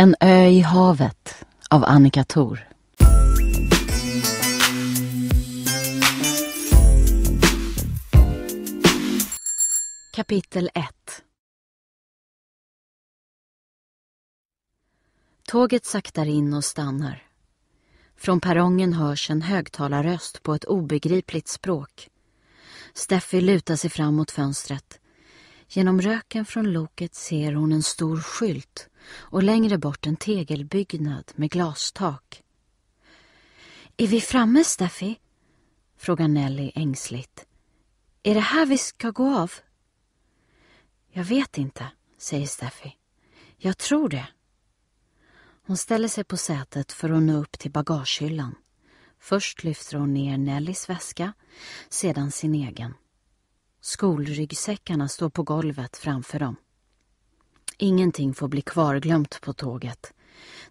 En ö i havet av Annika Thor. Kapitel 1 Tåget saktar in och stannar. Från perrongen hörs en högtalarröst på ett obegripligt språk. Steffi lutar sig fram mot fönstret. Genom röken från loket ser hon en stor skylt och längre bort en tegelbyggnad med glastak. Är vi framme, Steffi? frågar Nelly ängsligt. Är det här vi ska gå av? Jag vet inte, säger Steffi. Jag tror det. Hon ställer sig på sätet för att nå upp till bagagehyllan. Först lyfter hon ner Nellys väska, sedan sin egen. Skolryggsäckarna står på golvet framför dem. Ingenting får bli kvarglömt på tåget.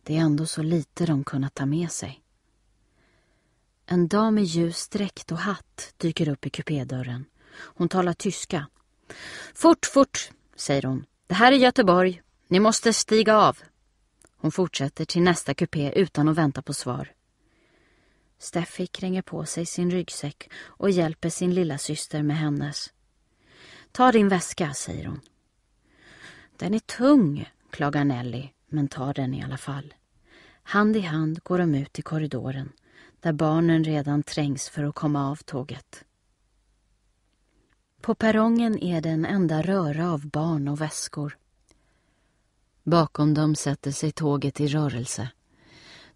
Det är ändå så lite de kunnat ta med sig. En dam i ljus dräkt och hatt dyker upp i kupédörren. Hon talar tyska. Fort, fort, säger hon. Det här är Göteborg. Ni måste stiga av. Hon fortsätter till nästa kupé utan att vänta på svar. Steffi kränger på sig sin ryggsäck och hjälper sin lilla syster med hennes. Ta din väska, säger hon. Den är tung, klagar Nelly, men tar den i alla fall. Hand i hand går de ut i korridoren där barnen redan trängs för att komma av tåget. På perrongen är det en enda röra av barn och väskor. Bakom dem sätter sig tåget i rörelse.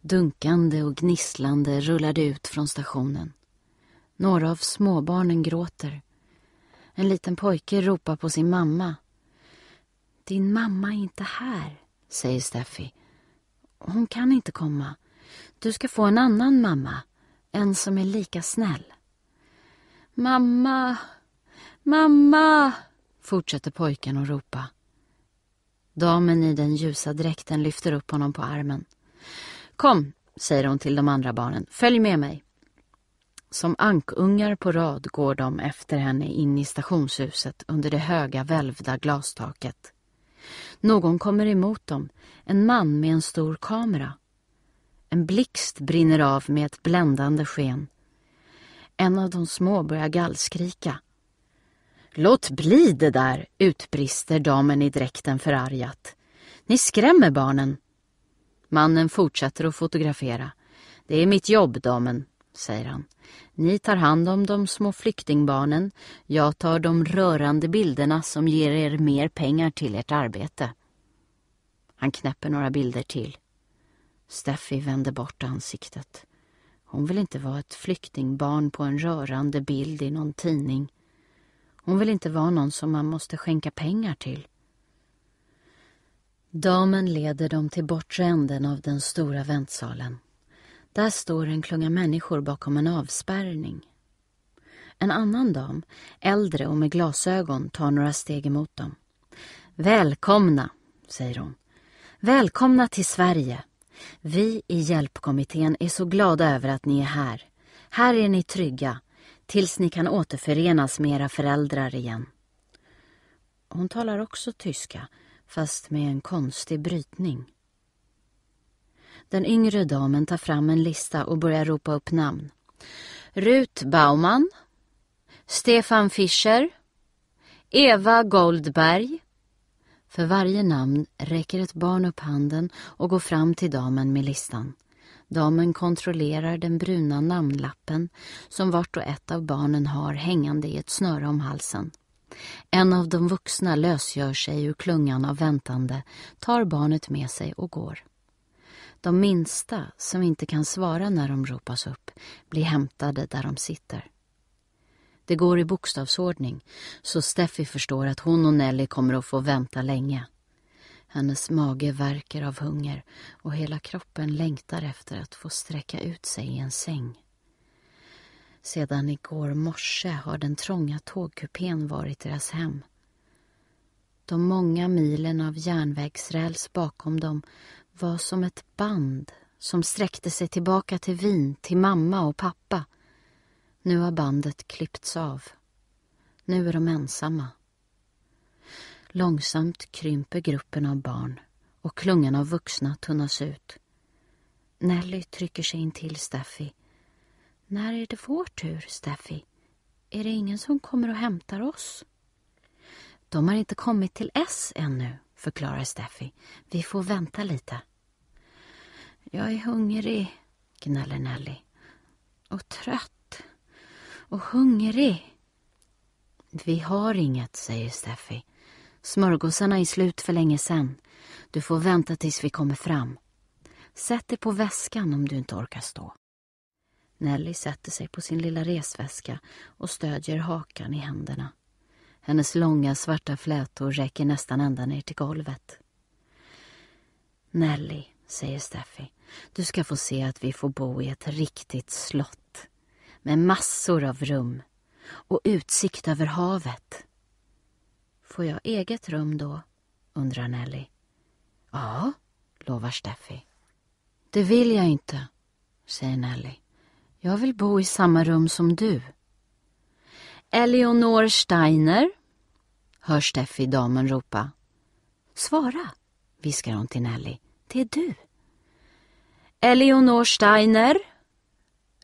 Dunkande och gnisslande rullar det ut från stationen. Några av småbarnen gråter en liten pojke ropar på sin mamma. Din mamma är inte här, säger Steffi. Hon kan inte komma. Du ska få en annan mamma. En som är lika snäll. Mamma, mamma, fortsätter pojken att ropa. Damen i den ljusa dräkten lyfter upp honom på armen. Kom, säger hon till de andra barnen. Följ med mig. Som ankungar på rad går de efter henne in i stationshuset under det höga välvda glastaket. Någon kommer emot dem, en man med en stor kamera. En blixt brinner av med ett bländande sken. En av de små börjar gallskrika. Låt bli det där, utbrister damen i dräkten förargat. Ni skrämmer barnen. Mannen fortsätter att fotografera. Det är mitt jobb, damen, säger han. Ni tar hand om de små flyktingbarnen. Jag tar de rörande bilderna som ger er mer pengar till ert arbete. Han knäpper några bilder till. Steffi vänder bort ansiktet. Hon vill inte vara ett flyktingbarn på en rörande bild i någon tidning. Hon vill inte vara någon som man måste skänka pengar till. Damen leder dem till bortre änden av den stora väntsalen. Där står en klunga människor bakom en avspärrning. En annan dam, äldre och med glasögon, tar några steg emot dem. Välkomna, säger hon. Välkomna till Sverige. Vi i hjälpkommittén är så glada över att ni är här. Här är ni trygga, tills ni kan återförenas med era föräldrar igen. Hon talar också tyska, fast med en konstig brytning. Den yngre damen tar fram en lista och börjar ropa upp namn. Rut Baumann. Stefan Fischer. Eva Goldberg. För varje namn räcker ett barn upp handen och går fram till damen med listan. Damen kontrollerar den bruna namnlappen som vart och ett av barnen har hängande i ett snöre om halsen. En av de vuxna lösgör sig ur klungan av väntande, tar barnet med sig och går. De minsta, som inte kan svara när de ropas upp, blir hämtade där de sitter. Det går i bokstavsordning, så Steffi förstår att hon och Nelly kommer att få vänta länge. Hennes mage värker av hunger och hela kroppen längtar efter att få sträcka ut sig i en säng. Sedan igår morse har den trånga tågkupén varit deras hem. De många milen av järnvägsräls bakom dem var som ett band som sträckte sig tillbaka till Wien, till mamma och pappa. Nu har bandet klippts av. Nu är de ensamma. Långsamt krymper gruppen av barn och klungan av vuxna tunnas ut. Nelly trycker sig in till Steffi. När är det vår tur, Steffi? Är det ingen som kommer och hämtar oss? De har inte kommit till S ännu, förklarar Steffi. Vi får vänta lite. Jag är hungrig, gnäller Nelly. Och trött. Och hungrig. Vi har inget, säger Steffi. Smörgåsarna är slut för länge sen. Du får vänta tills vi kommer fram. Sätt dig på väskan om du inte orkar stå. Nelly sätter sig på sin lilla resväska och stödjer hakan i händerna. Hennes långa svarta flätor räcker nästan ända ner till golvet. Nelly, säger Steffi, du ska få se att vi får bo i ett riktigt slott. Med massor av rum och utsikt över havet. Får jag eget rum då? undrar Nelly. Ja, lovar Steffi. Det vill jag inte, säger Nelly. Jag vill bo i samma rum som du. Eleonor Steiner, hör Steffi damen ropa. Svara, viskar hon till Nelly. Det är du. Eleonor Steiner,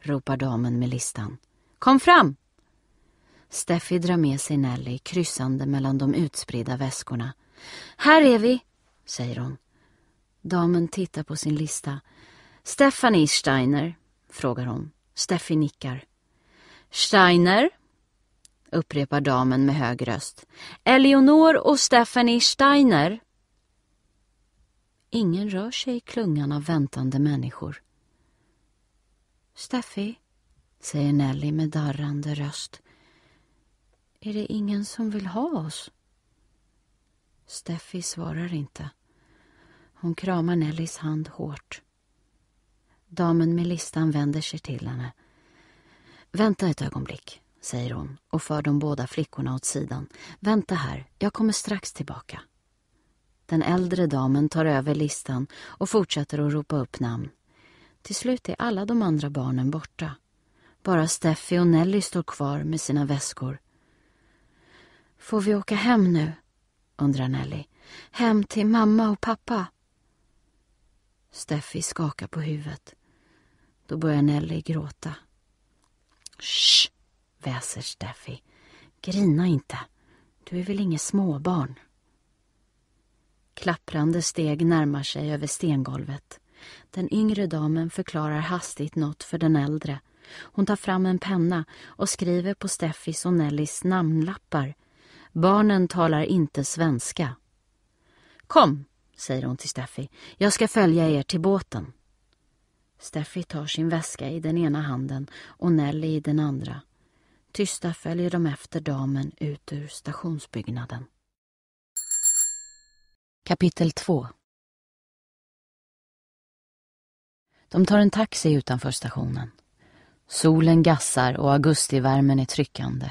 ropar damen med listan. Kom fram! Steffi drar med sig Nelly kryssande mellan de utspridda väskorna. Här är vi, säger hon. Damen tittar på sin lista. Stephanie Steiner, frågar hon. Steffi nickar. Steiner, upprepar damen med hög röst. Eleonor och Stephanie Steiner. Ingen rör sig i klungan av väntande människor. Steffi, säger Nelly med darrande röst. Är det ingen som vill ha oss? Steffi svarar inte. Hon kramar Nellys hand hårt. Damen med listan vänder sig till henne. Vänta ett ögonblick, säger hon och för de båda flickorna åt sidan. Vänta här, jag kommer strax tillbaka. Den äldre damen tar över listan och fortsätter att ropa upp namn. Till slut är alla de andra barnen borta. Bara Steffi och Nelly står kvar med sina väskor. Får vi åka hem nu? undrar Nelly. Hem till mamma och pappa? Steffi skakar på huvudet. Då börjar Nelly gråta. Shh! väser Steffi. Grina inte. Du är väl inget småbarn? Klapprande steg närmar sig över stengolvet. Den yngre damen förklarar hastigt något för den äldre. Hon tar fram en penna och skriver på Steffis och Nellis namnlappar. Barnen talar inte svenska. Kom, säger hon till Steffi. Jag ska följa er till båten. Steffi tar sin väska i den ena handen och Nelly i den andra. Tysta följer de efter damen ut ur stationsbyggnaden. Kapitel 2 De tar en taxi utanför stationen. Solen gassar och augustivärmen är tryckande.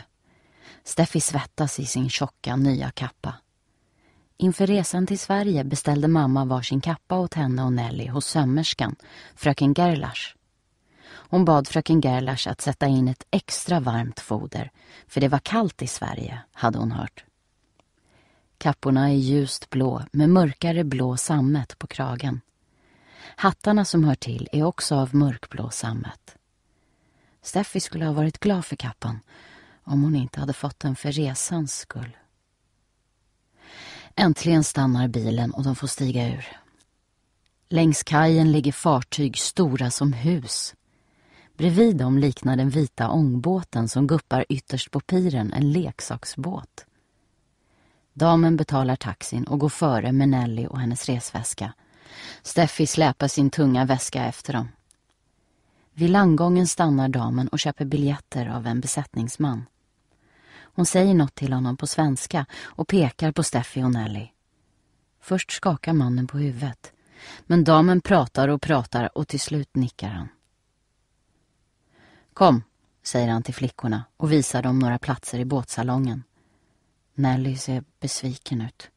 Steffi svettas i sin tjocka nya kappa. Inför resan till Sverige beställde mamma varsin kappa åt henne och Nelly hos sömmerskan, fröken Gerlach. Hon bad fröken Gerlach att sätta in ett extra varmt foder, för det var kallt i Sverige, hade hon hört. Kapporna är ljust blå med mörkare blå sammet på kragen. Hattarna som hör till är också av mörkblå sammet. Steffi skulle ha varit glad för kappan om hon inte hade fått den för resans skull. Äntligen stannar bilen och de får stiga ur. Längs kajen ligger fartyg stora som hus Bredvid dem liknar den vita ångbåten som guppar ytterst på piren en leksaksbåt. Damen betalar taxin och går före med Nelly och hennes resväska. Steffi släpar sin tunga väska efter dem. Vid landgången stannar damen och köper biljetter av en besättningsman. Hon säger något till honom på svenska och pekar på Steffi och Nelly. Först skakar mannen på huvudet. Men damen pratar och pratar och till slut nickar han. Kom, säger han till flickorna och visar dem några platser i båtsalongen. Nelly ser besviken ut.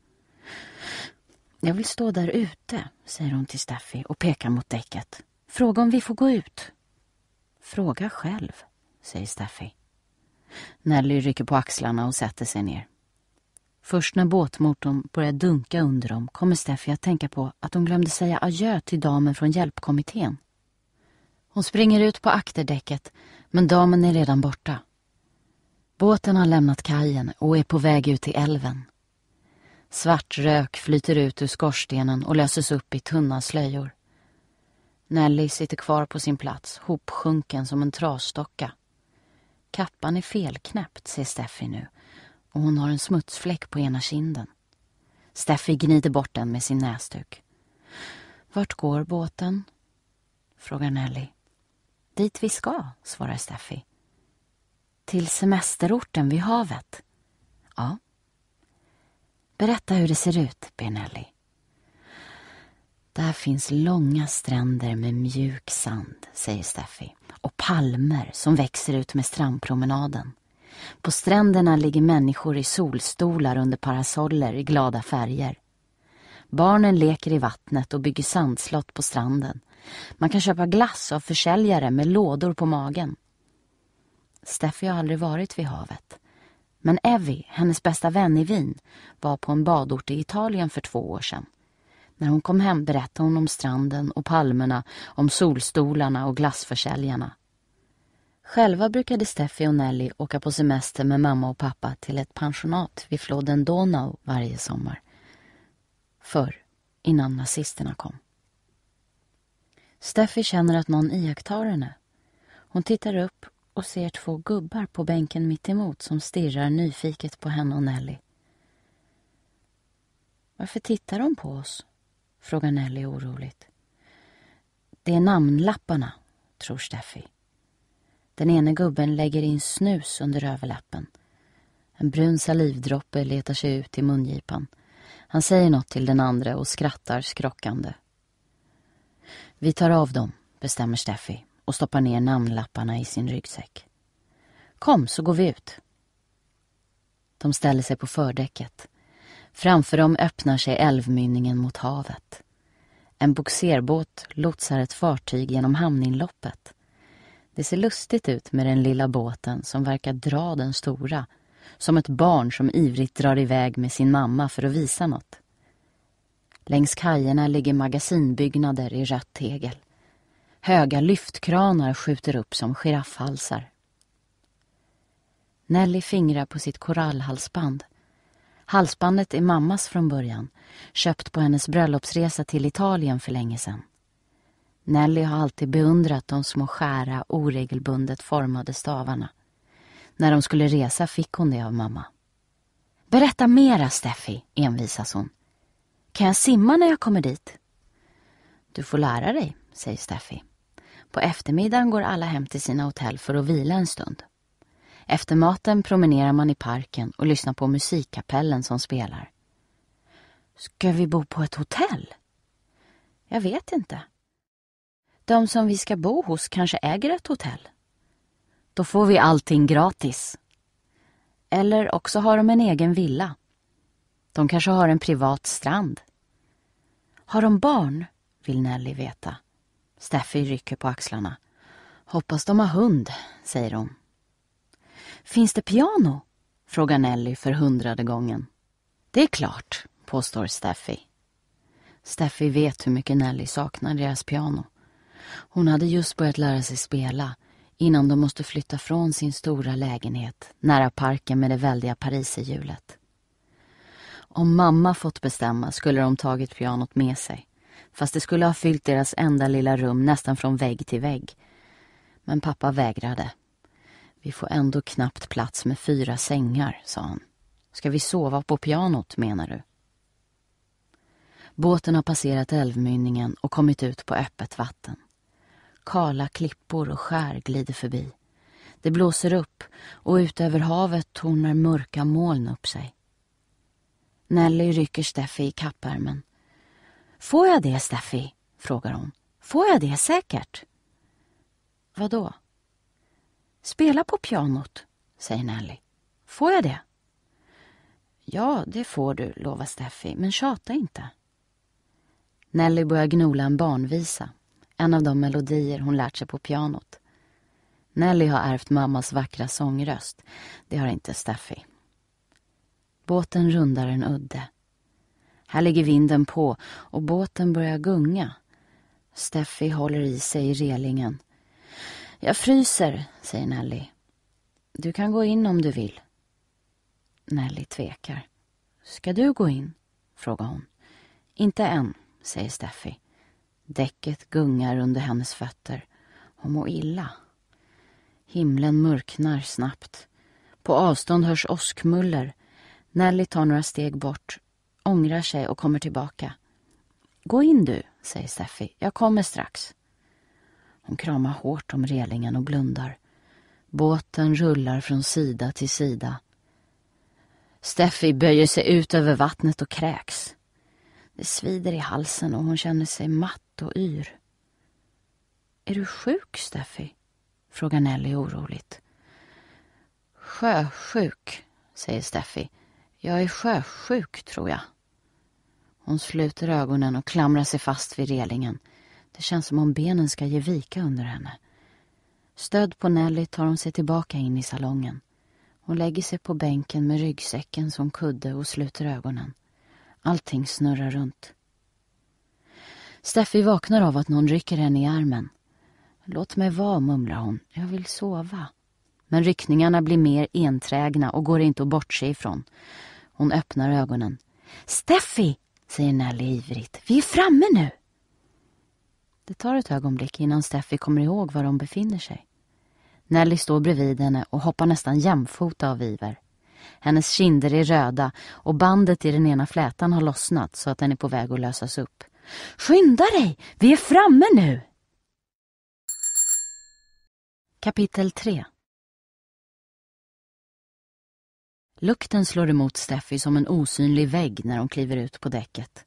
Jag vill stå där ute, säger hon till Steffi och pekar mot däcket. Fråga om vi får gå ut. Fråga själv, säger Steffi. Nelly rycker på axlarna och sätter sig ner. Först när båtmotorn börjar dunka under dem kommer Steffi att tänka på att hon glömde säga adjö till damen från hjälpkommittén. Hon springer ut på akterdäcket, men damen är redan borta. Båten har lämnat kajen och är på väg ut till älven. Svart rök flyter ut ur skorstenen och löses upp i tunna slöjor. Nelly sitter kvar på sin plats, hopsjunken som en trasdocka. Kappan är felknäppt, ser Steffi nu, och hon har en smutsfläck på ena kinden. Steffi gnider bort den med sin näsduk. Vart går båten? frågar Nelly. Dit vi ska, svarar Steffi. Till semesterorten vid havet? Ja. Berätta hur det ser ut, ber Nelly. Där finns långa stränder med mjuk sand, säger Steffi, och palmer som växer ut med strandpromenaden. På stränderna ligger människor i solstolar under parasoller i glada färger. Barnen leker i vattnet och bygger sandslott på stranden man kan köpa glass av försäljare med lådor på magen. Steffi har aldrig varit vid havet. Men Evie, hennes bästa vän i Wien, var på en badort i Italien för två år sedan. När hon kom hem berättade hon om stranden och palmerna, om solstolarna och glassförsäljarna. Själva brukade Steffi och Nelly åka på semester med mamma och pappa till ett pensionat vid floden Donau varje sommar. Förr, innan nazisterna kom. Steffi känner att någon iakttar henne. Hon tittar upp och ser två gubbar på bänken mittemot som stirrar nyfiket på henne och Nelly. Varför tittar de på oss? frågar Nelly oroligt. Det är namnlapparna, tror Steffi. Den ene gubben lägger in snus under överläppen. En brun salivdroppe letar sig ut i mungipan. Han säger något till den andra och skrattar skrockande. Vi tar av dem, bestämmer Steffi och stoppar ner namnlapparna i sin ryggsäck. Kom så går vi ut. De ställer sig på fördäcket. Framför dem öppnar sig älvmynningen mot havet. En boxerbåt lotsar ett fartyg genom hamninloppet. Det ser lustigt ut med den lilla båten som verkar dra den stora. Som ett barn som ivrigt drar iväg med sin mamma för att visa något. Längs kajerna ligger magasinbyggnader i rött tegel. Höga lyftkranar skjuter upp som giraffhalsar. Nelly fingrar på sitt korallhalsband. Halsbandet är mammas från början, köpt på hennes bröllopsresa till Italien för länge sedan. Nelly har alltid beundrat de små skära, oregelbundet formade stavarna. När de skulle resa fick hon det av mamma. Berätta mera, Steffi, envisas hon. Kan jag simma när jag kommer dit? Du får lära dig, säger Steffi. På eftermiddagen går alla hem till sina hotell för att vila en stund. Efter maten promenerar man i parken och lyssnar på musikkapellen som spelar. Ska vi bo på ett hotell? Jag vet inte. De som vi ska bo hos kanske äger ett hotell. Då får vi allting gratis. Eller också har de en egen villa. De kanske har en privat strand. Har de barn? vill Nelly veta. Steffi rycker på axlarna. Hoppas de har hund, säger hon. Finns det piano? frågar Nelly för hundrade gången. Det är klart, påstår Steffi. Steffi vet hur mycket Nelly saknar deras piano. Hon hade just börjat lära sig spela innan de måste flytta från sin stora lägenhet nära parken med det väldiga pariserhjulet. Om mamma fått bestämma skulle de tagit pianot med sig. Fast det skulle ha fyllt deras enda lilla rum nästan från vägg till vägg. Men pappa vägrade. Vi får ändå knappt plats med fyra sängar, sa han. Ska vi sova på pianot, menar du? Båten har passerat älvmynningen och kommit ut på öppet vatten. Kala klippor och skär glider förbi. Det blåser upp och utöver havet tornar mörka moln upp sig. Nelly rycker Steffi i kappärmen. Får jag det, Steffi? frågar hon. Får jag det säkert? Vadå? Spela på pianot, säger Nelly. Får jag det? Ja, det får du, lovar Steffi, men tjata inte. Nelly börjar gnola en barnvisa, en av de melodier hon lärt sig på pianot. Nelly har ärvt mammas vackra sångröst. Det har inte Steffi. Båten rundar en udde. Här ligger vinden på och båten börjar gunga. Steffi håller i sig i relingen. Jag fryser, säger Nelly. Du kan gå in om du vill. Nelly tvekar. Ska du gå in? frågar hon. Inte än, säger Steffi. Däcket gungar under hennes fötter. Hon mår illa. Himlen mörknar snabbt. På avstånd hörs åskmuller. Nelly tar några steg bort, ångrar sig och kommer tillbaka. Gå in du, säger Steffi. Jag kommer strax. Hon kramar hårt om relingen och blundar. Båten rullar från sida till sida. Steffi böjer sig ut över vattnet och kräks. Det svider i halsen och hon känner sig matt och yr. Är du sjuk, Steffi? frågar Nelly oroligt. Sjösjuk, säger Steffi jag är sjösjuk, tror jag. Hon sluter ögonen och klamrar sig fast vid relingen. Det känns som om benen ska ge vika under henne. Stödd på Nelly tar hon sig tillbaka in i salongen. Hon lägger sig på bänken med ryggsäcken som kudde och sluter ögonen. Allting snurrar runt. Steffi vaknar av att någon rycker henne i armen. Låt mig vara, mumlar hon. Jag vill sova. Men ryckningarna blir mer enträgna och går inte att bortse ifrån. Hon öppnar ögonen. Steffi, säger Nelly ivrigt. Vi är framme nu! Det tar ett ögonblick innan Steffi kommer ihåg var de befinner sig. Nelly står bredvid henne och hoppar nästan jämfota av iver. Hennes kinder är röda och bandet i den ena flätan har lossnat så att den är på väg att lösas upp. Skynda dig! Vi är framme nu! Kapitel 3 Lukten slår emot Steffi som en osynlig vägg när hon kliver ut på däcket.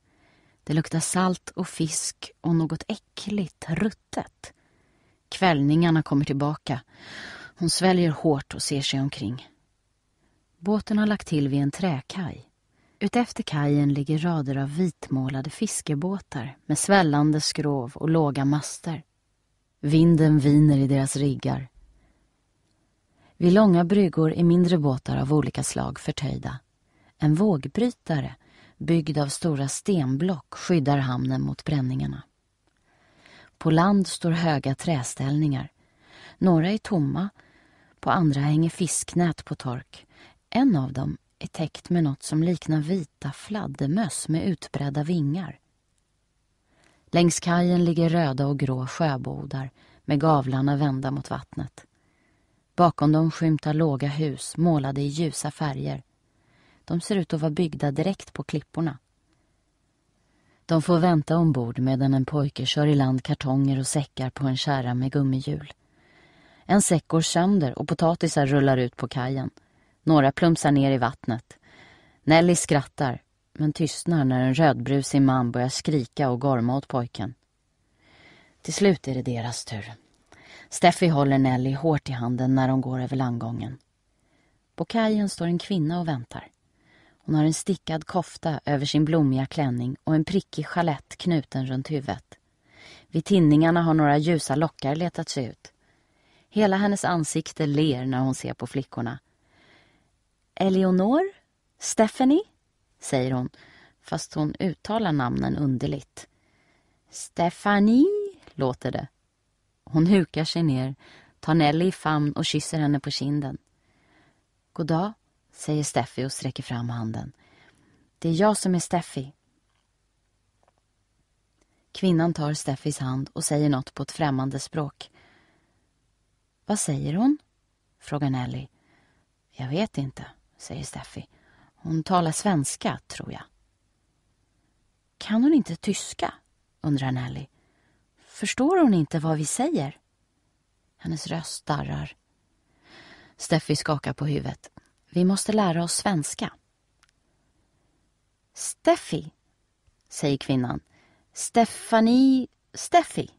Det luktar salt och fisk och något äckligt ruttet. Kvällningarna kommer tillbaka. Hon sväljer hårt och ser sig omkring. Båten har lagt till vid en träkaj. Utefter kajen ligger rader av vitmålade fiskebåtar med svällande skrov och låga master. Vinden viner i deras riggar. Vid långa bryggor är mindre båtar av olika slag förtöjda. En vågbrytare, byggd av stora stenblock, skyddar hamnen mot bränningarna. På land står höga träställningar. Några är tomma, på andra hänger fisknät på tork. En av dem är täckt med något som liknar vita fladdermöss med utbredda vingar. Längs kajen ligger röda och grå sjöbodar med gavlarna vända mot vattnet. Bakom dem skymtar låga hus målade i ljusa färger. De ser ut att vara byggda direkt på klipporna. De får vänta ombord medan en pojke kör i land kartonger och säckar på en kärra med gummihjul. En säck går sönder och potatisar rullar ut på kajen. Några plumsar ner i vattnet. Nelly skrattar, men tystnar när en rödbrusig man börjar skrika och gorma åt pojken. Till slut är det deras tur. Steffi håller Nelly hårt i handen när de går över landgången. På kajen står en kvinna och väntar. Hon har en stickad kofta över sin blommiga klänning och en prickig chalett knuten runt huvudet. Vid tinningarna har några ljusa lockar letat sig ut. Hela hennes ansikte ler när hon ser på flickorna. Eleonor? Stephanie? säger hon, fast hon uttalar namnen underligt. Stephanie, låter det. Hon hukar sig ner, tar Nelly i famn och kysser henne på kinden. God dag, säger Steffi och sträcker fram handen. Det är jag som är Steffi. Kvinnan tar Steffis hand och säger något på ett främmande språk. Vad säger hon? frågar Nelly. Jag vet inte, säger Steffi. Hon talar svenska, tror jag. Kan hon inte tyska? undrar Nelly. Förstår hon inte vad vi säger? Hennes röst darrar. Steffi skakar på huvudet. Vi måste lära oss svenska. Steffi, säger kvinnan. Steffani, Steffi.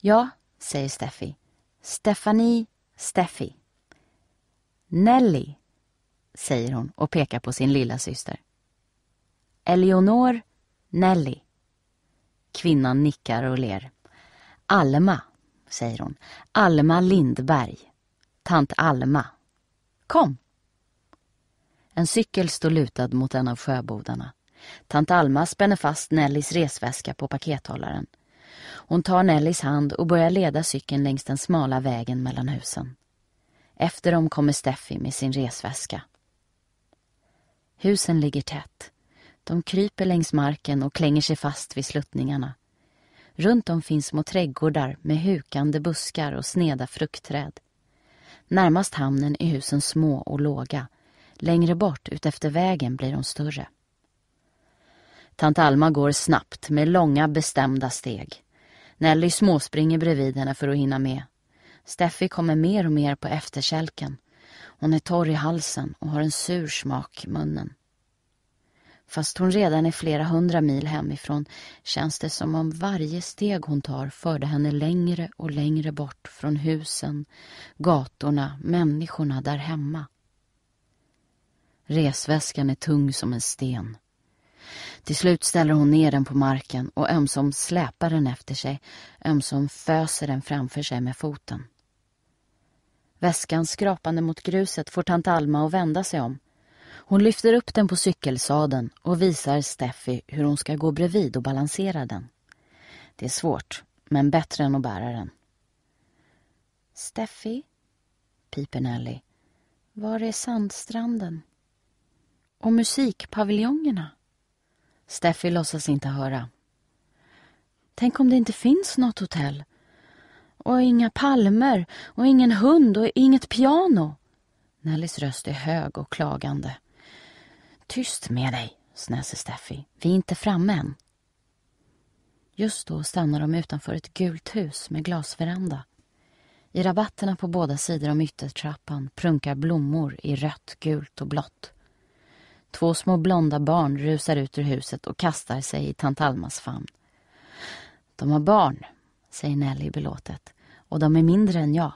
Ja, säger Steffi. Steffani, Steffi. Nelly, säger hon och pekar på sin lilla syster. Eleonor Nelly. Kvinnan nickar och ler. Alma, säger hon. Alma Lindberg. Tant Alma. Kom! En cykel står lutad mot en av sjöbodarna. Tant Alma spänner fast Nellys resväska på pakethållaren. Hon tar Nellys hand och börjar leda cykeln längs den smala vägen mellan husen. Efter dem kommer Steffi med sin resväska. Husen ligger tätt. De kryper längs marken och klänger sig fast vid sluttningarna. Runt om finns små trädgårdar med hukande buskar och sneda fruktträd. Närmast hamnen är husen små och låga. Längre bort utefter vägen blir de större. Tant Alma går snabbt med långa bestämda steg. Nelly småspringer bredvid henne för att hinna med. Steffi kommer mer och mer på efterkälken. Hon är torr i halsen och har en sur smak i munnen. Fast hon redan är flera hundra mil hemifrån känns det som om varje steg hon tar förde henne längre och längre bort från husen, gatorna, människorna där hemma. Resväskan är tung som en sten. Till slut ställer hon ner den på marken och ömsom släpar den efter sig, ömsom föser den framför sig med foten. Väskan skrapande mot gruset får tant Alma att vända sig om. Hon lyfter upp den på cykelsaden och visar Steffi hur hon ska gå bredvid och balansera den. Det är svårt, men bättre än att bära den. Steffi, piper Nelly. Var är sandstranden? Och musikpaviljongerna? Steffi låtsas inte höra. Tänk om det inte finns något hotell? Och inga palmer och ingen hund och inget piano. Nellys röst är hög och klagande. Tyst med dig, snäser Steffi. Vi är inte framme än. Just då stannar de utanför ett gult hus med glasveranda. I rabatterna på båda sidor om yttertrappan prunkar blommor i rött, gult och blått. Två små blonda barn rusar ut ur huset och kastar sig i tant Almas famn. De har barn, säger Nelly belåtet, och de är mindre än jag.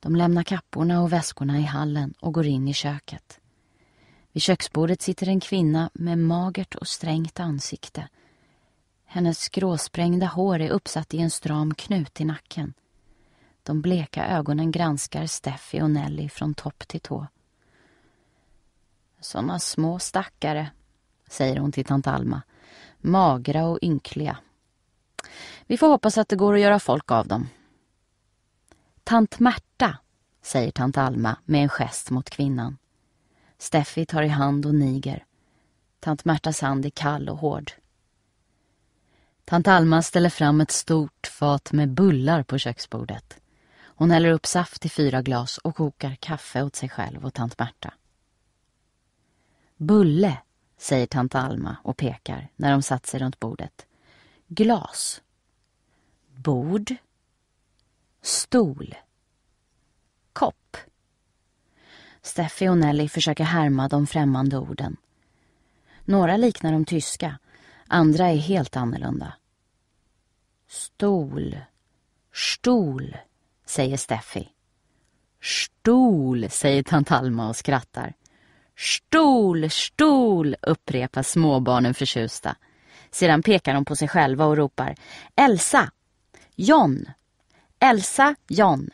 De lämnar kapporna och väskorna i hallen och går in i köket. Vid köksbordet sitter en kvinna med magert och strängt ansikte. Hennes gråsprängda hår är uppsatt i en stram knut i nacken. De bleka ögonen granskar Steffi och Nelly från topp till tå. Såna små stackare, säger hon till tant Alma. Magra och ynkliga. Vi får hoppas att det går att göra folk av dem. Tant Märta, säger tant Alma med en gest mot kvinnan. Steffi tar i hand och niger. Tant Märtas hand är kall och hård. Tant Alma ställer fram ett stort fat med bullar på köksbordet. Hon häller upp saft i fyra glas och kokar kaffe åt sig själv och tant Märta. Bulle, säger tant Alma och pekar när de satt sig runt bordet. Glas. Bord. Stol. Kopp. Steffi och Nelly försöker härma de främmande orden. Några liknar de tyska, andra är helt annorlunda. Stol, stol, säger Steffi. Stol, säger tant Alma och skrattar. Stol, stol, upprepar småbarnen förtjusta. Sedan pekar de på sig själva och ropar Elsa, John, Elsa, John.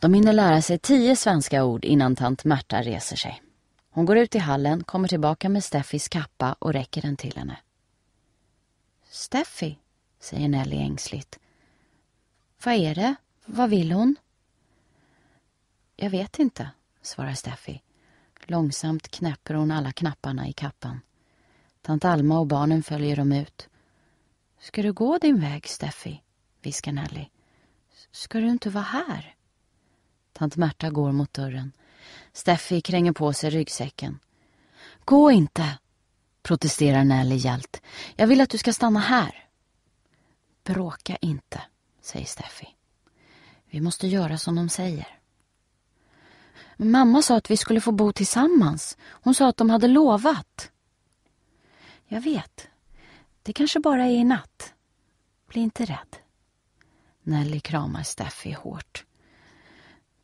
De hinner lära sig tio svenska ord innan tant Märta reser sig. Hon går ut i hallen, kommer tillbaka med Steffis kappa och räcker den till henne. Steffi, säger Nelly ängsligt. Vad är det? Vad vill hon? Jag vet inte, svarar Steffi. Långsamt knäpper hon alla knapparna i kappan. Tant Alma och barnen följer dem ut. Ska du gå din väg, Steffi? viskar Nelly. Ska du inte vara här? Tant Märta går mot dörren. Steffi kränger på sig ryggsäcken. Gå inte, protesterar Nelly gällt. Jag vill att du ska stanna här. Bråka inte, säger Steffi. Vi måste göra som de säger. Mamma sa att vi skulle få bo tillsammans. Hon sa att de hade lovat. Jag vet. Det kanske bara är i natt. Bli inte rädd. Nelly kramar Steffi hårt.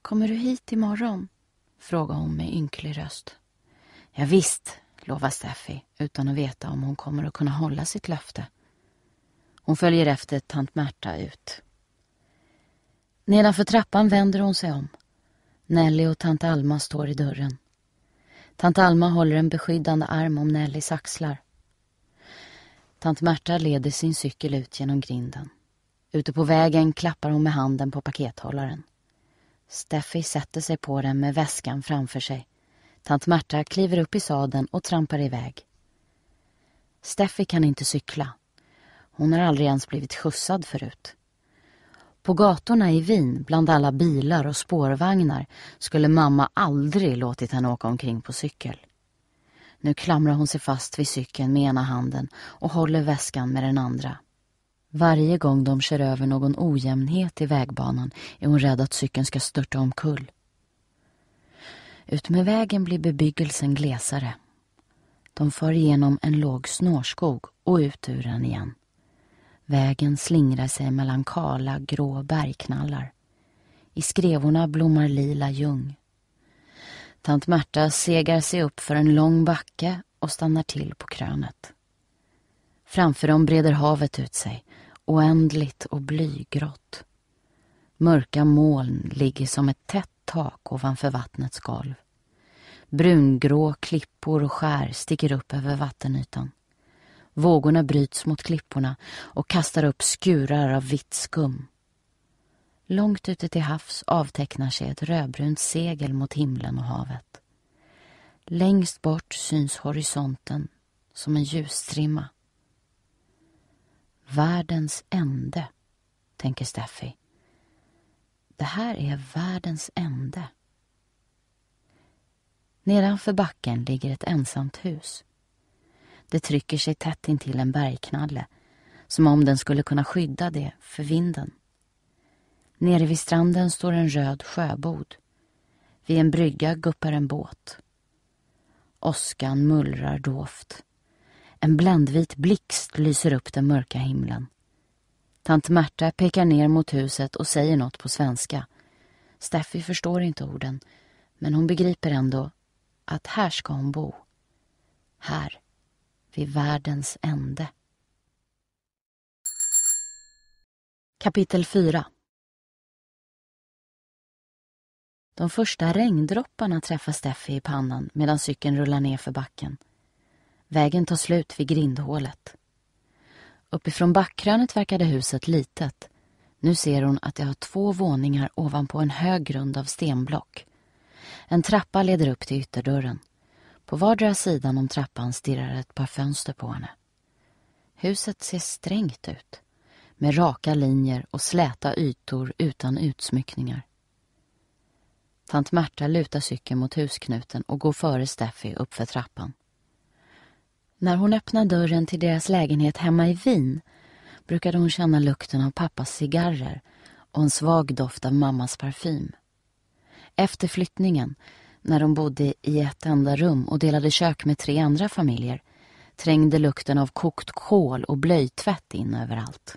Kommer du hit imorgon? Frågar hon med ynklig röst. Ja, visst, lovar Steffi utan att veta om hon kommer att kunna hålla sitt löfte. Hon följer efter tant Märta ut. Nedanför trappan vänder hon sig om. Nelly och tant Alma står i dörren. Tant Alma håller en beskyddande arm om Nellys axlar. Tant Märta leder sin cykel ut genom grinden. Ute på vägen klappar hon med handen på pakethållaren. Steffi sätter sig på den med väskan framför sig. Tant Märta kliver upp i sadeln och trampar iväg. Steffi kan inte cykla. Hon har aldrig ens blivit skjutsad förut. På gatorna i Wien, bland alla bilar och spårvagnar, skulle mamma aldrig låtit henne åka omkring på cykel. Nu klamrar hon sig fast vid cykeln med ena handen och håller väskan med den andra. Varje gång de kör över någon ojämnhet i vägbanan är hon rädd att cykeln ska störta omkull. Utmed vägen blir bebyggelsen glesare. De far igenom en låg snårskog och ut ur den igen. Vägen slingrar sig mellan kala, grå bergknallar. I skrevorna blommar lila ljung. Tant Märta segar sig upp för en lång backe och stannar till på krönet. Framför dem breder havet ut sig oändligt och blygrått. Mörka moln ligger som ett tätt tak ovanför vattnets golv. Brungrå klippor och skär sticker upp över vattenytan. Vågorna bryts mot klipporna och kastar upp skurar av vitt skum. Långt ute till havs avtecknar sig ett rödbrunt segel mot himlen och havet. Längst bort syns horisonten som en ljusstrimma. Världens ände, tänker Steffi. Det här är världens ände. Nedanför backen ligger ett ensamt hus. Det trycker sig tätt intill en bergknalle som om den skulle kunna skydda det för vinden. Nere vid stranden står en röd sjöbod. Vid en brygga guppar en båt. Åskan mullrar dovt. En bländvit blixt lyser upp den mörka himlen. Tant Märta pekar ner mot huset och säger något på svenska. Steffi förstår inte orden, men hon begriper ändå att här ska hon bo. Här, vid världens ände. Kapitel 4 De första regndropparna träffar Steffi i pannan medan cykeln rullar ner för backen. Vägen tar slut vid grindhålet. Uppifrån backkrönet verkade huset litet. Nu ser hon att det har två våningar ovanpå en hög grund av stenblock. En trappa leder upp till ytterdörren. På vardera sidan om trappan stirrar ett par fönster på henne. Huset ser strängt ut, med raka linjer och släta ytor utan utsmyckningar. Tant Märta lutar cykeln mot husknuten och går före Steffi uppför trappan. När hon öppnade dörren till deras lägenhet hemma i Wien brukade hon känna lukten av pappas cigarrer och en svag doft av mammas parfym. Efter flyttningen, när de bodde i ett enda rum och delade kök med tre andra familjer, trängde lukten av kokt kol och blöjtvätt in överallt.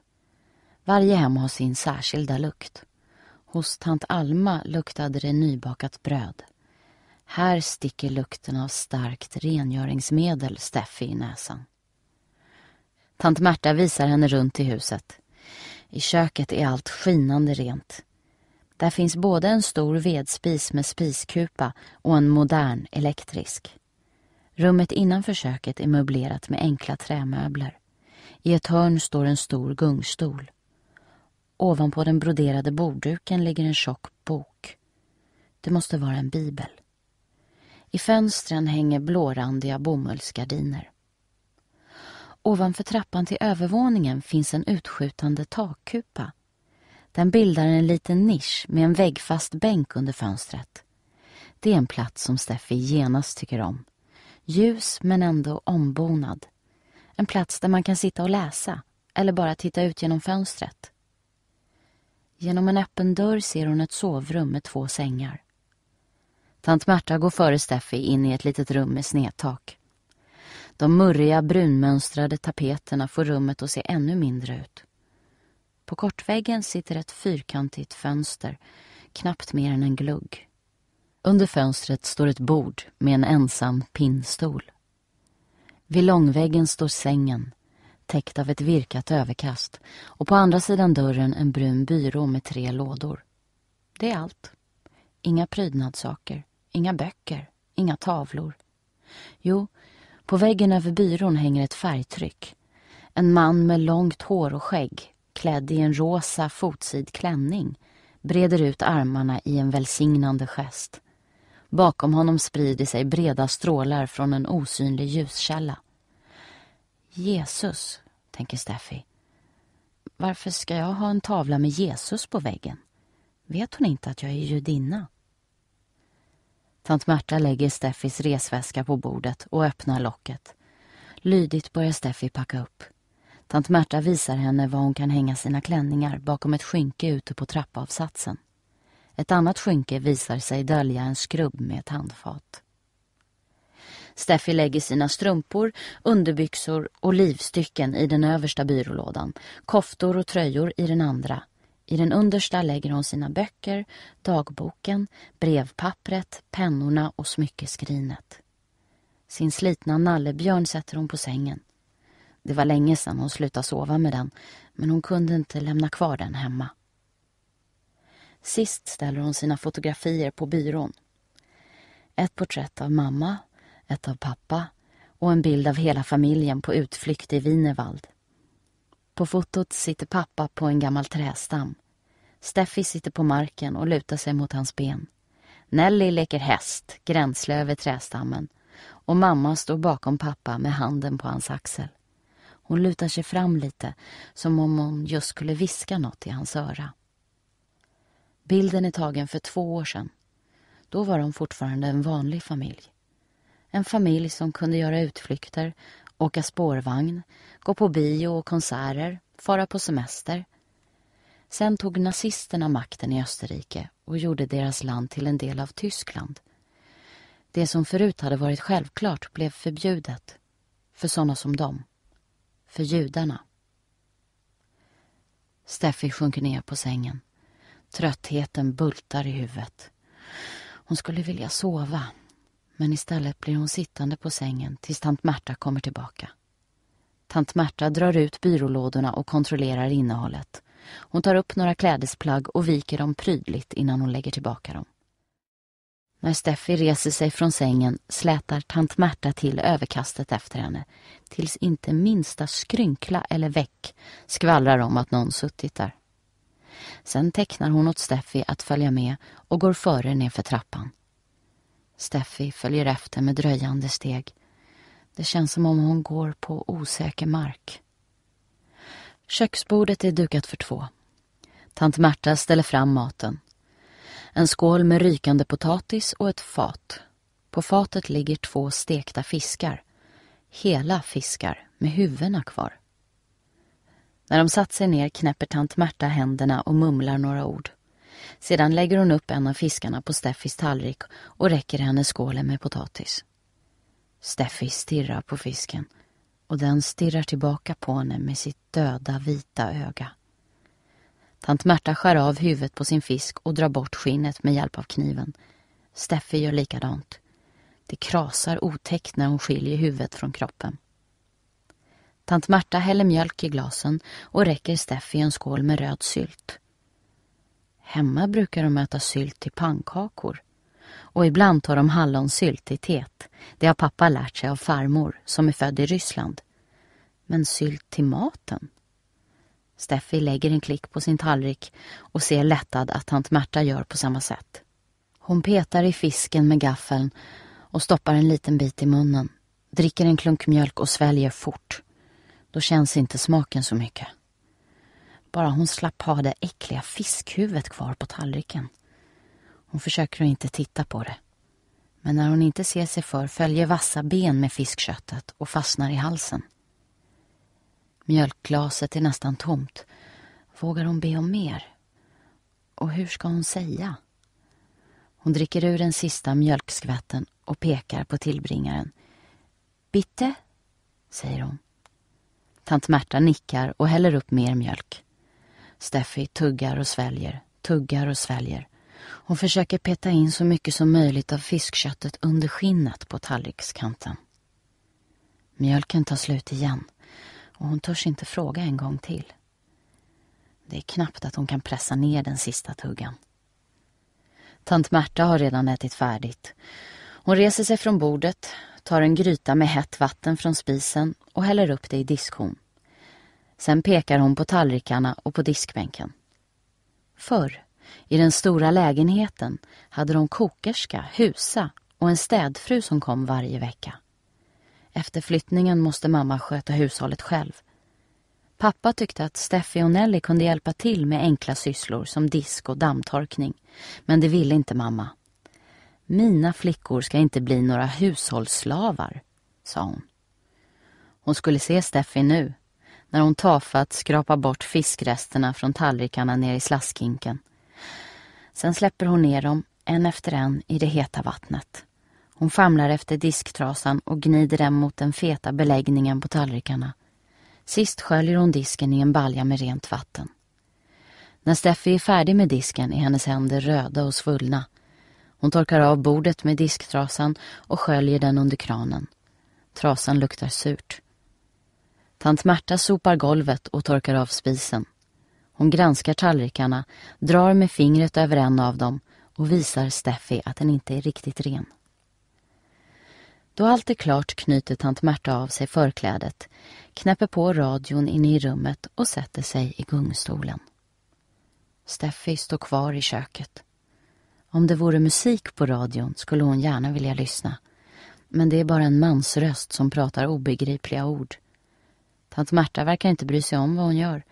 Varje hem har sin särskilda lukt. Hos tant Alma luktade det nybakat bröd. Här sticker lukten av starkt rengöringsmedel Steffi i näsan. Tant Märta visar henne runt i huset. I köket är allt skinande rent. Där finns både en stor vedspis med spiskupa och en modern elektrisk. Rummet innanför köket är möblerat med enkla trämöbler. I ett hörn står en stor gungstol. Ovanpå den broderade bordduken ligger en tjock bok. Det måste vara en bibel. I fönstren hänger blårandiga bomullsgardiner. Ovanför trappan till övervåningen finns en utskjutande takkupa. Den bildar en liten nisch med en väggfast bänk under fönstret. Det är en plats som Steffi genast tycker om. Ljus men ändå ombonad. En plats där man kan sitta och läsa eller bara titta ut genom fönstret. Genom en öppen dörr ser hon ett sovrum med två sängar. Tant Märta går före Steffi in i ett litet rum med snedtak. De murriga brunmönstrade tapeterna får rummet att se ännu mindre ut. På kortväggen sitter ett fyrkantigt fönster, knappt mer än en glugg. Under fönstret står ett bord med en ensam pinnstol. Vid långväggen står sängen, täckt av ett virkat överkast och på andra sidan dörren en brun byrå med tre lådor. Det är allt. Inga prydnadssaker, inga böcker, inga tavlor. Jo, på väggen över byrån hänger ett färgtryck. En man med långt hår och skägg, klädd i en rosa fotsid klänning, breder ut armarna i en välsignande gest. Bakom honom sprider sig breda strålar från en osynlig ljuskälla. Jesus, tänker Steffi. Varför ska jag ha en tavla med Jesus på väggen? Vet hon inte att jag är judinna? Tant Märta lägger Steffis resväska på bordet och öppnar locket. Lydigt börjar Steffi packa upp. Tant Märta visar henne var hon kan hänga sina klänningar bakom ett skynke ute på trappavsatsen. Ett annat skynke visar sig dölja en skrubb med ett handfat. Steffi lägger sina strumpor, underbyxor och livstycken i den översta byrålådan, koftor och tröjor i den andra i den understa lägger hon sina böcker, dagboken, brevpappret, pennorna och smyckeskrinet. Sin slitna nallebjörn sätter hon på sängen. Det var länge sedan hon slutade sova med den, men hon kunde inte lämna kvar den hemma. Sist ställer hon sina fotografier på byrån. Ett porträtt av mamma, ett av pappa och en bild av hela familjen på utflykt i Wienerwald. På fotot sitter pappa på en gammal trästam. Steffi sitter på marken och lutar sig mot hans ben. Nelly leker häst, gränsle över trästammen. Och mamma står bakom pappa med handen på hans axel. Hon lutar sig fram lite, som om hon just skulle viska något i hans öra. Bilden är tagen för två år sedan. Då var de fortfarande en vanlig familj. En familj som kunde göra utflykter åka spårvagn, gå på bio och konserter, fara på semester. Sen tog nazisterna makten i Österrike och gjorde deras land till en del av Tyskland. Det som förut hade varit självklart blev förbjudet. För sådana som dem. För judarna. Steffi sjunker ner på sängen. Tröttheten bultar i huvudet. Hon skulle vilja sova. Men istället blir hon sittande på sängen tills tant Märta kommer tillbaka. Tant Märta drar ut byrålådorna och kontrollerar innehållet. Hon tar upp några klädesplagg och viker dem prydligt innan hon lägger tillbaka dem. När Steffi reser sig från sängen slätar tant Märta till överkastet efter henne tills inte minsta skrynkla eller väck skvallrar om att någon suttit där. Sen tecknar hon åt Steffi att följa med och går före nerför trappan. Steffi följer efter med dröjande steg. Det känns som om hon går på osäker mark. Köksbordet är dukat för två. Tant Märta ställer fram maten. En skål med rykande potatis och ett fat. På fatet ligger två stekta fiskar. Hela fiskar med huvudena kvar. När de satt sig ner knäpper tant Märta händerna och mumlar några ord. Sedan lägger hon upp en av fiskarna på Steffis tallrik och räcker henne skålen med potatis. Steffi stirrar på fisken och den stirrar tillbaka på henne med sitt döda vita öga. Tant Märta skär av huvudet på sin fisk och drar bort skinnet med hjälp av kniven. Steffi gör likadant. Det krasar otäckt när hon skiljer huvudet från kroppen. Tant Märta häller mjölk i glasen och räcker Steffi en skål med röd sylt. Hemma brukar de äta sylt till pannkakor. Och ibland tar de hallonsylt i teet. Det har pappa lärt sig av farmor som är född i Ryssland. Men sylt till maten? Steffi lägger en klick på sin tallrik och ser lättad att tant Märta gör på samma sätt. Hon petar i fisken med gaffeln och stoppar en liten bit i munnen. Dricker en klunk mjölk och sväljer fort. Då känns inte smaken så mycket bara hon slapp ha det äckliga fiskhuvudet kvar på tallriken. Hon försöker att inte titta på det. Men när hon inte ser sig för följer vassa ben med fiskköttet och fastnar i halsen. Mjölkglaset är nästan tomt. Vågar hon be om mer? Och hur ska hon säga? Hon dricker ur den sista mjölkskvätten och pekar på tillbringaren. Bitte, säger hon. Tant Märta nickar och häller upp mer mjölk. Steffi tuggar och sväljer, tuggar och sväljer. Hon försöker peta in så mycket som möjligt av fiskköttet under skinnet på tallrikskanten. Mjölken tar slut igen och hon törs inte fråga en gång till. Det är knappt att hon kan pressa ner den sista tuggan. Tant Märta har redan ätit färdigt. Hon reser sig från bordet, tar en gryta med hett vatten från spisen och häller upp det i diskhon. Sen pekar hon på tallrikarna och på diskbänken. Förr, i den stora lägenheten, hade de kokerska, husa och en städfru som kom varje vecka. Efter flyttningen måste mamma sköta hushållet själv. Pappa tyckte att Steffi och Nelly kunde hjälpa till med enkla sysslor som disk och dammtorkning, men det ville inte mamma. Mina flickor ska inte bli några hushållsslavar, sa hon. Hon skulle se Steffi nu när hon tafatt skrapar bort fiskresterna från tallrikarna ner i slaskhinken. Sen släpper hon ner dem, en efter en, i det heta vattnet. Hon famlar efter disktrasan och gnider den mot den feta beläggningen på tallrikarna. Sist sköljer hon disken i en balja med rent vatten. När Steffi är färdig med disken är hennes händer röda och svullna. Hon torkar av bordet med disktrasan och sköljer den under kranen. Trasan luktar surt. Tant Märta sopar golvet och torkar av spisen. Hon granskar tallrikarna, drar med fingret över en av dem och visar Steffi att den inte är riktigt ren. Då allt är klart knyter tant Märta av sig förklädet, knäpper på radion inne i rummet och sätter sig i gungstolen. Steffi står kvar i köket. Om det vore musik på radion skulle hon gärna vilja lyssna. Men det är bara en mansröst som pratar obegripliga ord Tant Märta verkar inte bry sig om vad hon gör,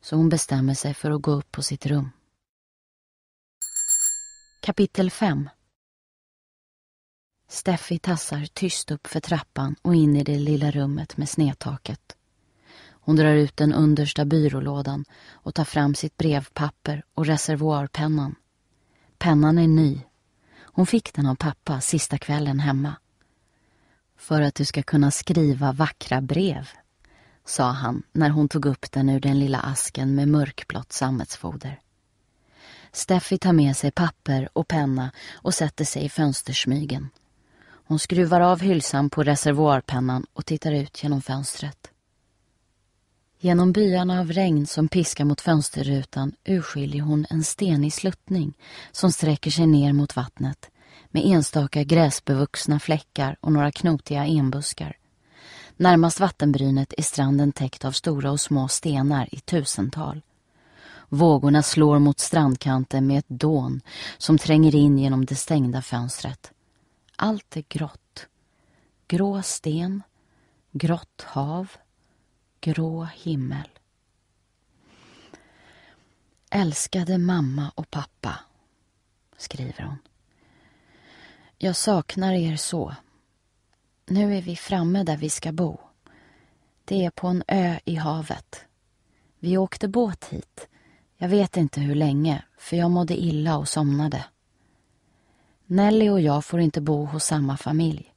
så hon bestämmer sig för att gå upp på sitt rum. Kapitel 5 Steffi tassar tyst upp för trappan och in i det lilla rummet med snedtaket. Hon drar ut den understa byrålådan och tar fram sitt brevpapper och reservoarpennan. Pennan är ny. Hon fick den av pappa sista kvällen hemma. För att du ska kunna skriva vackra brev, sa han när hon tog upp den ur den lilla asken med mörkblått sammetsfoder. Steffi tar med sig papper och penna och sätter sig i fönstersmygen. Hon skruvar av hylsan på reservoarpennan och tittar ut genom fönstret. Genom byarna av regn som piskar mot fönsterrutan urskiljer hon en stenig sluttning som sträcker sig ner mot vattnet med enstaka gräsbevuxna fläckar och några knotiga enbuskar. Närmast vattenbrynet är stranden täckt av stora och små stenar i tusental. Vågorna slår mot strandkanten med ett dån som tränger in genom det stängda fönstret. Allt är grått. Grå sten, grått hav, grå himmel. Älskade mamma och pappa, skriver hon. Jag saknar er så. Nu är vi framme där vi ska bo. Det är på en ö i havet. Vi åkte båt hit. Jag vet inte hur länge, för jag mådde illa och somnade. Nelly och jag får inte bo hos samma familj.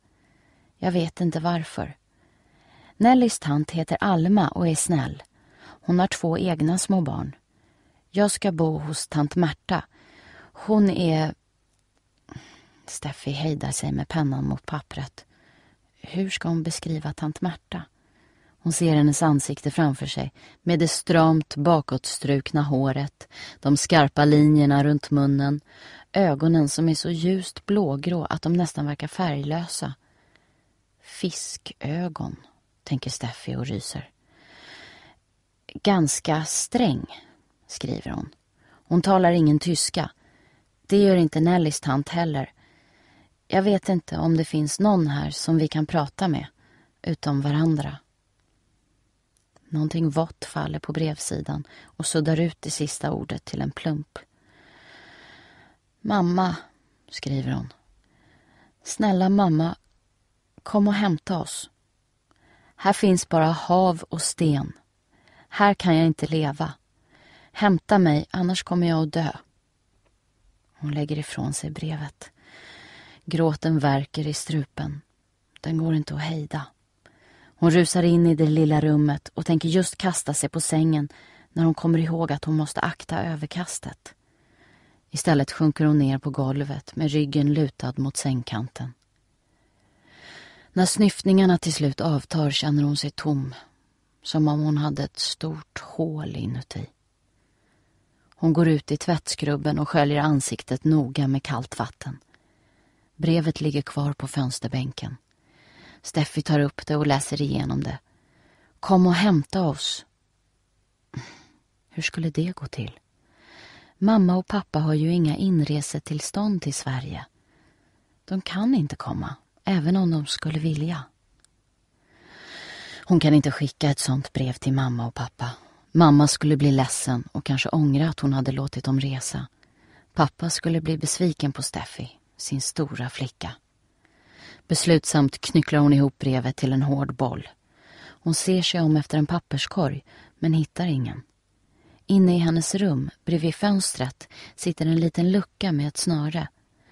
Jag vet inte varför. Nellys tant heter Alma och är snäll. Hon har två egna små barn. Jag ska bo hos tant Märta. Hon är... Steffi hejdar sig med pennan mot pappret. Hur ska hon beskriva tant Märta? Hon ser hennes ansikte framför sig med det stramt bakåtstrukna håret, de skarpa linjerna runt munnen, ögonen som är så ljust blågrå att de nästan verkar färglösa. Fiskögon, tänker Steffi och ryser. Ganska sträng, skriver hon. Hon talar ingen tyska. Det gör inte Nellys tant heller jag vet inte om det finns någon här som vi kan prata med, utom varandra. Någonting vått faller på brevsidan och suddar ut det sista ordet till en plump. Mamma, skriver hon. Snälla mamma, kom och hämta oss. Här finns bara hav och sten. Här kan jag inte leva. Hämta mig, annars kommer jag att dö. Hon lägger ifrån sig brevet. Gråten verkar i strupen. Den går inte att hejda. Hon rusar in i det lilla rummet och tänker just kasta sig på sängen när hon kommer ihåg att hon måste akta överkastet. Istället sjunker hon ner på golvet med ryggen lutad mot sängkanten. När snyftningarna till slut avtar känner hon sig tom. Som om hon hade ett stort hål inuti. Hon går ut i tvättskrubben och sköljer ansiktet noga med kallt vatten. Brevet ligger kvar på fönsterbänken. Steffi tar upp det och läser igenom det. Kom och hämta oss. Hur skulle det gå till? Mamma och pappa har ju inga inresetillstånd till Sverige. De kan inte komma, även om de skulle vilja. Hon kan inte skicka ett sånt brev till mamma och pappa. Mamma skulle bli ledsen och kanske ångra att hon hade låtit dem resa. Pappa skulle bli besviken på Steffi sin stora flicka. Beslutsamt knycklar hon ihop brevet till en hård boll. Hon ser sig om efter en papperskorg, men hittar ingen. Inne i hennes rum, bredvid fönstret, sitter en liten lucka med ett snöre.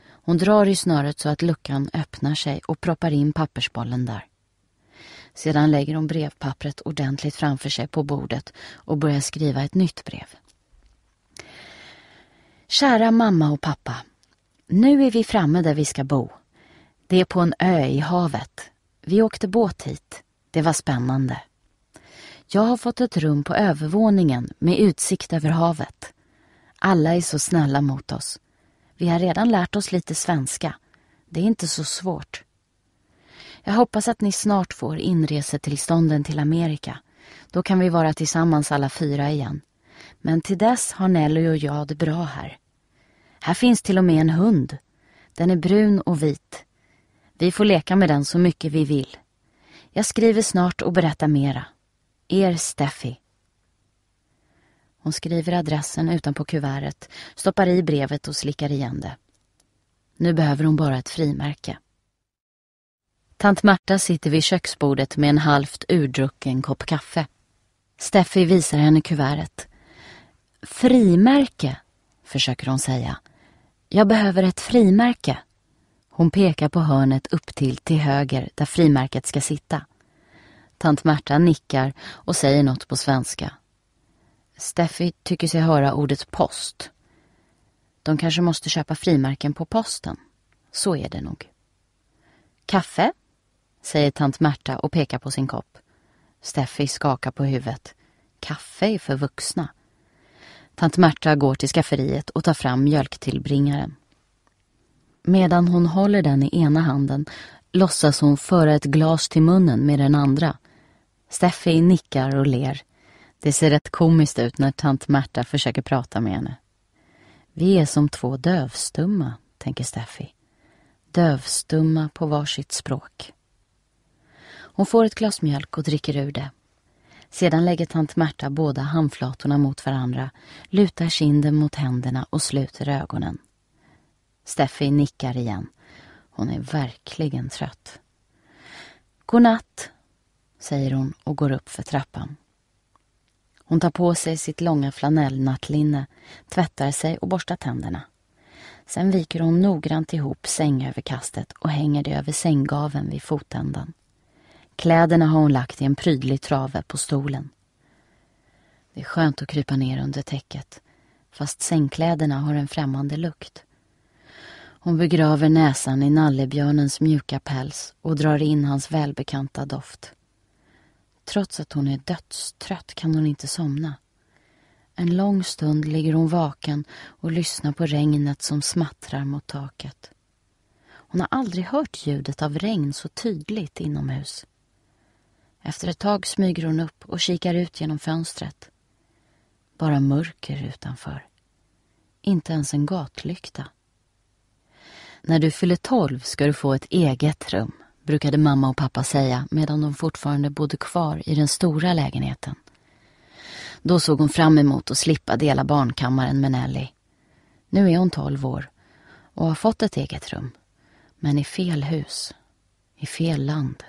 Hon drar i snöret så att luckan öppnar sig och proppar in pappersbollen där. Sedan lägger hon brevpappret ordentligt framför sig på bordet och börjar skriva ett nytt brev. Kära mamma och pappa. Nu är vi framme där vi ska bo. Det är på en ö i havet. Vi åkte båt hit. Det var spännande. Jag har fått ett rum på övervåningen med utsikt över havet. Alla är så snälla mot oss. Vi har redan lärt oss lite svenska. Det är inte så svårt. Jag hoppas att ni snart får inresetillstånden till Amerika. Då kan vi vara tillsammans alla fyra igen. Men till dess har Nelly och jag det bra här. Här finns till och med en hund. Den är brun och vit. Vi får leka med den så mycket vi vill. Jag skriver snart och berättar mera. Er Steffi. Hon skriver adressen utanpå kuvertet, stoppar i brevet och slickar igen det. Nu behöver hon bara ett frimärke. Tant Marta sitter vid köksbordet med en halvt urdrucken kopp kaffe. Steffi visar henne kuvertet. Frimärke, försöker hon säga jag behöver ett frimärke. Hon pekar på hörnet upp till, till höger där frimärket ska sitta. Tant Märta nickar och säger något på svenska. Steffi tycker sig höra ordet post. De kanske måste köpa frimärken på posten. Så är det nog. Kaffe? säger tant Märta och pekar på sin kopp. Steffi skakar på huvudet. Kaffe är för vuxna. Tant Märta går till skafferiet och tar fram mjölktillbringaren. Medan hon håller den i ena handen låtsas hon föra ett glas till munnen med den andra. Steffi nickar och ler. Det ser rätt komiskt ut när tant Märta försöker prata med henne. Vi är som två dövstumma, tänker Steffi. Dövstumma på varsitt språk. Hon får ett glas mjölk och dricker ur det. Sedan lägger tant Märta båda handflatorna mot varandra, lutar kinden mot händerna och sluter ögonen. Steffi nickar igen. Hon är verkligen trött. Godnatt, säger hon och går upp för trappan. Hon tar på sig sitt långa flanellnattlinne, tvättar sig och borstar tänderna. Sen viker hon noggrant ihop sängöverkastet och hänger det över sänggaven vid fotändan. Kläderna har hon lagt i en prydlig trave på stolen. Det är skönt att krypa ner under täcket, fast sängkläderna har en främmande lukt. Hon begraver näsan i nallebjörnens mjuka päls och drar in hans välbekanta doft. Trots att hon är dödstrött kan hon inte somna. En lång stund ligger hon vaken och lyssnar på regnet som smattrar mot taket. Hon har aldrig hört ljudet av regn så tydligt inomhus. Efter ett tag smyger hon upp och kikar ut genom fönstret. Bara mörker utanför. Inte ens en gatlykta. När du fyller tolv ska du få ett eget rum, brukade mamma och pappa säga medan de fortfarande bodde kvar i den stora lägenheten. Då såg hon fram emot att slippa dela barnkammaren med Nelly. Nu är hon tolv år och har fått ett eget rum. Men i fel hus, i fel land.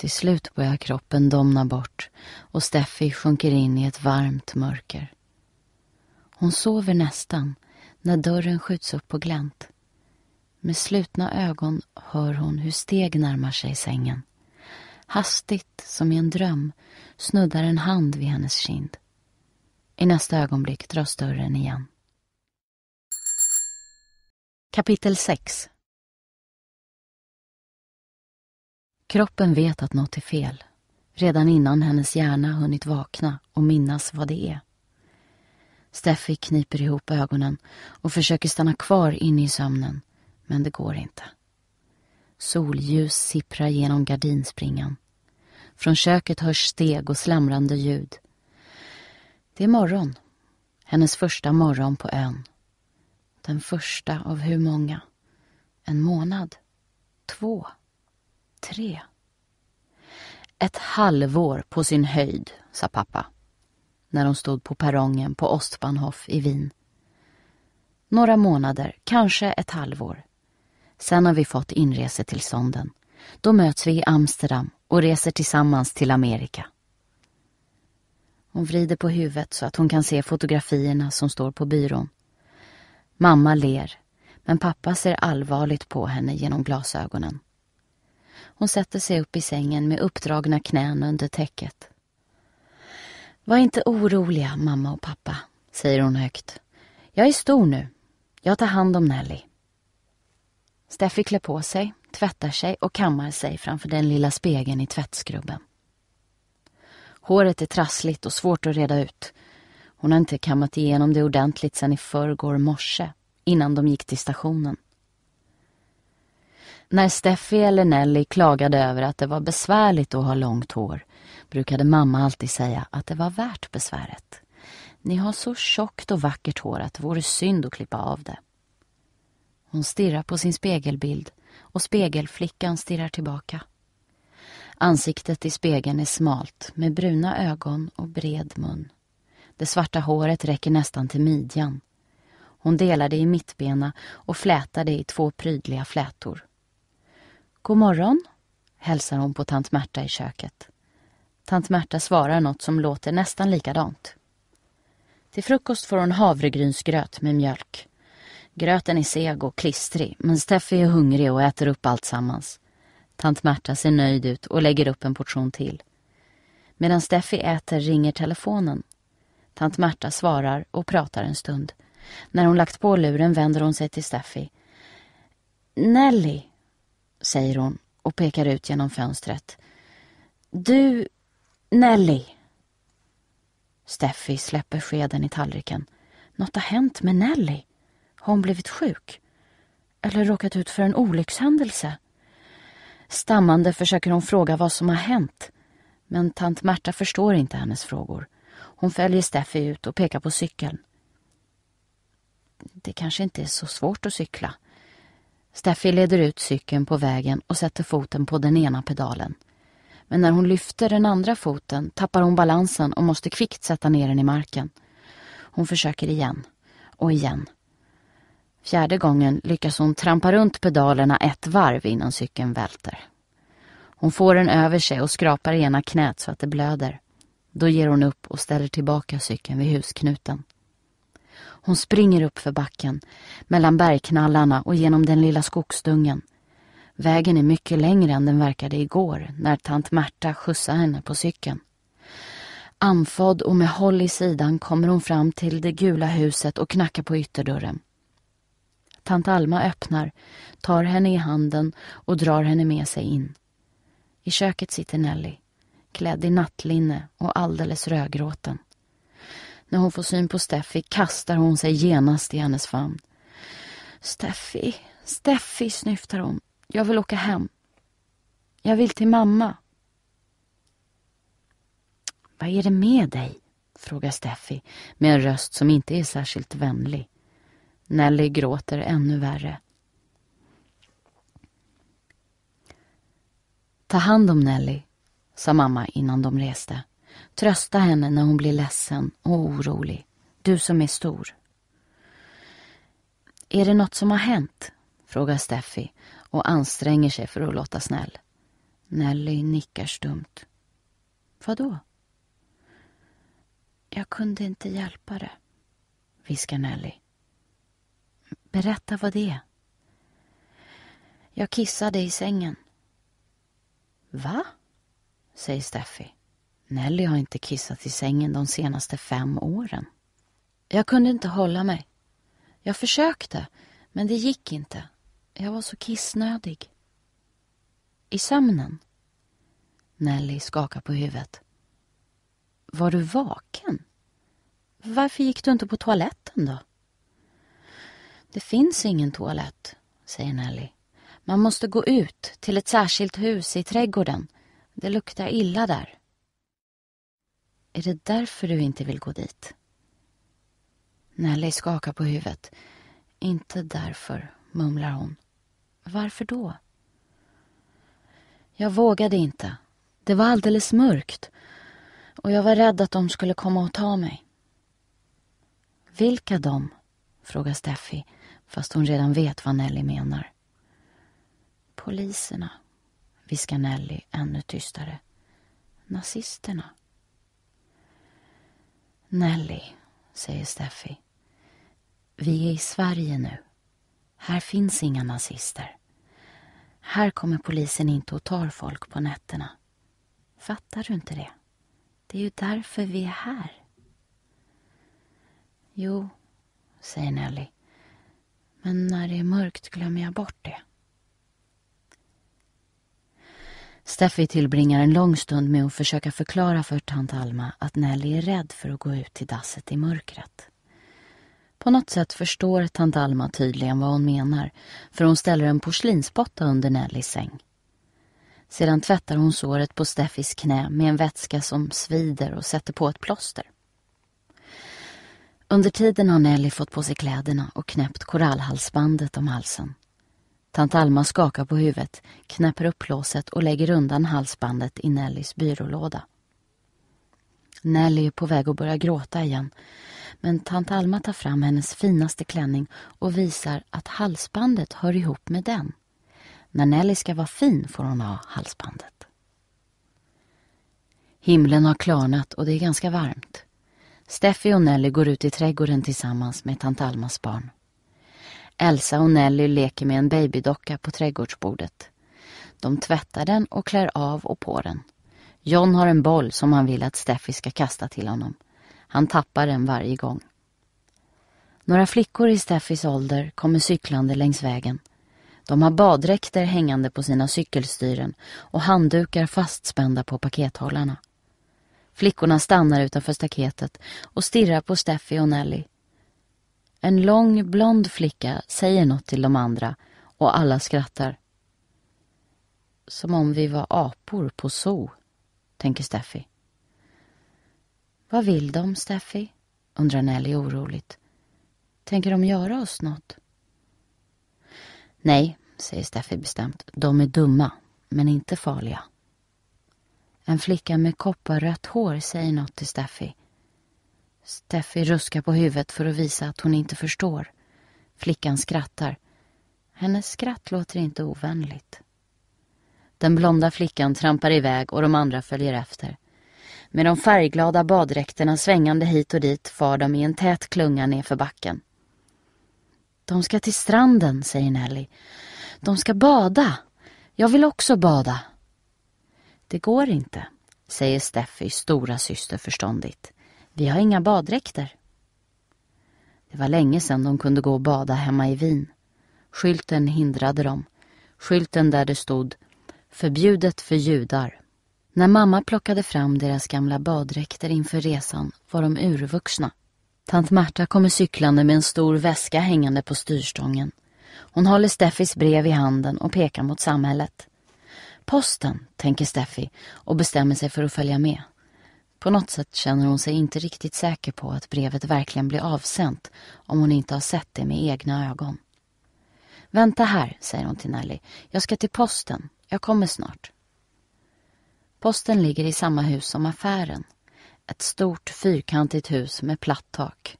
Till slut börjar kroppen domna bort och Steffi sjunker in i ett varmt mörker. Hon sover nästan när dörren skjuts upp på glänt. Med slutna ögon hör hon hur steg närmar sig sängen. Hastigt, som i en dröm, snuddar en hand vid hennes kind. I nästa ögonblick dras dörren igen. Kapitel 6 Kroppen vet att något är fel, redan innan hennes hjärna hunnit vakna och minnas vad det är. Steffi kniper ihop ögonen och försöker stanna kvar inne i sömnen, men det går inte. Solljus sipprar genom gardinspringan. Från köket hörs steg och slamrande ljud. Det är morgon. Hennes första morgon på ön. Den första av hur många? En månad? Två? Tre. Ett halvår på sin höjd, sa pappa när de stod på perrongen på Ostbahnhof i Wien. Några månader, kanske ett halvår. Sen har vi fått inresetillstånden. Då möts vi i Amsterdam och reser tillsammans till Amerika. Hon vrider på huvudet så att hon kan se fotografierna som står på byrån. Mamma ler, men pappa ser allvarligt på henne genom glasögonen. Hon sätter sig upp i sängen med uppdragna knän under täcket. Var inte oroliga, mamma och pappa, säger hon högt. Jag är stor nu. Jag tar hand om Nelly. Steffi klär på sig, tvättar sig och kammar sig framför den lilla spegeln i tvättskrubben. Håret är trassligt och svårt att reda ut. Hon har inte kammat igenom det ordentligt sedan i förrgår morse, innan de gick till stationen. När Steffi eller Nelly klagade över att det var besvärligt att ha långt hår brukade mamma alltid säga att det var värt besväret. Ni har så tjockt och vackert hår att det vore synd att klippa av det. Hon stirrar på sin spegelbild och spegelflickan stirrar tillbaka. Ansiktet i spegeln är smalt med bruna ögon och bred mun. Det svarta håret räcker nästan till midjan. Hon delar det i mittbena och flätar det i två prydliga flätor. God morgon, hälsar hon på tant Märta i köket. Tant Märta svarar något som låter nästan likadant. Till frukost får hon havregrynsgröt med mjölk. Gröten är seg och klistrig, men Steffi är hungrig och äter upp allt sammans. Tant Märta ser nöjd ut och lägger upp en portion till. Medan Steffi äter ringer telefonen. Tant Märta svarar och pratar en stund. När hon lagt på luren vänder hon sig till Steffi. Nelly, säger hon och pekar ut genom fönstret. Du, Nelly. Steffi släpper skeden i tallriken. Något har hänt med Nelly. Har hon blivit sjuk? Eller råkat ut för en olyckshändelse? Stammande försöker hon fråga vad som har hänt. Men tant Märta förstår inte hennes frågor. Hon följer Steffi ut och pekar på cykeln. Det kanske inte är så svårt att cykla. Steffi leder ut cykeln på vägen och sätter foten på den ena pedalen. Men när hon lyfter den andra foten tappar hon balansen och måste kvickt sätta ner den i marken. Hon försöker igen. Och igen. Fjärde gången lyckas hon trampa runt pedalerna ett varv innan cykeln välter. Hon får den över sig och skrapar ena knät så att det blöder. Då ger hon upp och ställer tillbaka cykeln vid husknuten. Hon springer upp för backen, mellan bergknallarna och genom den lilla skogsdungen. Vägen är mycket längre än den verkade igår när tant Märta skjutsade henne på cykeln. Anfådd och med håll i sidan kommer hon fram till det gula huset och knackar på ytterdörren. Tant Alma öppnar, tar henne i handen och drar henne med sig in. I köket sitter Nelly, klädd i nattlinne och alldeles rödgråten. När hon får syn på Steffi kastar hon sig genast i hennes famn. Steffi, Steffi, snyftar hon. Jag vill åka hem. Jag vill till mamma. Vad är det med dig? frågar Steffi med en röst som inte är särskilt vänlig. Nelly gråter ännu värre. Ta hand om Nelly, sa mamma innan de reste. Trösta henne när hon blir ledsen och orolig. Du som är stor. Är det något som har hänt? frågar Steffi och anstränger sig för att låta snäll. Nelly nickar stumt. Vadå? Jag kunde inte hjälpa det, viskar Nelly. Berätta vad det är. Jag kissade i sängen. Va? säger Steffi. Nelly har inte kissat i sängen de senaste fem åren. Jag kunde inte hålla mig. Jag försökte, men det gick inte. Jag var så kissnödig. I sömnen? Nelly skakar på huvudet. Var du vaken? Varför gick du inte på toaletten då? Det finns ingen toalett, säger Nelly. Man måste gå ut till ett särskilt hus i trädgården. Det luktar illa där. Är det därför du inte vill gå dit? Nelly skakar på huvudet. Inte därför, mumlar hon. Varför då? Jag vågade inte. Det var alldeles mörkt och jag var rädd att de skulle komma och ta mig. Vilka de? frågar Steffi fast hon redan vet vad Nelly menar. Poliserna, viskar Nelly ännu tystare. Nazisterna. Nelly, säger Steffi. Vi är i Sverige nu. Här finns inga nazister. Här kommer polisen inte och tar folk på nätterna. Fattar du inte det? Det är ju därför vi är här. Jo, säger Nelly. Men när det är mörkt glömmer jag bort det. Steffi tillbringar en lång stund med att försöka förklara för tant Alma att Nelly är rädd för att gå ut till dasset i mörkret. På något sätt förstår tant Alma tydligen vad hon menar för hon ställer en porslinspotta under Nellys säng. Sedan tvättar hon såret på Steffis knä med en vätska som svider och sätter på ett plåster. Under tiden har Nelly fått på sig kläderna och knäppt korallhalsbandet om halsen. Tant Alma skakar på huvudet, knäpper upp låset och lägger undan halsbandet i Nellys byrålåda. Nelly är på väg att börja gråta igen. Men tant Alma tar fram hennes finaste klänning och visar att halsbandet hör ihop med den. När Nelly ska vara fin får hon ha halsbandet. Himlen har klarnat och det är ganska varmt. Steffi och Nelly går ut i trädgården tillsammans med tant Almas barn. Elsa och Nelly leker med en babydocka på trädgårdsbordet. De tvättar den och klär av och på den. John har en boll som han vill att Steffi ska kasta till honom. Han tappar den varje gång. Några flickor i Steffis ålder kommer cyklande längs vägen. De har baddräkter hängande på sina cykelstyren och handdukar fastspända på pakethållarna. Flickorna stannar utanför staketet och stirrar på Steffi och Nelly en lång blond flicka säger något till de andra och alla skrattar. Som om vi var apor på zoo, tänker Steffi. Vad vill de, Steffi? undrar Nelly oroligt. Tänker de göra oss något? Nej, säger Steffi bestämt. De är dumma, men inte farliga. En flicka med kopparrött hår säger något till Steffi. Steffi ruskar på huvudet för att visa att hon inte förstår. Flickan skrattar. Hennes skratt låter inte ovänligt. Den blonda flickan trampar iväg och de andra följer efter. Med de färgglada baddräkterna svängande hit och dit far de i en tät klunga nerför backen. De ska till stranden, säger Nelly. De ska bada. Jag vill också bada. Det går inte, säger Steffi, stora syster förståndigt. Vi har inga baddräkter. Det var länge sedan de kunde gå och bada hemma i Wien. Skylten hindrade dem. Skylten där det stod ”Förbjudet för judar”. När mamma plockade fram deras gamla baddräkter inför resan var de urvuxna. Tant Marta kommer cyklande med en stor väska hängande på styrstången. Hon håller Steffis brev i handen och pekar mot samhället. Posten, tänker Steffi och bestämmer sig för att följa med. På något sätt känner hon sig inte riktigt säker på att brevet verkligen blir avsänt om hon inte har sett det med egna ögon. Vänta här, säger hon till Nelly. Jag ska till posten. Jag kommer snart. Posten ligger i samma hus som affären. Ett stort fyrkantigt hus med platt tak.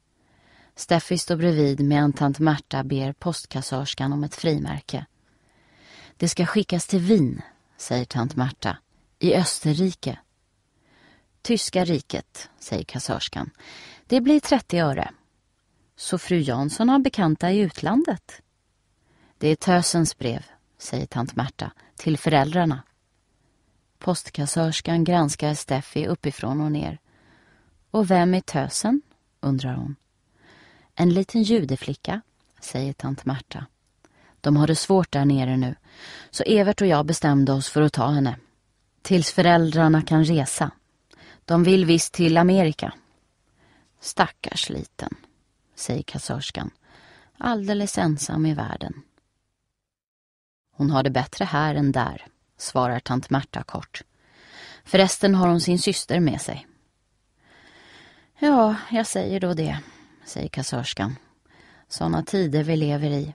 Steffi står bredvid medan tant Märta ber postkassörskan om ett frimärke. Det ska skickas till Wien, säger tant Märta. I Österrike. Tyska riket, säger kassörskan. Det blir 30 öre. Så fru Jansson har bekanta i utlandet? Det är tösens brev, säger tant Märta, till föräldrarna. Postkassörskan granskar Steffi uppifrån och ner. Och vem är tösen? undrar hon. En liten judeflicka, säger tant Märta. De har det svårt där nere nu, så Evert och jag bestämde oss för att ta henne. Tills föräldrarna kan resa. De vill visst till Amerika. Stackars liten, säger kassörskan, alldeles ensam i världen. Hon har det bättre här än där, svarar tant Märta kort. Förresten har hon sin syster med sig. Ja, jag säger då det, säger kassörskan. Såna tider vi lever i.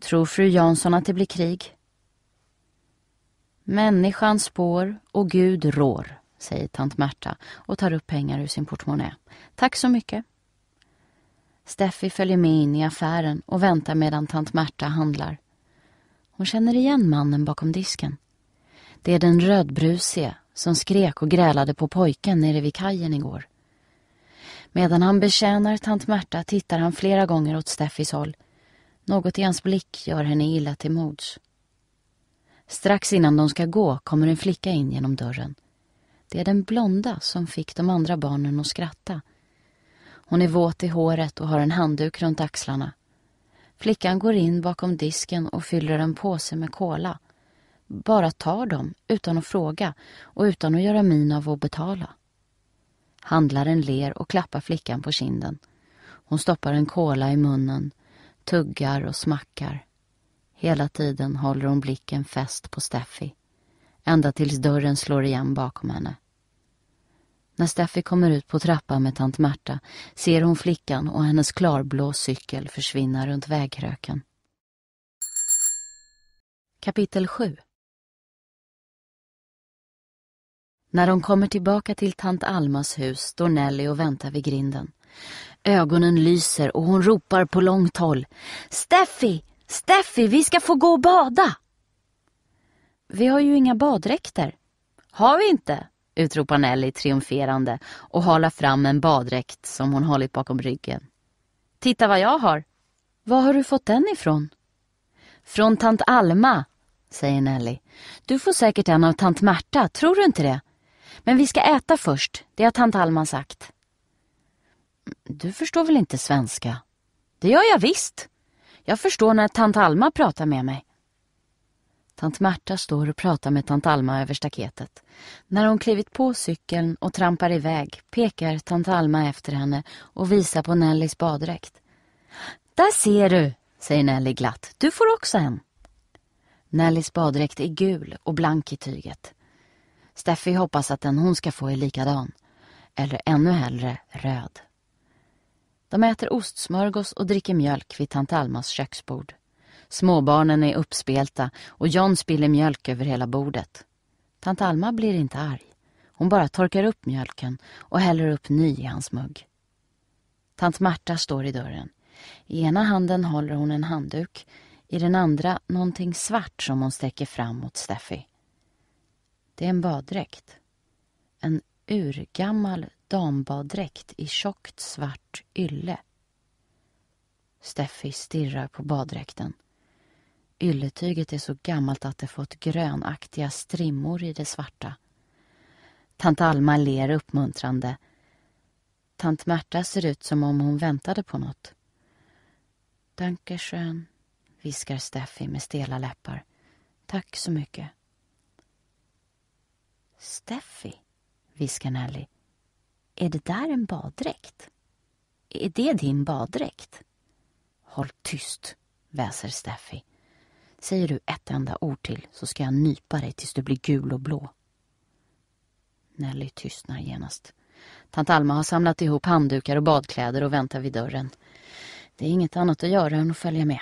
Tror fru Jansson att det blir krig? Människan spår och Gud rår säger tant Märta och tar upp pengar ur sin portmonnä. Tack så mycket. Steffi följer med in i affären och väntar medan tant Märta handlar. Hon känner igen mannen bakom disken. Det är den rödbrusige som skrek och grälade på pojken nere vid kajen igår. Medan han betjänar tant Märta tittar han flera gånger åt Steffis håll. Något i hans blick gör henne illa till mods. Strax innan de ska gå kommer en flicka in genom dörren. Det är den blonda som fick de andra barnen att skratta. Hon är våt i håret och har en handduk runt axlarna. Flickan går in bakom disken och fyller en påse med kola. Bara tar dem, utan att fråga och utan att göra min av att betala. Handlaren ler och klappar flickan på kinden. Hon stoppar en kola i munnen, tuggar och smackar. Hela tiden håller hon blicken fäst på Steffi. Ända tills dörren slår igen bakom henne. När Steffi kommer ut på trappan med tant Märta ser hon flickan och hennes klarblå cykel försvinna runt vägröken. Kapitel 7 När de kommer tillbaka till tant Almas hus står Nelly och väntar vid grinden. Ögonen lyser och hon ropar på långt håll. Steffi! Steffi, vi ska få gå och bada! Vi har ju inga baddräkter. Har vi inte? utropar Nelly triumferande och halar fram en baddräkt som hon hållit bakom ryggen. Titta vad jag har! Var har du fått den ifrån? Från tant Alma, säger Nelly. Du får säkert en av tant Märta, tror du inte det? Men vi ska äta först, det har tant Alma sagt. Du förstår väl inte svenska? Det gör jag visst. Jag förstår när tant Alma pratar med mig. Tant Märta står och pratar med tant Alma över staketet. När hon klivit på cykeln och trampar iväg pekar tant Alma efter henne och visar på Nellys baddräkt. Där ser du, säger Nelly glatt. Du får också en. Nellys baddräkt är gul och blank i tyget. Steffi hoppas att den hon ska få är likadan. Eller ännu hellre röd. De äter ostsmörgås och dricker mjölk vid tant Almas köksbord. Småbarnen är uppspelta och John spiller mjölk över hela bordet. Tant Alma blir inte arg. Hon bara torkar upp mjölken och häller upp ny i hans mugg. Tant Marta står i dörren. I ena handen håller hon en handduk, i den andra någonting svart som hon sträcker fram mot Steffi. Det är en baddräkt. En urgammal dambaddräkt i tjockt svart ylle. Steffi stirrar på baddräkten. Ylletyget är så gammalt att det fått grönaktiga strimmor i det svarta. Tant Alma ler uppmuntrande. Tant Märta ser ut som om hon väntade på något. Dankeschön, viskar Steffi med stela läppar. Tack så mycket. Steffi, viskar Nelly. Är det där en baddräkt? Är det din baddräkt? Håll tyst, väser Steffi. Säger du ett enda ord till så ska jag nypa dig tills du blir gul och blå. Nelly tystnar genast. Tant Alma har samlat ihop handdukar och badkläder och väntar vid dörren. Det är inget annat att göra än att följa med.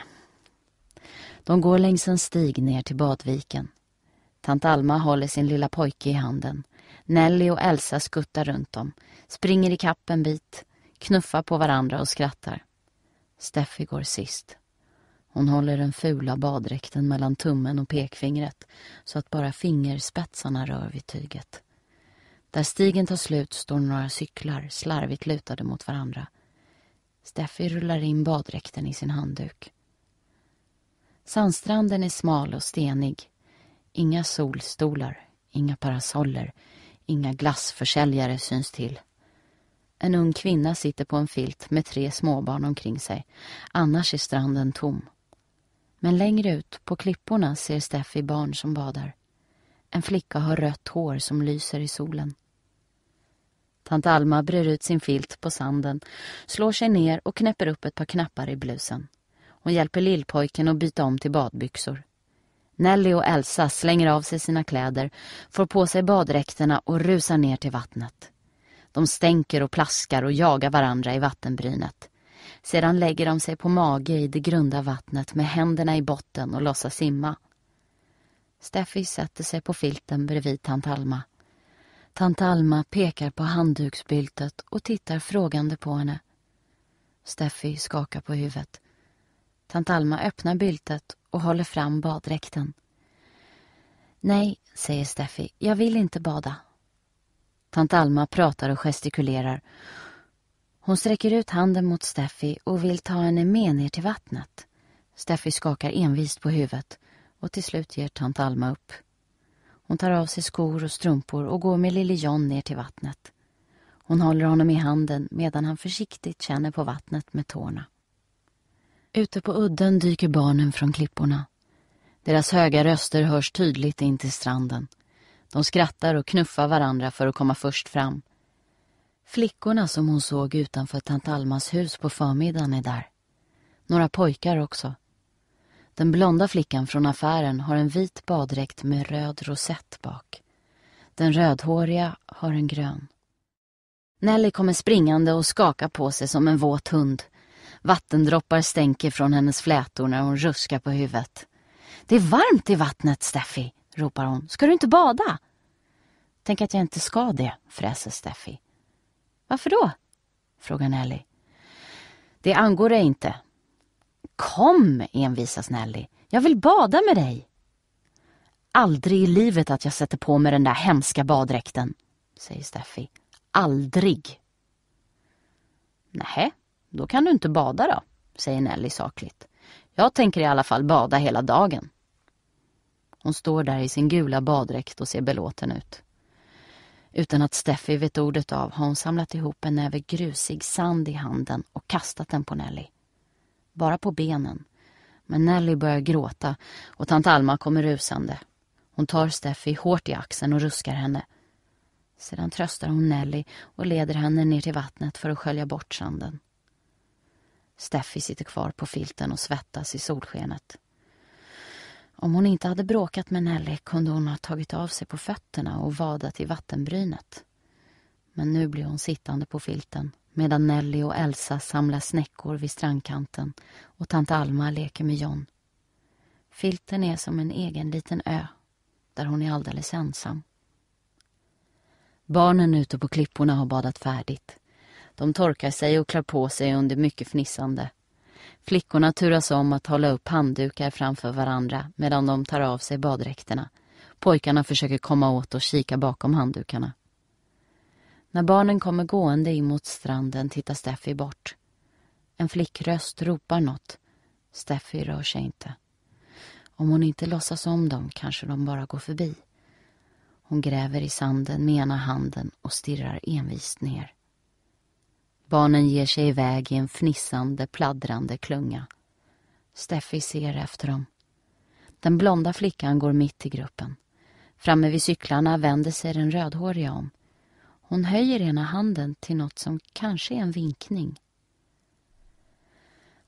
De går längs en stig ner till badviken. Tant Alma håller sin lilla pojke i handen. Nelly och Elsa skuttar runt dem, springer i kapp en bit, knuffar på varandra och skrattar. Steffi går sist. Hon håller den fula baddräkten mellan tummen och pekfingret så att bara fingerspetsarna rör vid tyget. Där stigen tar slut står några cyklar slarvigt lutade mot varandra. Steffi rullar in baddräkten i sin handduk. Sandstranden är smal och stenig. Inga solstolar, inga parasoller, inga glassförsäljare syns till. En ung kvinna sitter på en filt med tre småbarn omkring sig. Annars är stranden tom. Men längre ut på klipporna ser Steffi barn som badar. En flicka har rött hår som lyser i solen. Tant Alma brer ut sin filt på sanden, slår sig ner och knäpper upp ett par knappar i blusen. Hon hjälper lillpojken att byta om till badbyxor. Nelly och Elsa slänger av sig sina kläder, får på sig baddräkterna och rusar ner till vattnet. De stänker och plaskar och jagar varandra i vattenbrynet. Sedan lägger de sig på mage i det grunda vattnet med händerna i botten och låtsas simma. Steffi sätter sig på filten bredvid tant Alma. Tant Alma pekar på handduksbyltet och tittar frågande på henne. Steffi skakar på huvudet. Tant Alma öppnar byltet och håller fram baddräkten. Nej, säger Steffi, jag vill inte bada. Tant Alma pratar och gestikulerar hon sträcker ut handen mot Steffi och vill ta henne med ner till vattnet. Steffi skakar envist på huvudet och till slut ger tant Alma upp. Hon tar av sig skor och strumpor och går med lille John ner till vattnet. Hon håller honom i handen medan han försiktigt känner på vattnet med tårna. Ute på udden dyker barnen från klipporna. Deras höga röster hörs tydligt in till stranden. De skrattar och knuffar varandra för att komma först fram. Flickorna som hon såg utanför tant Almas hus på förmiddagen är där. Några pojkar också. Den blonda flickan från affären har en vit baddräkt med röd rosett bak. Den rödhåriga har en grön. Nelly kommer springande och skakar på sig som en våt hund. Vattendroppar stänker från hennes flätor när hon ruskar på huvudet. Det är varmt i vattnet, Steffi, ropar hon. Ska du inte bada? Tänk att jag inte ska det, fräser Steffi. Varför då? frågar Nelly. Det angår dig inte. Kom, envisas Nelly. Jag vill bada med dig. Aldrig i livet att jag sätter på mig den där hemska baddräkten, säger Steffi. Aldrig. Nej, då kan du inte bada då, säger Nelly sakligt. Jag tänker i alla fall bada hela dagen. Hon står där i sin gula baddräkt och ser belåten ut. Utan att Steffi vet ordet av har hon samlat ihop en näve grusig sand i handen och kastat den på Nelly. Bara på benen. Men Nelly börjar gråta och tant Alma kommer rusande. Hon tar Steffi hårt i axeln och ruskar henne. Sedan tröstar hon Nelly och leder henne ner till vattnet för att skölja bort sanden. Steffi sitter kvar på filten och svettas i solskenet. Om hon inte hade bråkat med Nelly kunde hon ha tagit av sig på fötterna och vadat i vattenbrynet. Men nu blir hon sittande på filten medan Nelly och Elsa samlar snäckor vid strandkanten och tant Alma leker med John. Filten är som en egen liten ö där hon är alldeles ensam. Barnen ute på klipporna har badat färdigt. De torkar sig och klär på sig under mycket fnissande Flickorna turas om att hålla upp handdukar framför varandra medan de tar av sig baddräkterna. Pojkarna försöker komma åt och kika bakom handdukarna. När barnen kommer gående in mot stranden tittar Steffi bort. En flickröst ropar något. Steffi rör sig inte. Om hon inte låtsas om dem kanske de bara går förbi. Hon gräver i sanden med ena handen och stirrar envist ner. Barnen ger sig iväg i en fnissande, pladdrande klunga. Steffi ser efter dem. Den blonda flickan går mitt i gruppen. Framme vid cyklarna vänder sig den rödhåriga om. Hon höjer ena handen till något som kanske är en vinkning.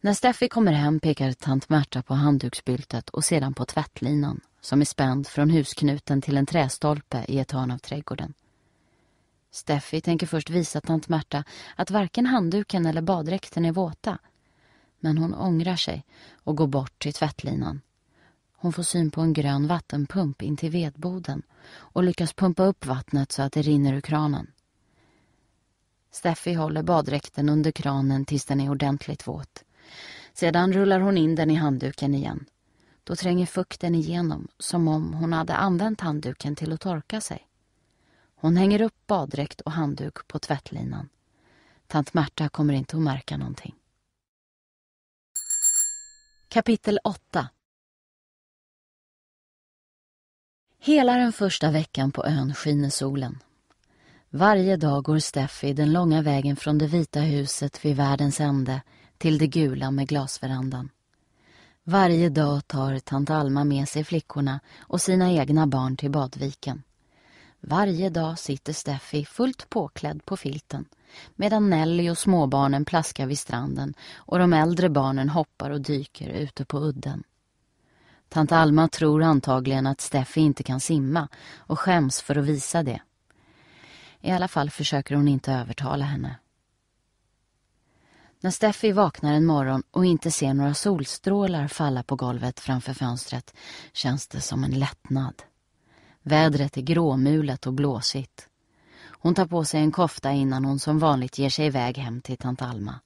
När Steffi kommer hem pekar tant Märta på handduksbyltet och sedan på tvättlinan som är spänd från husknuten till en trästolpe i ett hörn av trädgården. Steffi tänker först visa tant Märta att varken handduken eller baddräkten är våta. Men hon ångrar sig och går bort till tvättlinan. Hon får syn på en grön vattenpump in till vedboden och lyckas pumpa upp vattnet så att det rinner ur kranen. Steffi håller baddräkten under kranen tills den är ordentligt våt. Sedan rullar hon in den i handduken igen. Då tränger fukten igenom som om hon hade använt handduken till att torka sig. Hon hänger upp baddräkt och handduk på tvättlinan. Tant Märta kommer inte att märka någonting. Kapitel 8 Hela den första veckan på ön skiner solen. Varje dag går Steffi den långa vägen från det vita huset vid världens ände till det gula med glasverandan. Varje dag tar tant Alma med sig flickorna och sina egna barn till badviken. Varje dag sitter Steffi fullt påklädd på filten medan Nelly och småbarnen plaskar vid stranden och de äldre barnen hoppar och dyker ute på udden. Tant Alma tror antagligen att Steffi inte kan simma och skäms för att visa det. I alla fall försöker hon inte övertala henne. När Steffi vaknar en morgon och inte ser några solstrålar falla på golvet framför fönstret känns det som en lättnad. Vädret är gråmulet och blåsigt. Hon tar på sig en kofta innan hon som vanligt ger sig iväg hem till tant Alma.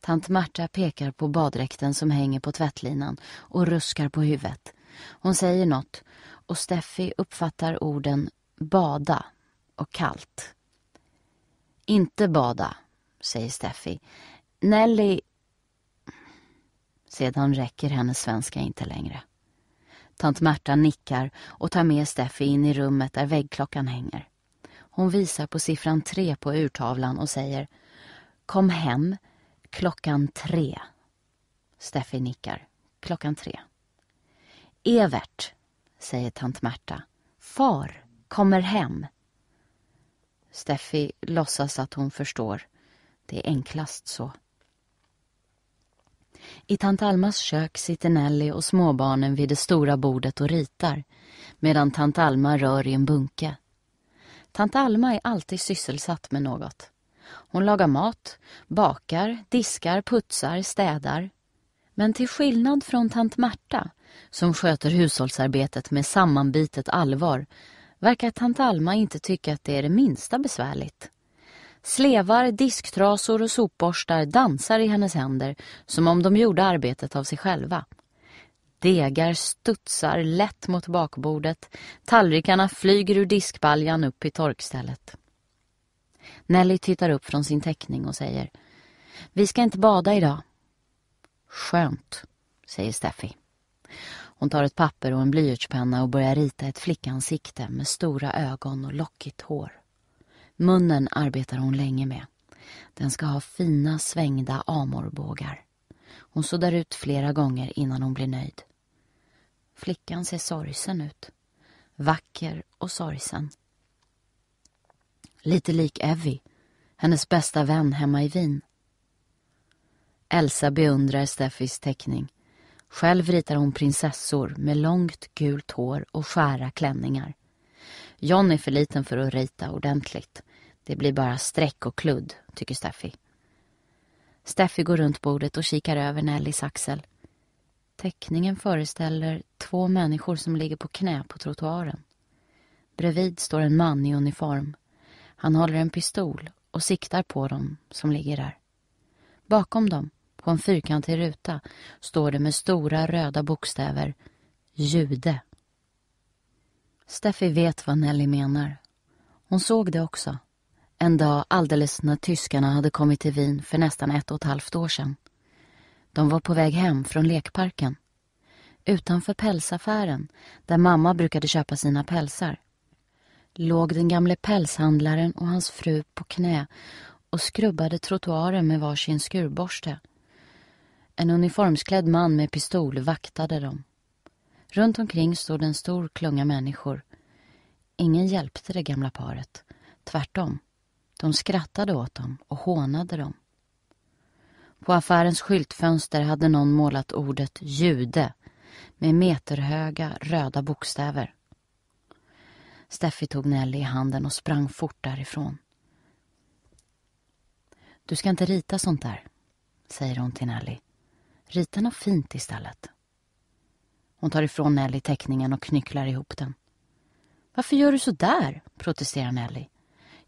Tant Marta pekar på baddräkten som hänger på tvättlinan och ruskar på huvudet. Hon säger något och Steffi uppfattar orden bada och kallt. Inte bada, säger Steffi. Nelly... Sedan räcker hennes svenska inte längre. Tant Märta nickar och tar med Steffi in i rummet där väggklockan hänger. Hon visar på siffran tre på urtavlan och säger Kom hem klockan tre. Steffi nickar. Klockan tre. Evert, säger tant Märta. Far kommer hem. Steffi låtsas att hon förstår. Det är enklast så. I tant Almas kök sitter Nelly och småbarnen vid det stora bordet och ritar, medan tant Alma rör i en bunke. Tant Alma är alltid sysselsatt med något. Hon lagar mat, bakar, diskar, putsar, städar. Men till skillnad från tant Marta, som sköter hushållsarbetet med sammanbitet allvar, verkar tant Alma inte tycka att det är det minsta besvärligt. Slevar, disktrasor och sopborstar dansar i hennes händer som om de gjorde arbetet av sig själva. Degar studsar lätt mot bakbordet, tallrikarna flyger ur diskbaljan upp i torkstället. Nelly tittar upp från sin teckning och säger Vi ska inte bada idag. Skönt, säger Steffi. Hon tar ett papper och en blyertspenna och börjar rita ett flickansikte med stora ögon och lockigt hår. Munnen arbetar hon länge med. Den ska ha fina svängda amorbågar. Hon suddar ut flera gånger innan hon blir nöjd. Flickan ser sorgsen ut. Vacker och sorgsen. Lite lik Evie, hennes bästa vän hemma i Wien. Elsa beundrar Steffis teckning. Själv ritar hon prinsessor med långt gult hår och skära klänningar. John är för liten för att rita ordentligt. Det blir bara streck och kludd, tycker Steffi. Steffi går runt bordet och kikar över Nellys axel. Teckningen föreställer två människor som ligger på knä på trottoaren. Bredvid står en man i uniform. Han håller en pistol och siktar på dem som ligger där. Bakom dem, på en fyrkantig ruta, står det med stora röda bokstäver Jude. Steffi vet vad Nelly menar. Hon såg det också. En dag alldeles när tyskarna hade kommit till Wien för nästan ett och ett halvt år sedan. De var på väg hem från lekparken. Utanför pälsaffären, där mamma brukade köpa sina pälsar, låg den gamle pälshandlaren och hans fru på knä och skrubbade trottoaren med varsin skurborste. En uniformsklädd man med pistol vaktade dem. Runt omkring stod en stor klunga människor. Ingen hjälpte det gamla paret. Tvärtom. De skrattade åt dem och hånade dem. På affärens skyltfönster hade någon målat ordet jude med meterhöga röda bokstäver. Steffi tog Nelly i handen och sprang fort därifrån. Du ska inte rita sånt där, säger hon till Nelly. Rita något fint istället. Hon tar ifrån Nelly teckningen och knycklar ihop den. Varför gör du så där? protesterar Nelly.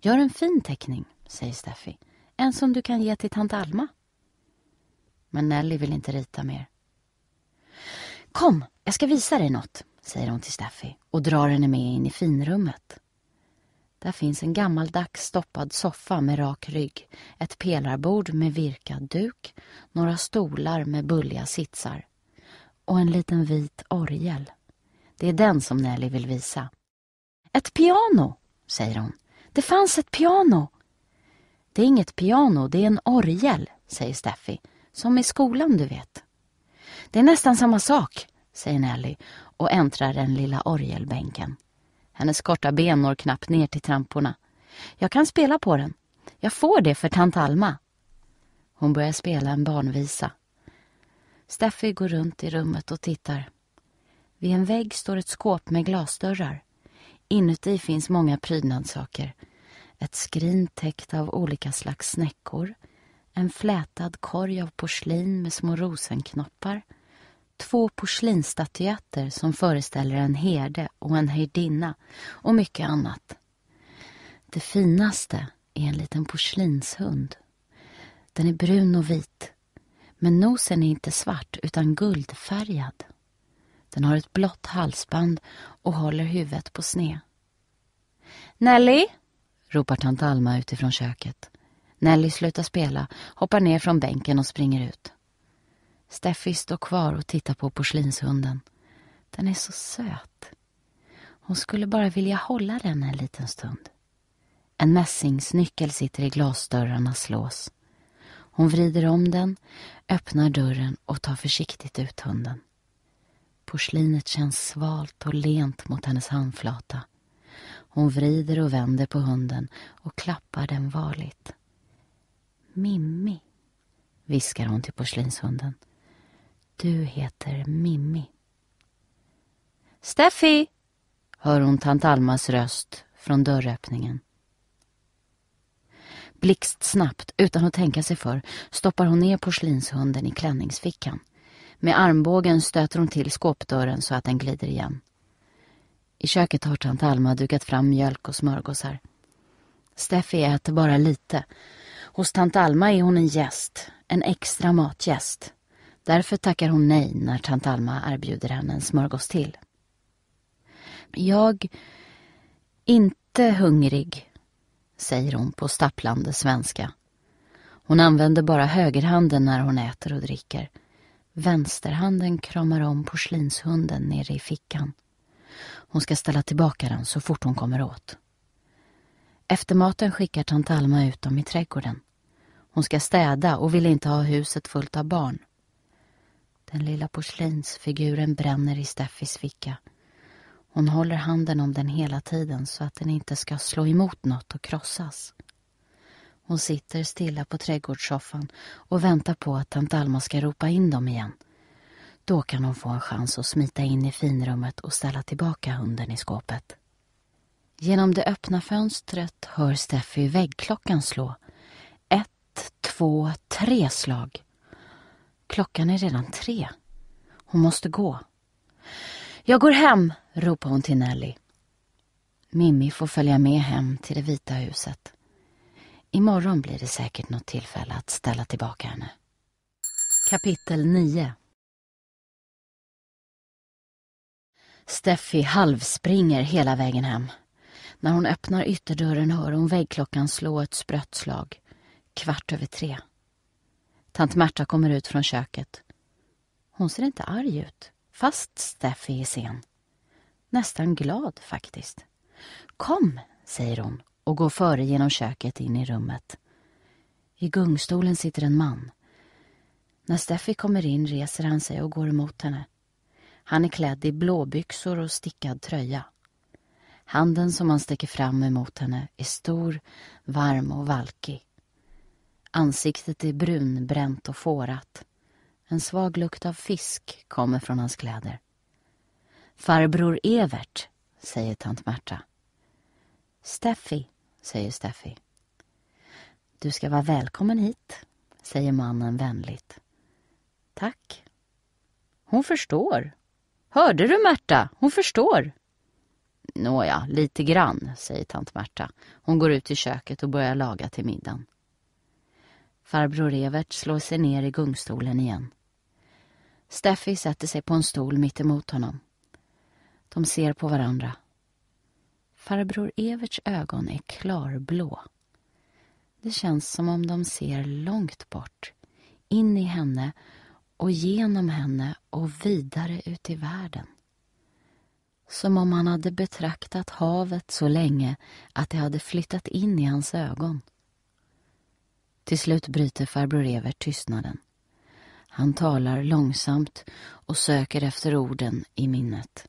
Gör en fin teckning, säger Steffi. En som du kan ge till tant Alma. Men Nelly vill inte rita mer. Kom, jag ska visa dig något, säger hon till Steffi och drar henne med in i finrummet. Där finns en gammaldags stoppad soffa med rak rygg, ett pelarbord med virkad duk, några stolar med bulliga sitsar och en liten vit orgel. Det är den som Nelly vill visa. Ett piano, säger hon. Det fanns ett piano. Det är inget piano, det är en orgel, säger Steffi. Som i skolan, du vet. Det är nästan samma sak, säger Nelly och äntrar den lilla orgelbänken. Hennes korta ben når knappt ner till tramporna. Jag kan spela på den. Jag får det för tant Alma. Hon börjar spela en barnvisa. Steffi går runt i rummet och tittar. Vid en vägg står ett skåp med glasdörrar. Inuti finns många prydnadssaker. Ett skrin täckt av olika slags snäckor. En flätad korg av porslin med små rosenknoppar. Två porslinsstatyetter som föreställer en herde och en herdinna och mycket annat. Det finaste är en liten porslinshund. Den är brun och vit men nosen är inte svart utan guldfärgad. Den har ett blått halsband och håller huvudet på sned. Nelly! ropar tant Alma utifrån köket. Nelly slutar spela, hoppar ner från bänken och springer ut. Steffi står kvar och tittar på porslinshunden. Den är så söt. Hon skulle bara vilja hålla den en liten stund. En mässingsnyckel sitter i glasdörrarnas lås. Hon vrider om den, öppnar dörren och tar försiktigt ut hunden. Porslinet känns svalt och lent mot hennes handflata. Hon vrider och vänder på hunden och klappar den varligt. Mimmi, viskar hon till porslinshunden. Du heter Mimmi. Steffi, hör hon tant Almas röst från dörröppningen. Blixtsnabbt, utan att tänka sig för, stoppar hon ner porslinshunden i klänningsfickan. Med armbågen stöter hon till skåpdörren så att den glider igen. I köket har tant Alma dukat fram mjölk och smörgåsar. Steffi äter bara lite. Hos tant Alma är hon en gäst, en extra matgäst. Därför tackar hon nej när tant Alma erbjuder henne en smörgås till. Jag... inte hungrig, säger hon på stapplande svenska. Hon använder bara högerhanden när hon äter och dricker. Vänsterhanden kramar om porslinshunden nere i fickan. Hon ska ställa tillbaka den så fort hon kommer åt. Efter maten skickar tant Alma ut dem i trädgården. Hon ska städa och vill inte ha huset fullt av barn. Den lilla porslinsfiguren bränner i Steffis ficka. Hon håller handen om den hela tiden så att den inte ska slå emot något och krossas. Hon sitter stilla på trädgårdssoffan och väntar på att tant Alma ska ropa in dem igen. Då kan hon få en chans att smita in i finrummet och ställa tillbaka hunden i skåpet. Genom det öppna fönstret hör Steffi väggklockan slå. Ett, två, tre slag. Klockan är redan tre. Hon måste gå. Jag går hem, ropar hon till Nelly. Mimmi får följa med hem till det vita huset. Imorgon blir det säkert något tillfälle att ställa tillbaka henne. Kapitel 9 Steffi halvspringer hela vägen hem. När hon öppnar ytterdörren hör hon väggklockan slå ett sprött slag. Kvart över tre. Tant Märta kommer ut från köket. Hon ser inte arg ut, fast Steffi är sen nästan glad faktiskt. Kom, säger hon och går före genom köket in i rummet. I gungstolen sitter en man. När Steffi kommer in reser han sig och går emot henne. Han är klädd i blåbyxor och stickad tröja. Handen som han sticker fram emot henne är stor, varm och valkig. Ansiktet är brunbränt och fårat. En svag lukt av fisk kommer från hans kläder. Farbror Evert, säger tant Märta. Steffi, säger Steffi. Du ska vara välkommen hit, säger mannen vänligt. Tack. Hon förstår. Hörde du Märta? Hon förstår. Nåja, lite grann, säger tant Märta. Hon går ut i köket och börjar laga till middagen. Farbror Evert slår sig ner i gungstolen igen. Steffi sätter sig på en stol mitt emot honom. De ser på varandra. Farbror Everts ögon är klarblå. Det känns som om de ser långt bort, in i henne och genom henne och vidare ut i världen. Som om han hade betraktat havet så länge att det hade flyttat in i hans ögon. Till slut bryter farbror Evert tystnaden. Han talar långsamt och söker efter orden i minnet.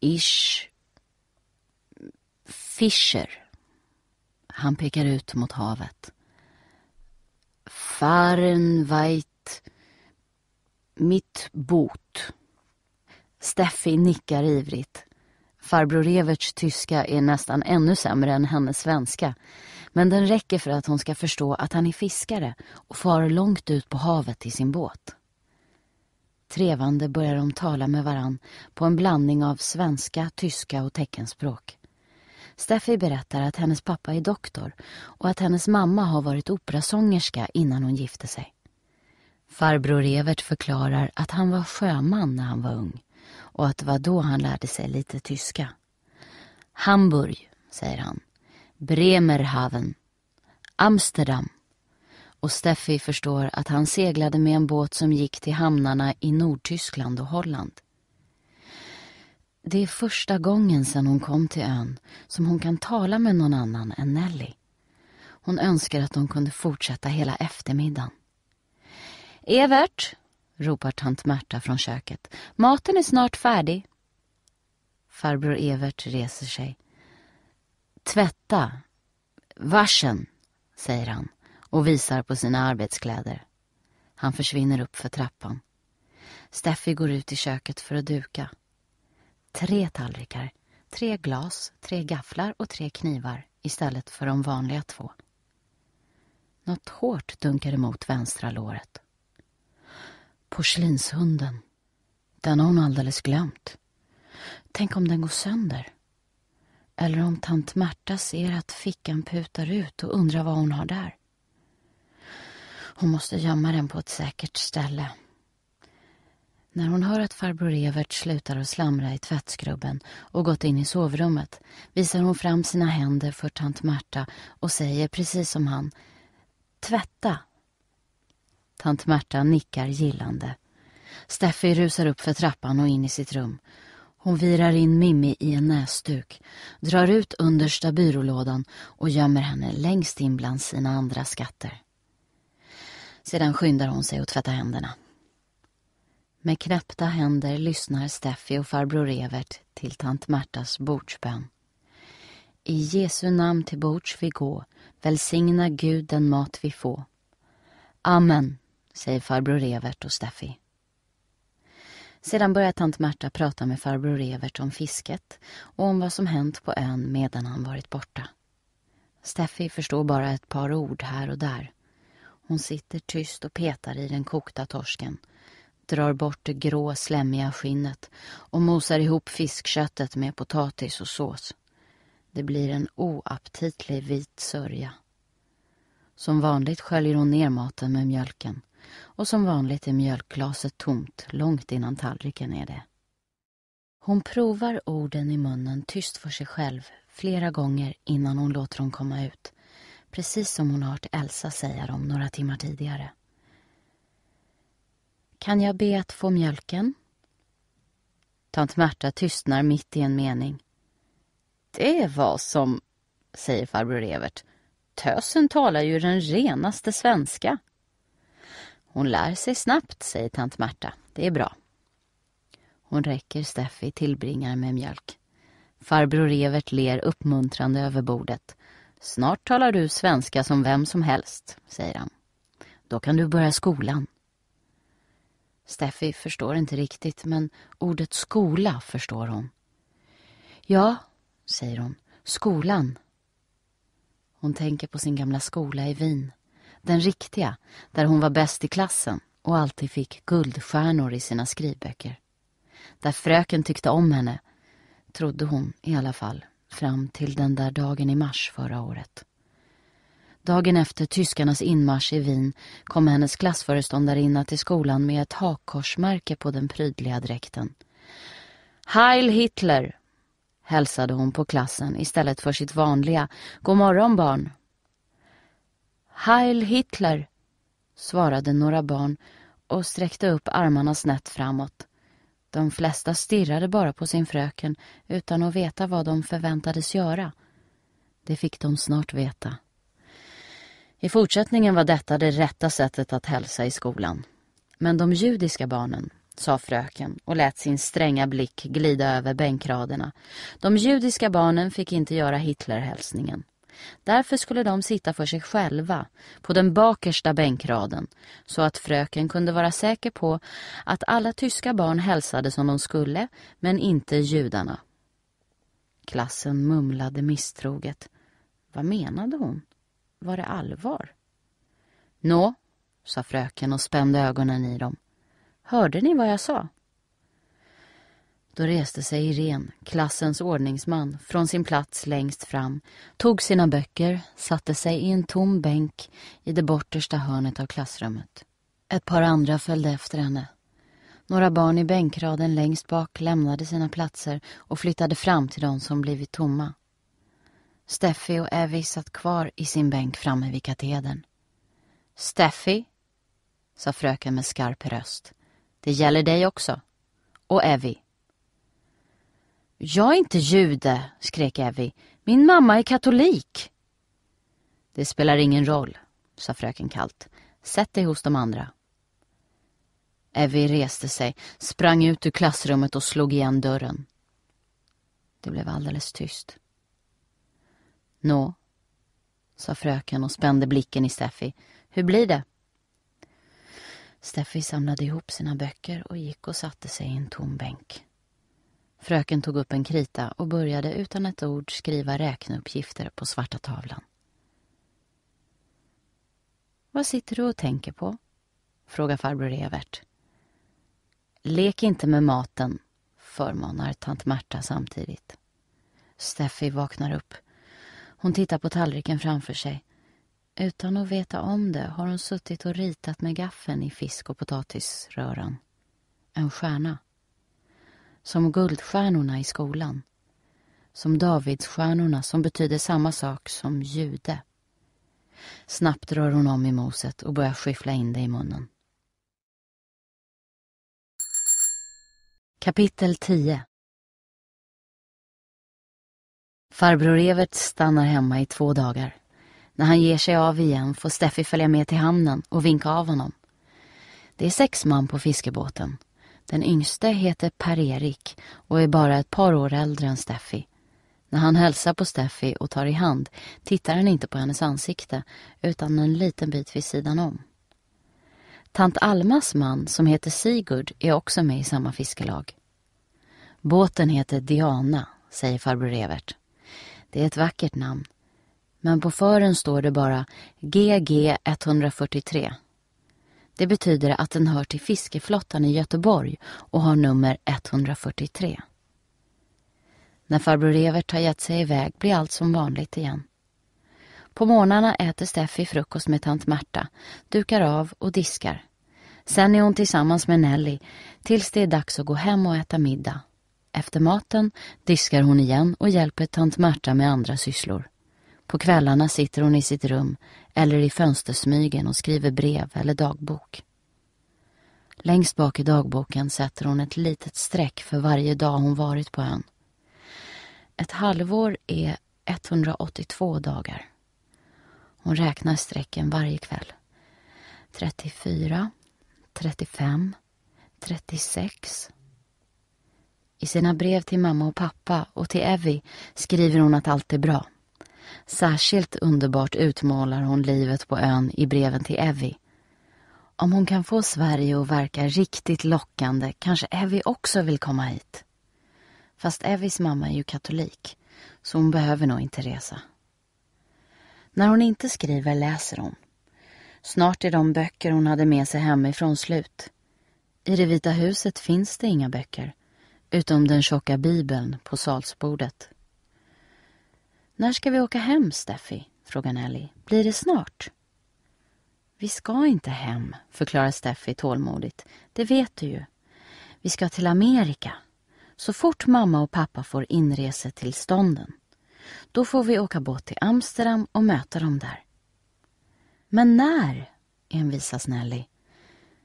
Ish Fischer. Han pekar ut mot havet. Fahren weit mitt bot. Steffi nickar ivrigt. Farbror Everts tyska är nästan ännu sämre än hennes svenska. Men den räcker för att hon ska förstå att han är fiskare och far långt ut på havet i sin båt. Trevande börjar de tala med varann på en blandning av svenska, tyska och teckenspråk. Steffi berättar att hennes pappa är doktor och att hennes mamma har varit operasångerska innan hon gifte sig. Farbror Evert förklarar att han var sjöman när han var ung och att det var då han lärde sig lite tyska. Hamburg, säger han. Bremerhaven. Amsterdam och Steffi förstår att han seglade med en båt som gick till hamnarna i Nordtyskland och Holland. Det är första gången sedan hon kom till ön som hon kan tala med någon annan än Nelly. Hon önskar att de kunde fortsätta hela eftermiddagen. Evert, ropar tant Märta från köket. Maten är snart färdig. Farbror Evert reser sig. Tvätta. Varsen, säger han och visar på sina arbetskläder. Han försvinner upp för trappan. Steffi går ut i köket för att duka. Tre tallrikar, tre glas, tre gafflar och tre knivar istället för de vanliga två. Något hårt dunkar emot vänstra låret. Porslinshunden. Den har hon alldeles glömt. Tänk om den går sönder? Eller om tant Märta ser att fickan putar ut och undrar vad hon har där? Hon måste gömma den på ett säkert ställe. När hon hör att farbror Evert slutar att slamra i tvättskrubben och gått in i sovrummet visar hon fram sina händer för tant Märta och säger precis som han Tvätta! Tant Märta nickar gillande. Steffi rusar upp för trappan och in i sitt rum. Hon virar in Mimmi i en näsduk, drar ut understa byrålådan och gömmer henne längst in bland sina andra skatter. Sedan skyndar hon sig att tvätta händerna. Med knäppta händer lyssnar Steffi och farbror Evert till tant Märtas bordsbön. I Jesu namn till bords vi gå, välsigna Gud den mat vi få. Amen, säger farbror Evert och Steffi. Sedan börjar tant Märta prata med farbror Evert om fisket och om vad som hänt på ön medan han varit borta. Steffi förstår bara ett par ord här och där. Hon sitter tyst och petar i den kokta torsken, drar bort det grå slemmiga skinnet och mosar ihop fiskköttet med potatis och sås. Det blir en oaptitlig vit sörja. Som vanligt sköljer hon ner maten med mjölken och som vanligt är mjölkglaset tomt långt innan tallriken är det. Hon provar orden i munnen tyst för sig själv flera gånger innan hon låter dem komma ut precis som hon hört Elsa säga dem några timmar tidigare. Kan jag be att få mjölken? Tant Märta tystnar mitt i en mening. Det var som, säger farbror Evert. Tösen talar ju den renaste svenska. Hon lär sig snabbt, säger tant Märta. Det är bra. Hon räcker Steffi tillbringar med mjölk. Farbror Evert ler uppmuntrande över bordet. Snart talar du svenska som vem som helst, säger han. Då kan du börja skolan. Steffi förstår inte riktigt, men ordet skola förstår hon. Ja, säger hon, skolan. Hon tänker på sin gamla skola i Wien. Den riktiga, där hon var bäst i klassen och alltid fick guldstjärnor i sina skrivböcker. Där fröken tyckte om henne, trodde hon i alla fall fram till den där dagen i mars förra året. Dagen efter tyskarnas inmarsch i Wien kom hennes klassföreståndarinna till skolan med ett hakkorsmärke på den prydliga dräkten. Heil Hitler! hälsade hon på klassen istället för sitt vanliga God morgon barn. Heil Hitler! svarade några barn och sträckte upp armarna snett framåt. De flesta stirrade bara på sin fröken utan att veta vad de förväntades göra. Det fick de snart veta. I fortsättningen var detta det rätta sättet att hälsa i skolan. Men de judiska barnen, sa fröken och lät sin stränga blick glida över bänkraderna. De judiska barnen fick inte göra Hitlerhälsningen. Därför skulle de sitta för sig själva på den bakersta bänkraden så att fröken kunde vara säker på att alla tyska barn hälsade som de skulle men inte judarna. Klassen mumlade misstroget. Vad menade hon? Var det allvar? Nå, sa fröken och spände ögonen i dem. Hörde ni vad jag sa? Då reste sig Irene, klassens ordningsman, från sin plats längst fram, tog sina böcker, satte sig i en tom bänk i det bortersta hörnet av klassrummet. Ett par andra följde efter henne. Några barn i bänkraden längst bak lämnade sina platser och flyttade fram till de som blivit tomma. Steffi och Evie satt kvar i sin bänk framme vid katedern. Steffi, sa fröken med skarp röst. Det gäller dig också. Och Evie. Jag är inte jude, skrek Evy. Min mamma är katolik. Det spelar ingen roll, sa fröken kallt. Sätt dig hos de andra. Evy reste sig, sprang ut ur klassrummet och slog igen dörren. Det blev alldeles tyst. Nå, sa fröken och spände blicken i Steffi. Hur blir det? Steffi samlade ihop sina böcker och gick och satte sig i en tom bänk. Fröken tog upp en krita och började utan ett ord skriva räkneuppgifter på svarta tavlan. Vad sitter du och tänker på? frågar farbror Evert. Lek inte med maten, förmanar tant Märta samtidigt. Steffi vaknar upp. Hon tittar på tallriken framför sig. Utan att veta om det har hon suttit och ritat med gaffeln i fisk och potatisröran. En stjärna som guldstjärnorna i skolan. Som Davidsstjärnorna som betyder samma sak som jude. Snabbt rör hon om i moset och börjar skyffla in det i munnen. Kapitel 10 Farbror Evert stannar hemma i två dagar. När han ger sig av igen får Steffi följa med till hamnen och vinka av honom. Det är sex man på fiskebåten den yngste heter Per-Erik och är bara ett par år äldre än Steffi. När han hälsar på Steffi och tar i hand tittar han inte på hennes ansikte utan en liten bit vid sidan om. Tant Almas man, som heter Sigurd, är också med i samma fiskelag. Båten heter Diana, säger farbror Evert. Det är ett vackert namn. Men på fören står det bara GG 143. Det betyder att den hör till fiskeflottan i Göteborg och har nummer 143. När farbror Evert har gett sig iväg blir allt som vanligt igen. På morgnarna äter Steffi frukost med tant Märta, dukar av och diskar. Sen är hon tillsammans med Nelly tills det är dags att gå hem och äta middag. Efter maten diskar hon igen och hjälper tant Märta med andra sysslor. På kvällarna sitter hon i sitt rum eller i fönstersmygen och skriver brev eller dagbok. Längst bak i dagboken sätter hon ett litet streck för varje dag hon varit på ön. Ett halvår är 182 dagar. Hon räknar strecken varje kväll. 34, 35, 36. I sina brev till mamma och pappa och till Evie skriver hon att allt är bra. Särskilt underbart utmålar hon livet på ön i breven till Evie. Om hon kan få Sverige att verka riktigt lockande kanske Evie också vill komma hit. Fast Evies mamma är ju katolik, så hon behöver nog inte resa. När hon inte skriver läser hon. Snart är de böcker hon hade med sig hemifrån slut. I det Vita huset finns det inga böcker, utom den tjocka bibeln på salsbordet. När ska vi åka hem, Steffi? frågar Nelly. Blir det snart? Vi ska inte hem, förklarar Steffi tålmodigt. Det vet du ju. Vi ska till Amerika. Så fort mamma och pappa får inresetillstånden. Då får vi åka båt till Amsterdam och möta dem där. Men när? envisas Nelly.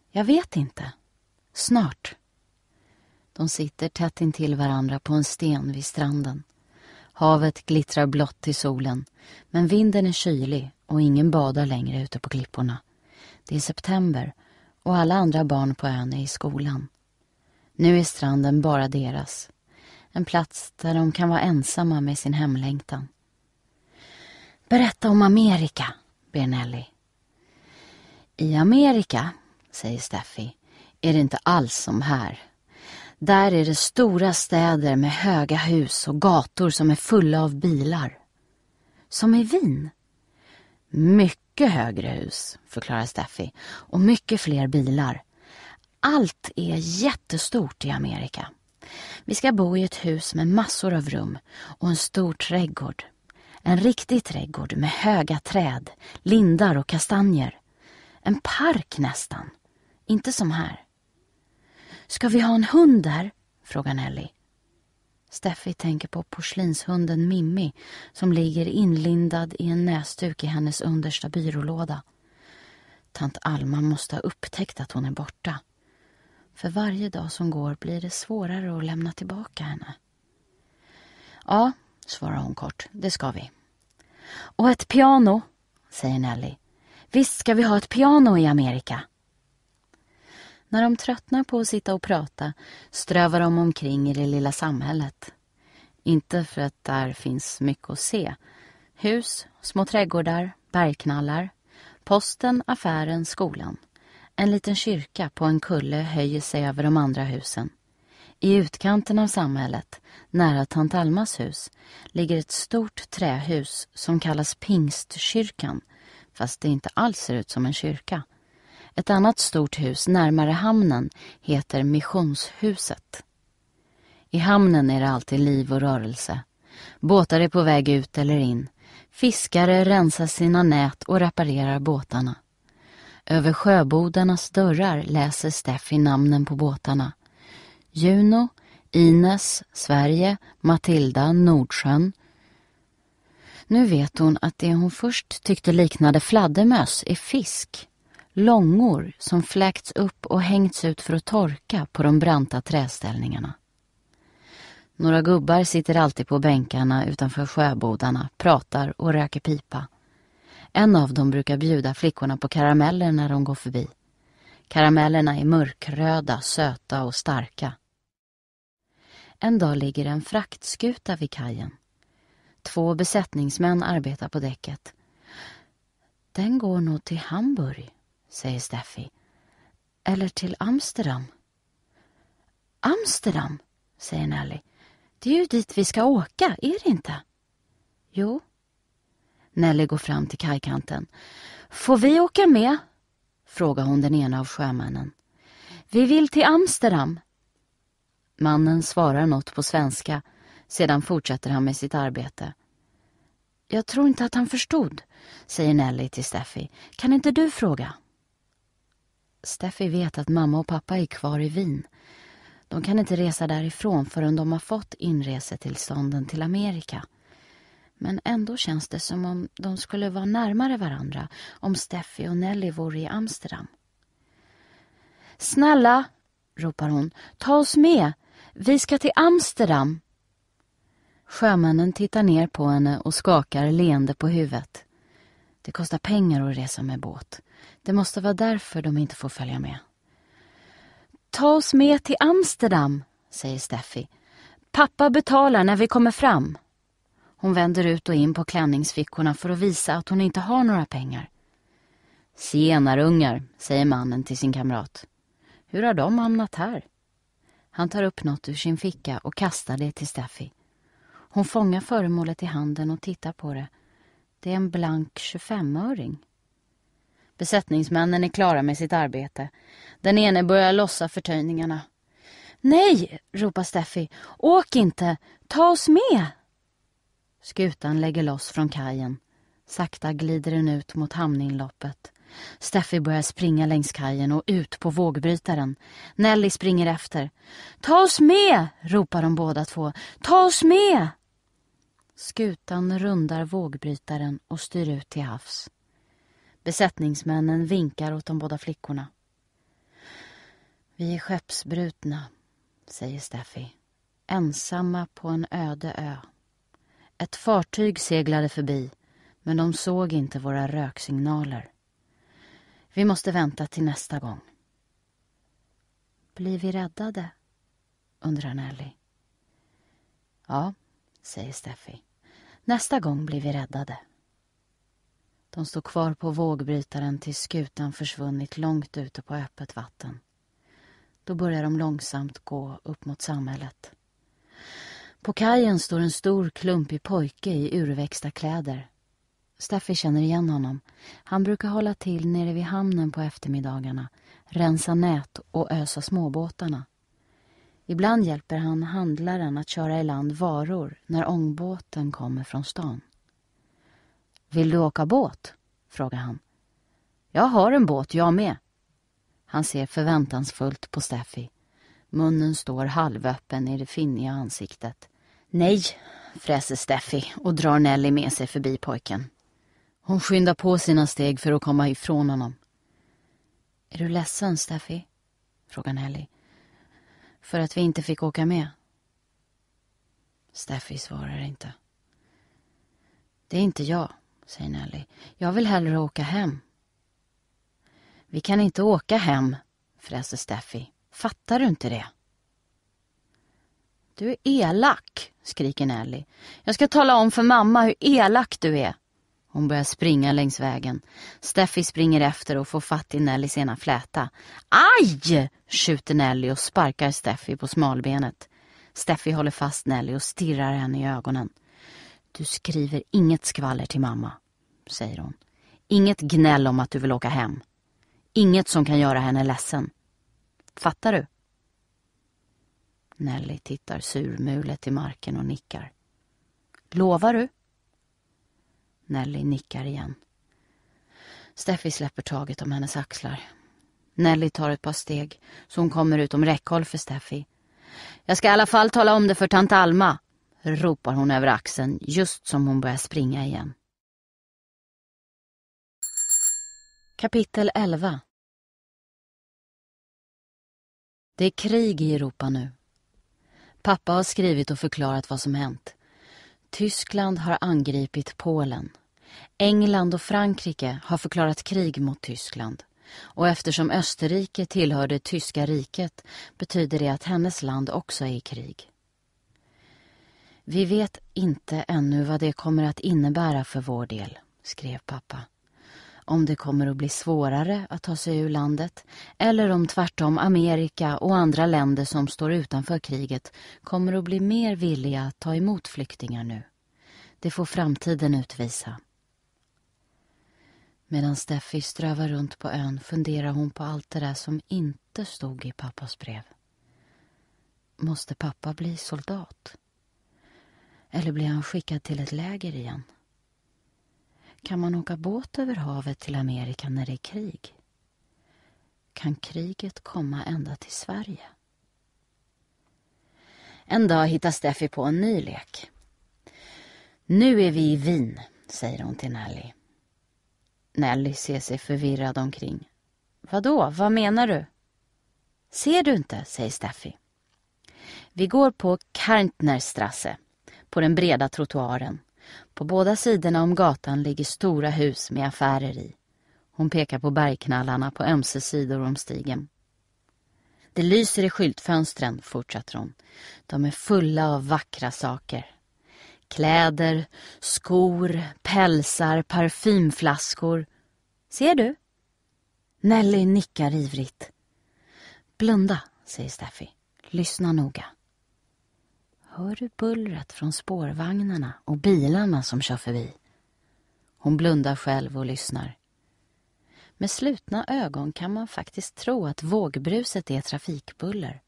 Jag vet inte. Snart. De sitter tätt intill varandra på en sten vid stranden. Havet glittrar blått i solen, men vinden är kylig och ingen badar längre ute på klipporna. Det är september och alla andra barn på ön är i skolan. Nu är stranden bara deras. En plats där de kan vara ensamma med sin hemlängtan. Berätta om Amerika, ber Nelly. I Amerika, säger Steffi, är det inte alls som här. Där är det stora städer med höga hus och gator som är fulla av bilar. Som i Wien. Mycket högre hus, förklarar Steffi, och mycket fler bilar. Allt är jättestort i Amerika. Vi ska bo i ett hus med massor av rum och en stor trädgård. En riktig trädgård med höga träd, lindar och kastanjer. En park nästan. Inte som här. Ska vi ha en hund där? frågar Nelly. Steffi tänker på porslinshunden Mimmi som ligger inlindad i en näsduk i hennes understa byrålåda. Tant Alma måste ha upptäckt att hon är borta. För varje dag som går blir det svårare att lämna tillbaka henne. Ja, svarar hon kort, det ska vi. Och ett piano, säger Nelly. Visst ska vi ha ett piano i Amerika. När de tröttnar på att sitta och prata strövar de omkring i det lilla samhället. Inte för att där finns mycket att se. Hus, små trädgårdar, bergknallar, posten, affären, skolan. En liten kyrka på en kulle höjer sig över de andra husen. I utkanten av samhället, nära tant Almas hus, ligger ett stort trähus som kallas Pingstkyrkan, fast det inte alls ser ut som en kyrka. Ett annat stort hus närmare hamnen heter Missionshuset. I hamnen är det alltid liv och rörelse. Båtar är på väg ut eller in. Fiskare rensar sina nät och reparerar båtarna. Över sjöbodarnas dörrar läser Steffi namnen på båtarna. Juno, Ines, Sverige, Matilda, Nordsjön. Nu vet hon att det hon först tyckte liknade fladdermöss är fisk långor som fläkts upp och hängts ut för att torka på de branta träställningarna. Några gubbar sitter alltid på bänkarna utanför sjöbodarna, pratar och röker pipa. En av dem brukar bjuda flickorna på karameller när de går förbi. Karamellerna är mörkröda, söta och starka. En dag ligger en fraktskuta vid kajen. Två besättningsmän arbetar på däcket. Den går nog till Hamburg, säger Steffi. Eller till Amsterdam. Amsterdam, säger Nelly. Det är ju dit vi ska åka, är det inte? Jo. Nelly går fram till kajkanten. Får vi åka med? frågar hon den ena av sjömännen. Vi vill till Amsterdam. Mannen svarar något på svenska. Sedan fortsätter han med sitt arbete. Jag tror inte att han förstod, säger Nelly till Steffi. Kan inte du fråga? Steffi vet att mamma och pappa är kvar i Wien. De kan inte resa därifrån förrän de har fått inresetillstånden till Amerika. Men ändå känns det som om de skulle vara närmare varandra om Steffi och Nelly vore i Amsterdam. Snälla, ropar hon, ta oss med. Vi ska till Amsterdam. Sjömännen tittar ner på henne och skakar leende på huvudet. Det kostar pengar att resa med båt. Det måste vara därför de inte får följa med. Ta oss med till Amsterdam, säger Steffi. Pappa betalar när vi kommer fram. Hon vänder ut och in på klänningsfickorna för att visa att hon inte har några pengar. Senarungar, säger mannen till sin kamrat. Hur har de hamnat här? Han tar upp något ur sin ficka och kastar det till Steffi. Hon fångar föremålet i handen och tittar på det det är en blank 25-öring. Besättningsmännen är klara med sitt arbete. Den ene börjar lossa förtöjningarna. Nej, ropar Steffi. Åk inte! Ta oss med! Skutan lägger loss från kajen. Sakta glider den ut mot hamninloppet. Steffi börjar springa längs kajen och ut på vågbrytaren. Nelly springer efter. Ta oss med! ropar de båda två. Ta oss med! Skutan rundar vågbrytaren och styr ut till havs. Besättningsmännen vinkar åt de båda flickorna. Vi är skeppsbrutna, säger Steffi. Ensamma på en öde ö. Ett fartyg seglade förbi, men de såg inte våra röksignaler. Vi måste vänta till nästa gång. Blir vi räddade? undrar Nelly. Ja, säger Steffi. Nästa gång blir vi räddade. De står kvar på vågbrytaren tills skutan försvunnit långt ute på öppet vatten. Då börjar de långsamt gå upp mot samhället. På kajen står en stor klumpig pojke i urväxta kläder. Steffi känner igen honom. Han brukar hålla till nere vid hamnen på eftermiddagarna, rensa nät och ösa småbåtarna. Ibland hjälper han handlaren att köra i land varor när ångbåten kommer från stan. Vill du åka båt? frågar han. Jag har en båt, jag med. Han ser förväntansfullt på Steffi. Munnen står halvöppen i det finniga ansiktet. Nej, fräser Steffi och drar Nelly med sig förbi pojken. Hon skyndar på sina steg för att komma ifrån honom. Är du ledsen, Steffi? frågar Nelly. För att vi inte fick åka med. Steffi svarar inte. Det är inte jag, säger Nelly. Jag vill hellre åka hem. Vi kan inte åka hem, fräser Steffi. Fattar du inte det? Du är elak, skriker Nelly. Jag ska tala om för mamma hur elak du är. Hon börjar springa längs vägen. Steffi springer efter och får fatt i Nellys ena fläta. Aj! skjuter Nelly och sparkar Steffi på smalbenet. Steffi håller fast Nelly och stirrar henne i ögonen. Du skriver inget skvaller till mamma, säger hon. Inget gnäll om att du vill åka hem. Inget som kan göra henne ledsen. Fattar du? Nelly tittar surmulet i marken och nickar. Lovar du? Nelly nickar igen. Steffi släpper taget om hennes axlar. Nelly tar ett par steg så hon kommer utom räckhåll för Steffi. Jag ska i alla fall tala om det för tant Alma, ropar hon över axeln just som hon börjar springa igen. Kapitel 11 Det är krig i Europa nu. Pappa har skrivit och förklarat vad som hänt. Tyskland har angripit Polen. England och Frankrike har förklarat krig mot Tyskland. Och eftersom Österrike tillhör det Tyska riket betyder det att hennes land också är i krig. Vi vet inte ännu vad det kommer att innebära för vår del, skrev pappa om det kommer att bli svårare att ta sig ur landet eller om tvärtom Amerika och andra länder som står utanför kriget kommer att bli mer villiga att ta emot flyktingar nu. Det får framtiden utvisa. Medan Steffi strövar runt på ön funderar hon på allt det där som inte stod i pappas brev. Måste pappa bli soldat? Eller blir han skickad till ett läger igen? Kan man åka båt över havet till Amerika när det är krig? Kan kriget komma ända till Sverige? En dag hittar Steffi på en ny lek. Nu är vi i Wien, säger hon till Nelly. Nelly ser sig förvirrad omkring. Vadå, vad menar du? Ser du inte, säger Steffi. Vi går på Kärntnerstrasse, på den breda trottoaren. På båda sidorna om gatan ligger stora hus med affärer i. Hon pekar på bergknallarna på ömse sidor om stigen. Det lyser i skyltfönstren, fortsätter hon. De är fulla av vackra saker. Kläder, skor, pälsar, parfymflaskor. Ser du? Nelly nickar ivrigt. Blunda, säger Steffi. Lyssna noga hör du bullret från spårvagnarna och bilarna som kör förbi. Hon blundar själv och lyssnar. Med slutna ögon kan man faktiskt tro att vågbruset är trafikbuller.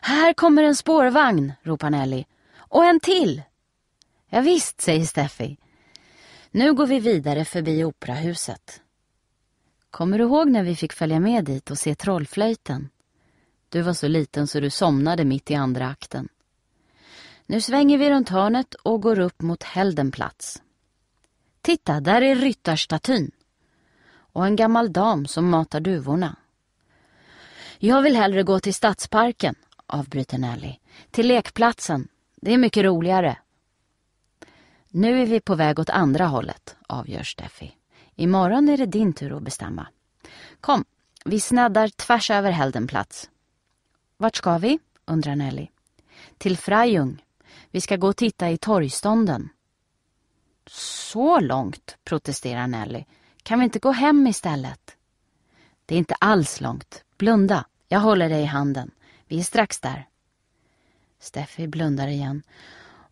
Här kommer en spårvagn, ropar Nelly. Och en till! Ja, visst, säger Steffi. Nu går vi vidare förbi operahuset. Kommer du ihåg när vi fick följa med dit och se trollflöjten? Du var så liten så du somnade mitt i andra akten. Nu svänger vi runt hörnet och går upp mot Heldenplatz. Titta, där är ryttarstatyn. Och en gammal dam som matar duvorna. Jag vill hellre gå till Stadsparken, avbryter Nelly. Till lekplatsen. Det är mycket roligare. Nu är vi på väg åt andra hållet, avgör Steffi. Imorgon är det din tur att bestämma. Kom, vi snäddar tvärs över Heldenplatz. Vart ska vi? undrar Nelly. Till Frajung, vi ska gå och titta i torgstånden. Så långt, protesterar Nelly. Kan vi inte gå hem istället? Det är inte alls långt. Blunda, jag håller dig i handen. Vi är strax där. Steffi blundar igen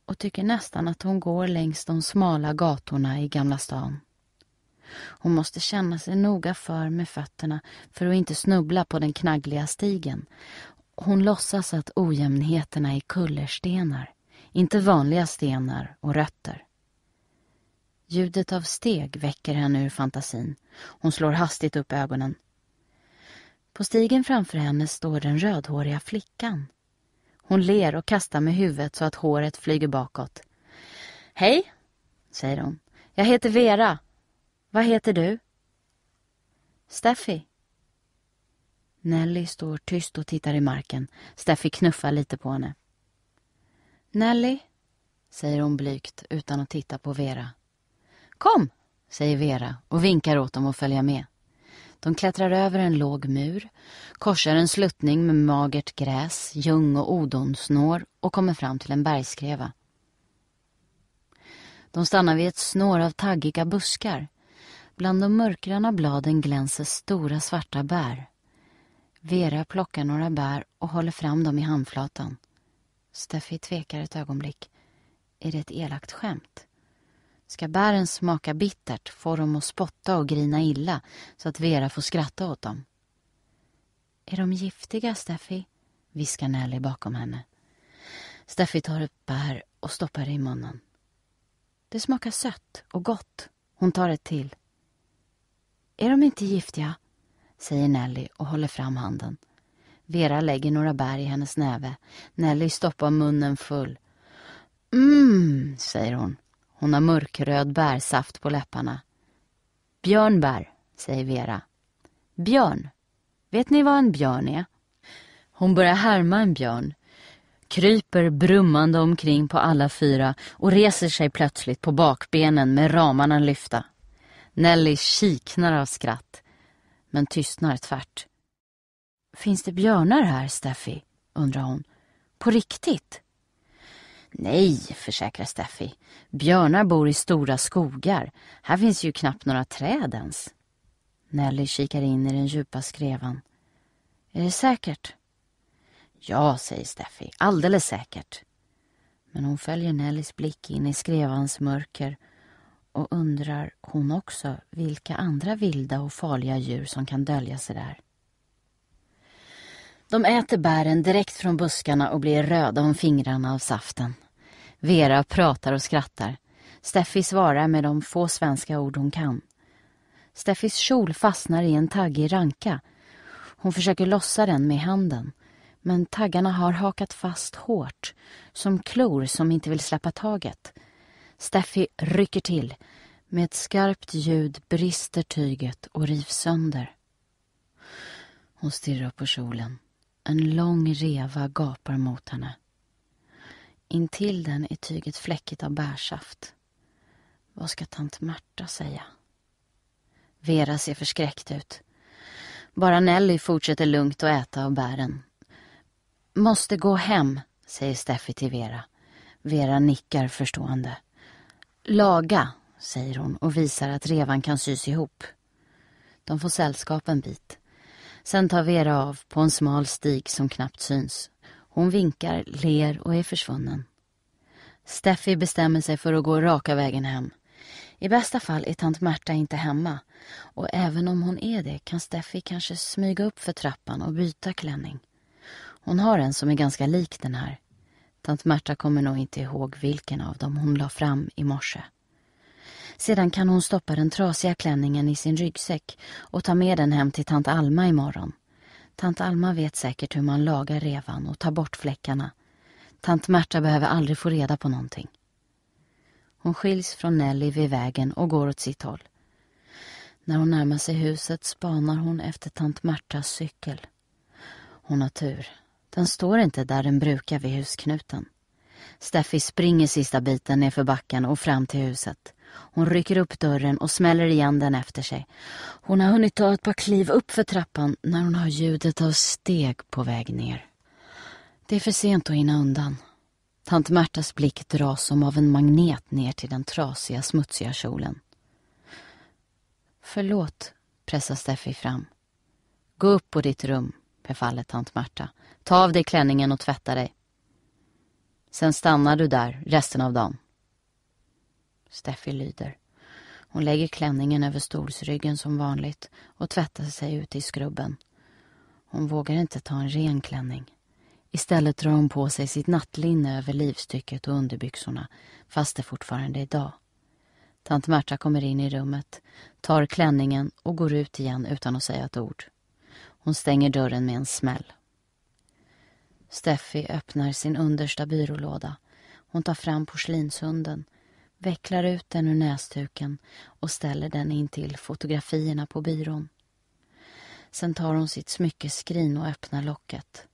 och tycker nästan att hon går längs de smala gatorna i Gamla stan. Hon måste känna sig noga för med fötterna för att inte snubbla på den knaggliga stigen. Hon låtsas att ojämnheterna är kullerstenar inte vanliga stenar och rötter. Ljudet av steg väcker henne ur fantasin. Hon slår hastigt upp ögonen. På stigen framför henne står den rödhåriga flickan. Hon ler och kastar med huvudet så att håret flyger bakåt. Hej, säger hon. Jag heter Vera. Vad heter du? Steffi. Nelly står tyst och tittar i marken. Steffi knuffar lite på henne. Nelly, säger hon blygt utan att titta på Vera. Kom, säger Vera och vinkar åt dem att följa med. De klättrar över en låg mur, korsar en sluttning med magert gräs, ljung och odonsnår och kommer fram till en bergskreva. De stannar vid ett snår av taggiga buskar. Bland de mörkgröna bladen glänser stora svarta bär. Vera plockar några bär och håller fram dem i handflatan. Steffi tvekar ett ögonblick. Är det ett elakt skämt? Ska bären smaka bittert få dem att spotta och grina illa så att Vera får skratta åt dem. Är de giftiga, Steffi? viskar Nelly bakom henne. Steffi tar ett bär och stoppar det i munnen. Det smakar sött och gott. Hon tar ett till. Är de inte giftiga? säger Nelly och håller fram handen. Vera lägger några bär i hennes näve. Nelly stoppar munnen full. Mm, säger hon. Hon har mörkröd bärsaft på läpparna. Björnbär, säger Vera. Björn. Vet ni vad en björn är? Hon börjar härma en björn. Kryper brummande omkring på alla fyra och reser sig plötsligt på bakbenen med ramarna lyfta. Nelly kiknar av skratt, men tystnar tvärt. Finns det björnar här, Steffi? undrar hon. På riktigt? Nej, försäkrar Steffi. Björnar bor i stora skogar. Här finns ju knappt några träd ens. Nelly kikar in i den djupa skrevan. Är det säkert? Ja, säger Steffi. Alldeles säkert. Men hon följer Nellys blick in i skrevans mörker och undrar hon också vilka andra vilda och farliga djur som kan dölja sig där. De äter bären direkt från buskarna och blir röda om fingrarna av saften. Vera pratar och skrattar. Steffi svarar med de få svenska ord hon kan. Steffis kjol fastnar i en taggig ranka. Hon försöker lossa den med handen. Men taggarna har hakat fast hårt, som klor som inte vill släppa taget. Steffi rycker till. Med ett skarpt ljud brister tyget och rivs sönder. Hon stirrar på kjolen. En lång reva gapar mot henne. Intill den är tyget fläckigt av bärsaft. Vad ska tant Märta säga? Vera ser förskräckt ut. Bara Nelly fortsätter lugnt att äta av bären. Måste gå hem, säger Steffi till Vera. Vera nickar förstående. Laga, säger hon och visar att revan kan sys ihop. De får sällskap en bit. Sen tar Vera av på en smal stig som knappt syns. Hon vinkar, ler och är försvunnen. Steffi bestämmer sig för att gå raka vägen hem. I bästa fall är tant Märta inte hemma och även om hon är det kan Steffi kanske smyga upp för trappan och byta klänning. Hon har en som är ganska lik den här. Tant Märta kommer nog inte ihåg vilken av dem hon la fram i morse. Sedan kan hon stoppa den trasiga klänningen i sin ryggsäck och ta med den hem till tant Alma imorgon. Tant Alma vet säkert hur man lagar revan och tar bort fläckarna. Tant Märta behöver aldrig få reda på någonting. Hon skiljs från Nelly vid vägen och går åt sitt håll. När hon närmar sig huset spanar hon efter tant Märtas cykel. Hon har tur. Den står inte där den brukar vid husknuten. Steffi springer sista biten nerför backen och fram till huset. Hon rycker upp dörren och smäller igen den efter sig. Hon har hunnit ta ett par kliv upp för trappan när hon har ljudet av steg på väg ner. Det är för sent att hinna undan. Tant Märtas blick dras som av en magnet ner till den trasiga, smutsiga kjolen. Förlåt, pressar Steffi fram. Gå upp på ditt rum, befaller tant Märta. Ta av dig klänningen och tvätta dig. Sen stannar du där resten av dagen. Steffi lyder. Hon lägger klänningen över stolsryggen som vanligt och tvättar sig ute i skrubben. Hon vågar inte ta en ren klänning. Istället drar hon på sig sitt nattlinne över livstycket och underbyxorna fast det fortfarande är dag. Tant Märta kommer in i rummet, tar klänningen och går ut igen utan att säga ett ord. Hon stänger dörren med en smäll. Steffi öppnar sin understa byrålåda. Hon tar fram porslinshunden vecklar ut den ur näsduken och ställer den intill fotografierna på byrån. Sen tar hon sitt smyckeskrin och öppnar locket.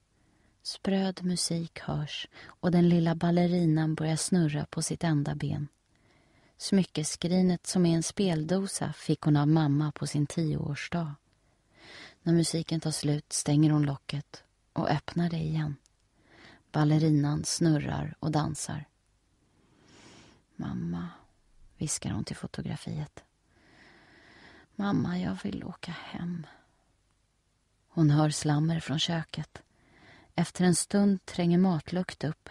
Spröd musik hörs och den lilla ballerinan börjar snurra på sitt enda ben. Smyckeskrinet som är en speldosa fick hon av mamma på sin tioårsdag. När musiken tar slut stänger hon locket och öppnar det igen. Ballerinan snurrar och dansar. Mamma, viskar hon till fotografiet. Mamma, jag vill åka hem. Hon hör slammer från köket. Efter en stund tränger matlukt upp,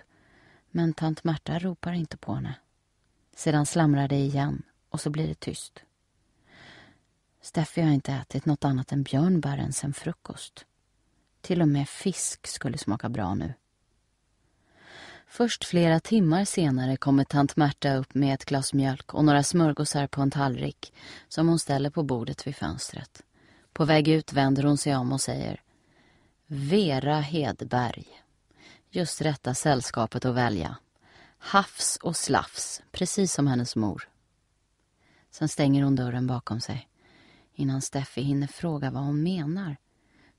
men tant Märta ropar inte på henne. Sedan slamrar det igen och så blir det tyst. Steffi har inte ätit något annat än björnbären sen frukost. Till och med fisk skulle smaka bra nu. Först flera timmar senare kommer tant Märta upp med ett glas mjölk och några smörgåsar på en tallrik som hon ställer på bordet vid fönstret. På väg ut vänder hon sig om och säger Vera Hedberg. Just rätta sällskapet att välja. Hafs och slafs, precis som hennes mor. Sen stänger hon dörren bakom sig innan Steffi hinner fråga vad hon menar.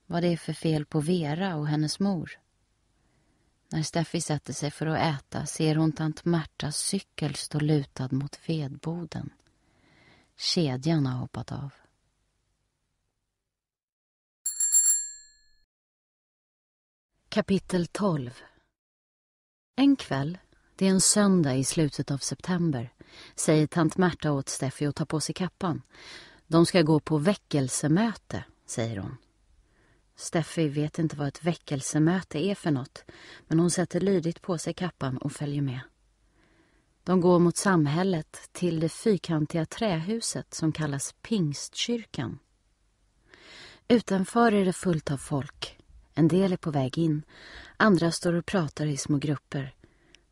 Vad det är för fel på Vera och hennes mor. När Steffi sätter sig för att äta ser hon tant Märtas cykel stå lutad mot vedboden. Kedjan har hoppat av. Kapitel 12 En kväll, det är en söndag i slutet av september, säger tant Märta åt Steffi att ta på sig kappan. De ska gå på väckelsemöte, säger hon. Steffi vet inte vad ett väckelsemöte är för något, men hon sätter lydigt på sig kappan och följer med. De går mot samhället, till det fyrkantiga trähuset som kallas Pingstkyrkan. Utanför är det fullt av folk. En del är på väg in, andra står och pratar i små grupper.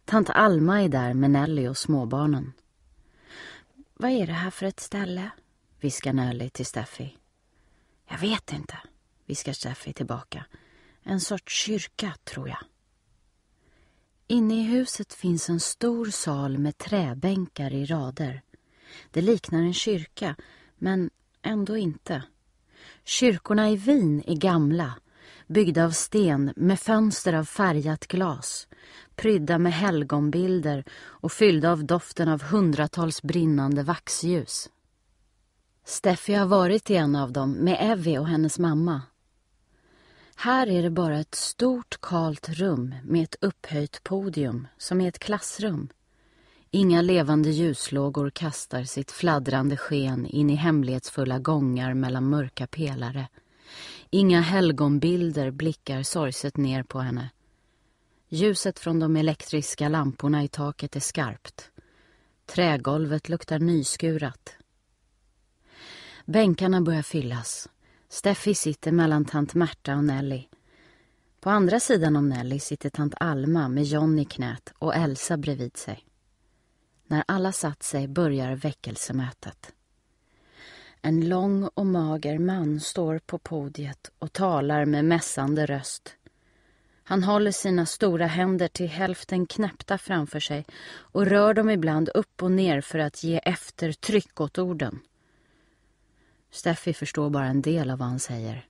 Tant Alma är där med Nelly och småbarnen. Vad är det här för ett ställe? viskar Nelly till Steffi. Jag vet inte, viskar Steffi tillbaka. En sorts kyrka, tror jag. Inne i huset finns en stor sal med träbänkar i rader. Det liknar en kyrka, men ändå inte. Kyrkorna i Wien är gamla, byggda av sten med fönster av färgat glas, prydda med helgonbilder och fyllda av doften av hundratals brinnande vaxljus. Steffi har varit i en av dem med Evie och hennes mamma. Här är det bara ett stort kalt rum med ett upphöjt podium som är ett klassrum. Inga levande ljuslågor kastar sitt fladdrande sken in i hemlighetsfulla gångar mellan mörka pelare. Inga helgonbilder blickar sorgset ner på henne. Ljuset från de elektriska lamporna i taket är skarpt. Trägolvet luktar nyskurat. Bänkarna börjar fyllas. Steffi sitter mellan tant Märta och Nelly. På andra sidan om Nelly sitter tant Alma med John i knät och Elsa bredvid sig. När alla satt sig börjar väckelsemötet. En lång och mager man står på podiet och talar med mässande röst. Han håller sina stora händer till hälften knäppta framför sig och rör dem ibland upp och ner för att ge eftertryck åt orden. Steffi förstår bara en del av vad han säger.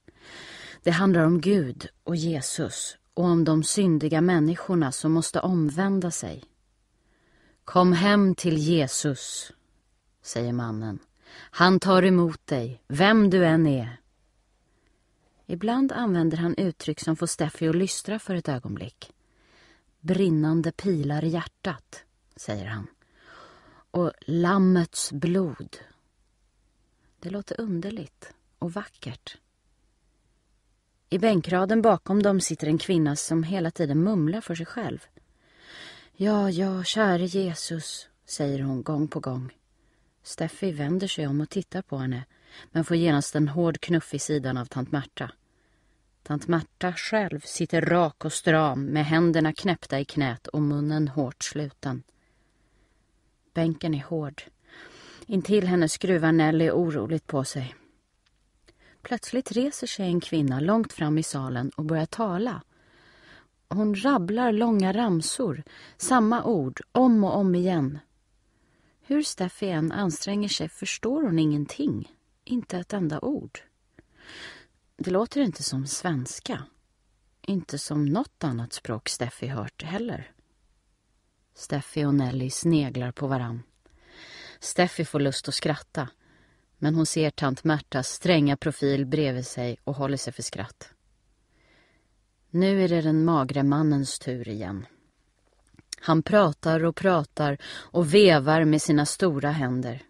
Det handlar om Gud och Jesus och om de syndiga människorna som måste omvända sig. Kom hem till Jesus, säger mannen. Han tar emot dig, vem du än är. Ibland använder han uttryck som får Steffi att lystra för ett ögonblick. Brinnande pilar i hjärtat, säger han. Och lammets blod. Det låter underligt och vackert. I bänkraden bakom dem sitter en kvinna som hela tiden mumlar för sig själv. Ja, ja, käre Jesus, säger hon gång på gång. Steffi vänder sig om och tittar på henne men får genast en hård knuff i sidan av tant Märta. Tant Märta själv sitter rak och stram med händerna knäppta i knät och munnen hårt sluten. Bänken är hård. Intill henne skruvar Nelly oroligt på sig. Plötsligt reser sig en kvinna långt fram i salen och börjar tala. Hon rabblar långa ramsor, samma ord, om och om igen. Hur Steffi än anstränger sig förstår hon ingenting, inte ett enda ord. Det låter inte som svenska. Inte som något annat språk Steffi hört heller. Steffi och Nelly sneglar på varann. Steffi får lust att skratta. Men hon ser tant Märtas stränga profil bredvid sig och håller sig för skratt. Nu är det den magre mannens tur igen. Han pratar och pratar och vevar med sina stora händer.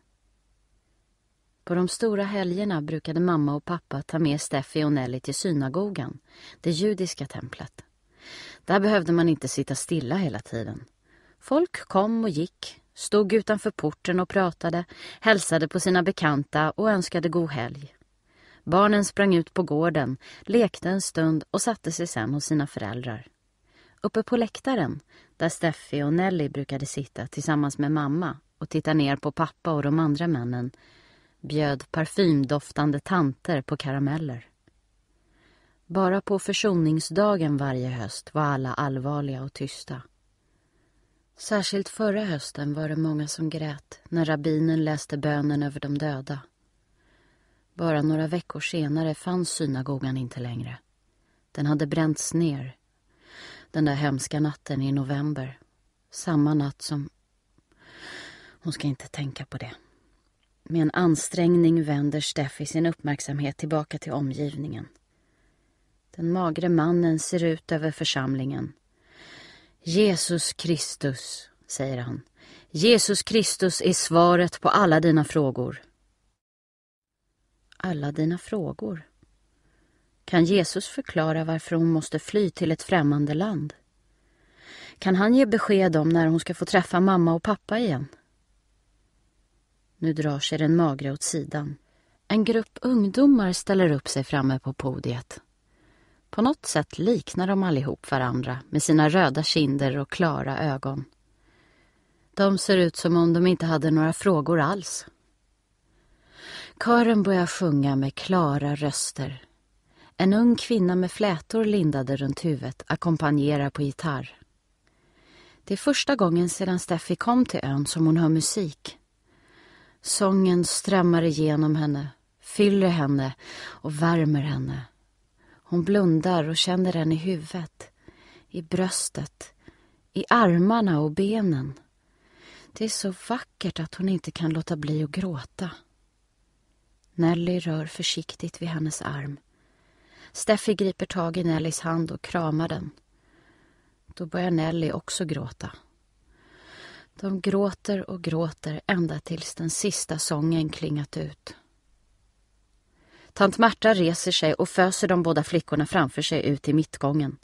På de stora helgerna brukade mamma och pappa ta med Steffi och Nelly till synagogan, det judiska templet. Där behövde man inte sitta stilla hela tiden. Folk kom och gick, stod utanför porten och pratade, hälsade på sina bekanta och önskade god helg. Barnen sprang ut på gården, lekte en stund och satte sig sen hos sina föräldrar. Uppe på läktaren, där Steffi och Nelly brukade sitta tillsammans med mamma och titta ner på pappa och de andra männen, bjöd parfymdoftande tanter på karameller. Bara på försoningsdagen varje höst var alla allvarliga och tysta. Särskilt förra hösten var det många som grät när rabbinen läste bönen över de döda. Bara några veckor senare fanns synagogan inte längre. Den hade bränts ner den där hemska natten i november. Samma natt som... Hon ska inte tänka på det. Med en ansträngning vänder Steffi sin uppmärksamhet tillbaka till omgivningen. Den magre mannen ser ut över församlingen Jesus Kristus, säger han. Jesus Kristus är svaret på alla dina frågor. Alla dina frågor? Kan Jesus förklara varför hon måste fly till ett främmande land? Kan han ge besked om när hon ska få träffa mamma och pappa igen? Nu drar sig den magra åt sidan. En grupp ungdomar ställer upp sig framme på podiet. På något sätt liknar de allihop varandra med sina röda kinder och klara ögon. De ser ut som om de inte hade några frågor alls. Kören börjar sjunga med klara röster. En ung kvinna med flätor lindade runt huvudet ackompanjerar på gitarr. Det är första gången sedan Steffi kom till ön som hon hör musik. Sången strömmar igenom henne, fyller henne och värmer henne. Hon blundar och känner den i huvudet, i bröstet, i armarna och benen. Det är så vackert att hon inte kan låta bli att gråta. Nelly rör försiktigt vid hennes arm. Steffi griper tag i Nellys hand och kramar den. Då börjar Nelly också gråta. De gråter och gråter ända tills den sista sången klingat ut. Tant Märta reser sig och föser de båda flickorna framför sig ut i mittgången.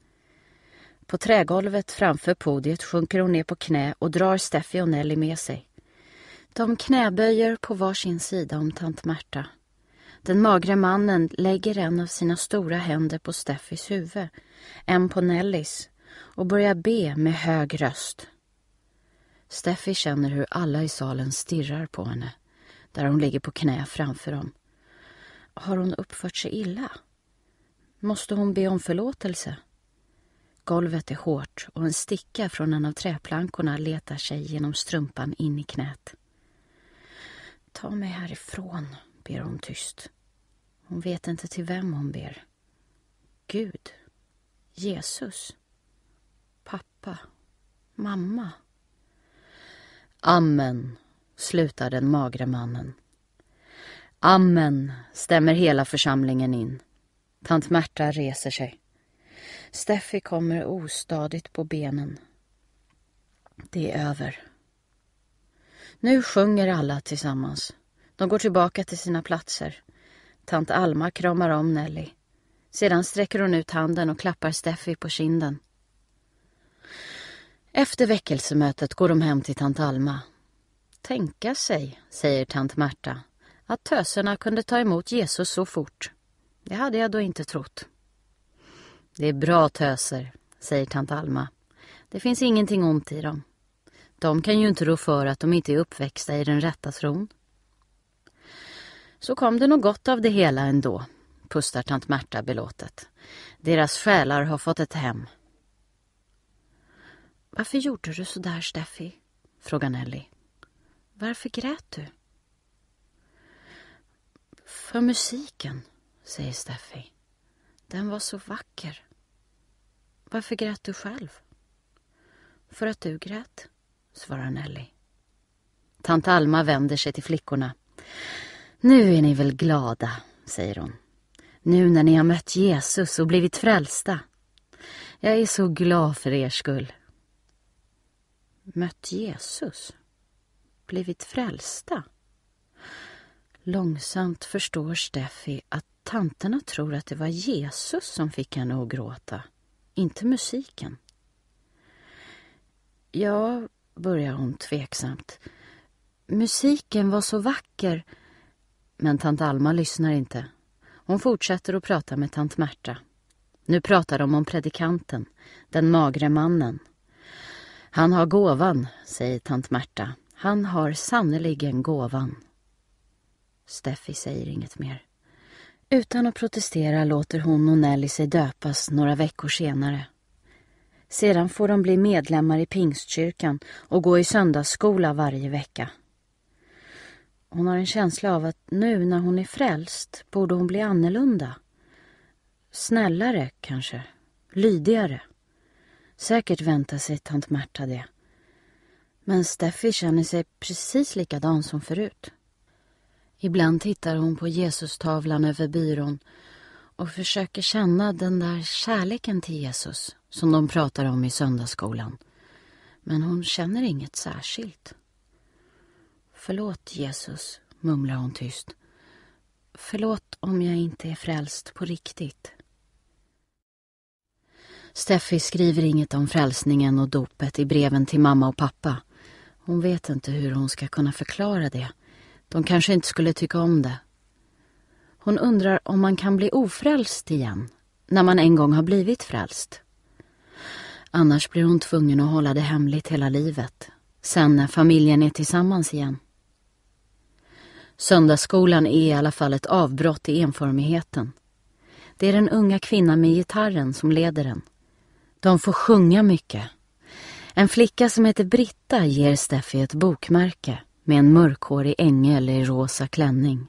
På trägolvet framför podiet sjunker hon ner på knä och drar Steffi och Nelly med sig. De knäböjer på varsin sida om tant Märta. Den magre mannen lägger en av sina stora händer på Steffis huvud, en på Nellys och börjar be med hög röst. Steffi känner hur alla i salen stirrar på henne, där hon ligger på knä framför dem. Har hon uppfört sig illa? Måste hon be om förlåtelse? Golvet är hårt och en sticka från en av träplankorna letar sig genom strumpan in i knät. Ta mig härifrån, ber hon tyst. Hon vet inte till vem hon ber. Gud, Jesus, pappa, mamma. Amen, slutar den magre mannen. Amen, stämmer hela församlingen in. Tant Märta reser sig. Steffi kommer ostadigt på benen. Det är över. Nu sjunger alla tillsammans. De går tillbaka till sina platser. Tant Alma kramar om Nelly. Sedan sträcker hon ut handen och klappar Steffi på kinden. Efter väckelsemötet går de hem till tant Alma. Tänka sig, säger tant Märta att töserna kunde ta emot Jesus så fort. Det hade jag då inte trott. Det är bra töser, säger tant Alma. Det finns ingenting ont i dem. De kan ju inte rå för att de inte är uppväxta i den rätta tron. Så kom det något gott av det hela ändå, pustar tant Märta belåtet. Deras själar har fått ett hem. Varför gjorde du så där, Steffi? frågar Nelly. Varför grät du? För musiken, säger Steffi. Den var så vacker. Varför grät du själv? För att du grät, svarar Nelly. Tant Alma vänder sig till flickorna. Nu är ni väl glada, säger hon. Nu när ni har mött Jesus och blivit frälsta. Jag är så glad för er skull. Mött Jesus? Blivit frälsta? Långsamt förstår Steffi att tanterna tror att det var Jesus som fick henne att gråta, inte musiken. Ja, börjar hon tveksamt. Musiken var så vacker. Men tant Alma lyssnar inte. Hon fortsätter att prata med tant Märta. Nu pratar de om predikanten, den magre mannen. Han har gåvan, säger tant Märta. Han har sannerligen gåvan. Steffi säger inget mer. Utan att protestera låter hon och Nelly sig döpas några veckor senare. Sedan får de bli medlemmar i pingstkyrkan och gå i söndagsskola varje vecka. Hon har en känsla av att nu när hon är frälst borde hon bli annorlunda. Snällare, kanske. Lydigare. Säkert väntar sig tant Märta det. Men Steffi känner sig precis likadan som förut. Ibland tittar hon på Jesustavlan över byrån och försöker känna den där kärleken till Jesus som de pratar om i söndagsskolan. Men hon känner inget särskilt. Förlåt Jesus, mumlar hon tyst. Förlåt om jag inte är frälst på riktigt. Steffi skriver inget om frälsningen och dopet i breven till mamma och pappa. Hon vet inte hur hon ska kunna förklara det. De kanske inte skulle tycka om det. Hon undrar om man kan bli ofrälst igen, när man en gång har blivit frälst. Annars blir hon tvungen att hålla det hemligt hela livet, sen när familjen är tillsammans igen. Söndagsskolan är i alla fall ett avbrott i enformigheten. Det är den unga kvinnan med gitarren som leder den. De får sjunga mycket. En flicka som heter Britta ger Steffi ett bokmärke med en mörkhårig ängel i rosa klänning.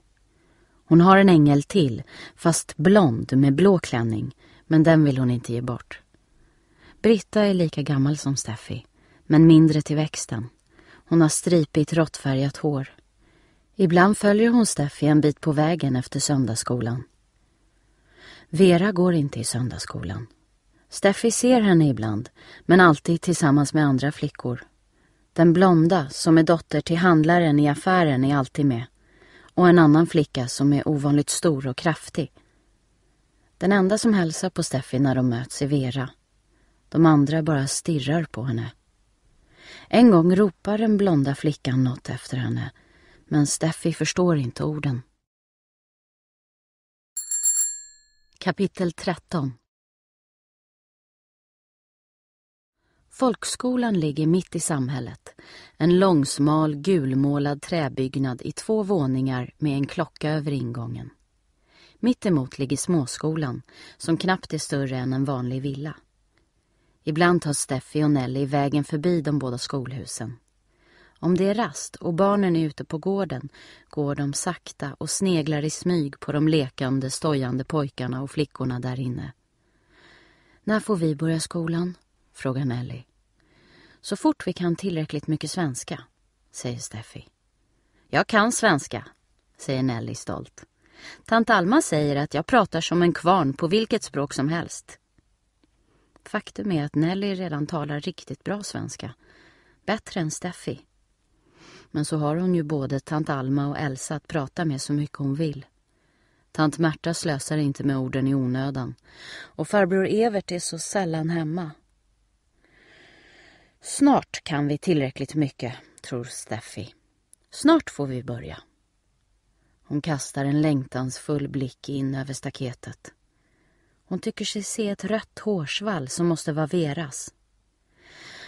Hon har en ängel till, fast blond med blå klänning, men den vill hon inte ge bort. Britta är lika gammal som Steffi, men mindre till växten. Hon har stripigt råttfärgat hår. Ibland följer hon Steffi en bit på vägen efter söndagsskolan. Vera går inte i söndagsskolan. Steffi ser henne ibland, men alltid tillsammans med andra flickor. Den blonda som är dotter till handlaren i affären är alltid med och en annan flicka som är ovanligt stor och kraftig. Den enda som hälsar på Steffi när de möts är Vera. De andra bara stirrar på henne. En gång ropar den blonda flickan något efter henne men Steffi förstår inte orden. Kapitel 13 Folkskolan ligger mitt i samhället. En långsmal gulmålad träbyggnad i två våningar med en klocka över ingången. Mittemot ligger småskolan som knappt är större än en vanlig villa. Ibland tar Steffi och Nelly vägen förbi de båda skolhusen. Om det är rast och barnen är ute på gården går de sakta och sneglar i smyg på de lekande, stojande pojkarna och flickorna där inne. När får vi börja skolan? frågar Nelly. Så fort vi kan tillräckligt mycket svenska, säger Steffi. Jag kan svenska, säger Nelly stolt. Tant Alma säger att jag pratar som en kvarn på vilket språk som helst. Faktum är att Nelly redan talar riktigt bra svenska. Bättre än Steffi. Men så har hon ju både tant Alma och Elsa att prata med så mycket hon vill. Tant Märta slösar inte med orden i onödan. Och farbror Evert är så sällan hemma Snart kan vi tillräckligt mycket, tror Steffi. Snart får vi börja. Hon kastar en längtansfull blick in över staketet. Hon tycker sig se ett rött hårsvall som måste vara Veras.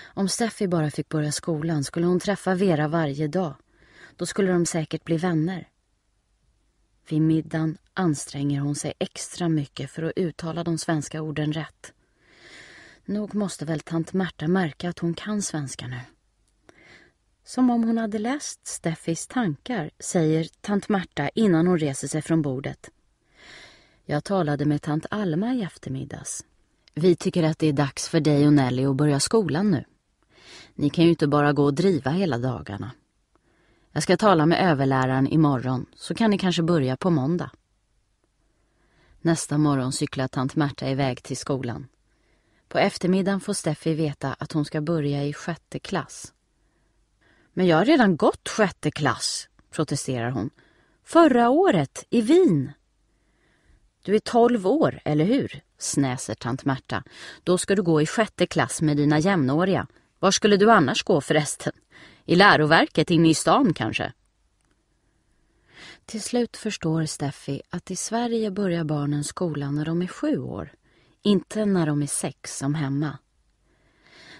Om Steffi bara fick börja skolan skulle hon träffa Vera varje dag. Då skulle de säkert bli vänner. Vid middagen anstränger hon sig extra mycket för att uttala de svenska orden rätt. Nog måste väl tant Märta märka att hon kan svenska nu. Som om hon hade läst Steffis tankar, säger tant Märta innan hon reser sig från bordet. Jag talade med tant Alma i eftermiddags. Vi tycker att det är dags för dig och Nelly att börja skolan nu. Ni kan ju inte bara gå och driva hela dagarna. Jag ska tala med överläraren imorgon, så kan ni kanske börja på måndag. Nästa morgon cyklar tant Märta iväg till skolan. På eftermiddagen får Steffi veta att hon ska börja i sjätte klass. Men jag har redan gått sjätte klass, protesterar hon. Förra året, i Wien. Du är tolv år, eller hur? snäser tant Märta. Då ska du gå i sjätte klass med dina jämnåriga. Var skulle du annars gå förresten? I läroverket inne i stan kanske? Till slut förstår Steffi att i Sverige börjar barnen skolan när de är sju år. Inte när de är sex som hemma.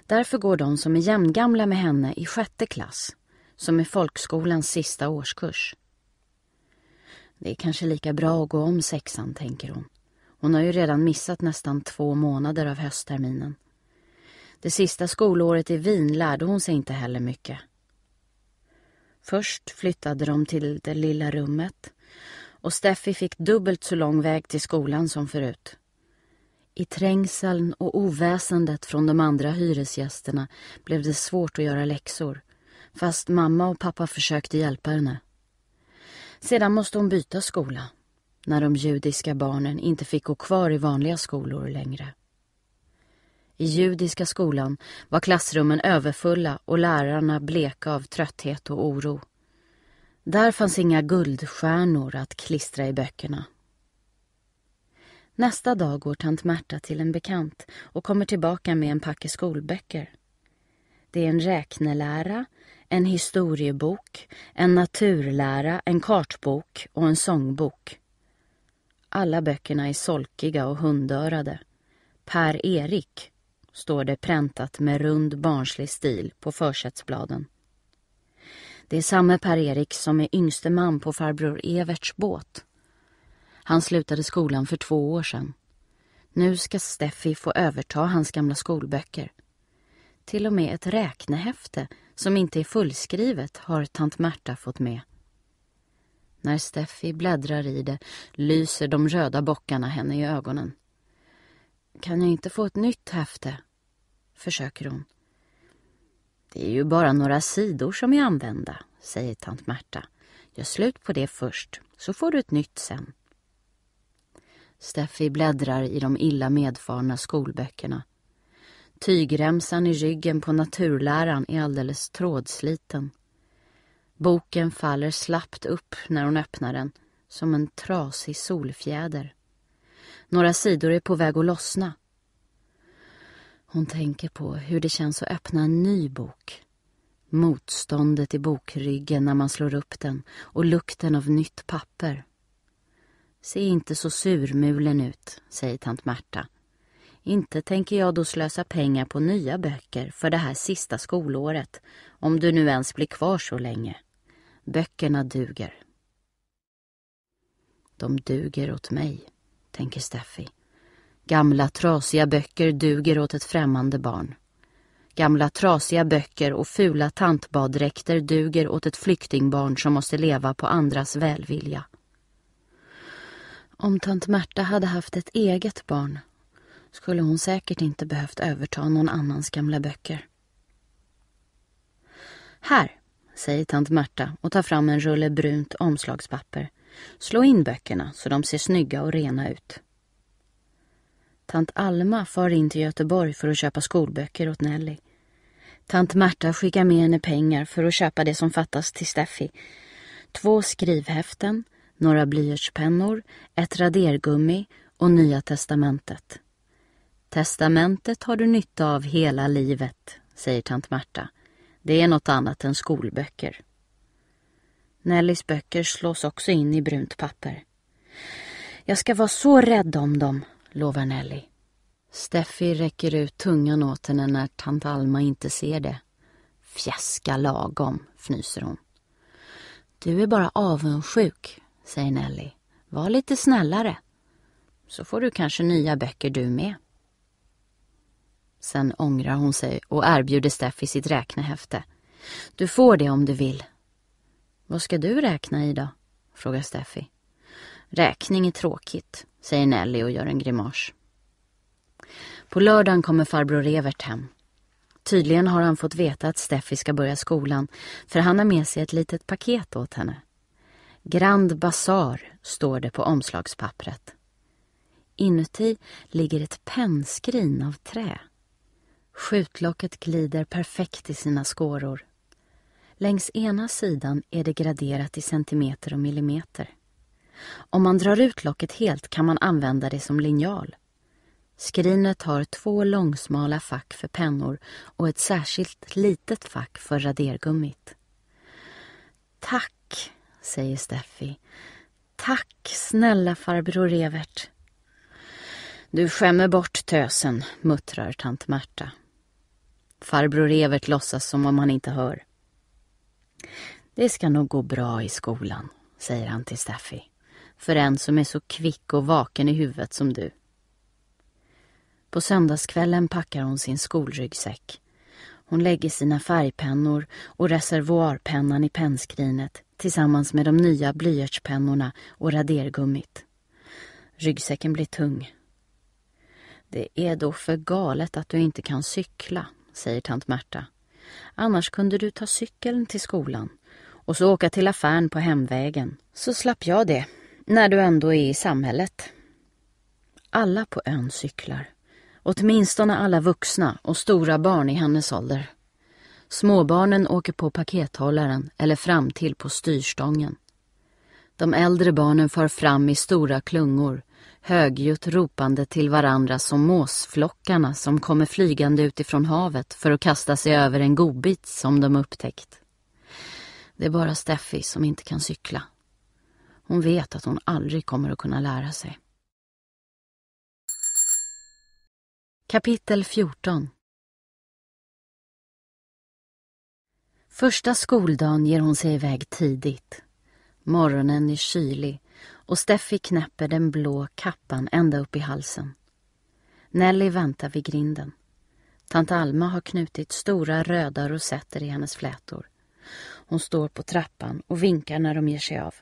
Därför går de som är jämngamla med henne i sjätte klass, som är folkskolans sista årskurs. Det är kanske lika bra att gå om sexan, tänker hon. Hon har ju redan missat nästan två månader av höstterminen. Det sista skolåret i Wien lärde hon sig inte heller mycket. Först flyttade de till det lilla rummet och Steffi fick dubbelt så lång väg till skolan som förut. I trängseln och oväsendet från de andra hyresgästerna blev det svårt att göra läxor fast mamma och pappa försökte hjälpa henne. Sedan måste hon byta skola när de judiska barnen inte fick gå kvar i vanliga skolor längre. I judiska skolan var klassrummen överfulla och lärarna bleka av trötthet och oro. Där fanns inga guldstjärnor att klistra i böckerna. Nästa dag går tant Märta till en bekant och kommer tillbaka med en packe skolböcker. Det är en räknelära, en historiebok, en naturlära, en kartbok och en sångbok. Alla böckerna är solkiga och hundörade. Per-Erik, står det präntat med rund barnslig stil på försättsbladen. Det är samme Per-Erik som är yngste man på farbror Everts båt. Han slutade skolan för två år sedan. Nu ska Steffi få överta hans gamla skolböcker. Till och med ett räknehäfte som inte är fullskrivet har tant Märta fått med. När Steffi bläddrar i det lyser de röda bockarna henne i ögonen. Kan jag inte få ett nytt häfte? försöker hon. Det är ju bara några sidor som är använda, säger tant Märta. Gör slut på det först, så får du ett nytt sen. Steffi bläddrar i de illa medfarna skolböckerna. Tygremsan i ryggen på naturläraren är alldeles trådsliten. Boken faller slappt upp när hon öppnar den, som en trasig solfjäder. Några sidor är på väg att lossna. Hon tänker på hur det känns att öppna en ny bok. Motståndet i bokryggen när man slår upp den och lukten av nytt papper. Se inte så surmulen ut, säger tant Märta. Inte tänker jag då slösa pengar på nya böcker för det här sista skolåret, om du nu ens blir kvar så länge. Böckerna duger. De duger åt mig, tänker Steffi. Gamla trasiga böcker duger åt ett främmande barn. Gamla trasiga böcker och fula tantbaddräkter duger åt ett flyktingbarn som måste leva på andras välvilja. Om tant Märta hade haft ett eget barn skulle hon säkert inte behövt överta någon annans gamla böcker. Här, säger tant Märta och tar fram en rulle brunt omslagspapper. Slå in böckerna så de ser snygga och rena ut. Tant Alma far in till Göteborg för att köpa skolböcker åt Nelly. Tant Märta skickar med henne pengar för att köpa det som fattas till Steffi. Två skrivhäften, några blyertspennor, ett radergummi och Nya testamentet. Testamentet har du nytta av hela livet, säger tant Marta. Det är något annat än skolböcker. Nellys böcker slås också in i brunt papper. Jag ska vara så rädd om dem, lovar Nelly. Steffi räcker ut tungan åt henne när tant Alma inte ser det. Fjäska lagom, fnyser hon. Du är bara avundsjuk, säger Nelly. Var lite snällare. Så får du kanske nya böcker du med. Sen ångrar hon sig och erbjuder Steffi sitt räknehäfte. Du får det om du vill. Vad ska du räkna i då? frågar Steffi. Räkning är tråkigt, säger Nelly och gör en grimas. På lördagen kommer farbror Evert hem. Tydligen har han fått veta att Steffi ska börja skolan för han har med sig ett litet paket åt henne. Grand Bazaar står det på omslagspappret. Inuti ligger ett pennskrin av trä. Skjutlocket glider perfekt i sina skåror. Längs ena sidan är det graderat i centimeter och millimeter. Om man drar ut locket helt kan man använda det som linjal. Skrinet har två långsmala fack för pennor och ett särskilt litet fack för radergummit. Tack, säger Steffi. Tack snälla farbror Evert. Du skämmer bort tösen, muttrar tant Märta. Farbror Evert låtsas som om han inte hör. Det ska nog gå bra i skolan, säger han till Steffi. För en som är så kvick och vaken i huvudet som du. På söndagskvällen packar hon sin skolryggsäck. Hon lägger sina färgpennor och reservoarpennan i pennskrinet tillsammans med de nya blyertspennorna och radergummit. Ryggsäcken blir tung. Det är då för galet att du inte kan cykla, säger tant Märta. Annars kunde du ta cykeln till skolan och så åka till affären på hemvägen. Så slapp jag det, när du ändå är i samhället. Alla på ön cyklar. Åtminstone alla vuxna och stora barn i hennes ålder. Småbarnen åker på pakethållaren eller fram till på styrstången. De äldre barnen far fram i stora klungor, högljutt ropande till varandra som måsflockarna som kommer flygande utifrån havet för att kasta sig över en godbit som de upptäckt. Det är bara Steffi som inte kan cykla. Hon vet att hon aldrig kommer att kunna lära sig. Kapitel 14 Första skoldagen ger hon sig iväg tidigt. Morgonen är kylig och Steffi knäpper den blå kappan ända upp i halsen. Nelly väntar vid grinden. Tant Alma har knutit stora röda rosetter i hennes flätor. Hon står på trappan och vinkar när de ger sig av.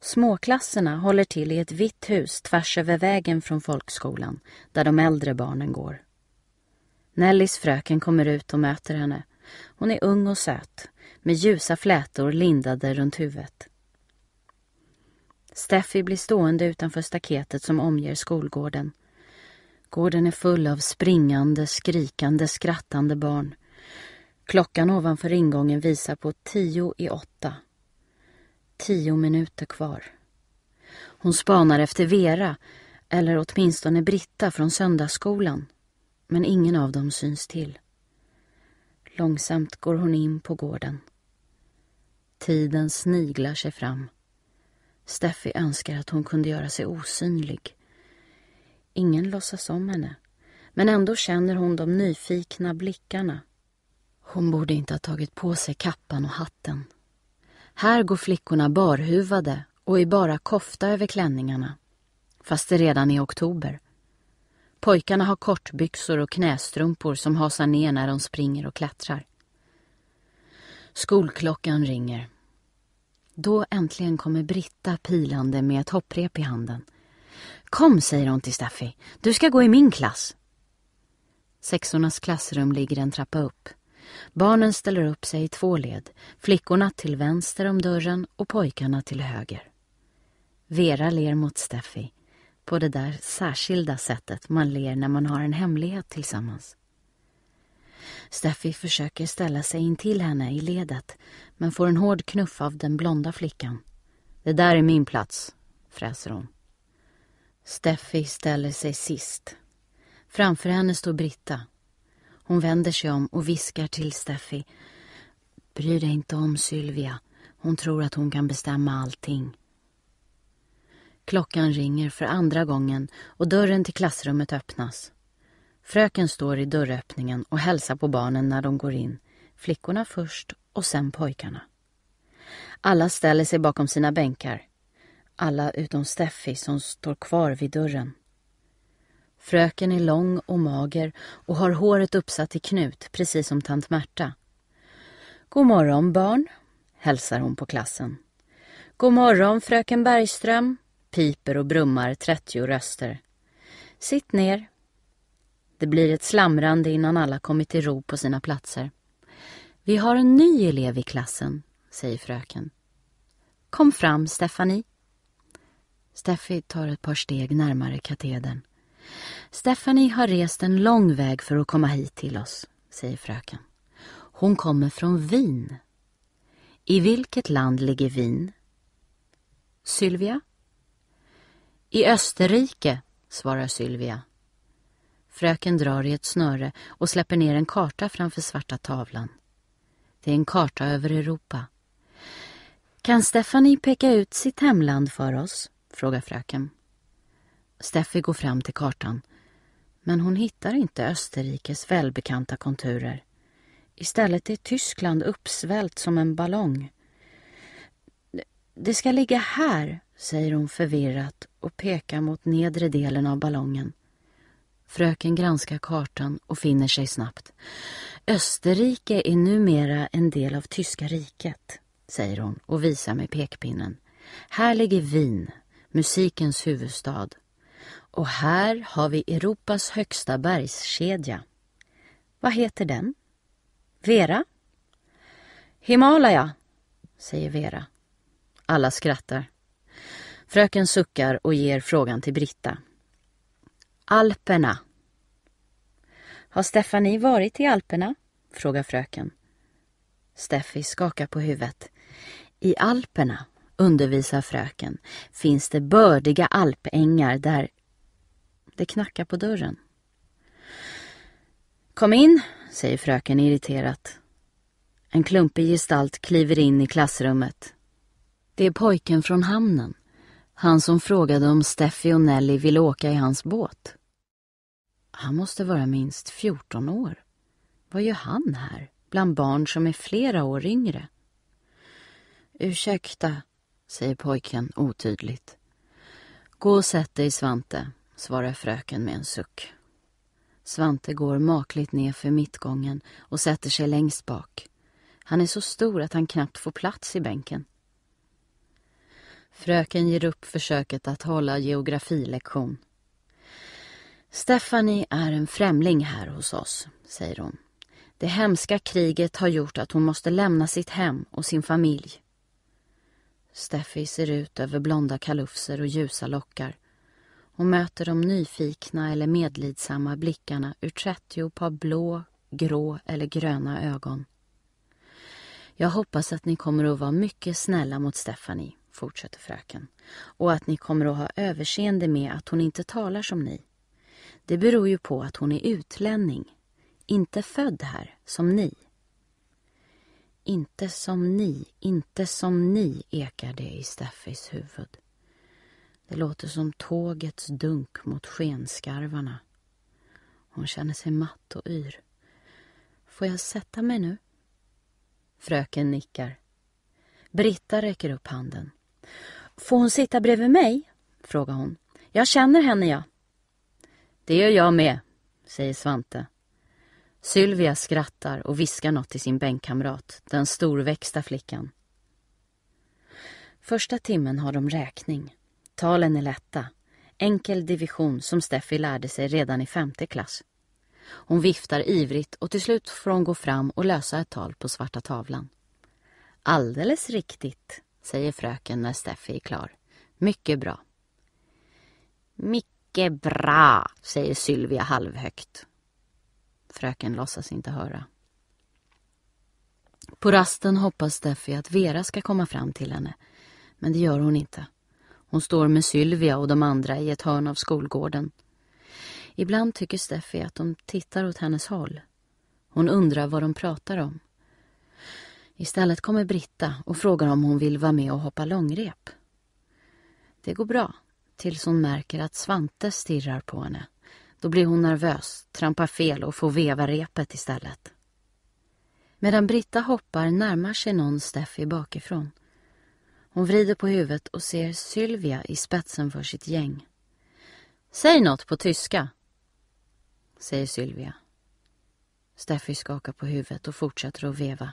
Småklasserna håller till i ett vitt hus tvärs över vägen från folkskolan där de äldre barnen går. Nellys fröken kommer ut och möter henne hon är ung och söt, med ljusa flätor lindade runt huvudet. Steffi blir stående utanför staketet som omger skolgården. Gården är full av springande, skrikande, skrattande barn. Klockan ovanför ingången visar på tio i åtta. Tio minuter kvar. Hon spanar efter Vera, eller åtminstone Britta från söndagsskolan. Men ingen av dem syns till. Långsamt går hon in på gården. Tiden sniglar sig fram. Steffi önskar att hon kunde göra sig osynlig. Ingen låtsas om henne, men ändå känner hon de nyfikna blickarna. Hon borde inte ha tagit på sig kappan och hatten. Här går flickorna barhuvade och i bara kofta över klänningarna, fast det redan är oktober. Pojkarna har kortbyxor och knästrumpor som hasar ner när de springer och klättrar. Skolklockan ringer. Då äntligen kommer Britta pilande med ett hopprep i handen. Kom, säger hon till Steffi, Du ska gå i min klass. Sexornas klassrum ligger en trappa upp. Barnen ställer upp sig i två led. Flickorna till vänster om dörren och pojkarna till höger. Vera ler mot Steffi på det där särskilda sättet man ler när man har en hemlighet tillsammans. Steffi försöker ställa sig in till henne i ledet men får en hård knuff av den blonda flickan. Det där är min plats, fräser hon. Steffi ställer sig sist. Framför henne står Britta. Hon vänder sig om och viskar till Steffi. Bry dig inte om Sylvia. Hon tror att hon kan bestämma allting. Klockan ringer för andra gången och dörren till klassrummet öppnas. Fröken står i dörröppningen och hälsar på barnen när de går in. Flickorna först och sen pojkarna. Alla ställer sig bakom sina bänkar. Alla utom Steffi som står kvar vid dörren. Fröken är lång och mager och har håret uppsatt i knut, precis som tant Märta. God morgon barn, hälsar hon på klassen. God morgon fröken Bergström, piper och brummar 30 röster. Sitt ner. Det blir ett slamrande innan alla kommit till ro på sina platser. Vi har en ny elev i klassen, säger fröken. Kom fram, Stephanie. Steffi tar ett par steg närmare katedern. Stephanie har rest en lång väg för att komma hit till oss, säger fröken. Hon kommer från Wien. I vilket land ligger Wien? Sylvia? I Österrike, svarar Sylvia. Fröken drar i ett snöre och släpper ner en karta framför svarta tavlan. Det är en karta över Europa. Kan Stephanie peka ut sitt hemland för oss? frågar fröken. Steffi går fram till kartan, men hon hittar inte Österrikes välbekanta konturer. Istället är Tyskland uppsvällt som en ballong. Det ska ligga här, säger hon förvirrat och pekar mot nedre delen av ballongen. Fröken granskar kartan och finner sig snabbt. Österrike är numera en del av Tyska riket, säger hon och visar med pekpinnen. Här ligger Wien, musikens huvudstad. Och här har vi Europas högsta bergskedja. Vad heter den? Vera? Himalaya, säger Vera. Alla skrattar. Fröken suckar och ger frågan till Britta. Alperna. Har Stefanie varit i Alperna? frågar fröken. Steffi skakar på huvudet. I Alperna, undervisar fröken, finns det bördiga alpängar där... Det knackar på dörren. Kom in, säger fröken irriterat. En klumpig gestalt kliver in i klassrummet. Det är pojken från hamnen. Han som frågade om Steffi och Nelly ville åka i hans båt. Han måste vara minst 14 år. Vad gör han här, bland barn som är flera år yngre? Ursäkta, säger pojken otydligt. Gå och sätt dig, Svante, svarar fröken med en suck. Svante går makligt ner för mittgången och sätter sig längst bak. Han är så stor att han knappt får plats i bänken. Fröken ger upp försöket att hålla geografilektion. Stephanie är en främling här hos oss, säger hon. Det hemska kriget har gjort att hon måste lämna sitt hem och sin familj. Steffi ser ut över blonda kalufser och ljusa lockar. Hon möter de nyfikna eller medlidsamma blickarna ur 30 par blå, grå eller gröna ögon. Jag hoppas att ni kommer att vara mycket snälla mot Stephanie fortsätter fröken, och att ni kommer att ha överseende med att hon inte talar som ni. Det beror ju på att hon är utlänning, inte född här som ni. Inte som ni, inte som ni, ekar det i Steffis huvud. Det låter som tågets dunk mot skenskarvarna. Hon känner sig matt och yr. Får jag sätta mig nu? Fröken nickar. Britta räcker upp handen. Får hon sitta bredvid mig? frågar hon. Jag känner henne, jag. Det gör jag med, säger Svante. Sylvia skrattar och viskar något till sin bänkkamrat, den storväxta flickan. Första timmen har de räkning. Talen är lätta. Enkel division som Steffi lärde sig redan i femte klass. Hon viftar ivrigt och till slut får hon gå fram och lösa ett tal på svarta tavlan. Alldeles riktigt, säger fröken när Steffi är klar. Mycket bra. Mycket bra, säger Sylvia halvhögt. Fröken låtsas inte höra. På rasten hoppas Steffi att Vera ska komma fram till henne, men det gör hon inte. Hon står med Sylvia och de andra i ett hörn av skolgården. Ibland tycker Steffi att de tittar åt hennes håll. Hon undrar vad de pratar om. Istället kommer Britta och frågar om hon vill vara med och hoppa långrep. Det går bra, tills hon märker att Svante stirrar på henne. Då blir hon nervös, trampar fel och får veva repet istället. Medan Britta hoppar närmar sig någon Steffi bakifrån. Hon vrider på huvudet och ser Sylvia i spetsen för sitt gäng. Säg något på tyska, säger Sylvia. Steffi skakar på huvudet och fortsätter att veva.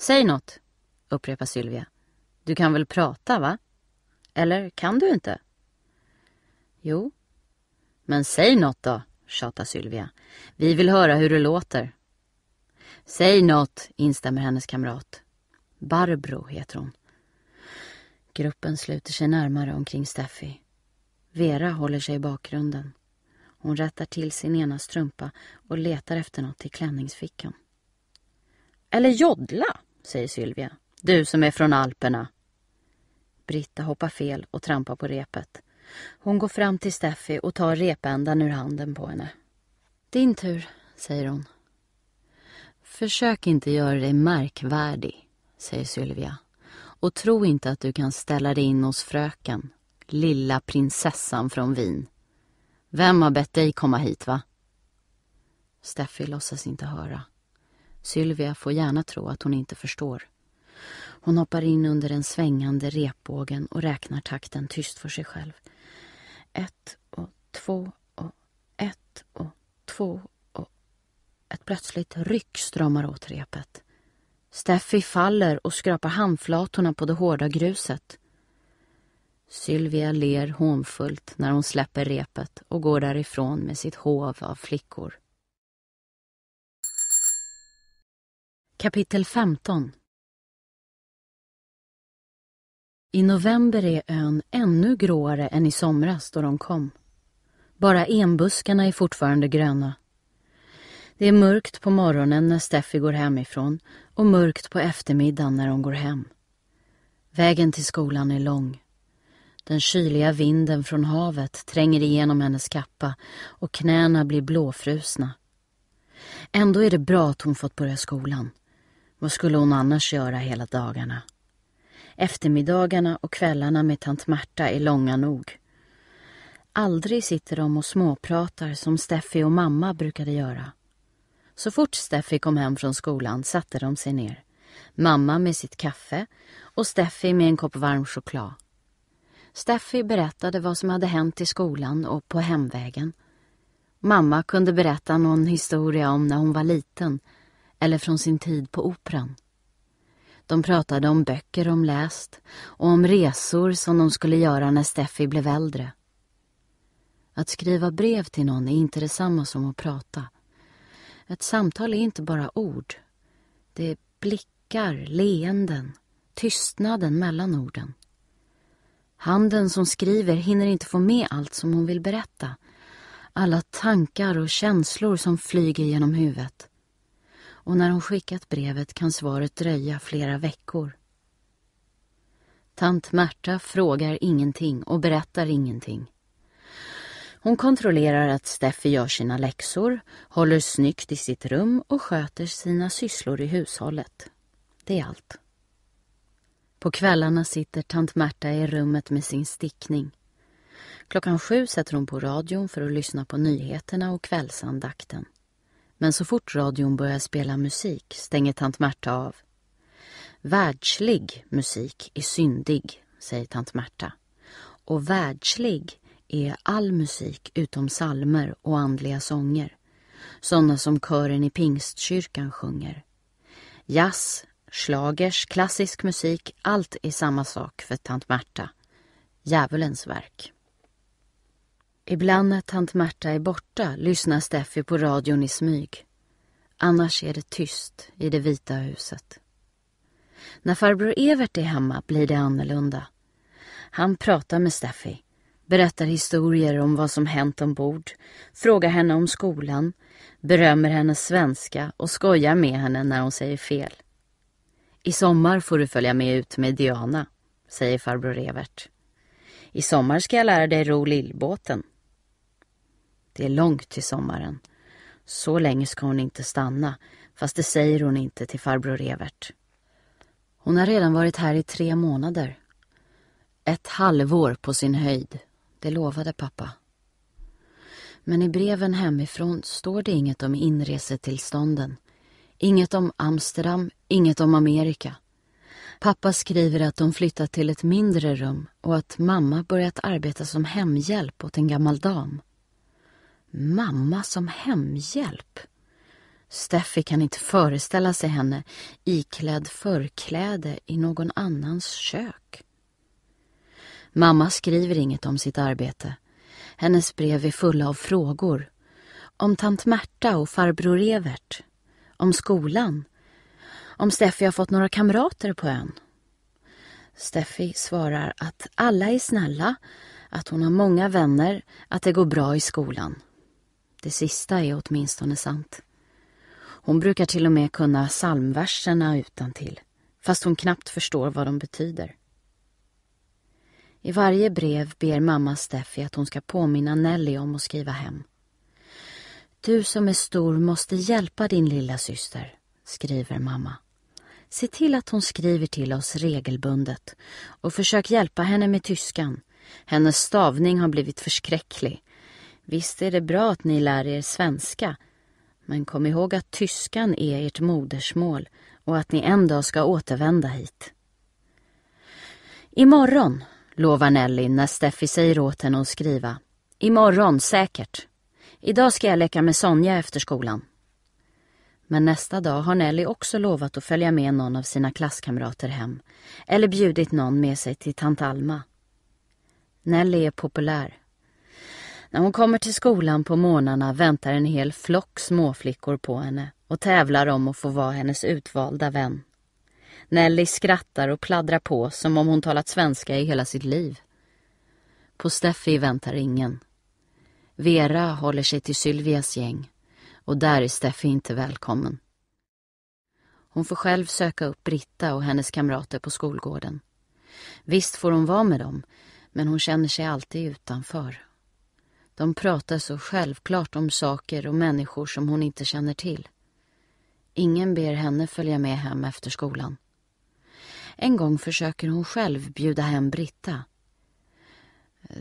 Säg något, upprepar Sylvia. Du kan väl prata, va? Eller kan du inte? Jo. Men säg något då, tjatar Sylvia. Vi vill höra hur det låter. Säg något, instämmer hennes kamrat. Barbro heter hon. Gruppen sluter sig närmare omkring Steffi. Vera håller sig i bakgrunden. Hon rättar till sin ena strumpa och letar efter något i klänningsfickan. Eller joddla, säger Sylvia. Du som är från Alperna. Britta hoppar fel och trampar på repet. Hon går fram till Steffi och tar repändan ur handen på henne. Din tur, säger hon. Försök inte göra dig märkvärdig, säger Sylvia. Och tro inte att du kan ställa dig in hos fröken, lilla prinsessan från Wien. Vem har bett dig komma hit, va? Steffi låtsas inte höra. Sylvia får gärna tro att hon inte förstår. Hon hoppar in under den svängande repbågen och räknar takten tyst för sig själv. Ett och två och ett och två och... Ett plötsligt ryck stramar åt repet. Steffi faller och skrapar handflatorna på det hårda gruset. Sylvia ler hånfullt när hon släpper repet och går därifrån med sitt hov av flickor. Kapitel 15 I november är ön ännu gråare än i somras då de kom. Bara enbuskarna är fortfarande gröna. Det är mörkt på morgonen när Steffi går hemifrån och mörkt på eftermiddagen när hon går hem. Vägen till skolan är lång. Den kyliga vinden från havet tränger igenom hennes kappa och knäna blir blåfrusna. Ändå är det bra att hon fått börja skolan. Vad skulle hon annars göra hela dagarna? Eftermiddagarna och kvällarna med tant Märta är långa nog. Aldrig sitter de och småpratar som Steffi och mamma brukade göra. Så fort Steffi kom hem från skolan satte de sig ner. Mamma med sitt kaffe och Steffi med en kopp varm choklad. Steffi berättade vad som hade hänt i skolan och på hemvägen. Mamma kunde berätta någon historia om när hon var liten eller från sin tid på Operan. De pratade om böcker de läst och om resor som de skulle göra när Steffi blev äldre. Att skriva brev till någon är inte detsamma som att prata. Ett samtal är inte bara ord. Det är blickar, leenden, tystnaden mellan orden. Handen som skriver hinner inte få med allt som hon vill berätta. Alla tankar och känslor som flyger genom huvudet och när hon skickat brevet kan svaret dröja flera veckor. Tant Märta frågar ingenting och berättar ingenting. Hon kontrollerar att Steffi gör sina läxor, håller snyggt i sitt rum och sköter sina sysslor i hushållet. Det är allt. På kvällarna sitter tant Märta i rummet med sin stickning. Klockan sju sätter hon på radion för att lyssna på nyheterna och kvällsandakten. Men så fort radion börjar spela musik stänger tant Märta av. Världslig musik är syndig, säger tant Märta. Och världslig är all musik utom salmer och andliga sånger. Sådana som kören i pingstkyrkan sjunger. Jazz, slagers, klassisk musik, allt är samma sak för tant Märta. Djävulens verk. Ibland när tant Märta är borta lyssnar Steffi på radion i smyg. Annars är det tyst i det vita huset. När farbror Evert är hemma blir det annorlunda. Han pratar med Steffi, berättar historier om vad som hänt ombord, frågar henne om skolan, berömmer hennes svenska och skojar med henne när hon säger fel. I sommar får du följa med ut med Diana, säger farbror Evert. I sommar ska jag lära dig ro lillbåten, det är långt till sommaren. Så länge ska hon inte stanna, fast det säger hon inte till farbror Evert. Hon har redan varit här i tre månader. Ett halvår på sin höjd, det lovade pappa. Men i breven hemifrån står det inget om inresetillstånden. Inget om Amsterdam, inget om Amerika. Pappa skriver att de flyttat till ett mindre rum och att mamma börjat arbeta som hemhjälp åt en gammal dam. Mamma som hemhjälp. Steffi kan inte föreställa sig henne iklädd förkläde i någon annans kök. Mamma skriver inget om sitt arbete. Hennes brev är fulla av frågor. Om tant Märta och farbror Evert. Om skolan. Om Steffi har fått några kamrater på ön. Steffi svarar att alla är snälla, att hon har många vänner, att det går bra i skolan. Det sista är åtminstone sant. Hon brukar till och med kunna psalmverserna utan till, fast hon knappt förstår vad de betyder. I varje brev ber mamma Steffi att hon ska påminna Nelly om att skriva hem. Du som är stor måste hjälpa din lilla syster, skriver mamma. Se till att hon skriver till oss regelbundet och försök hjälpa henne med tyskan. Hennes stavning har blivit förskräcklig Visst är det bra att ni lär er svenska, men kom ihåg att tyskan är ert modersmål och att ni en dag ska återvända hit. Imorgon, lovar Nelly när Steffi säger åt henne att skriva. Imorgon, säkert. Idag ska jag leka med Sonja efter skolan. Men nästa dag har Nelly också lovat att följa med någon av sina klasskamrater hem eller bjudit någon med sig till tant Alma. Nelly är populär när hon kommer till skolan på morgnarna väntar en hel flock småflickor på henne och tävlar om att få vara hennes utvalda vän. Nelly skrattar och pladdrar på som om hon talat svenska i hela sitt liv. På Steffi väntar ingen. Vera håller sig till Sylvias gäng och där är Steffi inte välkommen. Hon får själv söka upp Britta och hennes kamrater på skolgården. Visst får hon vara med dem, men hon känner sig alltid utanför. De pratar så självklart om saker och människor som hon inte känner till. Ingen ber henne följa med hem efter skolan. En gång försöker hon själv bjuda hem Britta.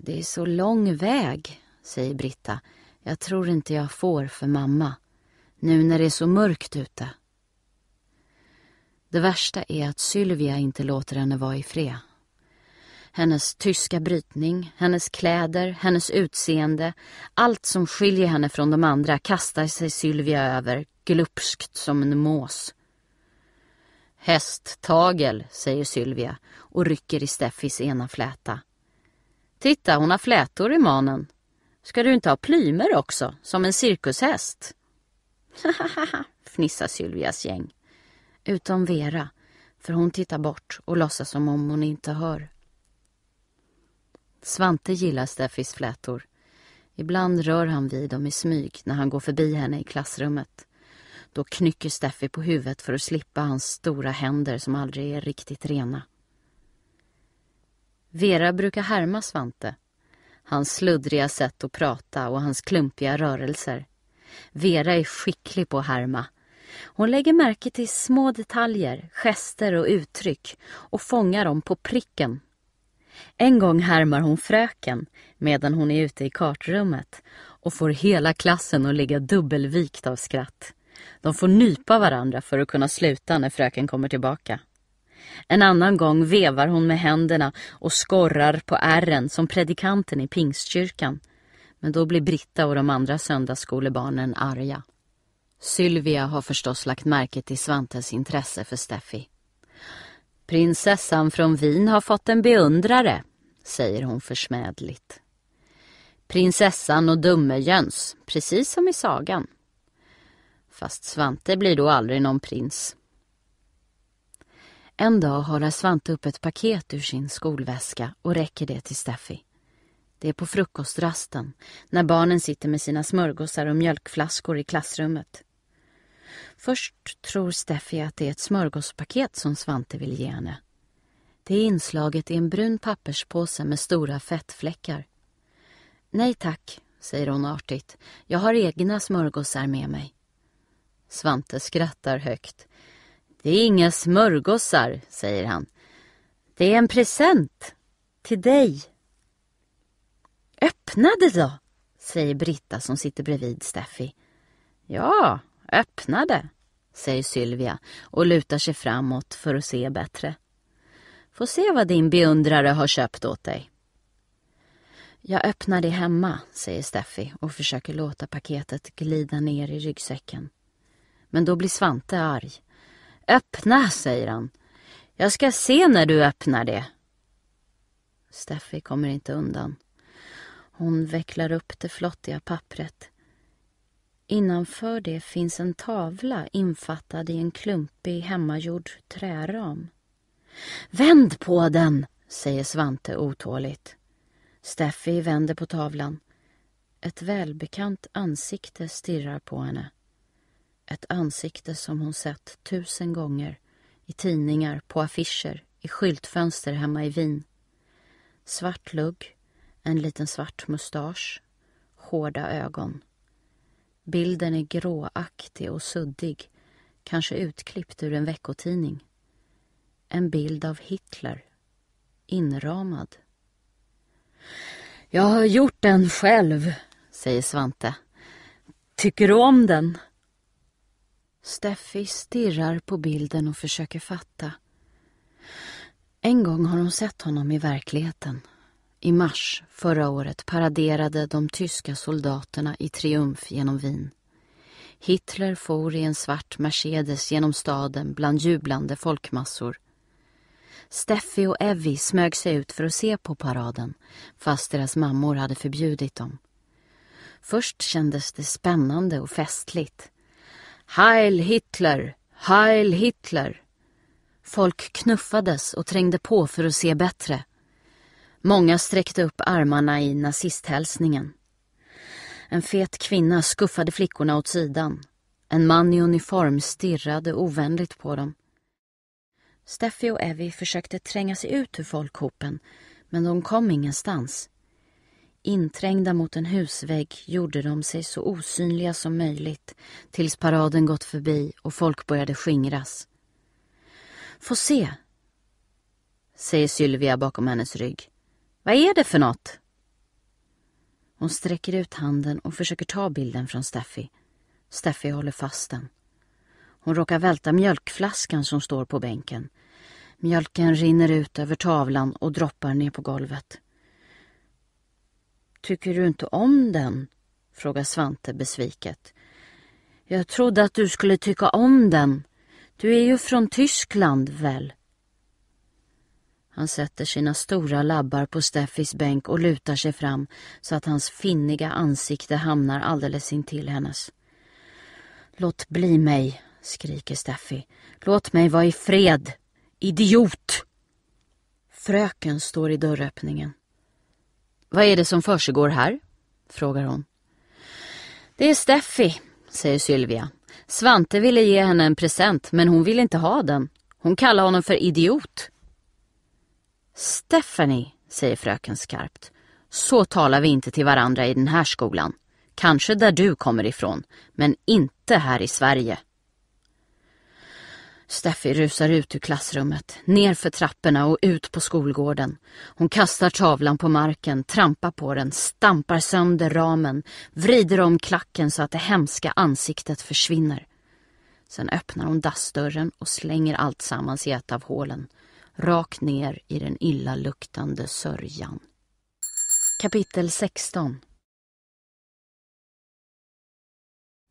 Det är så lång väg, säger Britta. Jag tror inte jag får för mamma. Nu när det är så mörkt ute. Det värsta är att Sylvia inte låter henne vara i fred. Hennes tyska brytning, hennes kläder, hennes utseende, allt som skiljer henne från de andra kastar sig Sylvia över, glupskt som en mås. Hästtagel, säger Sylvia och rycker i Steffis ena fläta. Titta, hon har flätor i manen. Ska du inte ha plymer också, som en cirkushäst? Hahaha, fnissar Sylvias gäng. Utom Vera, för hon tittar bort och låtsas som om hon inte hör. Svante gillar Steffis flätor. Ibland rör han vid dem i smyg när han går förbi henne i klassrummet. Då knycker Steffi på huvudet för att slippa hans stora händer som aldrig är riktigt rena. Vera brukar härma Svante. Hans sluddriga sätt att prata och hans klumpiga rörelser. Vera är skicklig på att härma. Hon lägger märke till små detaljer, gester och uttryck och fångar dem på pricken en gång härmar hon fröken medan hon är ute i kartrummet och får hela klassen att ligga dubbelvikt av skratt. De får nypa varandra för att kunna sluta när fröken kommer tillbaka. En annan gång vevar hon med händerna och skorrar på ärren som predikanten i pingstkyrkan. Men då blir Britta och de andra söndagsskolebarnen arga. Sylvia har förstås lagt märke till Svantes intresse för Steffi. Prinsessan från Wien har fått en beundrare, säger hon försmädligt. Prinsessan och Dummejöns, precis som i sagan. Fast Svante blir då aldrig någon prins. En dag håller Svante upp ett paket ur sin skolväska och räcker det till Steffi. Det är på frukostrasten, när barnen sitter med sina smörgåsar och mjölkflaskor i klassrummet. Först tror Steffi att det är ett smörgåspaket som Svante vill ge henne. Det är inslaget i en brun papperspåse med stora fettfläckar. Nej tack, säger hon artigt. Jag har egna smörgåsar med mig. Svante skrattar högt. Det är inga smörgåsar, säger han. Det är en present. Till dig. Öppna det då, säger Britta som sitter bredvid Steffi. Ja, Öppna det, säger Sylvia och lutar sig framåt för att se bättre. Få se vad din beundrare har köpt åt dig. Jag öppnar det hemma, säger Steffi och försöker låta paketet glida ner i ryggsäcken. Men då blir Svante arg. Öppna, säger han. Jag ska se när du öppnar det. Steffi kommer inte undan. Hon vecklar upp det flottiga pappret, Innanför det finns en tavla infattad i en klumpig hemmagjord träram. Vänd på den, säger Svante otåligt. Steffi vänder på tavlan. Ett välbekant ansikte stirrar på henne. Ett ansikte som hon sett tusen gånger. I tidningar, på affischer, i skyltfönster hemma i Wien. Svart lugg, en liten svart mustasch, hårda ögon. Bilden är gråaktig och suddig, kanske utklippt ur en veckotidning. En bild av Hitler, inramad. Jag har gjort den själv, säger Svante. Tycker du om den? Steffi stirrar på bilden och försöker fatta. En gång har hon sett honom i verkligheten. I mars förra året paraderade de tyska soldaterna i triumf genom Wien. Hitler for i en svart Mercedes genom staden bland jublande folkmassor. Steffi och Evie smög sig ut för att se på paraden fast deras mammor hade förbjudit dem. Först kändes det spännande och festligt. Heil Hitler! Heil Hitler! Folk knuffades och trängde på för att se bättre. Många sträckte upp armarna i nazisthälsningen. En fet kvinna skuffade flickorna åt sidan. En man i uniform stirrade ovänligt på dem. Steffi och Evie försökte tränga sig ut ur folkhopen, men de kom ingenstans. Inträngda mot en husvägg gjorde de sig så osynliga som möjligt tills paraden gått förbi och folk började skingras. Få se, säger Sylvia bakom hennes rygg. Vad är det för något? Hon sträcker ut handen och försöker ta bilden från Steffi. Steffi håller fast den. Hon råkar välta mjölkflaskan som står på bänken. Mjölken rinner ut över tavlan och droppar ner på golvet. Tycker du inte om den? frågar Svante besviket. Jag trodde att du skulle tycka om den. Du är ju från Tyskland väl? Han sätter sina stora labbar på Steffis bänk och lutar sig fram så att hans finniga ansikte hamnar alldeles intill hennes. Låt bli mig, skriker Steffi. Låt mig vara i fred. Idiot! Fröken står i dörröppningen. Vad är det som försiggår här? frågar hon. Det är Steffi, säger Sylvia. Svante ville ge henne en present, men hon vill inte ha den. Hon kallar honom för idiot. Stephanie, säger fröken skarpt. Så talar vi inte till varandra i den här skolan. Kanske där du kommer ifrån, men inte här i Sverige. Steffi rusar ut ur klassrummet, ner för trapporna och ut på skolgården. Hon kastar tavlan på marken, trampar på den, stampar sönder ramen, vrider om klacken så att det hemska ansiktet försvinner. Sen öppnar hon dassdörren och slänger allt sammans i ett av hålen rakt ner i den illaluktande sörjan. Kapitel 16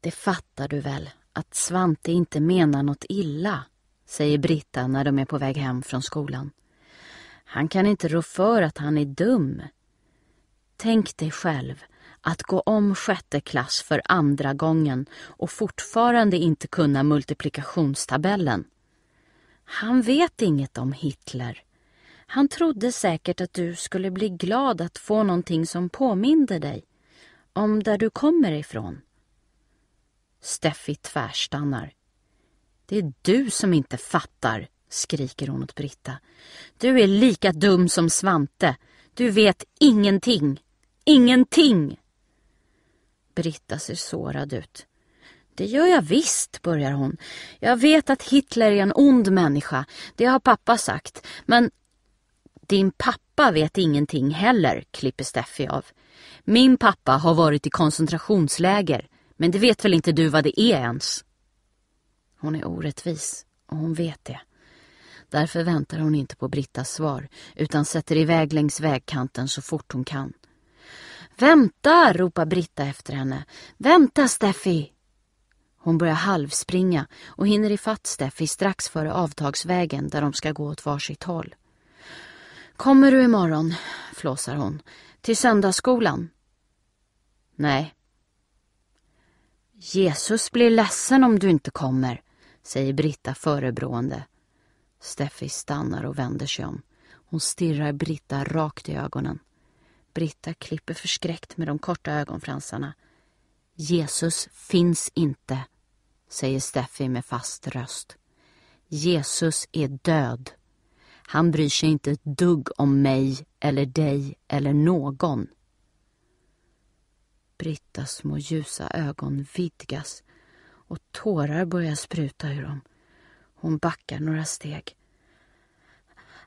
Det fattar du väl, att Svante inte menar något illa, säger Britta när de är på väg hem från skolan. Han kan inte rå för att han är dum. Tänk dig själv, att gå om sjätte klass för andra gången och fortfarande inte kunna multiplikationstabellen. Han vet inget om Hitler. Han trodde säkert att du skulle bli glad att få någonting som påminde dig om där du kommer ifrån. Steffi tvärstannar. Det är du som inte fattar, skriker hon åt Britta. Du är lika dum som Svante. Du vet ingenting. Ingenting! Britta ser sårad ut. Det gör jag visst, börjar hon. Jag vet att Hitler är en ond människa. Det har pappa sagt. Men din pappa vet ingenting heller, klipper Steffi av. Min pappa har varit i koncentrationsläger. Men det vet väl inte du vad det är ens? Hon är orättvis och hon vet det. Därför väntar hon inte på Brittas svar utan sätter iväg längs vägkanten så fort hon kan. Vänta! ropar Britta efter henne. Vänta, Steffi! Hon börjar halvspringa och hinner ifatt Steffi strax före avtagsvägen där de ska gå åt varsitt håll. Kommer du imorgon, flåsar hon, till söndagsskolan? Nej. Jesus blir ledsen om du inte kommer, säger Britta förebrående. Steffi stannar och vänder sig om. Hon stirrar Britta rakt i ögonen. Britta klipper förskräckt med de korta ögonfransarna. Jesus finns inte säger Steffi med fast röst. Jesus är död. Han bryr sig inte ett dugg om mig eller dig eller någon. Brittas små ljusa ögon vidgas och tårar börjar spruta ur dem. Hon backar några steg.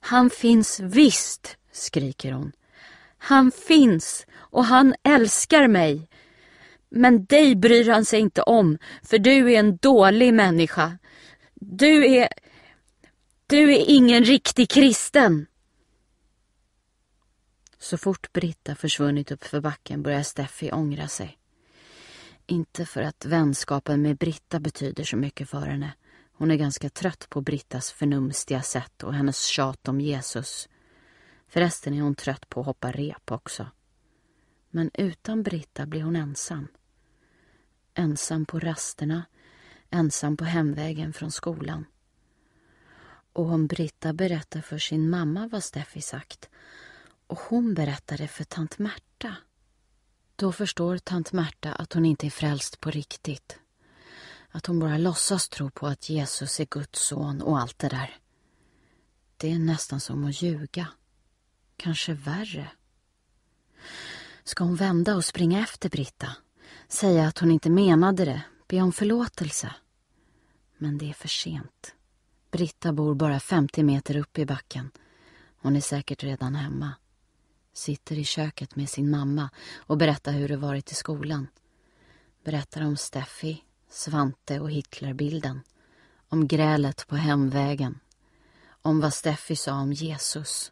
Han finns visst, skriker hon. Han finns och han älskar mig. Men dig bryr han sig inte om, för du är en dålig människa. Du är... Du är ingen riktig kristen. Så fort Britta försvunnit upp för backen börjar Steffi ångra sig. Inte för att vänskapen med Britta betyder så mycket för henne. Hon är ganska trött på Brittas förnumstiga sätt och hennes tjat om Jesus. Förresten är hon trött på att hoppa rep också. Men utan Britta blir hon ensam ensam på rasterna, ensam på hemvägen från skolan. Och om Britta berättar för sin mamma vad Steffi sagt och hon berättar det för tant Märta. Då förstår tant Märta att hon inte är frälst på riktigt. Att hon bara låtsas tro på att Jesus är Guds son och allt det där. Det är nästan som att ljuga. Kanske värre. Ska hon vända och springa efter Britta? Säga att hon inte menade det, be om förlåtelse. Men det är för sent. Britta bor bara 50 meter upp i backen. Hon är säkert redan hemma. Sitter i köket med sin mamma och berättar hur det varit i skolan. Berättar om Steffi, Svante och Hitlerbilden. Om grälet på hemvägen. Om vad Steffi sa om Jesus.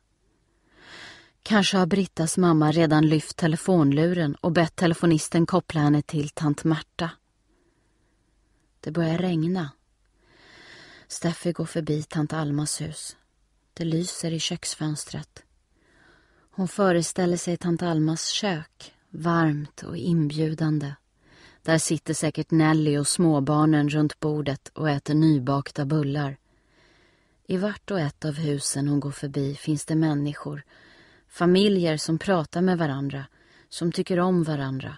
Kanske har Brittas mamma redan lyft telefonluren och bett telefonisten koppla henne till tant Märta. Det börjar regna. Steffi går förbi tant Almas hus. Det lyser i köksfönstret. Hon föreställer sig tant Almas kök, varmt och inbjudande. Där sitter säkert Nelly och småbarnen runt bordet och äter nybakta bullar. I vart och ett av husen hon går förbi finns det människor Familjer som pratar med varandra, som tycker om varandra.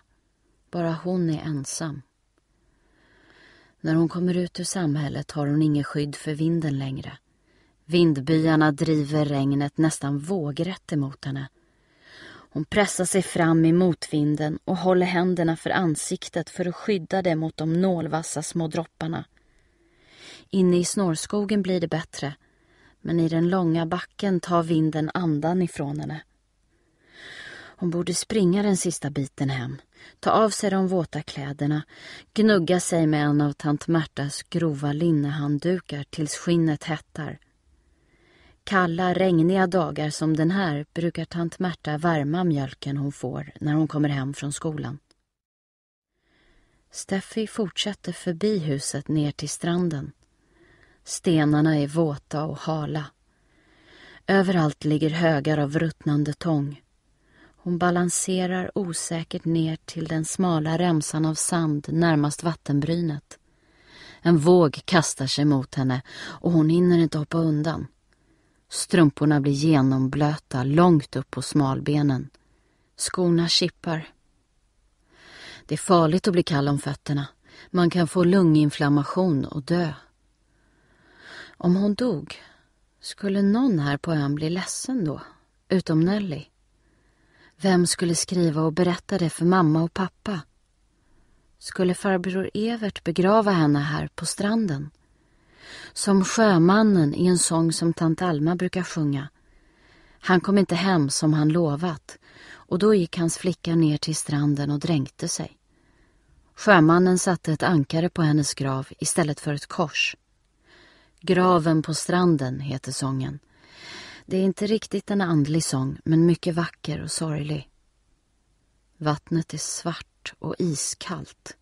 Bara hon är ensam. När hon kommer ut ur samhället har hon inget skydd för vinden längre. Vindbyarna driver regnet nästan vågrätt emot henne. Hon pressar sig fram i motvinden och håller händerna för ansiktet för att skydda det mot de nålvassa små dropparna. Inne i snårskogen blir det bättre men i den långa backen tar vinden andan ifrån henne. Hon borde springa den sista biten hem, ta av sig de våta kläderna, gnugga sig med en av tant Märtas grova linnehanddukar tills skinnet hettar. Kalla, regniga dagar som den här brukar tant Märta värma mjölken hon får när hon kommer hem från skolan. Steffi fortsätter förbi huset ner till stranden. Stenarna är våta och hala. Överallt ligger högar av ruttnande tång. Hon balanserar osäkert ner till den smala remsan av sand närmast vattenbrynet. En våg kastar sig mot henne och hon hinner inte hoppa undan. Strumporna blir genomblöta långt upp på smalbenen. Skorna kippar. Det är farligt att bli kall om fötterna. Man kan få lunginflammation och dö. Om hon dog, skulle någon här på ön bli ledsen då? Utom Nelly. Vem skulle skriva och berätta det för mamma och pappa? Skulle farbror Evert begrava henne här på stranden? Som sjömannen i en sång som tant Alma brukar sjunga. Han kom inte hem som han lovat och då gick hans flicka ner till stranden och dränkte sig. Sjömannen satte ett ankare på hennes grav istället för ett kors. Graven på stranden heter sången. Det är inte riktigt en andlig sång, men mycket vacker och sorglig. Vattnet är svart och iskallt.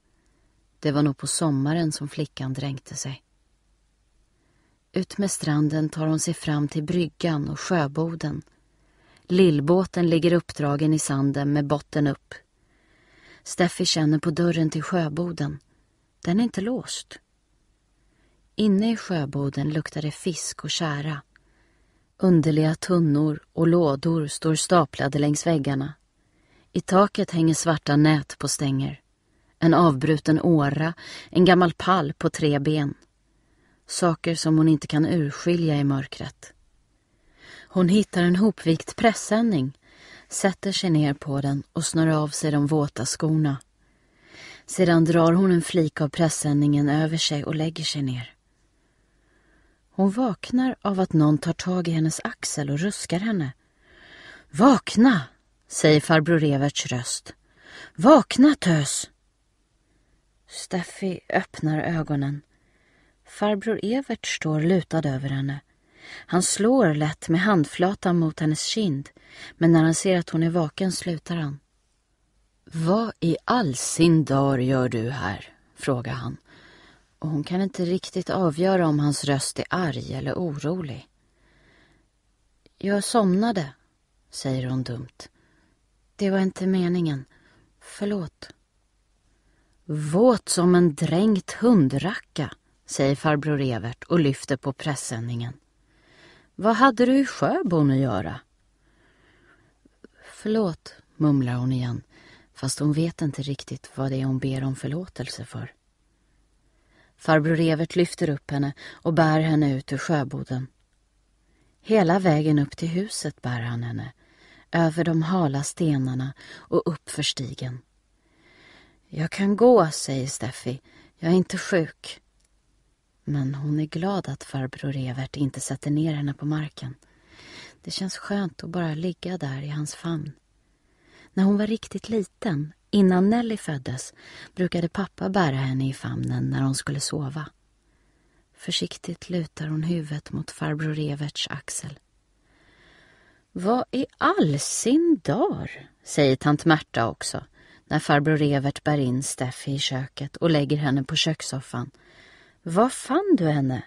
Det var nog på sommaren som flickan dränkte sig. Ut med stranden tar hon sig fram till bryggan och sjöboden. Lillbåten ligger uppdragen i sanden med botten upp. Steffi känner på dörren till sjöboden. Den är inte låst. Inne i sjöboden luktar det fisk och kära. Underliga tunnor och lådor står staplade längs väggarna. I taket hänger svarta nät på stänger. En avbruten åra, en gammal pall på tre ben. Saker som hon inte kan urskilja i mörkret. Hon hittar en hopvikt pressändning, sätter sig ner på den och snör av sig de våta skorna. Sedan drar hon en flik av pressändningen över sig och lägger sig ner. Hon vaknar av att någon tar tag i hennes axel och ruskar henne. Vakna, säger farbror Everts röst. Vakna, tös! Steffi öppnar ögonen. Farbror Evert står lutad över henne. Han slår lätt med handflatan mot hennes kind, men när han ser att hon är vaken slutar han. Vad i all sin dar gör du här? frågar han och hon kan inte riktigt avgöra om hans röst är arg eller orolig. Jag somnade, säger hon dumt. Det var inte meningen. Förlåt. Våt som en dränkt hundracka, säger farbror Evert och lyfter på pressändningen. Vad hade du i Sjöbon att göra? Förlåt, mumlar hon igen, fast hon vet inte riktigt vad det är hon ber om förlåtelse för. Farbror Evert lyfter upp henne och bär henne ut ur sjöboden. Hela vägen upp till huset bär han henne, över de hala stenarna och uppför stigen. Jag kan gå, säger Steffi. Jag är inte sjuk. Men hon är glad att farbror Evert inte sätter ner henne på marken. Det känns skönt att bara ligga där i hans famn. När hon var riktigt liten Innan Nelly föddes brukade pappa bära henne i famnen när hon skulle sova. Försiktigt lutar hon huvudet mot farbror Everts axel. Vad i all sin dar, säger tant Märta också när farbror Evert bär in Steffi i köket och lägger henne på kökssoffan. Var fann du henne?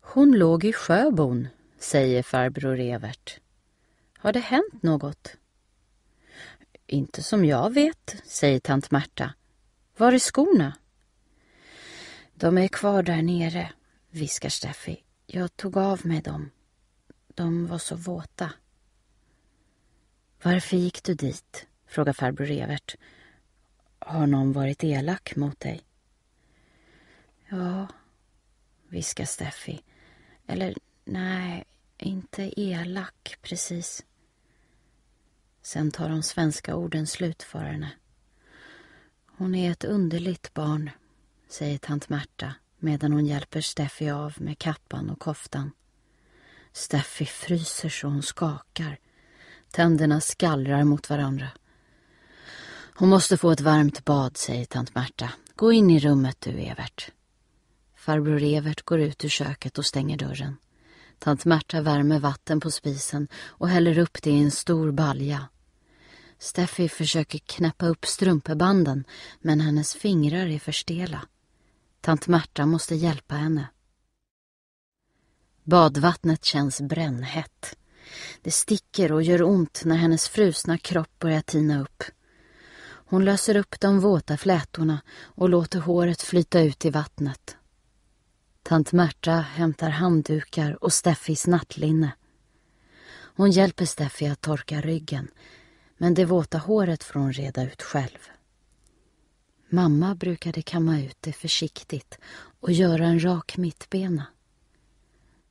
Hon låg i sjöbon, säger farbror Evert. Har det hänt något? Inte som jag vet, säger tant Märta. Var är skorna? De är kvar där nere, viskar Steffi. Jag tog av mig dem. De var så våta. Varför gick du dit? frågar farbror Evert. Har någon varit elak mot dig? Ja, viskar Steffi. Eller nej, inte elak precis. Sen tar de svenska orden slut för henne. Hon är ett underligt barn, säger tant Märta medan hon hjälper Steffi av med kappan och koftan. Steffi fryser så hon skakar. Tänderna skallrar mot varandra. Hon måste få ett varmt bad, säger tant Märta. Gå in i rummet du, Evert. Farbror Evert går ut ur köket och stänger dörren. Tant Märta värmer vatten på spisen och häller upp det i en stor balja. Steffi försöker knäppa upp strumpebanden men hennes fingrar är för stela. Tant Märta måste hjälpa henne. Badvattnet känns brännhett. Det sticker och gör ont när hennes frusna kropp börjar tina upp. Hon löser upp de våta flätorna och låter håret flyta ut i vattnet. Tant Märta hämtar handdukar och Steffis nattlinne. Hon hjälper Steffi att torka ryggen men det våta håret får hon reda ut själv. Mamma brukade kamma ut det försiktigt och göra en rak mittbena.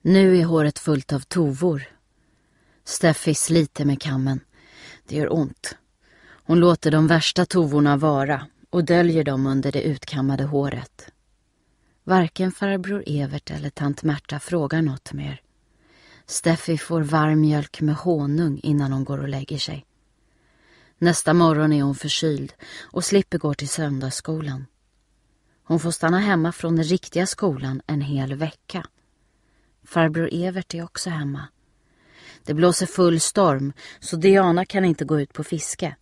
Nu är håret fullt av tovor. Steffi sliter med kammen. Det gör ont. Hon låter de värsta tovorna vara och döljer dem under det utkammade håret. Varken farbror Evert eller tant Märta frågar något mer. Steffi får varm mjölk med honung innan hon går och lägger sig. Nästa morgon är hon förkyld och slipper gå till söndagsskolan. Hon får stanna hemma från den riktiga skolan en hel vecka. Farbror Evert är också hemma. Det blåser full storm så Diana kan inte gå ut på fiske.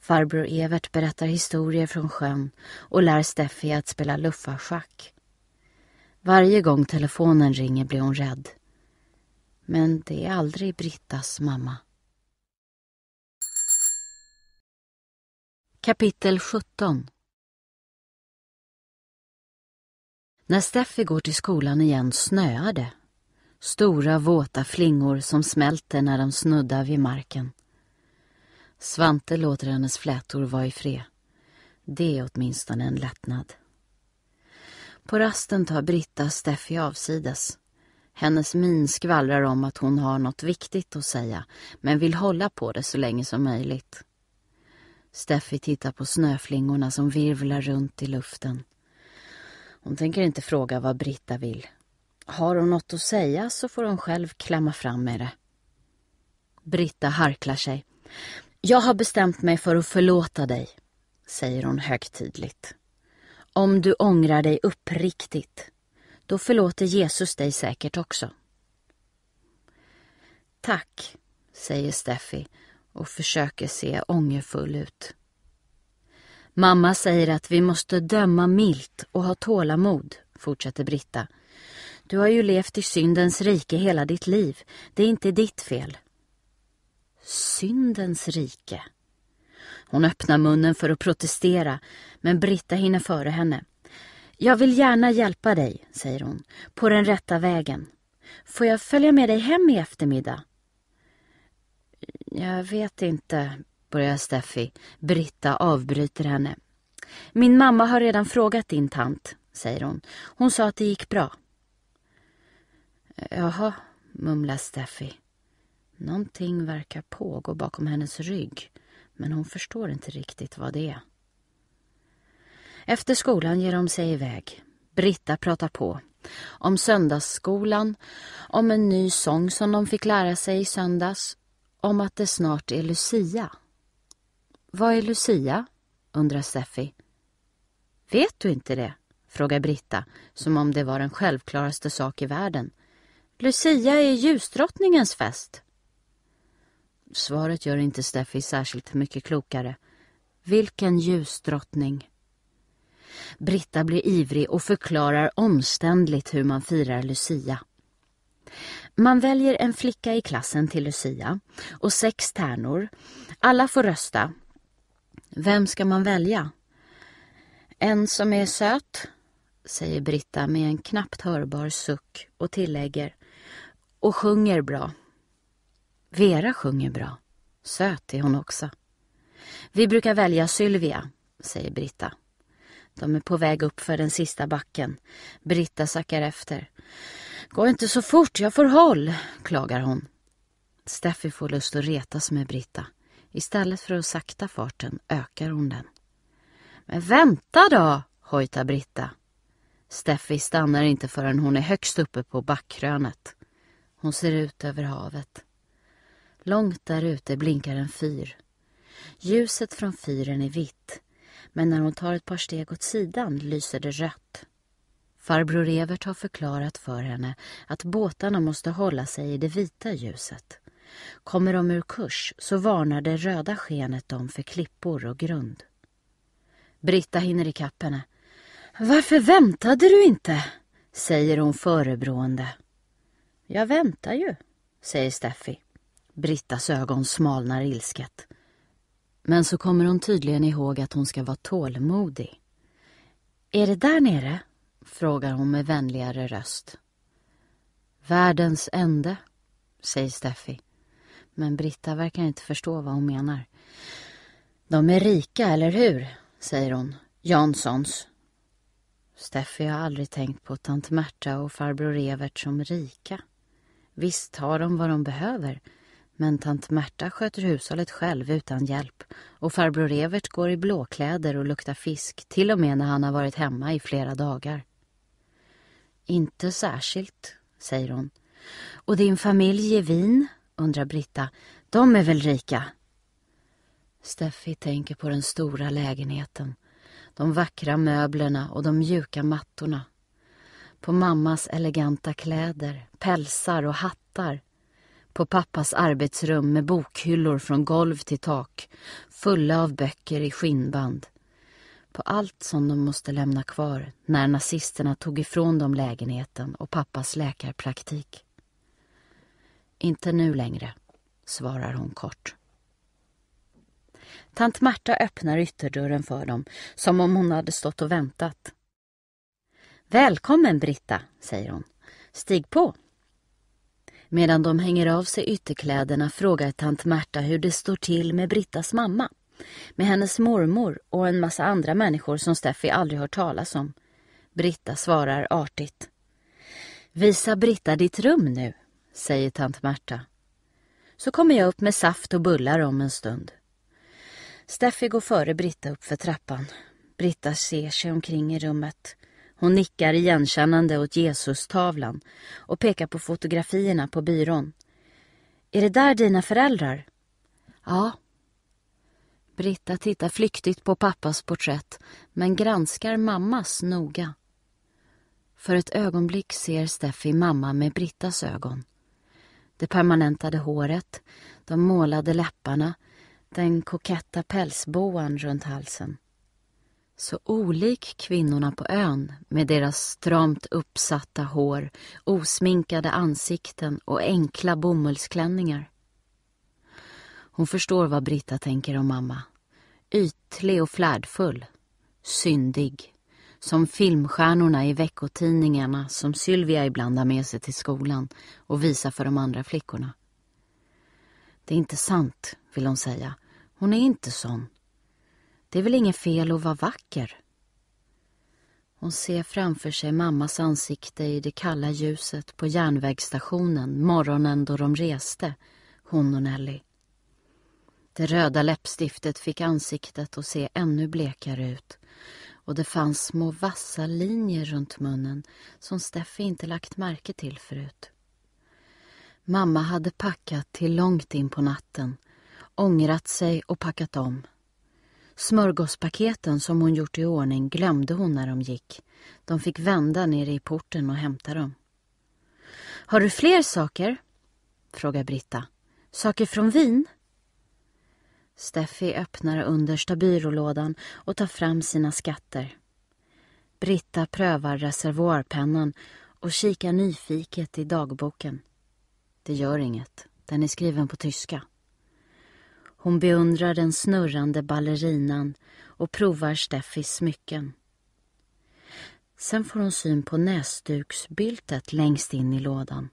Farbror Evert berättar historier från sjön och lär Steffi att spela luffarschack. Varje gång telefonen ringer blir hon rädd. Men det är aldrig Brittas mamma. Kapitel 17 När Steffi går till skolan igen snöar det. Stora våta flingor som smälter när de snuddar vid marken. Svante låter hennes flätor vara i fred. Det är åtminstone en lättnad. På rasten tar Britta Steffi avsides. Hennes min skvallrar om att hon har något viktigt att säga men vill hålla på det så länge som möjligt. Steffi tittar på snöflingorna som virvlar runt i luften. Hon tänker inte fråga vad Britta vill. Har hon något att säga så får hon själv klämma fram med det. Britta harklar sig. Jag har bestämt mig för att förlåta dig, säger hon högtidligt. Om du ångrar dig uppriktigt, då förlåter Jesus dig säkert också. Tack, säger Steffi och försöker se ångerfull ut. Mamma säger att vi måste döma milt och ha tålamod, fortsätter Britta. Du har ju levt i syndens rike hela ditt liv. Det är inte ditt fel. Syndens rike? Hon öppnar munnen för att protestera, men Britta hinner före henne. Jag vill gärna hjälpa dig, säger hon, på den rätta vägen. Får jag följa med dig hem i eftermiddag? Jag vet inte, börjar Steffi. Britta avbryter henne. Min mamma har redan frågat din tant, säger hon. Hon sa att det gick bra. Jaha, mumlar Steffi. Någonting verkar pågå bakom hennes rygg, men hon förstår inte riktigt vad det är. Efter skolan ger de sig iväg. Britta pratar på. Om söndagsskolan, om en ny sång som de fick lära sig i söndags om att det snart är Lucia. Vad är Lucia? undrar Steffi. Vet du inte det? frågar Britta, som om det var den självklaraste sak i världen. Lucia är ljusdrottningens fest. Svaret gör inte Steffi särskilt mycket klokare. Vilken ljusdrottning! Britta blir ivrig och förklarar omständligt hur man firar Lucia. Man väljer en flicka i klassen till Lucia och sex tärnor. Alla får rösta. Vem ska man välja? En som är söt, säger Britta med en knappt hörbar suck och tillägger. Och sjunger bra. Vera sjunger bra. Söt är hon också. Vi brukar välja Sylvia, säger Britta. De är på väg upp för den sista backen. Britta sackar efter. Gå inte så fort, jag får håll, klagar hon. Steffi får lust att retas med Britta. Istället för att sakta farten ökar hon den. Men vänta då, hojtar Britta. Steffi stannar inte förrän hon är högst uppe på backkrönet. Hon ser ut över havet. Långt där ute blinkar en fyr. Ljuset från fyren är vitt, men när hon tar ett par steg åt sidan lyser det rött. Farbror Evert har förklarat för henne att båtarna måste hålla sig i det vita ljuset. Kommer de ur kurs så varnar det röda skenet dem för klippor och grund. Britta hinner ikapp henne. Varför väntade du inte? säger hon förebrående. Jag väntar ju, säger Steffi. Brittas ögon smalnar ilsket. Men så kommer hon tydligen ihåg att hon ska vara tålmodig. Är det där nere? frågar hon med vänligare röst. Världens ände, säger Steffi. Men Britta verkar inte förstå vad hon menar. De är rika, eller hur? säger hon. Janssons. Steffi har aldrig tänkt på tant Märta och farbror Evert som rika. Visst har de vad de behöver, men tant Märta sköter hushållet själv utan hjälp och farbror Evert går i blåkläder och luktar fisk till och med när han har varit hemma i flera dagar. Inte särskilt, säger hon. Och din familj i Wien, undrar Britta. De är väl rika? Steffi tänker på den stora lägenheten, de vackra möblerna och de mjuka mattorna. På mammas eleganta kläder, pälsar och hattar. På pappas arbetsrum med bokhyllor från golv till tak, fulla av böcker i skinnband på allt som de måste lämna kvar när nazisterna tog ifrån dem lägenheten och pappas läkarpraktik. Inte nu längre, svarar hon kort. Tant Marta öppnar ytterdörren för dem, som om hon hade stått och väntat. Välkommen Britta, säger hon. Stig på. Medan de hänger av sig ytterkläderna frågar tant Märta hur det står till med Brittas mamma. Med hennes mormor och en massa andra människor som Steffi aldrig hört talas om. Britta svarar artigt. Visa Britta ditt rum nu, säger tant Märta. Så kommer jag upp med saft och bullar om en stund. Steffi går före Britta upp för trappan. Britta ser sig omkring i rummet. Hon nickar igenkännande åt Jesus-tavlan och pekar på fotografierna på byrån. Är det där dina föräldrar? Ja, Britta tittar flyktigt på pappas porträtt men granskar mammas noga. För ett ögonblick ser Steffi mamma med Brittas ögon. Det permanentade håret, de målade läpparna, den koketta pälsboan runt halsen. Så olik kvinnorna på ön med deras stramt uppsatta hår, osminkade ansikten och enkla bomullsklänningar. Hon förstår vad Britta tänker om mamma. Ytlig och flärdfull. Syndig. Som filmstjärnorna i veckotidningarna som Sylvia ibland har med sig till skolan och visar för de andra flickorna. Det är inte sant, vill hon säga. Hon är inte sån. Det är väl inget fel att vara vacker? Hon ser framför sig mammas ansikte i det kalla ljuset på järnvägsstationen morgonen då de reste, hon och Nelly. Det röda läppstiftet fick ansiktet att se ännu blekare ut och det fanns små vassa linjer runt munnen som Steffi inte lagt märke till förut. Mamma hade packat till långt in på natten, ångrat sig och packat om. Smörgåspaketen som hon gjort i ordning glömde hon när de gick. De fick vända nere i porten och hämta dem. Har du fler saker? frågar Britta. Saker från vin? Steffi öppnar understa byrålådan och tar fram sina skatter. Britta prövar reservoarpennan och kikar nyfiket i dagboken. Det gör inget, den är skriven på tyska. Hon beundrar den snurrande ballerinan och provar Steffis smycken. Sen får hon syn på näsduksbyltet längst in i lådan.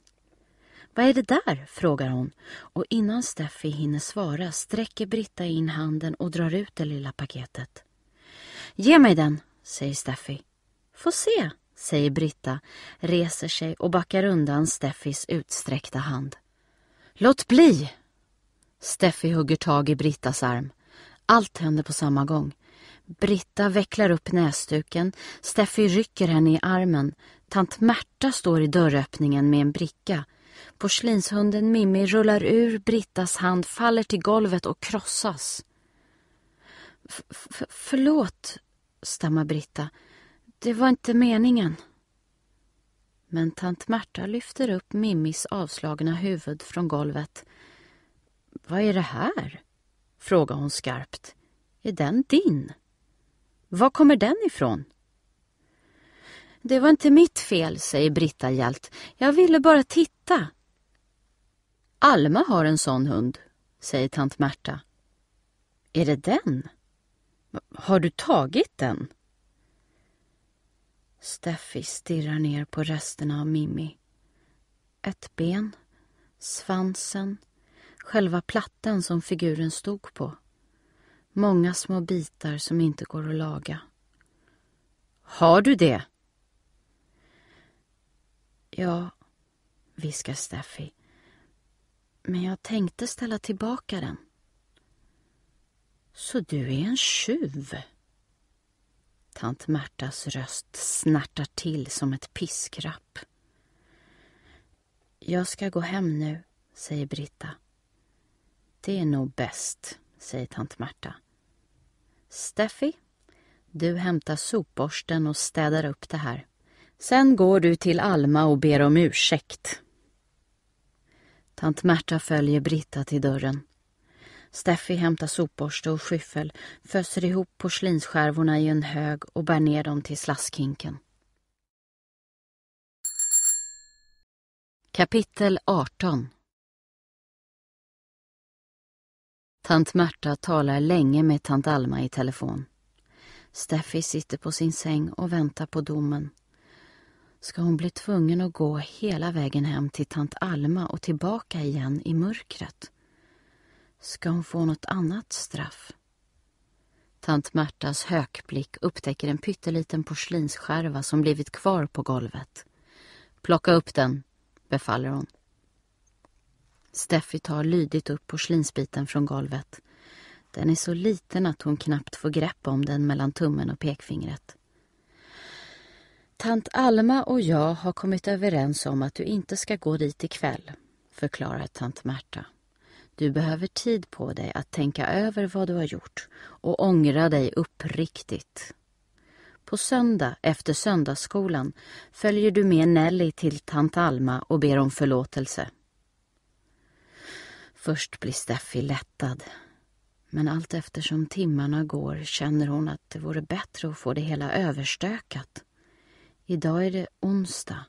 Vad är det där? frågar hon och innan Steffi hinner svara sträcker Britta in handen och drar ut det lilla paketet. Ge mig den, säger Steffi. Få se, säger Britta, reser sig och backar undan Steffis utsträckta hand. Låt bli! Steffi hugger tag i Brittas arm. Allt händer på samma gång. Britta vecklar upp näsduken, Steffi rycker henne i armen. Tant Märta står i dörröppningen med en bricka. Porslinshunden Mimmi rullar ur Brittas hand, faller till golvet och krossas. F -f Förlåt, stammar Britta. Det var inte meningen. Men tant Märta lyfter upp Mimmis avslagna huvud från golvet. Vad är det här? frågar hon skarpt. Är den din? Var kommer den ifrån? Det var inte mitt fel, säger Britta hjält. Jag ville bara titta. Alma har en sån hund, säger tant Märta. Är det den? Har du tagit den? Steffi stirrar ner på resterna av Mimmi. Ett ben, svansen, själva plattan som figuren stod på. Många små bitar som inte går att laga. Har du det? Ja, viskar Steffi. Men jag tänkte ställa tillbaka den. Så du är en tjuv? Tant Märtas röst snärtar till som ett piskrapp. Jag ska gå hem nu, säger Britta. Det är nog bäst, säger tant Märta. Steffi, du hämtar sopborsten och städar upp det här. Sen går du till Alma och ber om ursäkt. Tant Märta följer Britta till dörren. Steffi hämtar sopborste och skyffel, föser ihop porslinsskärvorna i en hög och bär ner dem till slaskhinken. Kapitel 18 Tant Märta talar länge med tant Alma i telefon. Steffi sitter på sin säng och väntar på domen ska hon bli tvungen att gå hela vägen hem till tant Alma och tillbaka igen i mörkret. Ska hon få något annat straff? Tant Märtas hökblick upptäcker en pytteliten porslinsskärva som blivit kvar på golvet. Plocka upp den, befaller hon. Steffi tar lydigt upp porslinsbiten från golvet. Den är så liten att hon knappt får grepp om den mellan tummen och pekfingret. Tant Alma och jag har kommit överens om att du inte ska gå dit ikväll, förklarar tant Märta. Du behöver tid på dig att tänka över vad du har gjort och ångra dig uppriktigt. På söndag efter söndagsskolan följer du med Nelly till tant Alma och ber om förlåtelse. Först blir Steffi lättad. Men allt eftersom timmarna går känner hon att det vore bättre att få det hela överstökat. Idag är det onsdag.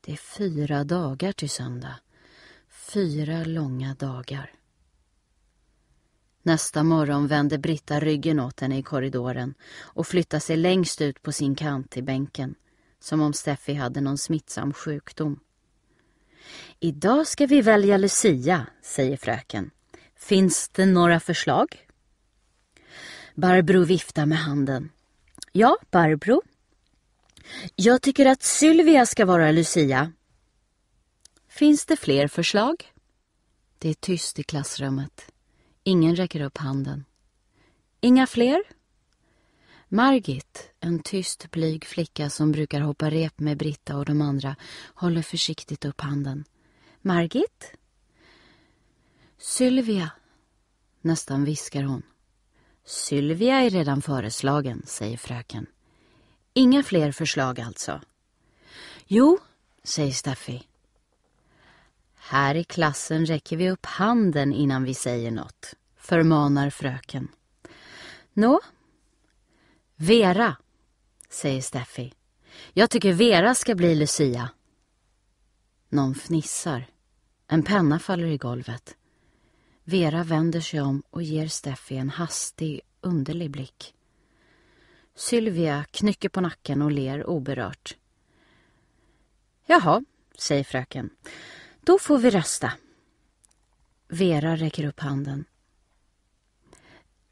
Det är fyra dagar till söndag. Fyra långa dagar. Nästa morgon vänder Britta ryggen åt henne i korridoren och flyttar sig längst ut på sin kant i bänken, som om Steffi hade någon smittsam sjukdom. Idag ska vi välja Lucia, säger fröken. Finns det några förslag? Barbro viftar med handen. Ja, Barbro, jag tycker att Sylvia ska vara Lucia. Finns det fler förslag? Det är tyst i klassrummet. Ingen räcker upp handen. Inga fler? Margit, en tyst blyg flicka som brukar hoppa rep med Britta och de andra, håller försiktigt upp handen. Margit? Sylvia, nästan viskar hon. Sylvia är redan föreslagen, säger fröken. Inga fler förslag alltså. Jo, säger Steffi. Här i klassen räcker vi upp handen innan vi säger något, förmanar fröken. Nå? Vera, säger Steffi. Jag tycker Vera ska bli Lucia. Någon fnissar. En penna faller i golvet. Vera vänder sig om och ger Steffi en hastig, underlig blick. Sylvia knycker på nacken och ler oberört. Jaha, säger fröken. Då får vi rösta. Vera räcker upp handen.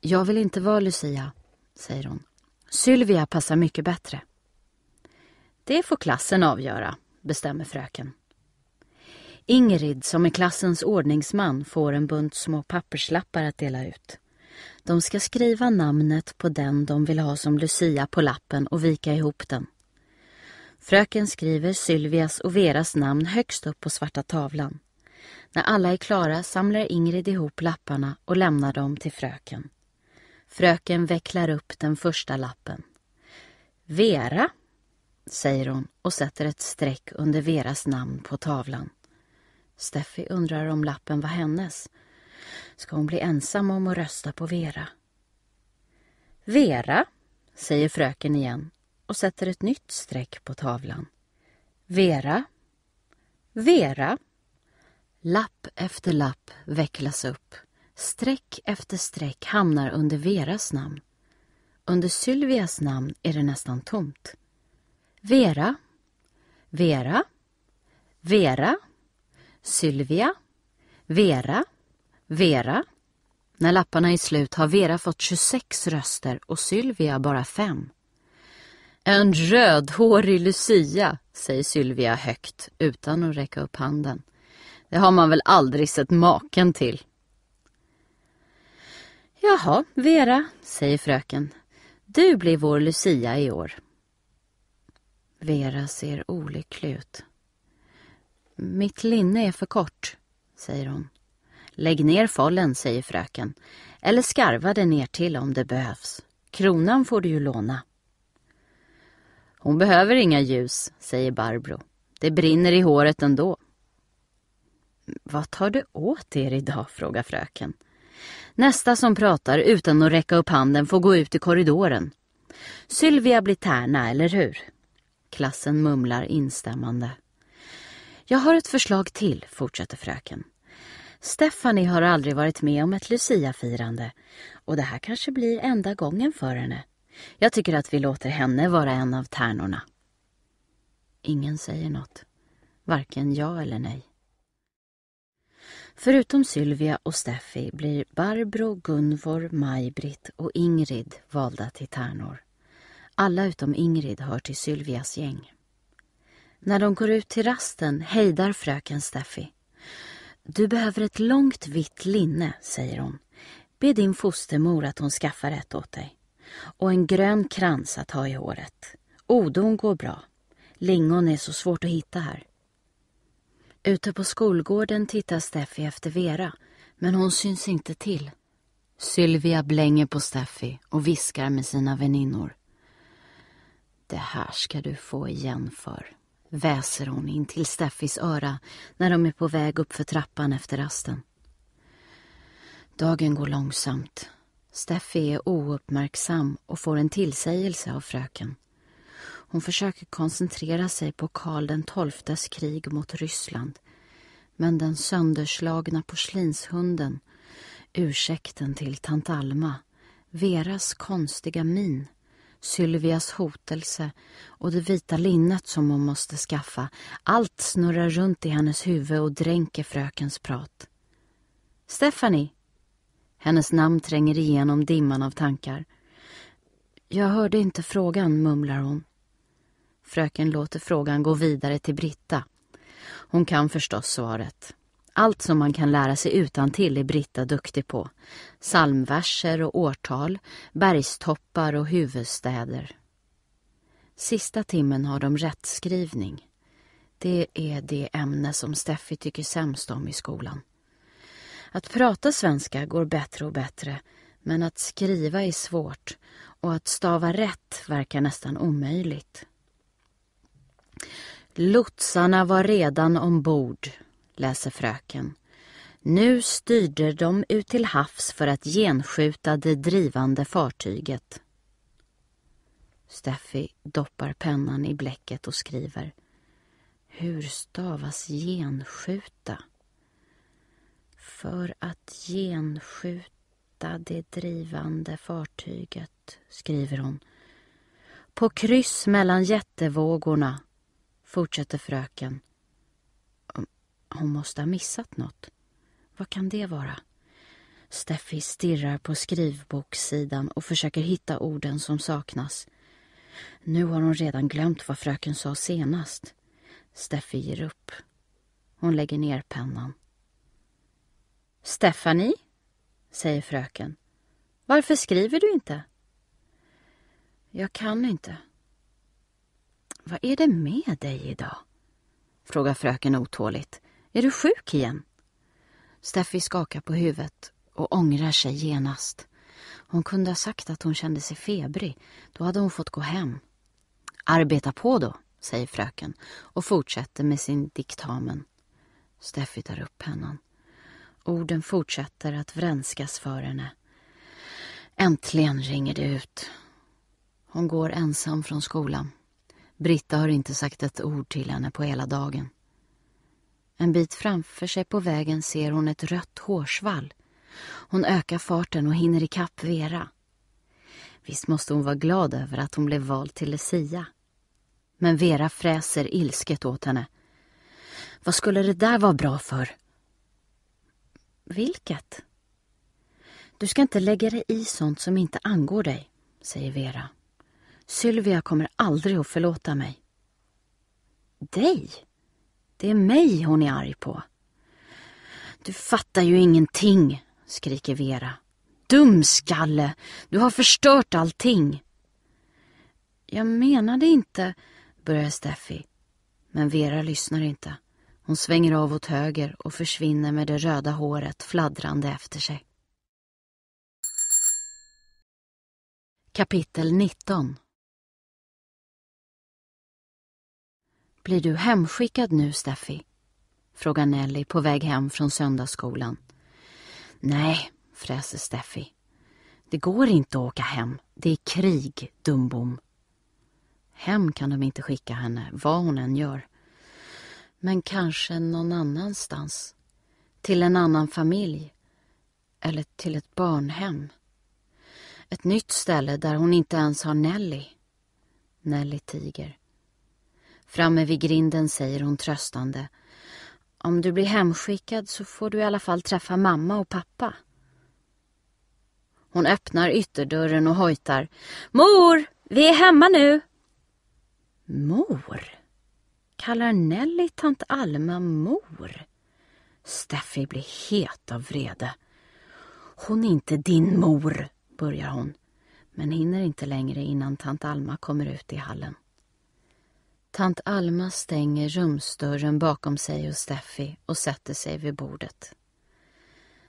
Jag vill inte vara Lucia, säger hon. Sylvia passar mycket bättre. Det får klassen avgöra, bestämmer fröken. Ingrid, som är klassens ordningsman, får en bunt små papperslappar att dela ut. De ska skriva namnet på den de vill ha som Lucia på lappen och vika ihop den. Fröken skriver Sylvias och Veras namn högst upp på svarta tavlan. När alla är klara samlar Ingrid ihop lapparna och lämnar dem till fröken. Fröken vecklar upp den första lappen. Vera, säger hon och sätter ett streck under Veras namn på tavlan. Steffi undrar om lappen var hennes ska hon bli ensam om att rösta på Vera. Vera, säger fröken igen och sätter ett nytt streck på tavlan. Vera, Vera. Lapp efter lapp vecklas upp. Streck efter streck hamnar under Veras namn. Under Sylvias namn är det nästan tomt. Vera, Vera, Vera, Sylvia, Vera, Vera? När lapparna är slut har Vera fått 26 röster och Sylvia bara fem. En rödhårig Lucia, säger Sylvia högt utan att räcka upp handen. Det har man väl aldrig sett maken till. Jaha, Vera, säger fröken. Du blir vår Lucia i år. Vera ser olycklig ut. Mitt linne är för kort, säger hon. Lägg ner follen, säger fröken, eller skarva det ner till om det behövs. Kronan får du ju låna. Hon behöver inga ljus, säger Barbro. Det brinner i håret ändå. Vad tar du åt er idag? frågar fröken. Nästa som pratar utan att räcka upp handen får gå ut i korridoren. Sylvia blir tärna, eller hur? Klassen mumlar instämmande. Jag har ett förslag till, fortsätter fröken. Stephanie har aldrig varit med om ett luciafirande och det här kanske blir enda gången för henne. Jag tycker att vi låter henne vara en av tärnorna. Ingen säger något, varken ja eller nej. Förutom Sylvia och Steffi blir Barbro, Gunvor, Maj-Britt och Ingrid valda till tärnor. Alla utom Ingrid hör till Sylvias gäng. När de går ut till rasten hejdar fröken Steffi. Du behöver ett långt vitt linne, säger hon. Be din fostermor att hon skaffar ett åt dig. Och en grön krans att ha i håret. Odon går bra. Lingon är så svårt att hitta här. Ute på skolgården tittar Steffi efter Vera, men hon syns inte till. Sylvia blänger på Steffi och viskar med sina väninnor. Det här ska du få igen för väser hon in till Steffis öra när de är på väg upp för trappan efter rasten. Dagen går långsamt. Steffi är ouppmärksam och får en tillsägelse av fröken. Hon försöker koncentrera sig på Karl den XIIs krig mot Ryssland men den sönderslagna porslinshunden, ursäkten till tant Alma, Veras konstiga min Sylvias hotelse och det vita linnet som hon måste skaffa. Allt snurrar runt i hennes huvud och dränker frökens prat. Stephanie! Hennes namn tränger igenom dimman av tankar. Jag hörde inte frågan, mumlar hon. Fröken låter frågan gå vidare till Britta. Hon kan förstås svaret. Allt som man kan lära sig utan till är Britta duktig på. Salmverser och årtal, bergstoppar och huvudstäder. Sista timmen har de rättskrivning. Det är det ämne som Steffi tycker sämst om i skolan. Att prata svenska går bättre och bättre, men att skriva är svårt och att stava rätt verkar nästan omöjligt. Lotsarna var redan ombord läser fröken. Nu styrde de ut till havs för att genskjuta det drivande fartyget. Steffi doppar pennan i bläcket och skriver. Hur stavas genskjuta? För att genskjuta det drivande fartyget, skriver hon. På kryss mellan jättevågorna, fortsätter fröken hon måste ha missat något. Vad kan det vara? Steffi stirrar på skrivbokssidan och försöker hitta orden som saknas. Nu har hon redan glömt vad fröken sa senast. Steffi ger upp. Hon lägger ner pennan. Stephanie, säger fröken. Varför skriver du inte? Jag kan inte. Vad är det med dig idag? frågar fröken otåligt. Är du sjuk igen? Steffi skakar på huvudet och ångrar sig genast. Hon kunde ha sagt att hon kände sig febrig. Då hade hon fått gå hem. Arbeta på då, säger fröken och fortsätter med sin diktamen. Steffi tar upp pennan. Orden fortsätter att vrenskas för henne. Äntligen ringer det ut. Hon går ensam från skolan. Britta har inte sagt ett ord till henne på hela dagen. En bit framför sig på vägen ser hon ett rött hårsvall. Hon ökar farten och hinner ikapp Vera. Visst måste hon vara glad över att hon blev vald till Lucia. Men Vera fräser ilsket åt henne. Vad skulle det där vara bra för? Vilket? Du ska inte lägga dig i sånt som inte angår dig, säger Vera. Sylvia kommer aldrig att förlåta mig. Dig? Det är mig hon är arg på. Du fattar ju ingenting, skriker Vera. Dumskalle, du har förstört allting. Jag menade inte, börjar Steffi. Men Vera lyssnar inte. Hon svänger av åt höger och försvinner med det röda håret fladdrande efter sig. Kapitel 19 Blir du hemskickad nu, Steffi? frågar Nelly på väg hem från söndagsskolan. Nej, fräser Steffi. Det går inte att åka hem. Det är krig, dumbom. Hem kan de inte skicka henne, vad hon än gör. Men kanske någon annanstans. Till en annan familj. Eller till ett barnhem. Ett nytt ställe där hon inte ens har Nelly. Nelly tiger. Framme vid grinden säger hon tröstande. Om du blir hemskickad så får du i alla fall träffa mamma och pappa. Hon öppnar ytterdörren och hojtar. Mor! Vi är hemma nu! Mor? Kallar Nelly tant Alma mor? Steffi blir het av vrede. Hon är inte din mor, börjar hon, men hinner inte längre innan tant Alma kommer ut i hallen. Tant Alma stänger rumsdörren bakom sig och Steffi och sätter sig vid bordet.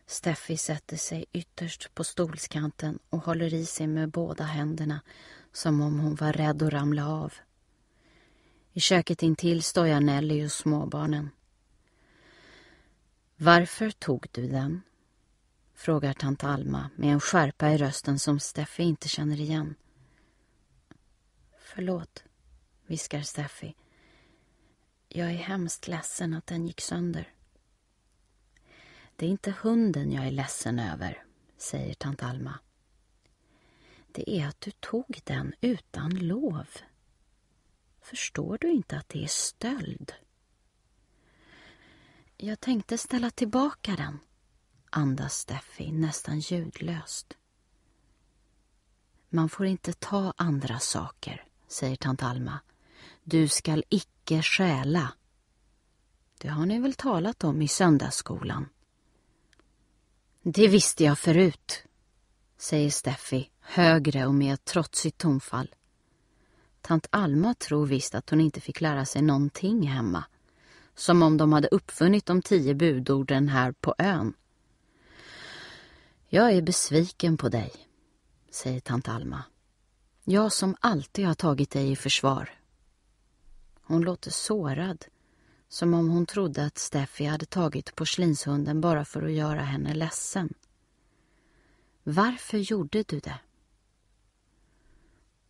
Steffi sätter sig ytterst på stolskanten och håller i sig med båda händerna som om hon var rädd att ramla av. I köket intill står Nelly och småbarnen. Varför tog du den? frågar tant Alma med en skärpa i rösten som Steffi inte känner igen. Förlåt viskar Steffi. Jag är hemskt ledsen att den gick sönder. Det är inte hunden jag är ledsen över, säger tant Alma. Det är att du tog den utan lov. Förstår du inte att det är stöld? Jag tänkte ställa tillbaka den, andas Steffi nästan ljudlöst. Man får inte ta andra saker, säger tant Alma du skall icke stjäla. Det har ni väl talat om i söndagsskolan? Det visste jag förut, säger Steffi, högre och med ett trotsigt tonfall. Tant Alma tror visst att hon inte fick lära sig någonting hemma. Som om de hade uppfunnit de tio budorden här på ön. Jag är besviken på dig, säger tant Alma. Jag som alltid har tagit dig i försvar hon låter sårad, som om hon trodde att Steffi hade tagit porslinshunden bara för att göra henne ledsen. Varför gjorde du det?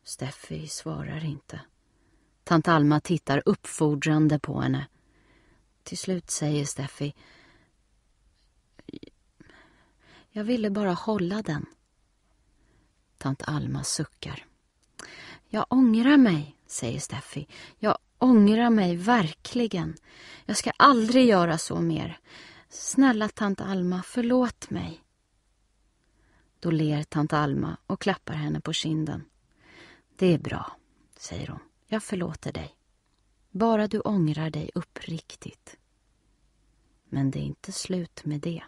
Steffi svarar inte. Tant Alma tittar uppfordrande på henne. Till slut säger Steffi Jag ville bara hålla den. Tant Alma suckar. Jag ångrar mig, säger Steffi. Jag Ångrar mig verkligen. Jag ska aldrig göra så mer. Snälla tant Alma, förlåt mig. Då ler tant Alma och klappar henne på kinden. Det är bra, säger hon. Jag förlåter dig. Bara du ångrar dig uppriktigt. Men det är inte slut med det.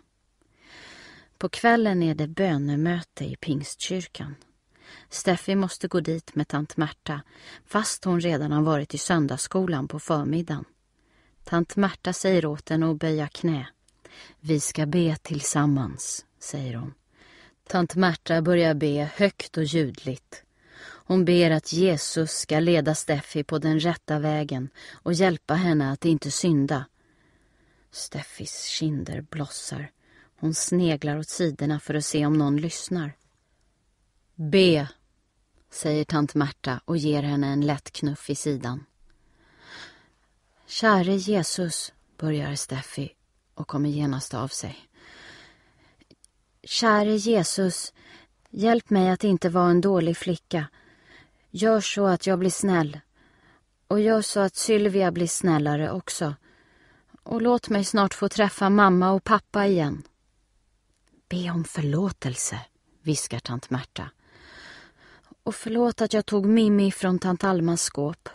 På kvällen är det bönemöte i Pingstkyrkan. Steffi måste gå dit med tant Märta fast hon redan har varit i söndagsskolan på förmiddagen. Tant Märta säger åt henne att böja knä. Vi ska be tillsammans, säger hon. Tant Märta börjar be högt och ljudligt. Hon ber att Jesus ska leda Steffi på den rätta vägen och hjälpa henne att inte synda. Steffis kinder blossar. Hon sneglar åt sidorna för att se om någon lyssnar. Be, säger tant Märta och ger henne en lätt knuff i sidan. Käre Jesus, börjar Steffi och kommer genast av sig. Käre Jesus, hjälp mig att inte vara en dålig flicka. Gör så att jag blir snäll. Och gör så att Sylvia blir snällare också. Och låt mig snart få träffa mamma och pappa igen. Be om förlåtelse, viskar tant Märta. Och förlåt att jag tog Mimmi från tant Almas skåp.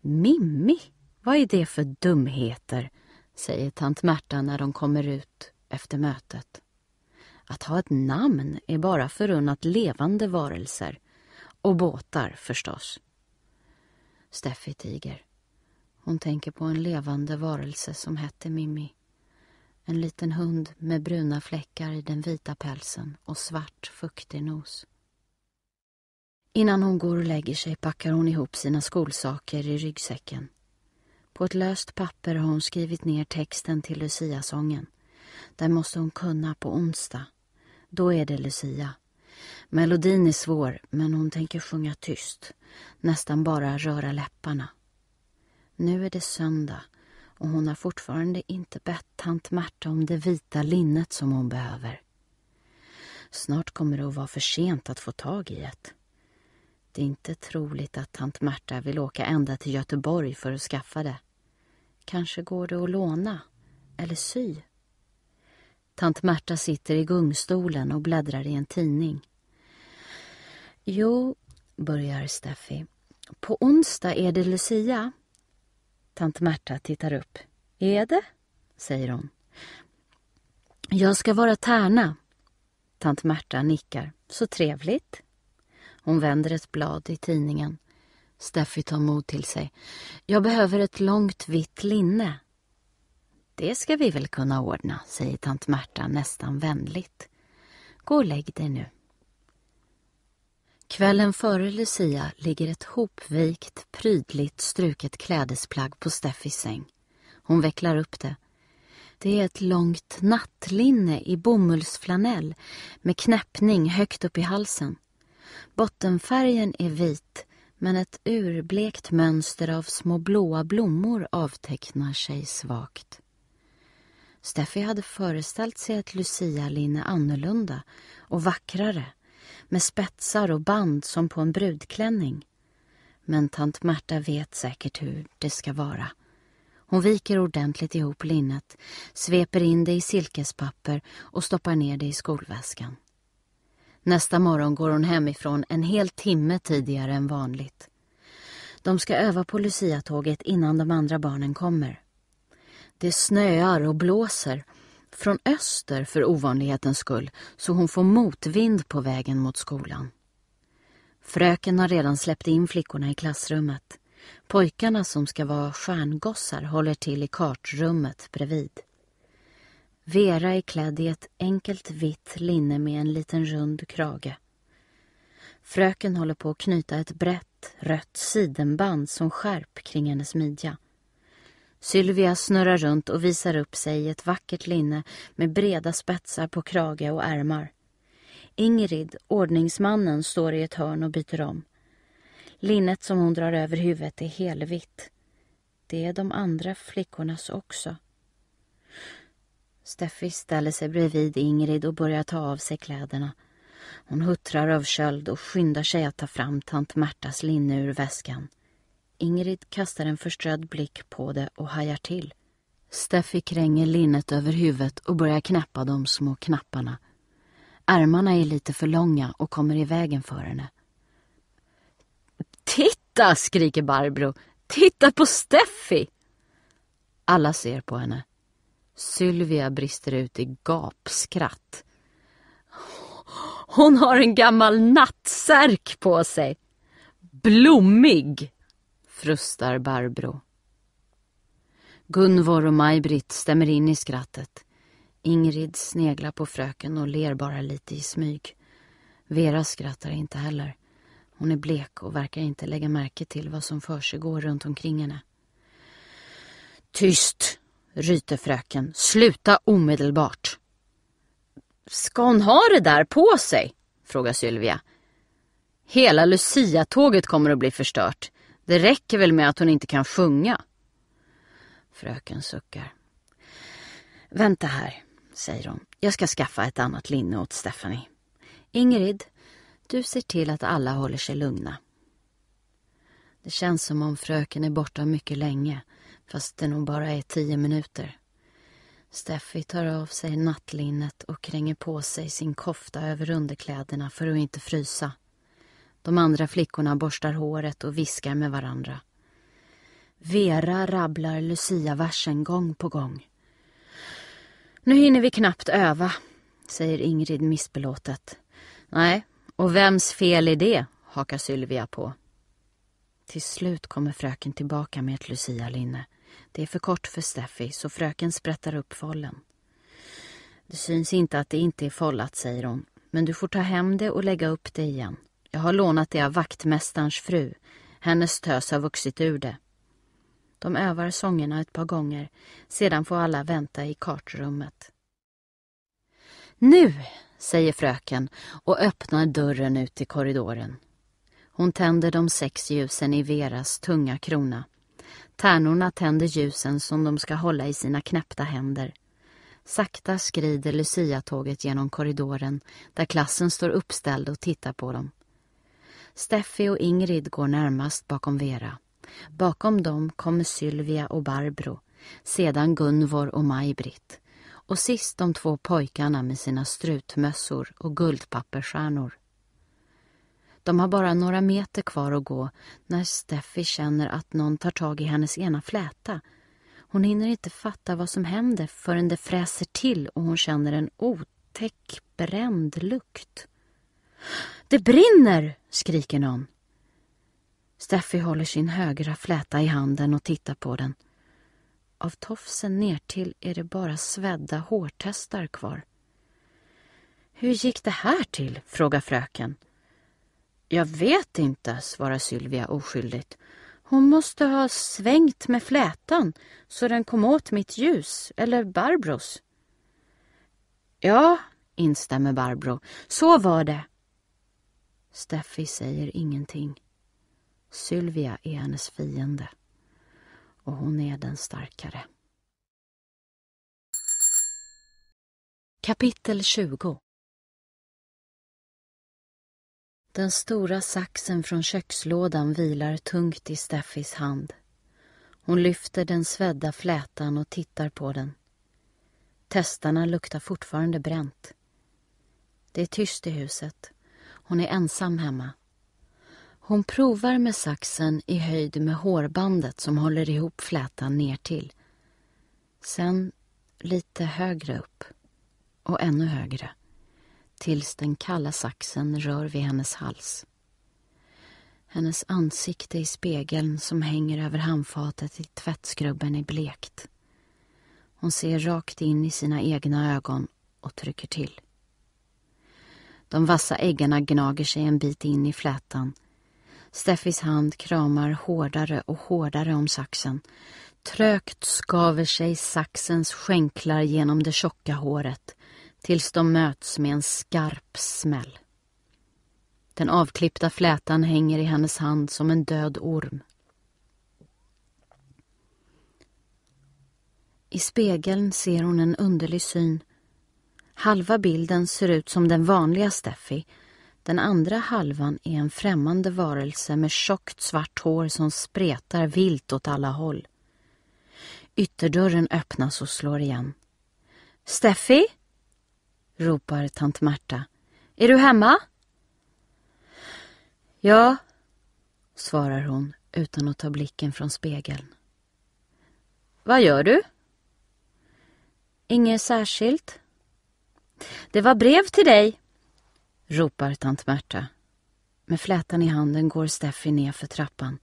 Mimmi? Vad är det för dumheter? säger tant Märta när de kommer ut efter mötet. Att ha ett namn är bara förunnat levande varelser. Och båtar, förstås. Steffi tiger. Hon tänker på en levande varelse som hette Mimmi. En liten hund med bruna fläckar i den vita pälsen och svart, fuktig nos. Innan hon går och lägger sig packar hon ihop sina skolsaker i ryggsäcken. På ett löst papper har hon skrivit ner texten till Lucia-sången. Den måste hon kunna på onsdag. Då är det Lucia. Melodin är svår, men hon tänker sjunga tyst. Nästan bara röra läpparna. Nu är det söndag och hon har fortfarande inte bett tant Märta om det vita linnet som hon behöver. Snart kommer det att vara för sent att få tag i ett. Det är inte troligt att tant Märta vill åka ända till Göteborg för att skaffa det. Kanske går det att låna eller sy. Tant Märta sitter i gungstolen och bläddrar i en tidning. Jo, börjar Steffi. På onsdag är det Lucia. Tant Märta tittar upp. Är det? säger hon. Jag ska vara tärna. Tant Märta nickar. Så trevligt. Hon vänder ett blad i tidningen. Steffi tar mod till sig. Jag behöver ett långt vitt linne. Det ska vi väl kunna ordna, säger tant Märta nästan vänligt. Gå och lägg dig nu. Kvällen före Lucia ligger ett hopvikt, prydligt struket klädesplagg på Steffis säng. Hon vecklar upp det. Det är ett långt nattlinne i bomullsflanell med knäppning högt upp i halsen. Bottenfärgen är vit men ett urblekt mönster av små blåa blommor avtecknar sig svagt. Steffi hade föreställt sig ett lucialinne annorlunda och vackrare med spetsar och band som på en brudklänning. Men tant Märta vet säkert hur det ska vara. Hon viker ordentligt ihop linnet, sveper in det i silkespapper och stoppar ner det i skolväskan. Nästa morgon går hon hemifrån en hel timme tidigare än vanligt. De ska öva på Lucia-tåget innan de andra barnen kommer. Det snöar och blåser, från öster för ovanlighetens skull, så hon får motvind på vägen mot skolan. Fröken har redan släppt in flickorna i klassrummet. Pojkarna som ska vara stjärngossar håller till i kartrummet bredvid. Vera är klädd i ett enkelt vitt linne med en liten rund krage. Fröken håller på att knyta ett brett, rött sidenband som skärp kring hennes midja. Sylvia snurrar runt och visar upp sig i ett vackert linne med breda spetsar på krage och ärmar. Ingrid, ordningsmannen, står i ett hörn och byter om. Linnet som hon drar över huvudet är helvitt. Det är de andra flickornas också. Steffi ställer sig bredvid Ingrid och börjar ta av sig kläderna. Hon huttrar av köld och skyndar sig att ta fram tant Märtas linne ur väskan. Ingrid kastar en förströdd blick på det och hajar till. Steffi kränger linnet över huvudet och börjar knäppa de små knapparna. Ärmarna är lite för långa och kommer i vägen för henne. Titta! skriker Barbro. Titta på Steffi! Alla ser på henne. Sylvia brister ut i gapskratt. Hon har en gammal nattsärk på sig. Blommig, frustar Barbro. Gunvor och Maj-Britt stämmer in i skrattet. Ingrid sneglar på fröken och ler bara lite i smyg. Vera skrattar inte heller. Hon är blek och verkar inte lägga märke till vad som försiggår runt omkring henne. Tyst, ryter fröken. Sluta omedelbart. Ska hon ha det där på sig? frågar Sylvia. Hela Lucia-tåget kommer att bli förstört. Det räcker väl med att hon inte kan sjunga. Fröken suckar. Vänta här, säger hon. Jag ska skaffa ett annat linne åt Stephanie. Ingrid, du ser till att alla håller sig lugna. Det känns som om fröken är borta mycket länge fast det nog bara är tio minuter. Steffi tar av sig nattlinnet och kränger på sig sin kofta över underkläderna för att inte frysa. De andra flickorna borstar håret och viskar med varandra. Vera rabblar Lucia-versen gång på gång. Nu hinner vi knappt öva, säger Ingrid missbelåtet. Nej, och vems fel är det? hakar Sylvia på. Till slut kommer fröken tillbaka med ett Lucia-linne. Det är för kort för Steffi, så fröken sprättar upp follen. Det syns inte att det inte är follat, säger hon. Men du får ta hem det och lägga upp det igen. Jag har lånat det av vaktmästarens fru. Hennes tös har vuxit ur det. De övar sångerna ett par gånger. Sedan får alla vänta i kartrummet. Nu, säger fröken och öppnar dörren ut i korridoren. Hon tänder de sex ljusen i Veras tunga krona Tärnorna tänder ljusen som de ska hålla i sina knäppta händer. Sakta skrider Lucia-tåget genom korridoren där klassen står uppställd och tittar på dem. Steffi och Ingrid går närmast bakom Vera. Bakom dem kommer Sylvia och Barbro, sedan Gunvor och Maj-Britt och sist de två pojkarna med sina strutmössor och guldpappersstjärnor. De har bara några meter kvar att gå när Steffi känner att någon tar tag i hennes ena fläta. Hon hinner inte fatta vad som händer förrän det fräser till och hon känner en otäck bränd lukt. Det brinner! skriker någon. Steffi håller sin högra fläta i handen och tittar på den. Av tofsen nertill är det bara svedda hårtestar kvar. Hur gick det här till? frågar fröken. Jag vet inte, svarar Sylvia oskyldigt. Hon måste ha svängt med flätan så den kom åt mitt ljus, eller Barbros. Ja, instämmer Barbro, så var det. Steffi säger ingenting. Sylvia är hennes fiende. Och hon är den starkare. Kapitel 20 den stora saxen från kökslådan vilar tungt i Steffis hand. Hon lyfter den svedda flätan och tittar på den. Testarna luktar fortfarande bränt. Det är tyst i huset. Hon är ensam hemma. Hon provar med saxen i höjd med hårbandet som håller ihop flätan ner till. Sen lite högre upp och ännu högre tills den kalla saxen rör vid hennes hals. Hennes ansikte i spegeln som hänger över handfatet i tvättskrubben är blekt. Hon ser rakt in i sina egna ögon och trycker till. De vassa äggarna gnager sig en bit in i flätan. Steffis hand kramar hårdare och hårdare om saxen. Trögt skaver sig saxens skänklar genom det tjocka håret tills de möts med en skarp smäll. Den avklippta flätan hänger i hennes hand som en död orm. I spegeln ser hon en underlig syn. Halva bilden ser ut som den vanliga Steffi. Den andra halvan är en främmande varelse med tjockt svart hår som spretar vilt åt alla håll. Ytterdörren öppnas och slår igen. Steffi? ropar tant Märta. Är du hemma? Ja, svarar hon utan att ta blicken från spegeln. Vad gör du? Inget särskilt. Det var brev till dig, ropar tant Märta. Med flätan i handen går Steffi ner för trappan.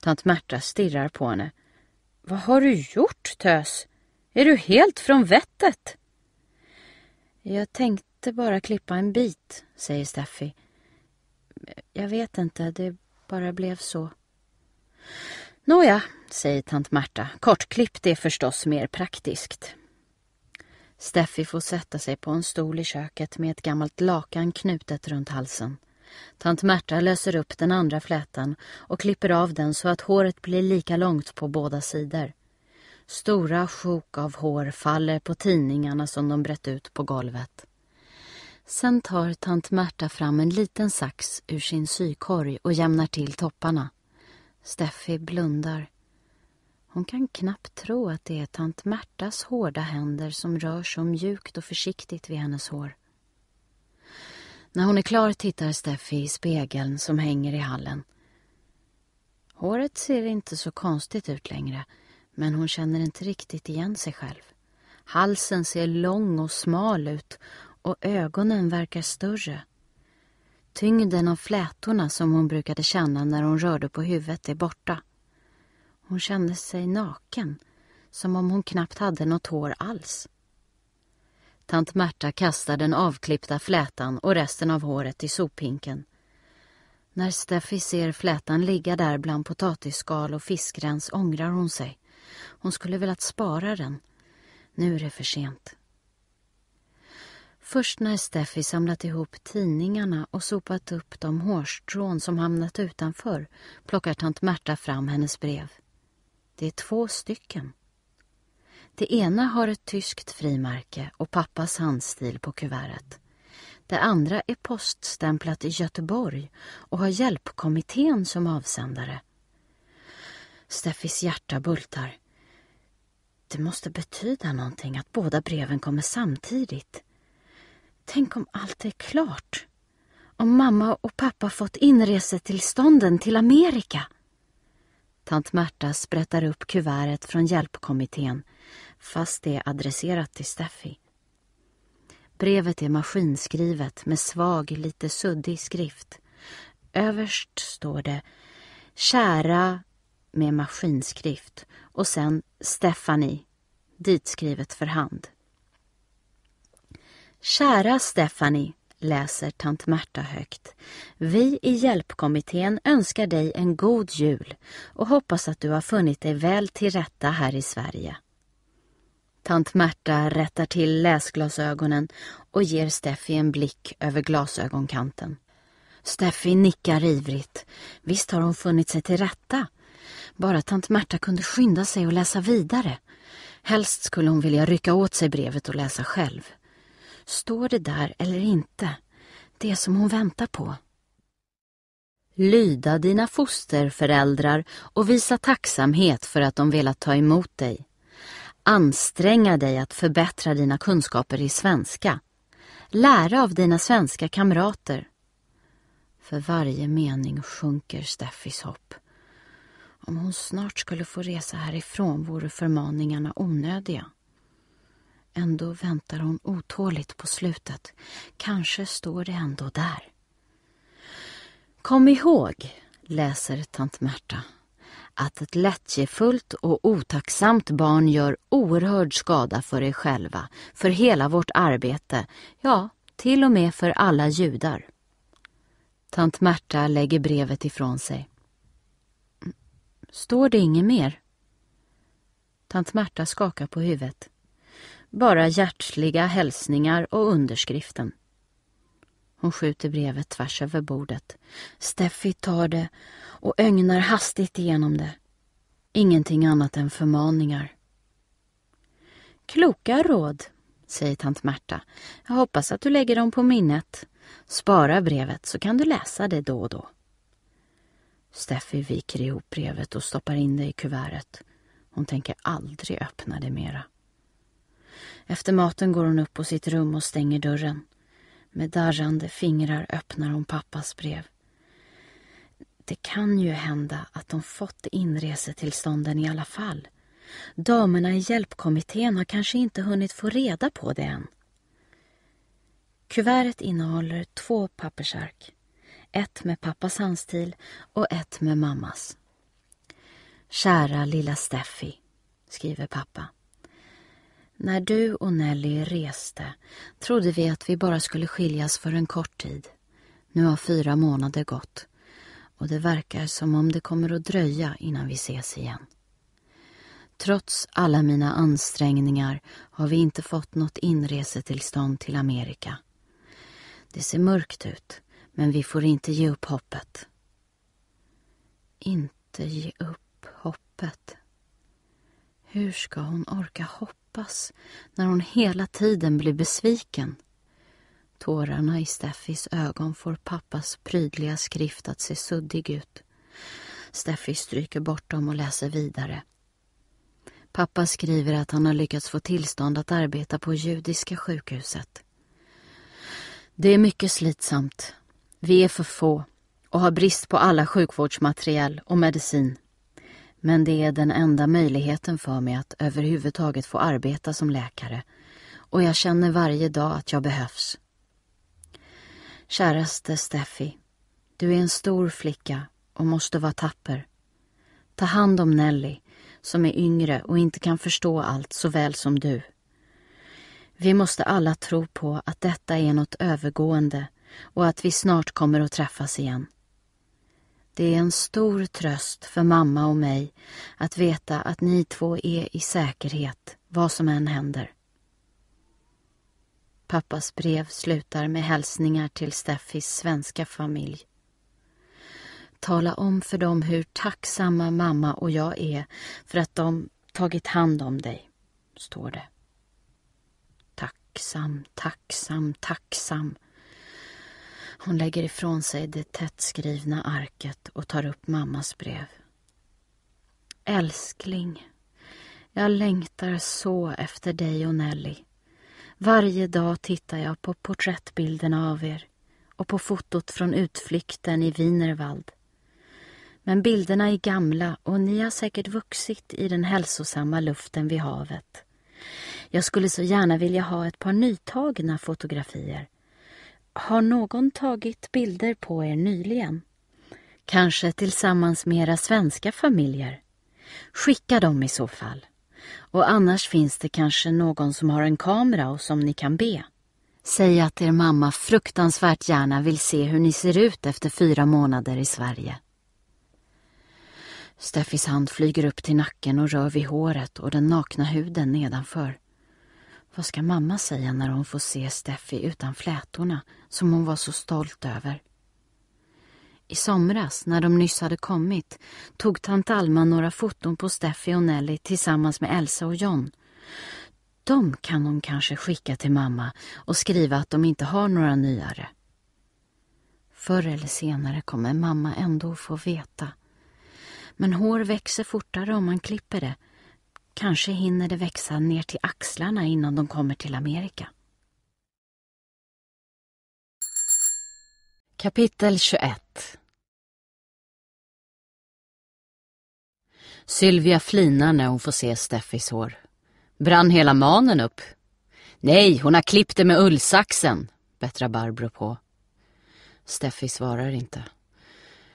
Tant Märta stirrar på henne. Vad har du gjort, tös? Är du helt från vettet? Jag tänkte bara klippa en bit, säger Steffi. Jag vet inte, det bara blev så. Nåja, säger tant Märta. Kortklippt är förstås mer praktiskt. Steffi får sätta sig på en stol i köket med ett gammalt lakan knutet runt halsen. Tant Märta löser upp den andra flätan och klipper av den så att håret blir lika långt på båda sidor. Stora sjok av hår faller på tidningarna som de brett ut på golvet. Sen tar tant Märta fram en liten sax ur sin sykorg och jämnar till topparna. Steffi blundar. Hon kan knappt tro att det är tant Märtas hårda händer som rör så mjukt och försiktigt vid hennes hår. När hon är klar tittar Steffi i spegeln som hänger i hallen. Håret ser inte så konstigt ut längre. Men hon känner inte riktigt igen sig själv. Halsen ser lång och smal ut och ögonen verkar större. Tyngden av flätorna som hon brukade känna när hon rörde på huvudet är borta. Hon kände sig naken, som om hon knappt hade något hår alls. Tant Märta kastar den avklippta flätan och resten av håret i sophinken. När Steffi ser flätan ligga där bland potatisskal och fiskrens ångrar hon sig. Hon skulle velat spara den. Nu är det för sent. Först när Steffi samlat ihop tidningarna och sopat upp de hårstrån som hamnat utanför plockar tant Märta fram hennes brev. Det är två stycken. Det ena har ett tyskt frimärke och pappas handstil på kuvertet. Det andra är poststämplat i Göteborg och har hjälpkommittén som avsändare. Steffis hjärta bultar. Det måste betyda någonting att båda breven kommer samtidigt. Tänk om allt är klart? Om mamma och pappa fått inresetillstånden till Amerika? Tant Märta sprättar upp kuvertet från hjälpkommittén fast det är adresserat till Steffi. Brevet är maskinskrivet med svag, lite suddig skrift. Överst står det ”Kära” med maskinskrift och sen Stephanie, ditskrivet för hand. Kära Stephanie, läser tant Märta högt. Vi i hjälpkommittén önskar dig en god jul och hoppas att du har funnit dig väl till rätta här i Sverige. Tant Märta rättar till läsglasögonen och ger Steffi en blick över glasögonkanten. Steffi nickar ivrigt. Visst har hon funnit sig till rätta. Bara tant Märta kunde skynda sig och läsa vidare. Helst skulle hon vilja rycka åt sig brevet och läsa själv. Står det där eller inte? Det som hon väntar på. Lyda dina fosterföräldrar och visa tacksamhet för att de velat ta emot dig. Anstränga dig att förbättra dina kunskaper i svenska. Lära av dina svenska kamrater. För varje mening sjunker Steffis hopp. Om hon snart skulle få resa härifrån vore förmaningarna onödiga. Ändå väntar hon otåligt på slutet. Kanske står det ändå där. Kom ihåg, läser tant Märta, att ett lättjefullt och otacksamt barn gör oerhörd skada för er själva, för hela vårt arbete, ja, till och med för alla judar. Tant Märta lägger brevet ifrån sig. Står det inget mer? Tant Märta skakar på huvudet. Bara hjärtliga hälsningar och underskriften. Hon skjuter brevet tvärs över bordet. Steffi tar det och ögnar hastigt igenom det. Ingenting annat än förmaningar. Kloka råd, säger tant Märta. Jag hoppas att du lägger dem på minnet. Spara brevet så kan du läsa det då och då. Steffi viker ihop brevet och stoppar in det i kuvertet. Hon tänker aldrig öppna det mera. Efter maten går hon upp på sitt rum och stänger dörren. Med darrande fingrar öppnar hon pappas brev. Det kan ju hända att de fått inresetillstånden i alla fall. Damerna i hjälpkommittén har kanske inte hunnit få reda på det än. Kuvertet innehåller två pappersark ett med pappas handstil och ett med mammas. Kära lilla Steffi, skriver pappa. När du och Nelly reste trodde vi att vi bara skulle skiljas för en kort tid. Nu har fyra månader gått och det verkar som om det kommer att dröja innan vi ses igen. Trots alla mina ansträngningar har vi inte fått något inresetillstånd till Amerika. Det ser mörkt ut men vi får inte ge upp hoppet. Inte ge upp hoppet. Hur ska hon orka hoppas när hon hela tiden blir besviken? Tårarna i Steffis ögon får pappas prydliga skrift att se suddig ut. Steffi stryker bort dem och läser vidare. Pappa skriver att han har lyckats få tillstånd att arbeta på judiska sjukhuset. Det är mycket slitsamt vi är för få och har brist på alla sjukvårdsmateriel och medicin. Men det är den enda möjligheten för mig att överhuvudtaget få arbeta som läkare och jag känner varje dag att jag behövs. Käraste Steffi, du är en stor flicka och måste vara tapper. Ta hand om Nelly som är yngre och inte kan förstå allt så väl som du. Vi måste alla tro på att detta är något övergående och att vi snart kommer att träffas igen. Det är en stor tröst för mamma och mig att veta att ni två är i säkerhet, vad som än händer. Pappas brev slutar med hälsningar till Steffis svenska familj. Tala om för dem hur tacksamma mamma och jag är för att de tagit hand om dig, står det. Tacksam, tacksam, tacksam, hon lägger ifrån sig det tätt skrivna arket och tar upp mammas brev. Älskling, jag längtar så efter dig och Nelly. Varje dag tittar jag på porträttbilderna av er och på fotot från utflykten i Wienerwald. Men bilderna är gamla och ni har säkert vuxit i den hälsosamma luften vid havet. Jag skulle så gärna vilja ha ett par nytagna fotografier har någon tagit bilder på er nyligen? Kanske tillsammans med era svenska familjer? Skicka dem i så fall. Och annars finns det kanske någon som har en kamera och som ni kan be. Säg att er mamma fruktansvärt gärna vill se hur ni ser ut efter fyra månader i Sverige. Steffis hand flyger upp till nacken och rör vid håret och den nakna huden nedanför. Vad ska mamma säga när hon får se Steffi utan flätorna som hon var så stolt över? I somras, när de nyss hade kommit, tog tant Alma några foton på Steffi och Nelly tillsammans med Elsa och John. De kan hon kanske skicka till mamma och skriva att de inte har några nyare. Förr eller senare kommer mamma ändå få veta. Men hår växer fortare om man klipper det Kanske hinner det växa ner till axlarna innan de kommer till Amerika. Kapitel 21 Sylvia flinar när hon får se Steffis hår. Brann hela manen upp? Nej, hon har klippt det med ullsaxen, bättrar Barbro på. Steffi svarar inte.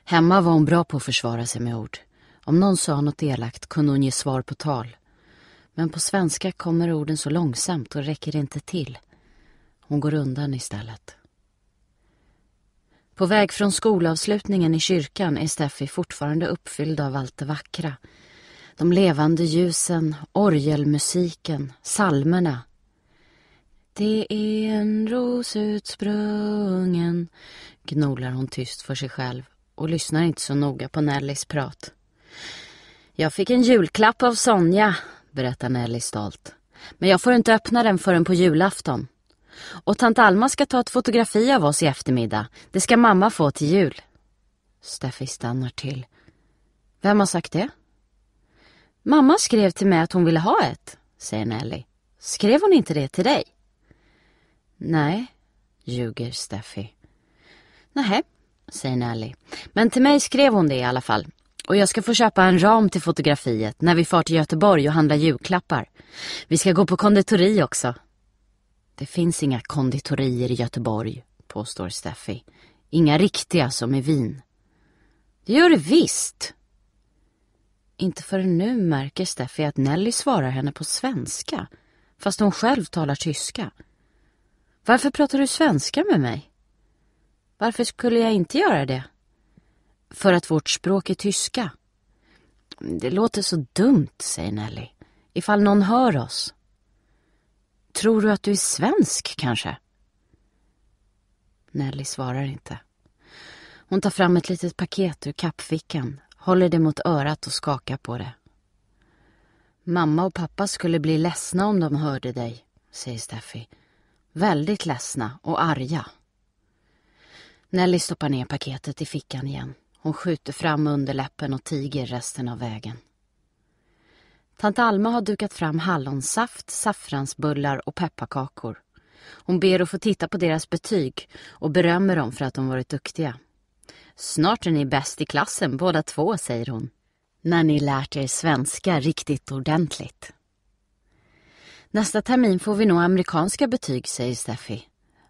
Hemma var hon bra på att försvara sig med ord. Om någon sa något elakt kunde hon ge svar på tal. Men på svenska kommer orden så långsamt och räcker inte till. Hon går undan istället. På väg från skolavslutningen i kyrkan är Steffi fortfarande uppfylld av allt det vackra. De levande ljusen, orgelmusiken, salmerna. Det är en ros utsprungen, gnolar hon tyst för sig själv och lyssnar inte så noga på Nellys prat. Jag fick en julklapp av Sonja, berättar Nelly stolt. Men jag får inte öppna den förrän på julafton. Och tant Alma ska ta ett fotografi av oss i eftermiddag. Det ska mamma få till jul. Steffi stannar till. Vem har sagt det? Mamma skrev till mig att hon ville ha ett, säger Nelly. Skrev hon inte det till dig? Nej, ljuger Steffi. Nej, säger Nelly. Men till mig skrev hon det i alla fall. Och jag ska få köpa en ram till fotografiet när vi far till Göteborg och handlar julklappar. Vi ska gå på konditori också. Det finns inga konditorier i Göteborg, påstår Steffi. Inga riktiga som i Wien. Det gör det visst. Inte förrän nu märker Steffi att Nelly svarar henne på svenska, fast hon själv talar tyska. Varför pratar du svenska med mig? Varför skulle jag inte göra det? För att vårt språk är tyska. Det låter så dumt, säger Nelly. Ifall någon hör oss. Tror du att du är svensk, kanske? Nelly svarar inte. Hon tar fram ett litet paket ur kappfickan, håller det mot örat och skakar på det. Mamma och pappa skulle bli ledsna om de hörde dig, säger Steffi. Väldigt ledsna och arga. Nelly stoppar ner paketet i fickan igen. Hon skjuter fram underläppen och tiger resten av vägen. Tant Alma har dukat fram hallonsaft, saffransbullar och pepparkakor. Hon ber att få titta på deras betyg och berömmer dem för att de varit duktiga. Snart är ni bäst i klassen båda två, säger hon. När ni lärt er svenska riktigt ordentligt. Nästa termin får vi nog amerikanska betyg, säger Steffi.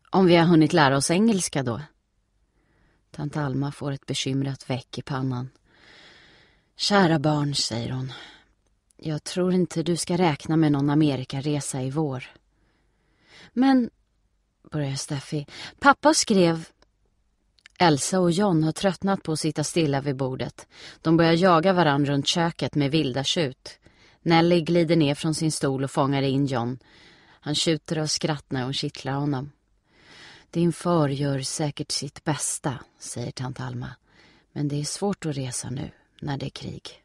Om vi har hunnit lära oss engelska då. Tant Alma får ett bekymrat väck i pannan. Kära barn, säger hon. Jag tror inte du ska räkna med någon Amerikaresa i vår. Men, börjar Steffi, pappa skrev... Elsa och John har tröttnat på att sitta stilla vid bordet. De börjar jaga varandra runt köket med vilda tjut. Nelly glider ner från sin stol och fångar in John. Han tjuter av skratt när hon kittlar honom. Din far gör säkert sitt bästa, säger tant Alma. Men det är svårt att resa nu, när det är krig.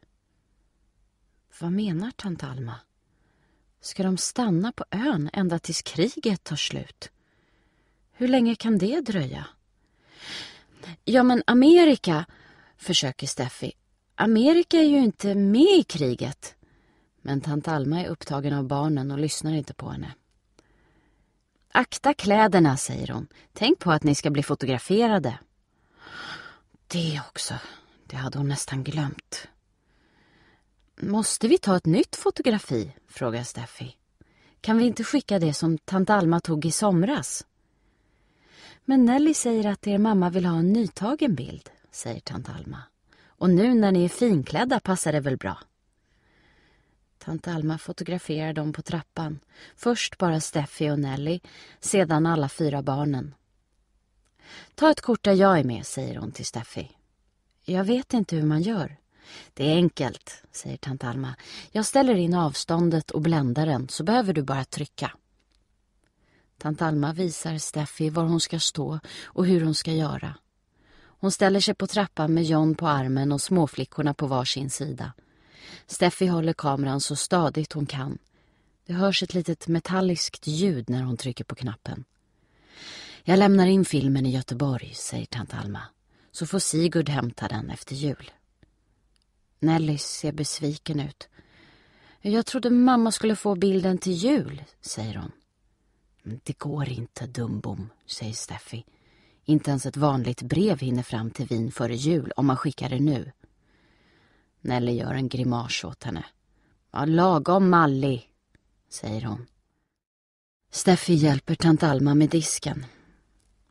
Vad menar tant Alma? Ska de stanna på ön ända tills kriget tar slut? Hur länge kan det dröja? Ja, men Amerika, försöker Steffi. Amerika är ju inte med i kriget. Men tant Alma är upptagen av barnen och lyssnar inte på henne. Akta kläderna, säger hon. Tänk på att ni ska bli fotograferade. Det också. Det hade hon nästan glömt. Måste vi ta ett nytt fotografi? frågar Steffi. Kan vi inte skicka det som tant Alma tog i somras? Men Nelly säger att er mamma vill ha en nytagen bild, säger tant Alma. Och nu när ni är finklädda passar det väl bra? Tant Alma fotograferar dem på trappan. Först bara Steffi och Nelly, sedan alla fyra barnen. Ta ett kort där jag är med, säger hon till Steffi. Jag vet inte hur man gör. Det är enkelt, säger tant Alma. Jag ställer in avståndet och bländaren så behöver du bara trycka. Tant Alma visar Steffi var hon ska stå och hur hon ska göra. Hon ställer sig på trappan med John på armen och småflickorna på varsin sida. Steffi håller kameran så stadigt hon kan. Det hörs ett litet metalliskt ljud när hon trycker på knappen. Jag lämnar in filmen i Göteborg, säger tant Alma, så får Sigurd hämta den efter jul. Nelly ser besviken ut. Jag trodde mamma skulle få bilden till jul, säger hon. Det går inte, dumbom, säger Steffi. Inte ens ett vanligt brev hinner fram till Wien före jul om man skickar det nu. Nelly gör en grimas åt henne. Var lagom mallig, säger hon. Steffi hjälper tant Alma med disken.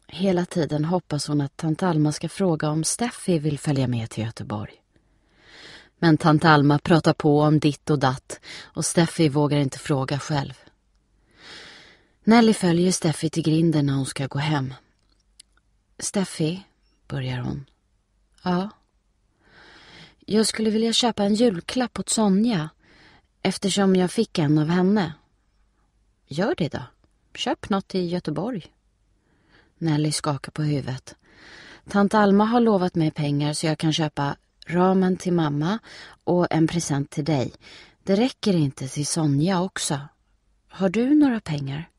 Hela tiden hoppas hon att tant Alma ska fråga om Steffi vill följa med till Göteborg. Men tant Alma pratar på om ditt och datt och Steffi vågar inte fråga själv. Nelly följer Steffi till grinden när hon ska gå hem. Steffi, börjar hon. Ja, jag skulle vilja köpa en julklapp åt Sonja eftersom jag fick en av henne. Gör det då. Köp något i Göteborg. Nelly skakar på huvudet. Tant Alma har lovat mig pengar så jag kan köpa ramen till mamma och en present till dig. Det räcker inte till Sonja också. Har du några pengar?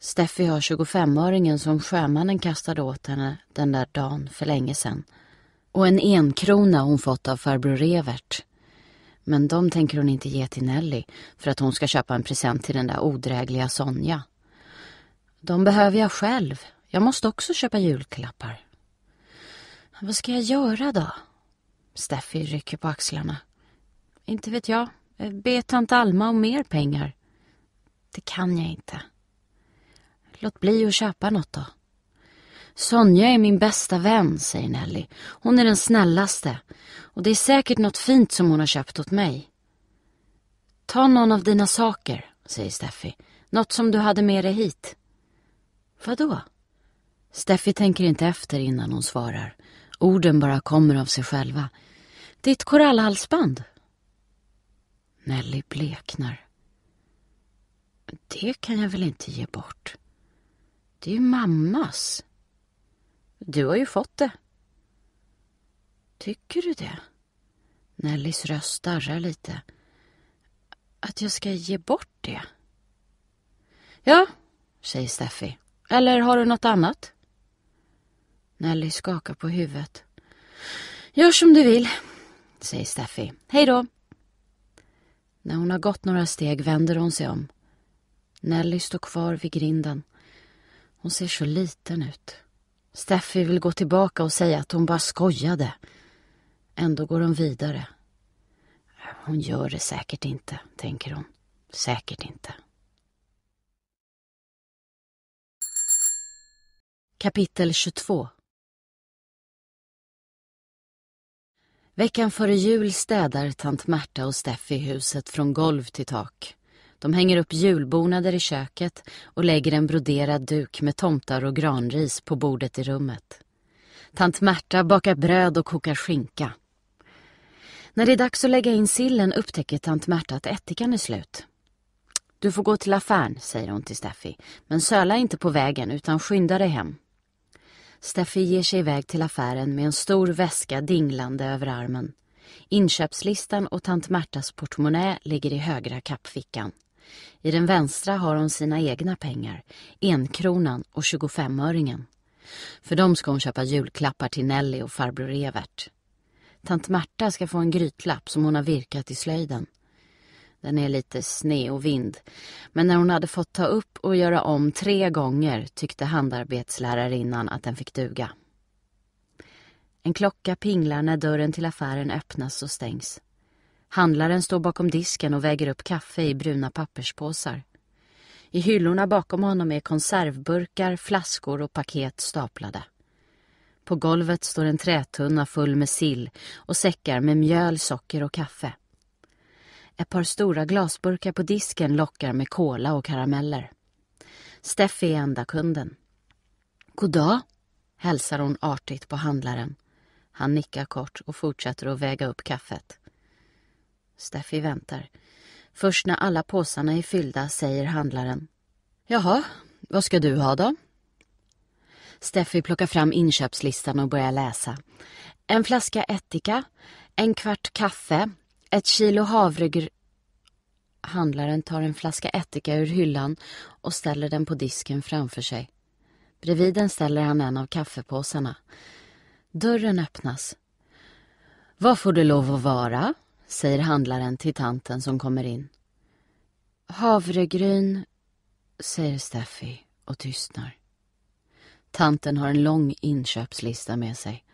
Steffi har 25-öringen som sjömannen kastade åt henne den där dagen för länge sedan. Och en enkrona hon fått av farbror Revert. Men de tänker hon inte ge till Nelly för att hon ska köpa en present till den där odrägliga Sonja. De behöver jag själv. Jag måste också köpa julklappar. Vad ska jag göra då? Steffi rycker på axlarna. Inte vet jag. Eh, be tant Alma om mer pengar. Det kan jag inte. Låt bli att köpa något då. Sonja är min bästa vän, säger Nelly. Hon är den snällaste. Och det är säkert något fint som hon har köpt åt mig. Ta någon av dina saker, säger Steffi. Något som du hade med dig hit. Vadå? Steffi tänker inte efter innan hon svarar. Orden bara kommer av sig själva. Ditt korallhalsband. Nelly bleknar. Det kan jag väl inte ge bort? Det är ju mammas. Du har ju fått det. Tycker du det? Nellys röst darrar lite. Att jag ska ge bort det? Ja, säger Steffi. Eller har du något annat? Nelly skakar på huvudet. Gör som du vill, säger Steffi. Hej då. När hon har gått några steg vänder hon sig om. Nelly står kvar vid grinden. Hon ser så liten ut. Steffi vill gå tillbaka och säga att hon bara skojade. Ändå går hon vidare. Hon gör det säkert inte, tänker hon. Säkert inte. Kapitel 22 Veckan före jul städar tant Märta och Steffi huset från golv till tak. De hänger upp julbonader i köket och lägger en broderad duk med tomtar och granris på bordet i rummet. Tant Märta bakar bröd och kokar skinka. När det är dags att lägga in sillen upptäcker tant Märta att ättikan är slut. Du får gå till affären, säger hon till Steffi, men söla inte på vägen utan skynda dig hem. Steffi ger sig iväg till affären med en stor väska dinglande över armen. Inköpslistan och tant Märtas portmonnä ligger i högra kappfickan. I den vänstra har hon sina egna pengar, enkronan och 25-öringen. För dem ska hon köpa julklappar till Nelly och farbror Evert. Tant Marta ska få en grytlapp som hon har virkat i slöjden. Den är lite sned och vind, men när hon hade fått ta upp och göra om tre gånger tyckte handarbetslärarinnan att den fick duga. En klocka pinglar när dörren till affären öppnas och stängs. Handlaren står bakom disken och väger upp kaffe i bruna papperspåsar. I hyllorna bakom honom är konservburkar, flaskor och paket staplade. På golvet står en trätunna full med sill och säckar med mjöl, socker och kaffe. Ett par stora glasburkar på disken lockar med kola och karameller. Steffi är enda kunden. Goddag, hälsar hon artigt på handlaren. Han nickar kort och fortsätter att väga upp kaffet. Steffi väntar. Först när alla påsarna är fyllda säger handlaren. Jaha, vad ska du ha då? Steffi plockar fram inköpslistan och börjar läsa. En flaska ättika, en kvart kaffe, ett kilo havregryn... Handlaren tar en flaska ättika ur hyllan och ställer den på disken framför sig. Bredvid den ställer han en av kaffepåsarna. Dörren öppnas. Vad får du lov att vara? säger handlaren till tanten som kommer in. Havregryn, säger Steffi och tystnar. Tanten har en lång inköpslista med sig.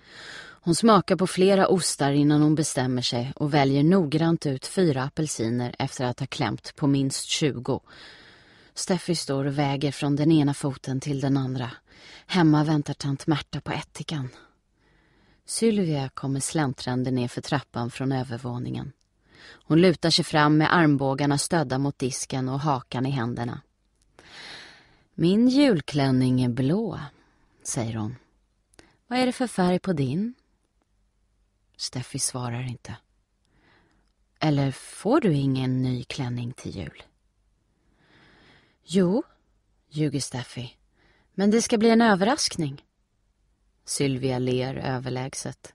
Hon smakar på flera ostar innan hon bestämmer sig och väljer noggrant ut fyra apelsiner efter att ha klämt på minst tjugo. Steffi står och väger från den ena foten till den andra. Hemma väntar tant Märta på ättikan. Sylvia kommer släntrande ner för trappan från övervåningen. Hon lutar sig fram med armbågarna stödda mot disken och hakan i händerna. Min julklänning är blå, säger hon. Vad är det för färg på din? Steffi svarar inte. Eller får du ingen ny klänning till jul? Jo, ljuger Steffi. Men det ska bli en överraskning. Sylvia ler överlägset.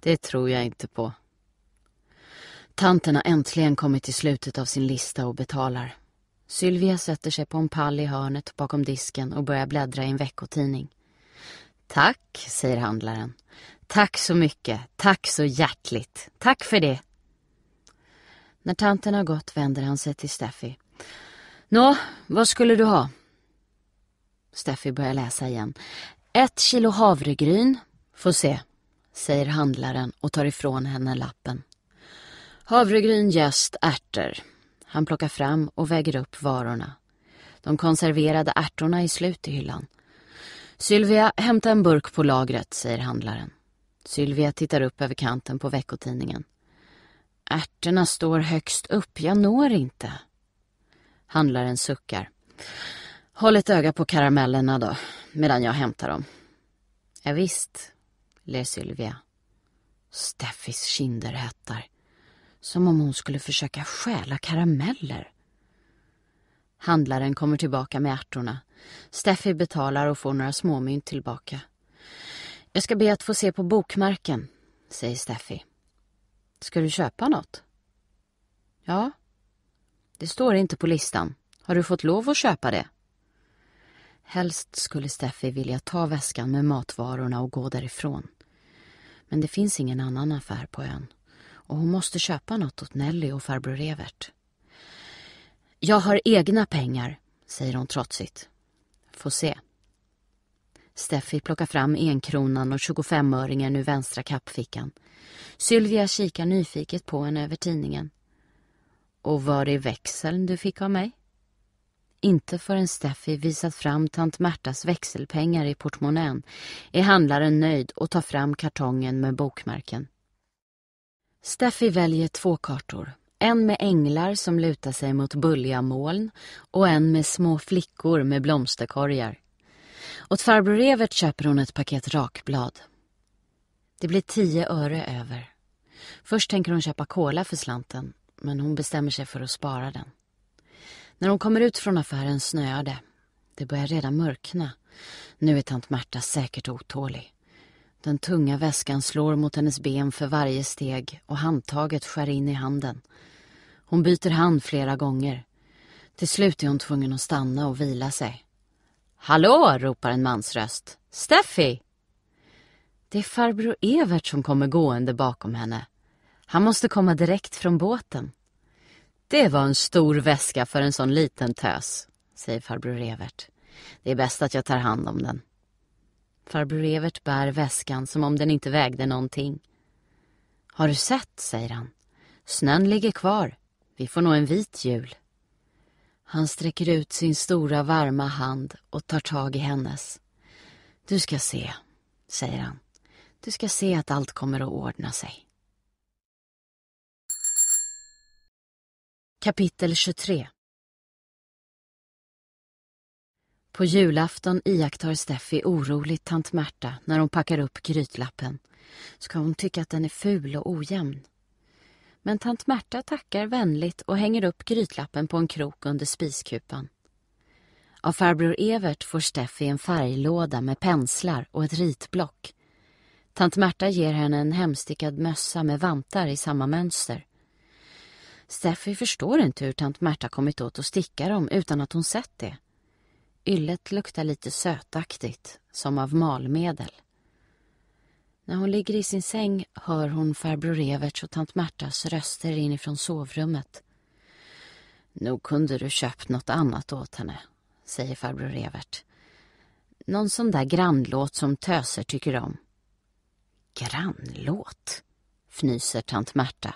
Det tror jag inte på. Tanten har äntligen kommit till slutet av sin lista och betalar. Sylvia sätter sig på en pall i hörnet bakom disken och börjar bläddra i en veckotidning. Tack, säger handlaren. Tack så mycket. Tack så hjärtligt. Tack för det. När tanten har gått vänder han sig till Steffi. Nå, vad skulle du ha? Steffi börjar läsa igen. Ett kilo havregryn. Få se, säger handlaren och tar ifrån henne lappen. Havregryn, jäst, ärtor. Han plockar fram och väger upp varorna. De konserverade ärtorna är slut i hyllan. Sylvia, hämta en burk på lagret, säger handlaren. Sylvia tittar upp över kanten på veckotidningen. Ärtorna står högst upp, jag når inte. Handlaren suckar. Håll ett öga på karamellerna då, medan jag hämtar dem. Ja, visst, ler Sylvia. Steffis kinder hettar. Som om hon skulle försöka stjäla karameller. Handlaren kommer tillbaka med ärtorna. Steffi betalar och får några småmynt tillbaka. Jag ska be att få se på bokmärken, säger Steffi. Ska du köpa något? Ja. Det står inte på listan. Har du fått lov att köpa det? Helst skulle Steffi vilja ta väskan med matvarorna och gå därifrån. Men det finns ingen annan affär på ön och hon måste köpa något åt Nelly och farbror Evert. Jag har egna pengar, säger hon trotsigt. Få se. Steffi plockar fram enkronan och 25-öringen ur vänstra kappfickan. Sylvia kikar nyfiket på henne över tidningen. Och var är växeln du fick av mig? inte förrän Steffi visat fram tant Märtas växelpengar i portmonnän är handlaren nöjd och tar fram kartongen med bokmärken. Steffi väljer två kartor. En med änglar som lutar sig mot bulliga moln och en med små flickor med blomsterkorgar. Åt farbror Evert köper hon ett paket rakblad. Det blir tio öre över. Först tänker hon köpa kola för slanten, men hon bestämmer sig för att spara den. När hon kommer ut från affären snöar det. Det börjar redan mörkna. Nu är tant Märta säkert otålig. Den tunga väskan slår mot hennes ben för varje steg och handtaget skär in i handen. Hon byter hand flera gånger. Till slut är hon tvungen att stanna och vila sig. Hallå, ropar en mansröst. Steffi! Det är farbror Evert som kommer gående bakom henne. Han måste komma direkt från båten. Det var en stor väska för en sån liten tös, säger farbror Evert. Det är bäst att jag tar hand om den. Farbror Evert bär väskan som om den inte vägde någonting. Har du sett, säger han. Snön ligger kvar. Vi får nog en vit jul. Han sträcker ut sin stora varma hand och tar tag i hennes. Du ska se, säger han. Du ska se att allt kommer att ordna sig. Kapitel 23 På julafton iakttar Steffi oroligt tant Märta när hon packar upp grytlappen. Ska hon tycka att den är ful och ojämn? Men tant Märta tackar vänligt och hänger upp grytlappen på en krok under spiskupan. Av farbror Evert får Steffi en färglåda med penslar och ett ritblock. Tant Märta ger henne en hemstickad mössa med vantar i samma mönster. Steffi förstår inte hur tant Märta kommit åt att sticka dem utan att hon sett det. Yllet luktar lite sötaktigt, som av malmedel. När hon ligger i sin säng hör hon farbror Everts och tant Märtas röster inifrån sovrummet. Nog kunde du köpt något annat åt henne, säger farbror Evert. Någon sån där grannlåt som töser tycker om. Grannlåt, fnyser tant Märta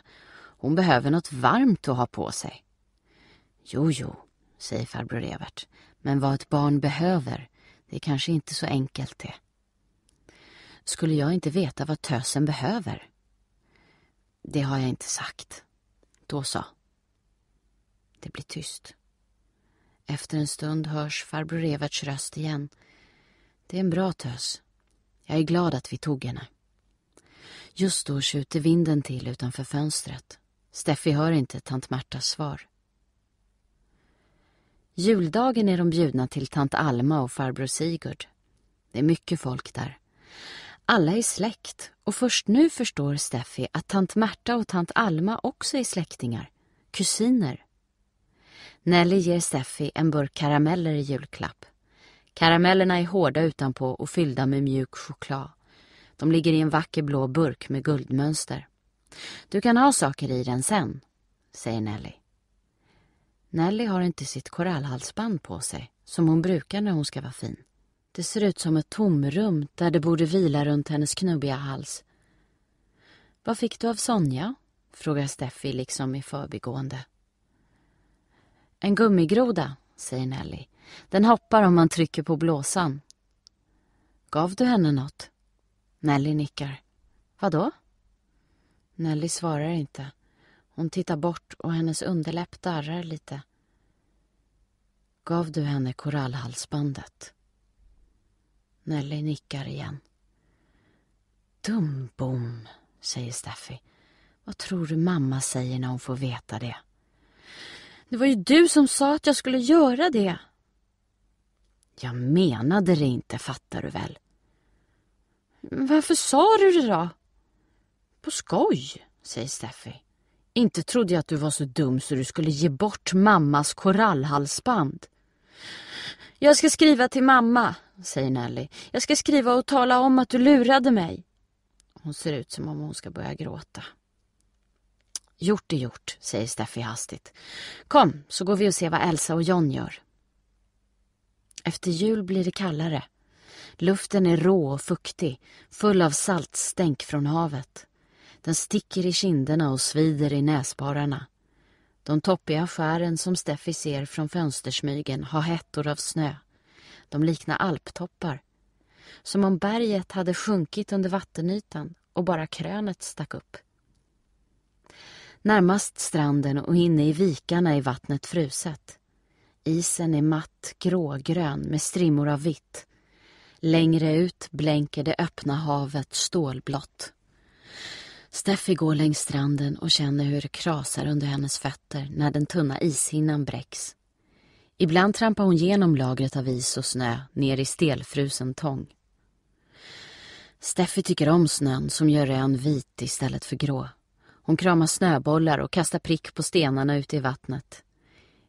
hon behöver något varmt att ha på sig. Jo, jo, säger farbror Evert. Men vad ett barn behöver, det är kanske inte så enkelt det. Skulle jag inte veta vad tösen behöver? Det har jag inte sagt. Då så. Det blir tyst. Efter en stund hörs farbror Everts röst igen. Det är en bra tös. Jag är glad att vi tog henne. Just då tjuter vinden till utanför fönstret. Steffi hör inte tant Märtas svar. Juldagen är de bjudna till tant Alma och farbror Sigurd. Det är mycket folk där. Alla är släkt och först nu förstår Steffi att tant Märta och tant Alma också är släktingar, kusiner. Nelly ger Steffi en burk karameller i julklapp. Karamellerna är hårda utanpå och fyllda med mjuk choklad. De ligger i en vacker blå burk med guldmönster. Du kan ha saker i den sen, säger Nelly. Nelly har inte sitt korallhalsband på sig, som hon brukar när hon ska vara fin. Det ser ut som ett tomrum där det borde vila runt hennes knubbiga hals. Vad fick du av Sonja? frågar Steffi liksom i förbigående. En gummigroda, säger Nelly. Den hoppar om man trycker på blåsan. Gav du henne något? Nelly nickar. Vadå? Nelly svarar inte. Hon tittar bort och hennes underläpp darrar lite. Gav du henne korallhalsbandet? Nelly nickar igen. Dumbom, säger Steffi. Vad tror du mamma säger när hon får veta det? Det var ju du som sa att jag skulle göra det. Jag menade det inte, fattar du väl? Varför sa du det då? På skoj, säger Steffi. Inte trodde jag att du var så dum så du skulle ge bort mammas korallhalsband. Jag ska skriva till mamma, säger Nelly. Jag ska skriva och tala om att du lurade mig. Hon ser ut som om hon ska börja gråta. Gjort är gjort, säger Steffi hastigt. Kom, så går vi och ser vad Elsa och John gör. Efter jul blir det kallare. Luften är rå och fuktig, full av saltstänk från havet. Den sticker i kinderna och svider i näsborrarna. De toppiga skären som Steffi ser från fönstersmygen har hettor av snö. De liknar alptoppar. Som om berget hade sjunkit under vattenytan och bara krönet stack upp. Närmast stranden och inne i vikarna är vattnet fruset. Isen är matt grågrön med strimmor av vitt. Längre ut blänker det öppna havet stålblått. Steffi går längs stranden och känner hur det krasar under hennes fötter när den tunna ishinnan bräcks. Ibland trampar hon genom lagret av is och snö ner i stelfrusen tång. Steffi tycker om snön som gör ön vit istället för grå. Hon kramar snöbollar och kastar prick på stenarna ute i vattnet.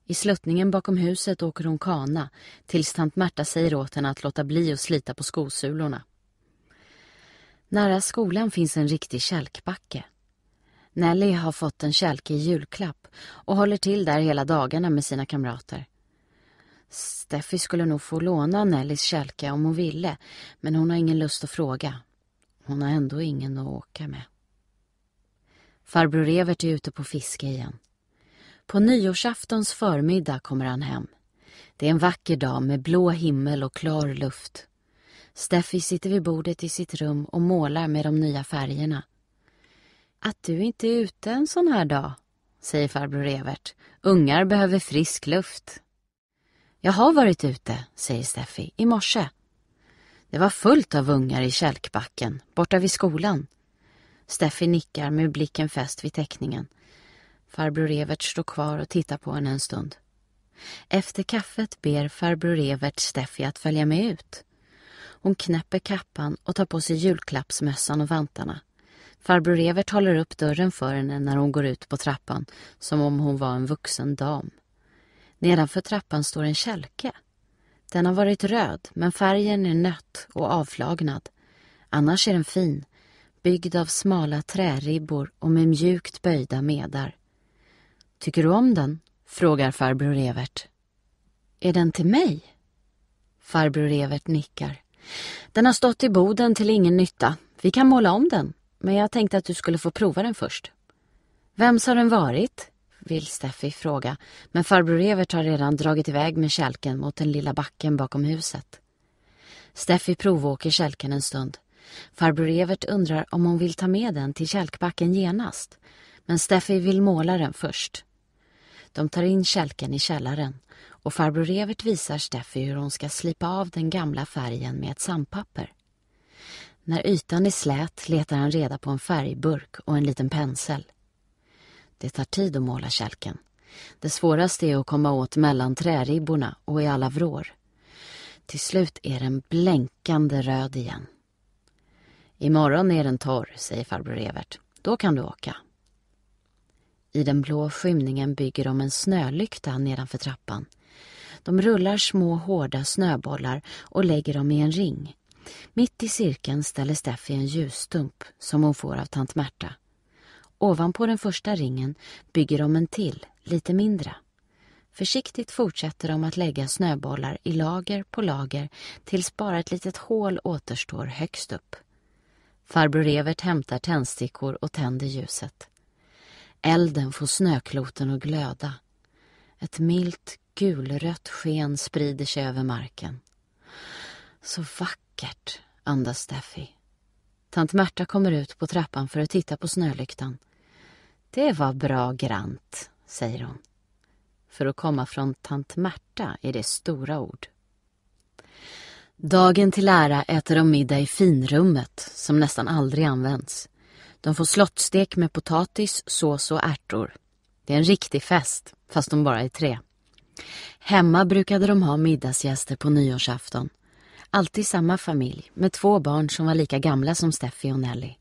I sluttningen bakom huset åker hon kana tills tant Märta säger åt henne att låta bli att slita på skosulorna. Nära skolan finns en riktig kälkbacke. Nelly har fått en kälke i julklapp och håller till där hela dagarna med sina kamrater. Steffi skulle nog få låna Nellys kälke om hon ville, men hon har ingen lust att fråga. Hon har ändå ingen att åka med. Farbror Evert är ute på fiske igen. På nyårsaftons förmiddag kommer han hem. Det är en vacker dag med blå himmel och klar luft. Steffi sitter vid bordet i sitt rum och målar med de nya färgerna. Att du inte är ute en sån här dag, säger farbror Evert. Ungar behöver frisk luft. Jag har varit ute, säger Steffi, i morse. Det var fullt av ungar i kälkbacken, borta vid skolan. Steffi nickar med blicken fäst vid teckningen. Farbror Evert står kvar och tittar på henne en stund. Efter kaffet ber farbror Evert Steffi att följa med ut. Hon knäpper kappan och tar på sig julklappsmössan och vantarna. Farbror Evert håller upp dörren för henne när hon går ut på trappan, som om hon var en vuxen dam. Nedanför trappan står en kälke. Den har varit röd, men färgen är nött och avflagnad. Annars är den fin, byggd av smala träribbor och med mjukt böjda medar. Tycker du om den? frågar farbror Evert. Är den till mig? Farbror Evert nickar. Den har stått i boden till ingen nytta. Vi kan måla om den, men jag tänkte att du skulle få prova den först. Vems har den varit? vill Steffi fråga, men farbror Evert har redan dragit iväg med kälken mot den lilla backen bakom huset. Steffi provåker kälken en stund. Farbror Evert undrar om hon vill ta med den till kälkbacken genast, men Steffi vill måla den först. De tar in kälken i källaren och farbror Evert visar Steffi hur hon ska slipa av den gamla färgen med ett sandpapper. När ytan är slät letar han reda på en färgburk och en liten pensel. Det tar tid att måla kälken. Det svåraste är att komma åt mellan träribborna och i alla vrår. Till slut är den blänkande röd igen. Imorgon är den torr, säger farbror Evert. Då kan du åka. I den blå skymningen bygger de en snölykta nedanför trappan de rullar små hårda snöbollar och lägger dem i en ring. Mitt i cirkeln ställer Steffi en ljusstump som hon får av tant Märta. Ovanpå den första ringen bygger de en till, lite mindre. Försiktigt fortsätter de att lägga snöbollar i lager på lager tills bara ett litet hål återstår högst upp. Farbror Evert hämtar tändstickor och tänder ljuset. Elden får snökloten att glöda. Ett milt gulrött sken sprider sig över marken. Så vackert, andas Steffi. Tant Märta kommer ut på trappan för att titta på snölyktan. Det var bra grant, säger hon. För att komma från tant Märta är det stora ord. Dagen till ära äter de middag i finrummet, som nästan aldrig används. De får slottstek med potatis, sås och ärtor. Det är en riktig fest, fast de bara är tre. Hemma brukade de ha middagsgäster på nyårsafton. Alltid samma familj, med två barn som var lika gamla som Steffi och Nelly.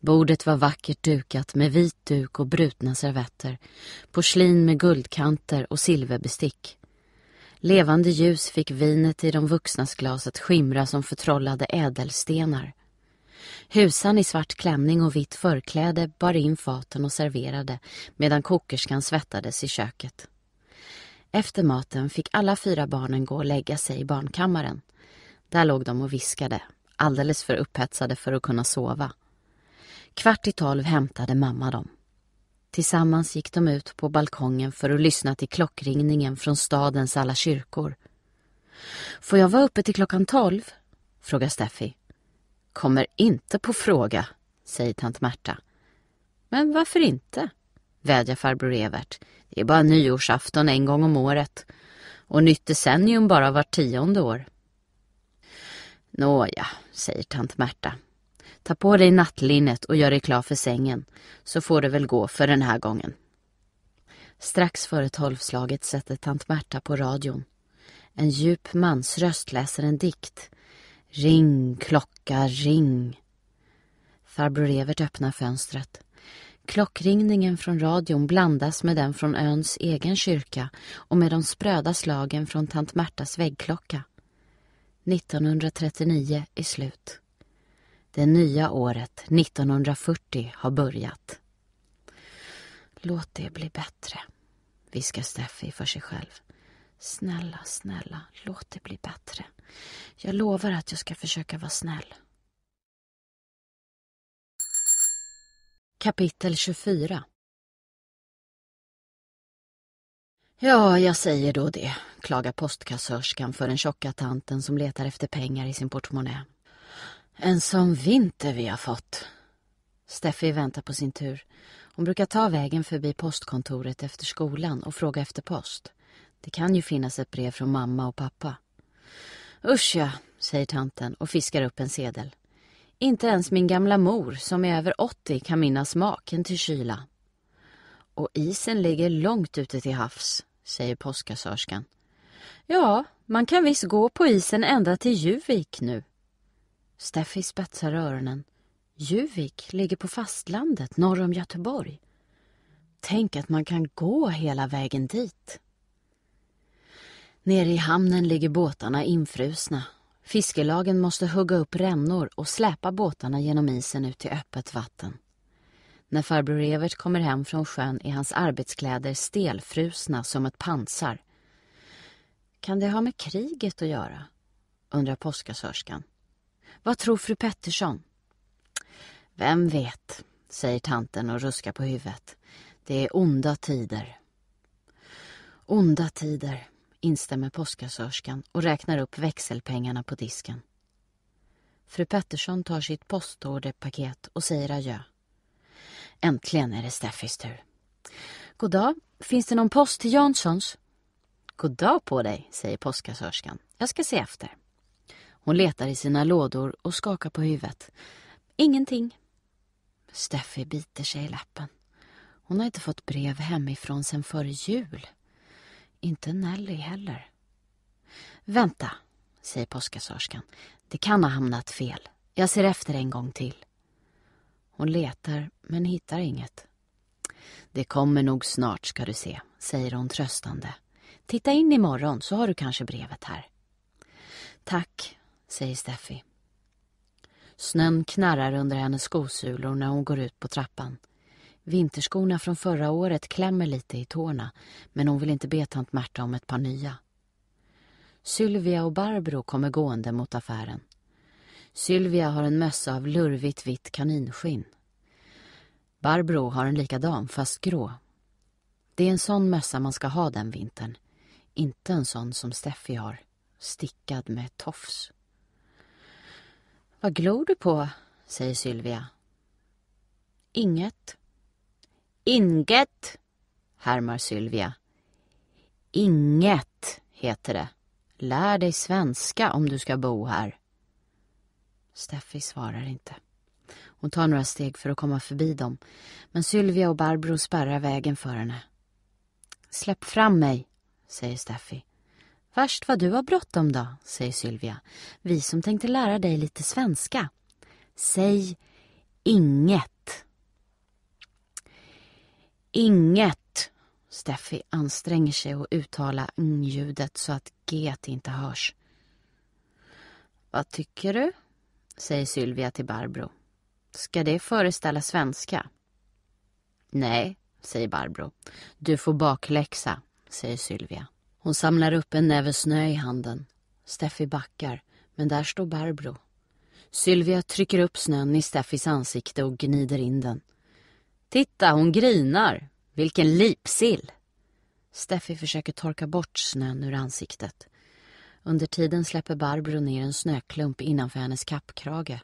Bordet var vackert dukat med vit duk och brutna servetter, porslin med guldkanter och silverbestick. Levande ljus fick vinet i de vuxnas glas att skimra som förtrollade ädelstenar. Husan i svart klänning och vitt förkläde bar in faten och serverade medan kokerskan svettades i köket. Efter maten fick alla fyra barnen gå och lägga sig i barnkammaren. Där låg de och viskade, alldeles för upphetsade för att kunna sova. Kvart i tolv hämtade mamma dem. Tillsammans gick de ut på balkongen för att lyssna till klockringningen från stadens alla kyrkor. Får jag vara uppe till klockan tolv? frågar Steffi. Kommer inte på fråga, säger tant Märta. Men varför inte? vädjar farbror Evert. Det är bara nyårsafton en gång om året. Och nytt decennium bara vart tionde år. Nåja, säger tant Märta. Ta på dig nattlinnet och gör dig klar för sängen, så får det väl gå för den här gången. Strax före tolvslaget sätter tant Märta på radion. En djup mansröst läser en dikt. Ring, klocka, ring. Farbror Evert öppnar fönstret. Klockringningen från radion blandas med den från öns egen kyrka och med de spröda slagen från tant Märtas väggklocka. 1939 är slut. Det nya året, 1940, har börjat. Låt det bli bättre, viskar Steffi för sig själv. Snälla, snälla, låt det bli bättre. Jag lovar att jag ska försöka vara snäll. Kapitel 24 Ja, jag säger då det, klagar postkassörskan för den tjocka tanten som letar efter pengar i sin portmonnä. En sån vinter vi har fått. Steffi väntar på sin tur. Hon brukar ta vägen förbi postkontoret efter skolan och fråga efter post. Det kan ju finnas ett brev från mamma och pappa. Usch ja, säger tanten och fiskar upp en sedel. Inte ens min gamla mor, som är över 80, kan minnas maken till kyla. Och isen ligger långt ute till havs, säger påskasörskan. Ja, man kan visst gå på isen ända till Juvik nu. Steffi spetsar öronen. Juvik ligger på fastlandet norr om Göteborg. Tänk att man kan gå hela vägen dit. Nere i hamnen ligger båtarna infrusna Fiskelagen måste hugga upp rännor och släpa båtarna genom isen ut till öppet vatten. När farbror Evert kommer hem från sjön är hans arbetskläder stelfrusna som ett pansar. Kan det ha med kriget att göra? undrar påskasörskan. Vad tror fru Pettersson? Vem vet, säger tanten och ruskar på huvudet. Det är onda tider. Onda tider, instämmer postkassörskan och räknar upp växelpengarna på disken. Fru Pettersson tar sitt postorderpaket och säger adjö. Äntligen är det Steffis tur. God dag. Finns det någon post till Janssons? God dag på dig, säger postkassörskan. Jag ska se efter. Hon letar i sina lådor och skakar på huvudet. Ingenting. Steffi biter sig i läppen. Hon har inte fått brev hemifrån sen före jul. Inte Nelly heller. Vänta, säger påskassörskan. Det kan ha hamnat fel. Jag ser efter en gång till. Hon letar, men hittar inget. Det kommer nog snart, ska du se, säger hon tröstande. Titta in imorgon så har du kanske brevet här. Tack, säger Steffi. Snön knarrar under hennes skosulor när hon går ut på trappan. Vinterskorna från förra året klämmer lite i tårna men hon vill inte be tant Märta om ett par nya. Sylvia och Barbro kommer gående mot affären. Sylvia har en mössa av lurvigt vitt kaninskinn. Barbro har en likadan, fast grå. Det är en sån mössa man ska ha den vintern. Inte en sån som Steffi har, stickad med tofs. Vad glor du på? säger Sylvia. Inget, Inget, härmar Sylvia. Inget, heter det. Lär dig svenska om du ska bo här. Steffi svarar inte. Hon tar några steg för att komma förbi dem, men Sylvia och Barbro spärrar vägen för henne. Släpp fram mig, säger Steffi. Värst vad du har bråttom då, säger Sylvia. Vi som tänkte lära dig lite svenska. Säg inget. Inget. Steffi anstränger sig att uttala ng-ljudet så att g inte hörs. Vad tycker du? säger Sylvia till Barbro. Ska det föreställa svenska? Nej, säger Barbro. Du får bakläxa, säger Sylvia. Hon samlar upp en näve snö i handen. Steffi backar, men där står Barbro. Sylvia trycker upp snön i Steffis ansikte och gnider in den. Titta, hon grinar. Vilken lipsill. Steffi försöker torka bort snön ur ansiktet. Under tiden släpper Barbro ner en snöklump innanför hennes kappkrage.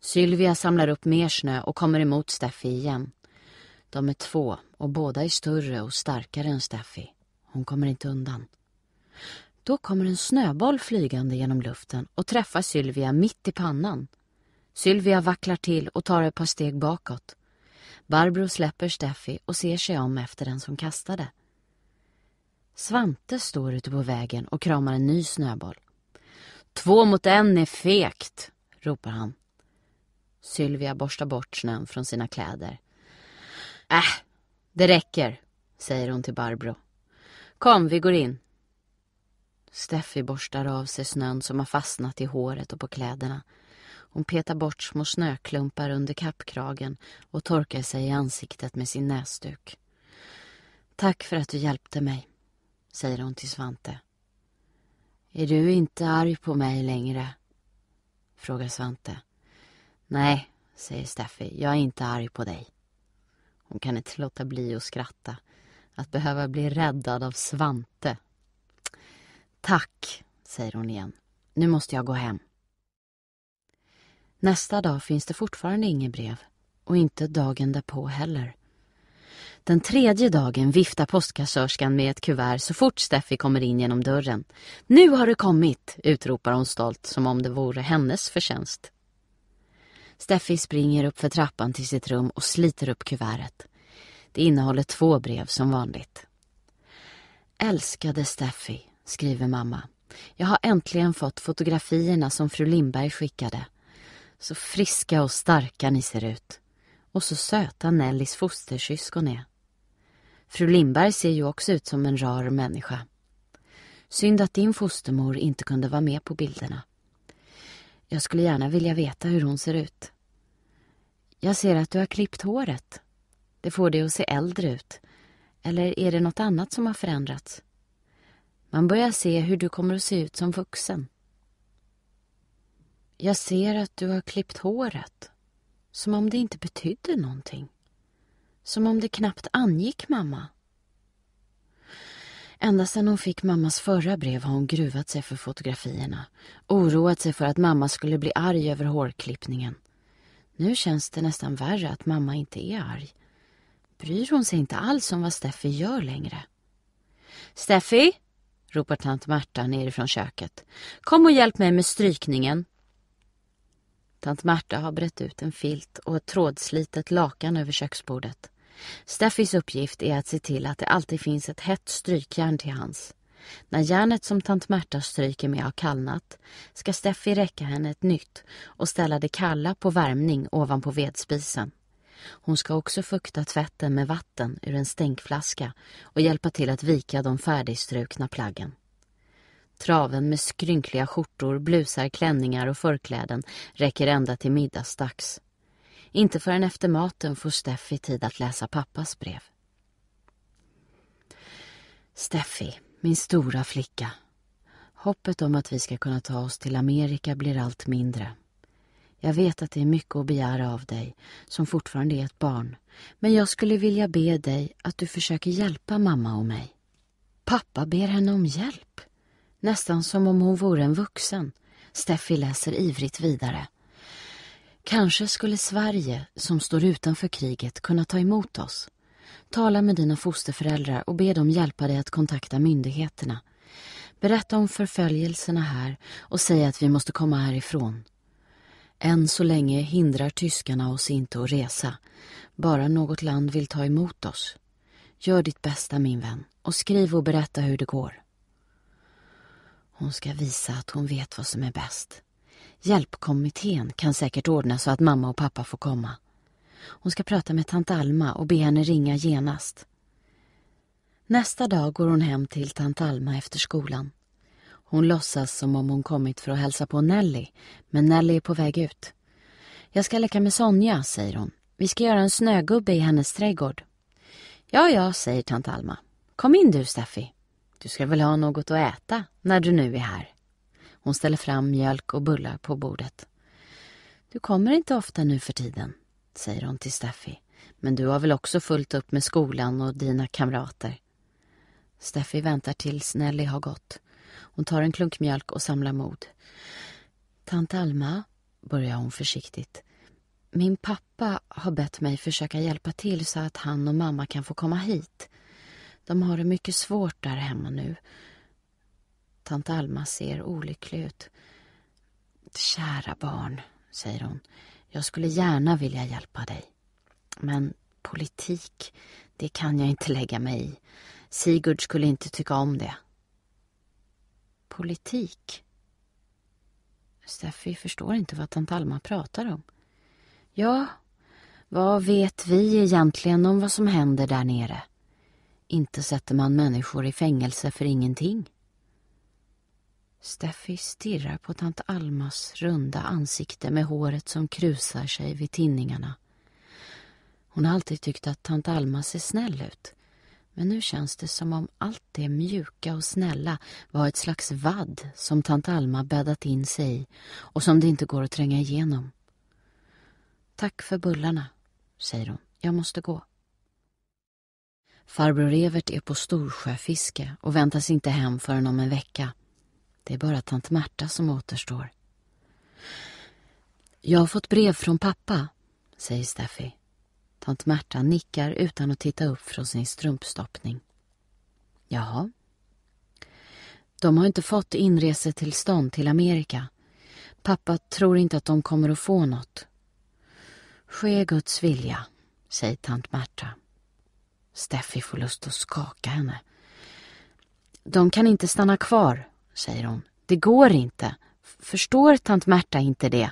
Sylvia samlar upp mer snö och kommer emot Steffi igen. De är två och båda är större och starkare än Steffi. Hon kommer inte undan. Då kommer en snöboll flygande genom luften och träffar Sylvia mitt i pannan. Sylvia vacklar till och tar ett par steg bakåt. Barbro släpper Steffi och ser sig om efter den som kastade. Svante står ute på vägen och kramar en ny snöboll. Två mot en är fegt, ropar han. Sylvia borstar bort snön från sina kläder. Äh, det räcker, säger hon till Barbro. Kom, vi går in. Steffi borstar av sig snön som har fastnat i håret och på kläderna. Hon petar bort små snöklumpar under kappkragen och torkar sig i ansiktet med sin näsduk. Tack för att du hjälpte mig, säger hon till Svante. Är du inte arg på mig längre? frågar Svante. Nej, säger Steffi, jag är inte arg på dig. Hon kan inte låta bli att skratta. Att behöva bli räddad av Svante. Tack, säger hon igen. Nu måste jag gå hem. Nästa dag finns det fortfarande inget brev och inte dagen därpå heller. Den tredje dagen viftar postkassörskan med ett kuvert så fort Steffi kommer in genom dörren. Nu har det kommit! utropar hon stolt som om det vore hennes förtjänst. Steffi springer upp för trappan till sitt rum och sliter upp kuvertet. Det innehåller två brev som vanligt. Älskade Steffi, skriver mamma. Jag har äntligen fått fotografierna som fru Lindberg skickade. Så friska och starka ni ser ut. Och så söta Nellys fostersyskon är. Fru Lindberg ser ju också ut som en rar människa. Synd att din fostermor inte kunde vara med på bilderna. Jag skulle gärna vilja veta hur hon ser ut. Jag ser att du har klippt håret. Det får dig att se äldre ut. Eller är det något annat som har förändrats? Man börjar se hur du kommer att se ut som vuxen. Jag ser att du har klippt håret. Som om det inte betydde någonting. Som om det knappt angick mamma. Ända sedan hon fick mammas förra brev har hon gruvat sig för fotografierna. Oroat sig för att mamma skulle bli arg över hårklippningen. Nu känns det nästan värre att mamma inte är arg. Bryr hon sig inte alls om vad Steffi gör längre? Steffi! ropar tant Märta nerifrån köket. Kom och hjälp mig med strykningen. Tant Märta har brett ut en filt och ett trådslitet lakan över köksbordet. Steffis uppgift är att se till att det alltid finns ett hett strykjärn till hans. När järnet som tant Märta stryker med har kallnat ska Steffi räcka henne ett nytt och ställa det kalla på värmning ovanpå vedspisen. Hon ska också fukta tvätten med vatten ur en stänkflaska och hjälpa till att vika de färdigstrukna plaggen. Traven med skrynkliga skjortor, blusar, klänningar och förkläden räcker ända till middagsdags. Inte förrän efter maten får Steffi tid att läsa pappas brev. Steffi, min stora flicka. Hoppet om att vi ska kunna ta oss till Amerika blir allt mindre. Jag vet att det är mycket att begära av dig, som fortfarande är ett barn. Men jag skulle vilja be dig att du försöker hjälpa mamma och mig. Pappa ber henne om hjälp nästan som om hon vore en vuxen. Steffi läser ivrigt vidare. Kanske skulle Sverige, som står utanför kriget, kunna ta emot oss. Tala med dina fosterföräldrar och be dem hjälpa dig att kontakta myndigheterna. Berätta om förföljelserna här och säg att vi måste komma härifrån. Än så länge hindrar tyskarna oss inte att resa. Bara något land vill ta emot oss. Gör ditt bästa min vän och skriv och berätta hur det går. Hon ska visa att hon vet vad som är bäst. Hjälpkommittén kan säkert ordna så att mamma och pappa får komma. Hon ska prata med tant Alma och be henne ringa genast. Nästa dag går hon hem till tant Alma efter skolan. Hon låtsas som om hon kommit för att hälsa på Nelly, men Nelly är på väg ut. Jag ska leka med Sonja, säger hon. Vi ska göra en snögubbe i hennes trädgård. Ja, ja, säger tant Alma. Kom in du, Steffi. Du ska väl ha något att äta när du nu är här? Hon ställer fram mjölk och bullar på bordet. Du kommer inte ofta nu för tiden, säger hon till Steffi. Men du har väl också fullt upp med skolan och dina kamrater? Steffi väntar tills Nelly har gått. Hon tar en klunk mjölk och samlar mod. Tant Alma, börjar hon försiktigt. Min pappa har bett mig försöka hjälpa till så att han och mamma kan få komma hit. De har det mycket svårt där hemma nu. Tant Alma ser olycklig ut. Kära barn, säger hon. Jag skulle gärna vilja hjälpa dig. Men politik, det kan jag inte lägga mig i. Sigurd skulle inte tycka om det. Politik? Steffi förstår inte vad tant Alma pratar om. Ja, vad vet vi egentligen om vad som händer där nere? Inte sätter man människor i fängelse för ingenting. Steffi stirrar på tant Almas runda ansikte med håret som krusar sig vid tinningarna. Hon har alltid tyckt att tant Alma ser snäll ut. Men nu känns det som om allt det mjuka och snälla var ett slags vadd som tant Alma bäddat in sig i och som det inte går att tränga igenom. Tack för bullarna, säger hon. Jag måste gå. Farbror Evert är på storsjöfiske och väntas inte hem förrän om en vecka. Det är bara tant Märta som återstår. Jag har fått brev från pappa, säger Steffi. Tant Märta nickar utan att titta upp från sin strumpstoppning. Jaha. De har inte fått inresetillstånd till Amerika. Pappa tror inte att de kommer att få något. Ske Guds vilja, säger tant Märta. Steffi får lust att skaka henne. De kan inte stanna kvar, säger hon. Det går inte. Förstår tant Märta inte det?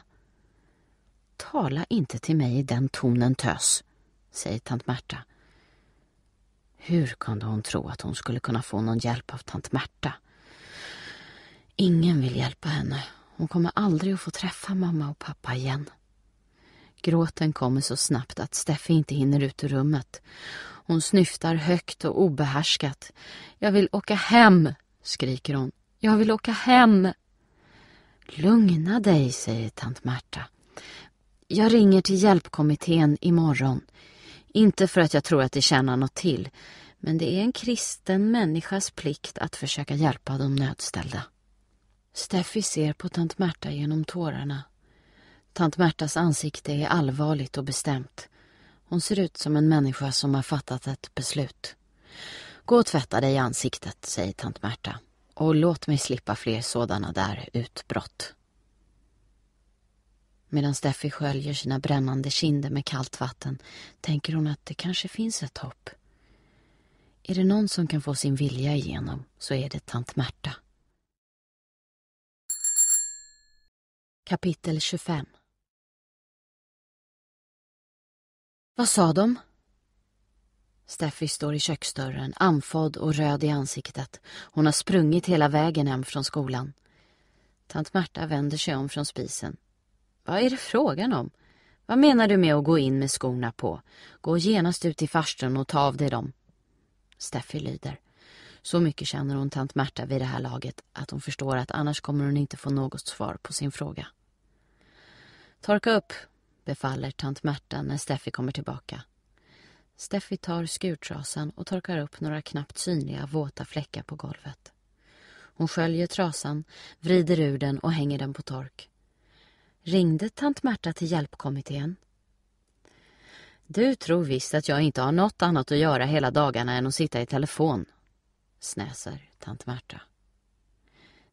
Tala inte till mig i den tonen, tös, säger tant Märta. Hur kunde hon tro att hon skulle kunna få någon hjälp av tant Märta? Ingen vill hjälpa henne. Hon kommer aldrig att få träffa mamma och pappa igen. Gråten kommer så snabbt att Steffi inte hinner ut ur rummet. Hon snyftar högt och obehärskat. Jag vill åka hem, skriker hon. Jag vill åka hem. Lugna dig, säger tant Märta. Jag ringer till hjälpkommittén imorgon. Inte för att jag tror att det tjänar något till, men det är en kristen människas plikt att försöka hjälpa de nödställda. Steffi ser på tant Märta genom tårarna. Tant Märtas ansikte är allvarligt och bestämt. Hon ser ut som en människa som har fattat ett beslut. Gå och tvätta dig i ansiktet, säger tant Märta. Och låt mig slippa fler sådana där utbrott. Medan Steffi sköljer sina brännande kinder med kallt vatten tänker hon att det kanske finns ett hopp. Är det någon som kan få sin vilja igenom så är det tant Märta. Kapitel 25 Vad sa de? Steffi står i köksdörren, anfådd och röd i ansiktet. Hon har sprungit hela vägen hem från skolan. Tant Marta vänder sig om från spisen. Vad är det frågan om? Vad menar du med att gå in med skorna på? Gå genast ut till farstun och ta av dig dem. Steffi lyder. Så mycket känner hon tant Märta vid det här laget att hon förstår att annars kommer hon inte få något svar på sin fråga. Torka upp, befaller tant Märta när Steffi kommer tillbaka. Steffi tar skurtrasan och torkar upp några knappt synliga våta fläckar på golvet. Hon sköljer trasan, vrider ur den och hänger den på tork. Ringde tant Märta till hjälpkommittén? Du tror visst att jag inte har något annat att göra hela dagarna än att sitta i telefon, snäser tant Märta.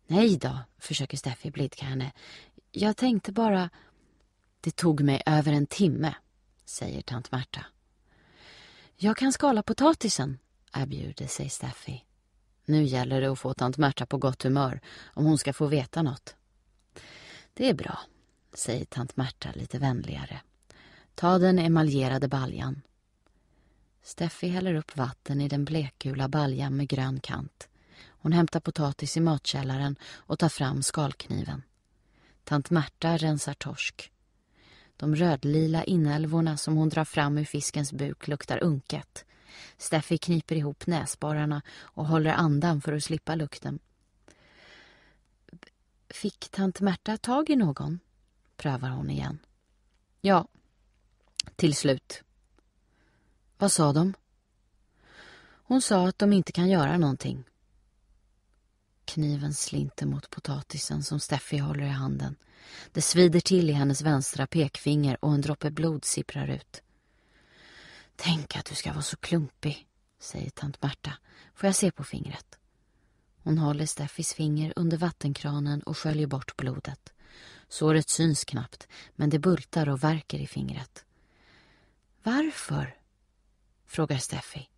Nej då, försöker Steffi blidka henne. Jag tänkte bara... Det tog mig över en timme, säger tant Märta. Jag kan skala potatisen, erbjuder sig Steffi. Nu gäller det att få tant Märta på gott humör om hon ska få veta något. Det är bra, säger tant Märta lite vänligare. Ta den emaljerade baljan. Steffi häller upp vatten i den blekgula baljan med grön kant. Hon hämtar potatis i matkällaren och tar fram skalkniven. Tant Märta rensar torsk. De rödlila inälvorna som hon drar fram ur fiskens buk luktar unket. Steffi kniper ihop näsborrarna och håller andan för att slippa lukten. Fick tant Märta tag i någon? prövar hon igen. Ja, till slut. Vad sa de? Hon sa att de inte kan göra någonting. Kniven slinter mot potatisen som Steffi håller i handen. Det svider till i hennes vänstra pekfinger och en droppe blod sipprar ut. Tänk att du ska vara så klumpig, säger tant Märta. Får jag se på fingret? Hon håller Steffis finger under vattenkranen och sköljer bort blodet. Såret syns knappt, men det bultar och verkar i fingret. Varför? frågar Steffi.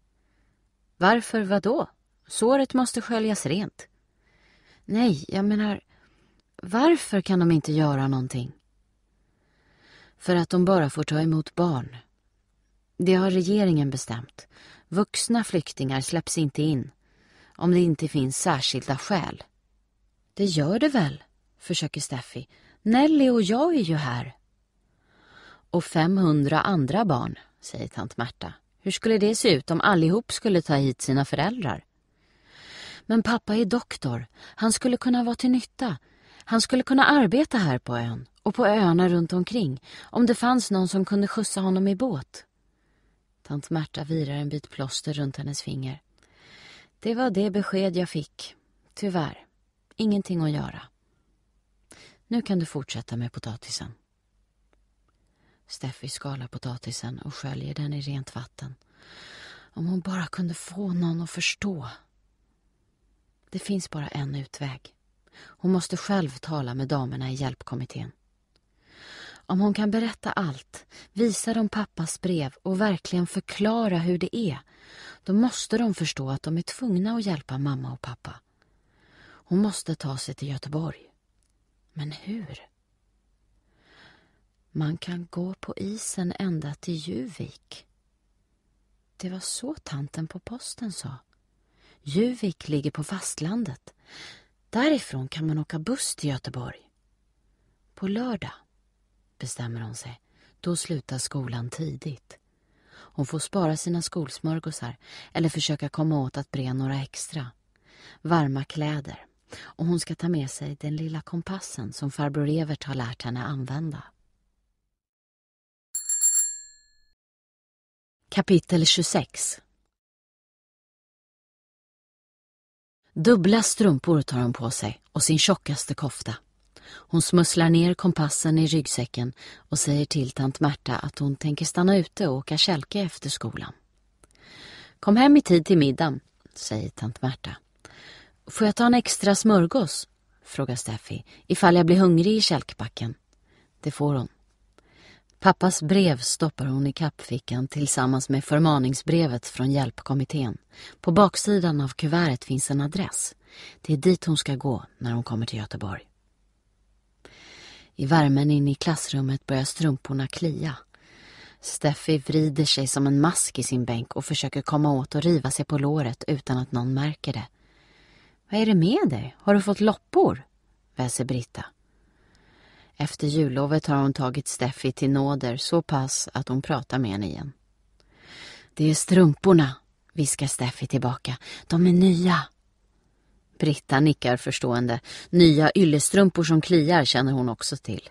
Varför vadå? Såret måste sköljas rent. Nej, jag menar, varför kan de inte göra någonting? För att de bara får ta emot barn. Det har regeringen bestämt. Vuxna flyktingar släpps inte in om det inte finns särskilda skäl. Det gör det väl, försöker Steffi. Nelly och jag är ju här. Och 500 andra barn, säger tant Märta. Hur skulle det se ut om allihop skulle ta hit sina föräldrar? Men pappa är doktor. Han skulle kunna vara till nytta. Han skulle kunna arbeta här på ön och på öarna runt omkring om det fanns någon som kunde skjutsa honom i båt. Tant Märta virar en bit plåster runt hennes finger. Det var det besked jag fick. Tyvärr. Ingenting att göra. Nu kan du fortsätta med potatisen. Steffi skalar potatisen och sköljer den i rent vatten. Om hon bara kunde få någon att förstå. Det finns bara en utväg. Hon måste själv tala med damerna i hjälpkommittén. Om hon kan berätta allt, visa dem pappas brev och verkligen förklara hur det är, då måste de förstå att de är tvungna att hjälpa mamma och pappa. Hon måste ta sig till Göteborg. Men hur? Man kan gå på isen ända till Juvik. Det var så tanten på posten sa. Juvik ligger på fastlandet. Därifrån kan man åka buss till Göteborg. På lördag, bestämmer hon sig, då slutar skolan tidigt. Hon får spara sina skolsmörgåsar eller försöka komma åt att bre några extra. Varma kläder. Och hon ska ta med sig den lilla kompassen som farbror Evert har lärt henne använda. Kapitel 26 Dubbla strumpor tar hon på sig och sin tjockaste kofta. Hon smusslar ner kompassen i ryggsäcken och säger till tant Märta att hon tänker stanna ute och åka kälke efter skolan. Kom hem i tid till middagen, säger tant Märta. Får jag ta en extra smörgås? frågar Steffi, ifall jag blir hungrig i kälkbacken. Det får hon. Pappas brev stoppar hon i kappfickan tillsammans med förmaningsbrevet från hjälpkommittén. På baksidan av kuvertet finns en adress. Det är dit hon ska gå när hon kommer till Göteborg. I värmen inne i klassrummet börjar strumporna klia. Steffi vrider sig som en mask i sin bänk och försöker komma åt att riva sig på låret utan att någon märker det. Vad är det med dig? Har du fått loppor? väser Britta. Efter jullovet har hon tagit Steffi till nåder så pass att hon pratar med henne igen. Det är strumporna, viskar Steffi tillbaka. De är nya. Britta nickar förstående. Nya yllestrumpor som kliar känner hon också till.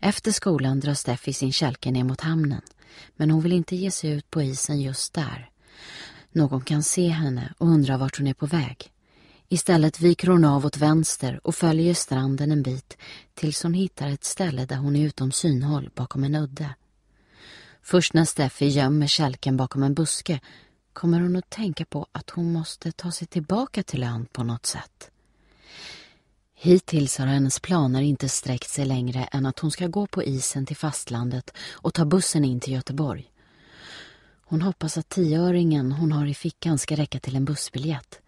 Efter skolan drar Steffi sin kälke ner mot hamnen. Men hon vill inte ge sig ut på isen just där. Någon kan se henne och undra vart hon är på väg. Istället viker hon av åt vänster och följer stranden en bit tills hon hittar ett ställe där hon är utom synhåll bakom en udde. Först när Steffi gömmer kälken bakom en buske kommer hon att tänka på att hon måste ta sig tillbaka till ön på något sätt. Hittills har hennes planer inte sträckt sig längre än att hon ska gå på isen till fastlandet och ta bussen in till Göteborg. Hon hoppas att tioöringen hon har i fickan ska räcka till en bussbiljett.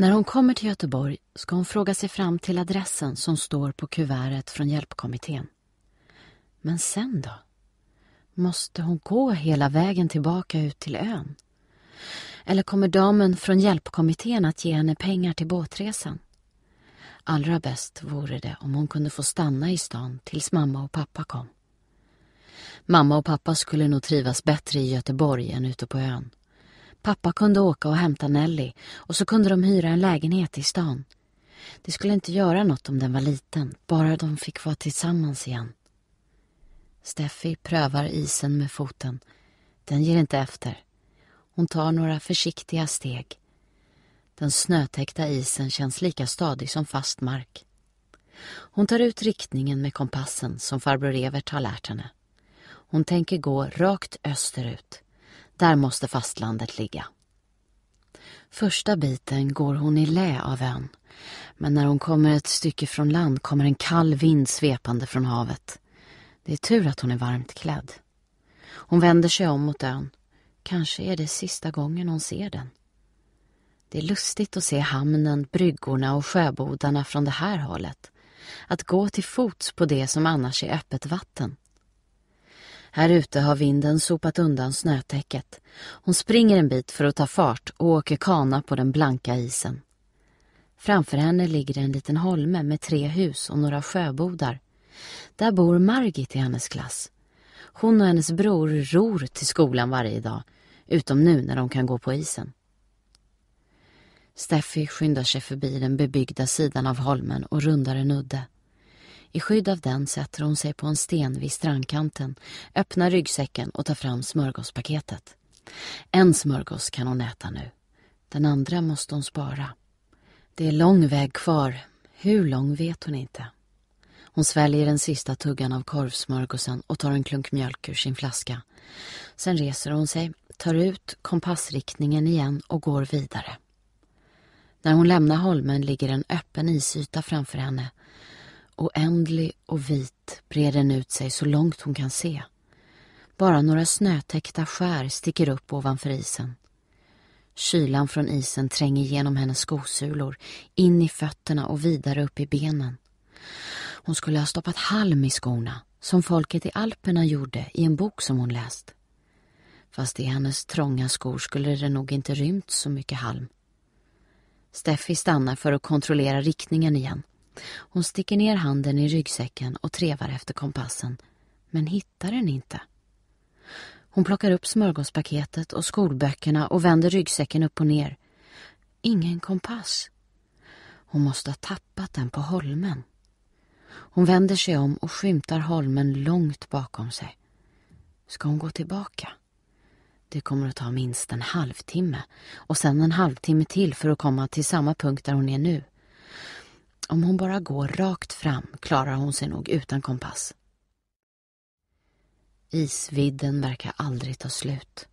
När hon kommer till Göteborg ska hon fråga sig fram till adressen som står på kuvertet från hjälpkommittén. Men sen då? Måste hon gå hela vägen tillbaka ut till ön? Eller kommer damen från hjälpkommittén att ge henne pengar till båtresan? Allra bäst vore det om hon kunde få stanna i stan tills mamma och pappa kom. Mamma och pappa skulle nog trivas bättre i Göteborg än ute på ön. Pappa kunde åka och hämta Nelly och så kunde de hyra en lägenhet i stan. Det skulle inte göra något om den var liten, bara de fick vara tillsammans igen. Steffi prövar isen med foten. Den ger inte efter. Hon tar några försiktiga steg. Den snötäckta isen känns lika stadig som fast mark. Hon tar ut riktningen med kompassen som farbror Evert har lärt henne. Hon tänker gå rakt österut. Där måste fastlandet ligga. Första biten går hon i lä av ön. Men när hon kommer ett stycke från land kommer en kall vind svepande från havet. Det är tur att hon är varmt klädd. Hon vänder sig om mot ön. Kanske är det sista gången hon ser den. Det är lustigt att se hamnen, bryggorna och sjöbodarna från det här hållet. Att gå till fots på det som annars är öppet vatten. Här ute har vinden sopat undan snötäcket. Hon springer en bit för att ta fart och åker kana på den blanka isen. Framför henne ligger en liten holme med tre hus och några sjöbodar. Där bor Margit i hennes klass. Hon och hennes bror ror till skolan varje dag, utom nu när de kan gå på isen. Steffi skyndar sig förbi den bebyggda sidan av holmen och rundar en udde. I skydd av den sätter hon sig på en sten vid strandkanten, öppnar ryggsäcken och tar fram smörgåspaketet. En smörgås kan hon äta nu. Den andra måste hon spara. Det är lång väg kvar. Hur lång vet hon inte. Hon sväljer den sista tuggan av korvsmörgåsen och tar en klunk mjölk ur sin flaska. Sen reser hon sig, tar ut kompassriktningen igen och går vidare. När hon lämnar holmen ligger en öppen isyta framför henne. Oändlig och vit breder den ut sig så långt hon kan se. Bara några snötäckta skär sticker upp ovanför isen. Kylan från isen tränger genom hennes skosulor, in i fötterna och vidare upp i benen. Hon skulle ha stoppat halm i skorna, som folket i Alperna gjorde i en bok som hon läst. Fast i hennes trånga skor skulle det nog inte rymt så mycket halm. Steffi stannar för att kontrollera riktningen igen. Hon sticker ner handen i ryggsäcken och trevar efter kompassen, men hittar den inte. Hon plockar upp smörgåspaketet och skolböckerna och vänder ryggsäcken upp och ner. Ingen kompass. Hon måste ha tappat den på holmen. Hon vänder sig om och skymtar holmen långt bakom sig. Ska hon gå tillbaka? Det kommer att ta minst en halvtimme och sen en halvtimme till för att komma till samma punkt där hon är nu om hon bara går rakt fram klarar hon sig nog utan kompass. Isvidden verkar aldrig ta slut.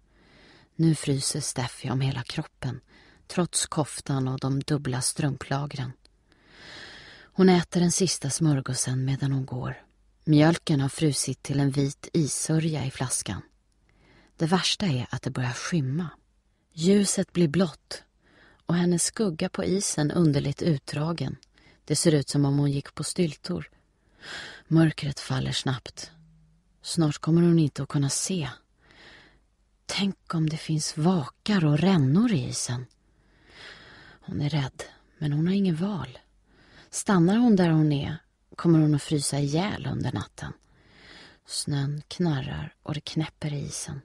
Nu fryser Steffi om hela kroppen trots koftan och de dubbla strumplagren. Hon äter den sista smörgåsen medan hon går. Mjölken har frusit till en vit issörja i flaskan. Det värsta är att det börjar skymma. Ljuset blir blått och hennes skugga på isen underligt utdragen. Det ser ut som om hon gick på styltor. Mörkret faller snabbt. Snart kommer hon inte att kunna se. Tänk om det finns vakar och rännor i isen. Hon är rädd, men hon har inget val. Stannar hon där hon är kommer hon att frysa ihjäl under natten. Snön knarrar och det knäpper i isen.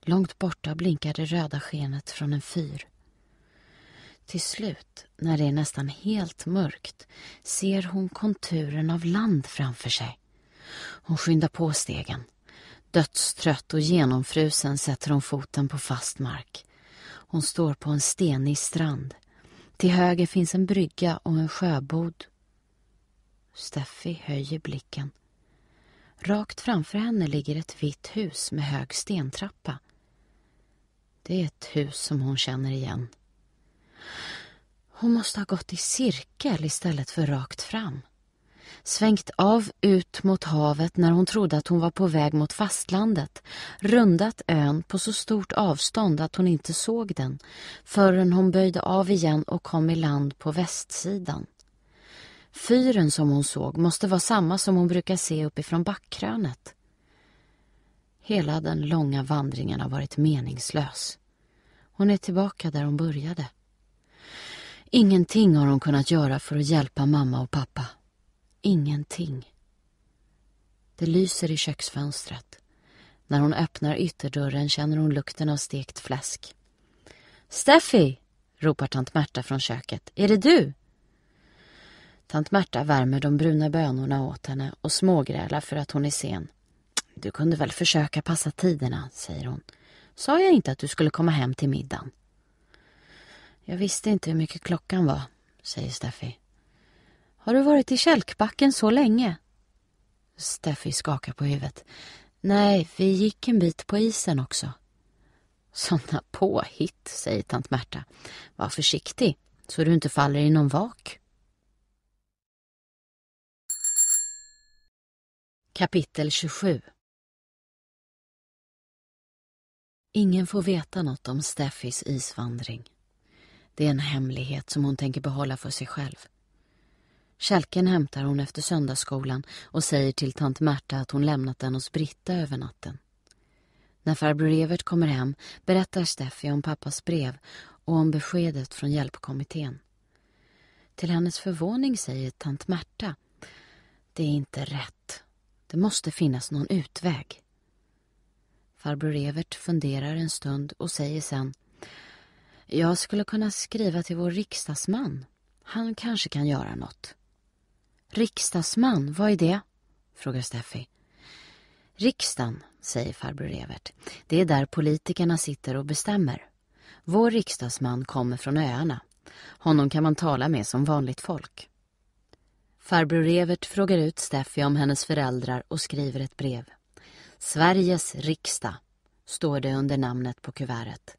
Långt borta blinkar det röda skenet från en fyr. Till slut, när det är nästan helt mörkt, ser hon konturen av land framför sig. Hon skyndar på stegen. Dödstrött och genomfrusen sätter hon foten på fast mark. Hon står på en stenig strand. Till höger finns en brygga och en sjöbod. Steffi höjer blicken. Rakt framför henne ligger ett vitt hus med hög stentrappa. Det är ett hus som hon känner igen. Hon måste ha gått i cirkel istället för rakt fram. Svängt av ut mot havet när hon trodde att hon var på väg mot fastlandet, rundat ön på så stort avstånd att hon inte såg den, förrän hon böjde av igen och kom i land på västsidan. Fyren som hon såg måste vara samma som hon brukar se uppifrån backkrönet. Hela den långa vandringen har varit meningslös. Hon är tillbaka där hon började. Ingenting har hon kunnat göra för att hjälpa mamma och pappa. Ingenting. Det lyser i köksfönstret. När hon öppnar ytterdörren känner hon lukten av stekt fläsk. Steffi! ropar tant Märta från köket. Är det du? Tant Märta värmer de bruna bönorna åt henne och smågrälar för att hon är sen. Du kunde väl försöka passa tiderna, säger hon. Sa jag inte att du skulle komma hem till middagen? Jag visste inte hur mycket klockan var, säger Steffi. Har du varit i Kälkbacken så länge? Steffi skakar på huvudet. Nej, vi gick en bit på isen också. Sådana påhitt, säger tant Märta. Var försiktig, så du inte faller i någon vak. Kapitel 27 Ingen får veta något om Steffis isvandring. Det är en hemlighet som hon tänker behålla för sig själv. Kälken hämtar hon efter söndagsskolan och säger till tant Märta att hon lämnat den hos Britta över natten. När farbror Evert kommer hem berättar Steffi om pappas brev och om beskedet från hjälpkommittén. Till hennes förvåning säger tant Märta Det är inte rätt. Det måste finnas någon utväg. Farbror Evert funderar en stund och säger sen jag skulle kunna skriva till vår riksdagsman. Han kanske kan göra något. Riksdagsman, vad är det? frågar Steffi. Riksdagen, säger farbror Evert. Det är där politikerna sitter och bestämmer. Vår riksdagsman kommer från öarna. Honom kan man tala med som vanligt folk. Farbror Evert frågar ut Steffi om hennes föräldrar och skriver ett brev. Sveriges riksdag, står det under namnet på kuvertet.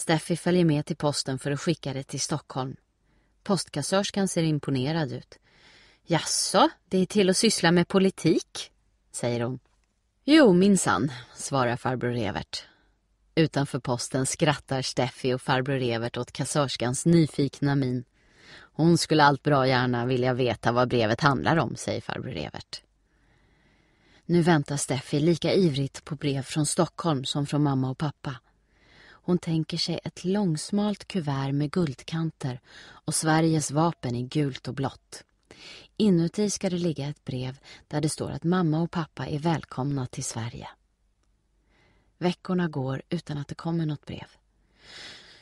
Steffi följer med till posten för att skicka det till Stockholm. Postkassörskan ser imponerad ut. Jaså, det är till att syssla med politik, säger hon. Jo, minsann, svarar farbror Evert. Utanför posten skrattar Steffi och farbror Evert åt kassörskans nyfikna min. Hon skulle allt bra gärna vilja veta vad brevet handlar om, säger farbror Evert. Nu väntar Steffi lika ivrigt på brev från Stockholm som från mamma och pappa. Hon tänker sig ett långsmalt kuvert med guldkanter och Sveriges vapen i gult och blått. Inuti ska det ligga ett brev där det står att mamma och pappa är välkomna till Sverige. Veckorna går utan att det kommer något brev.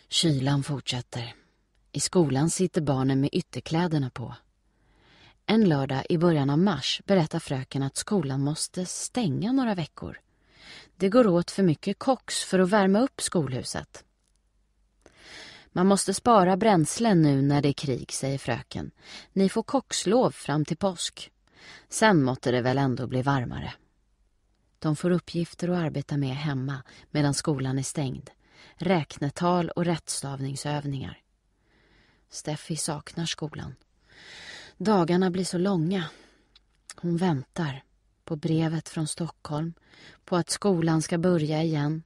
Kylan fortsätter. I skolan sitter barnen med ytterkläderna på. En lördag i början av mars berättar fröken att skolan måste stänga några veckor. Det går åt för mycket koks för att värma upp skolhuset. Man måste spara bränsle nu när det är krig, säger fröken. Ni får kokslov fram till påsk. Sen måtte det väl ändå bli varmare. De får uppgifter att arbeta med hemma medan skolan är stängd. Räknetal och rättstavningsövningar. Steffi saknar skolan. Dagarna blir så långa. Hon väntar på brevet från Stockholm, på att skolan ska börja igen,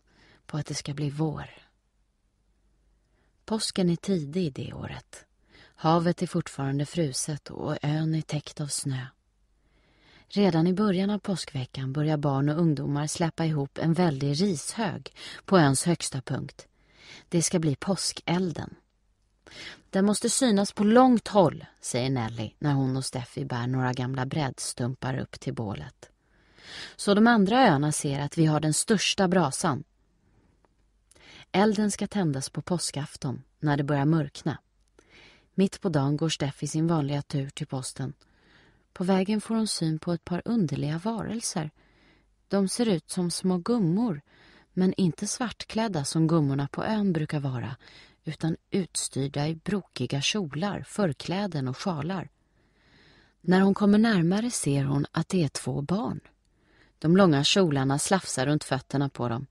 på att det ska bli vår. Påsken är tidig det året. Havet är fortfarande fruset och ön är täckt av snö. Redan i början av påskveckan börjar barn och ungdomar släppa ihop en väldig rishög på öns högsta punkt. Det ska bli påskelden. Den måste synas på långt håll, säger Nelly när hon och Steffi bär några gamla brädstumpar upp till bålet. Så de andra öarna ser att vi har den största brasan. Elden ska tändas på påskafton, när det börjar mörkna. Mitt på dagen går Steffi sin vanliga tur till posten. På vägen får hon syn på ett par underliga varelser. De ser ut som små gummor, men inte svartklädda som gummorna på ön brukar vara, utan utstyrda i brokiga kjolar, förkläden och sjalar. När hon kommer närmare ser hon att det är två barn. De långa kjolarna slafsar runt fötterna på dem.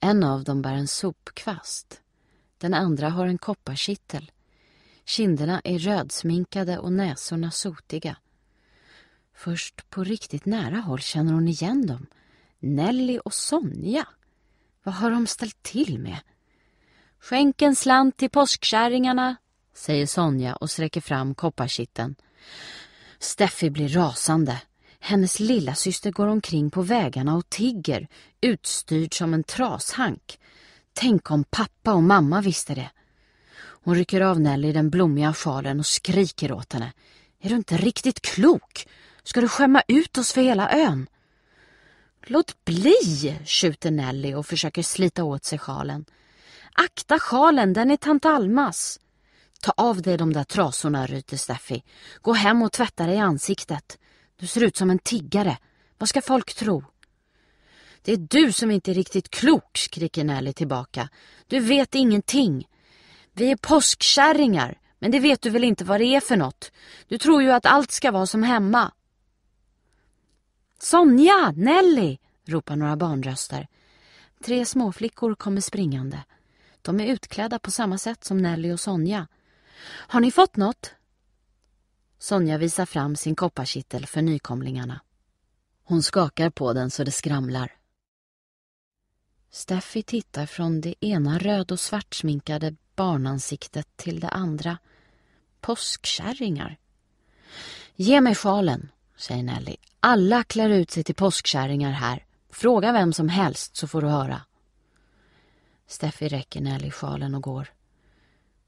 En av dem bär en sopkvast. Den andra har en kopparkittel. Kinderna är rödsminkade och näsorna sotiga. Först på riktigt nära håll känner hon igen dem. Nelly och Sonja. Vad har de ställt till med? Skänk en slant till påskkärringarna, säger Sonja och sträcker fram kopparkitten. Steffi blir rasande. Hennes lilla syster går omkring på vägarna och tigger, utstyrd som en trashank. Tänk om pappa och mamma visste det. Hon rycker av Nelly den blommiga sjalen och skriker åt henne. Är du inte riktigt klok? Ska du skämma ut oss för hela ön? Låt bli, tjuter Nelly och försöker slita åt sig sjalen. Akta sjalen, den är tant Almas. Ta av dig de där trasorna, ryter Steffi. Gå hem och tvätta dig i ansiktet. Du ser ut som en tiggare. Vad ska folk tro? Det är du som inte är riktigt klok, skriker Nelly tillbaka. Du vet ingenting. Vi är påskkärringar, men det vet du väl inte vad det är för något. Du tror ju att allt ska vara som hemma. Sonja, Nelly, ropar några barnröster. Tre småflickor kommer springande. De är utklädda på samma sätt som Nelly och Sonja. Har ni fått något? Sonja visar fram sin kopparkittel för nykomlingarna. Hon skakar på den så det skramlar. Steffi tittar från det ena röd och svartsminkade barnansiktet till det andra. Påskkärringar. Ge mig sjalen, säger Nelly. Alla klär ut sig till påskkärringar här. Fråga vem som helst så får du höra. Steffi räcker Nelly sjalen och går.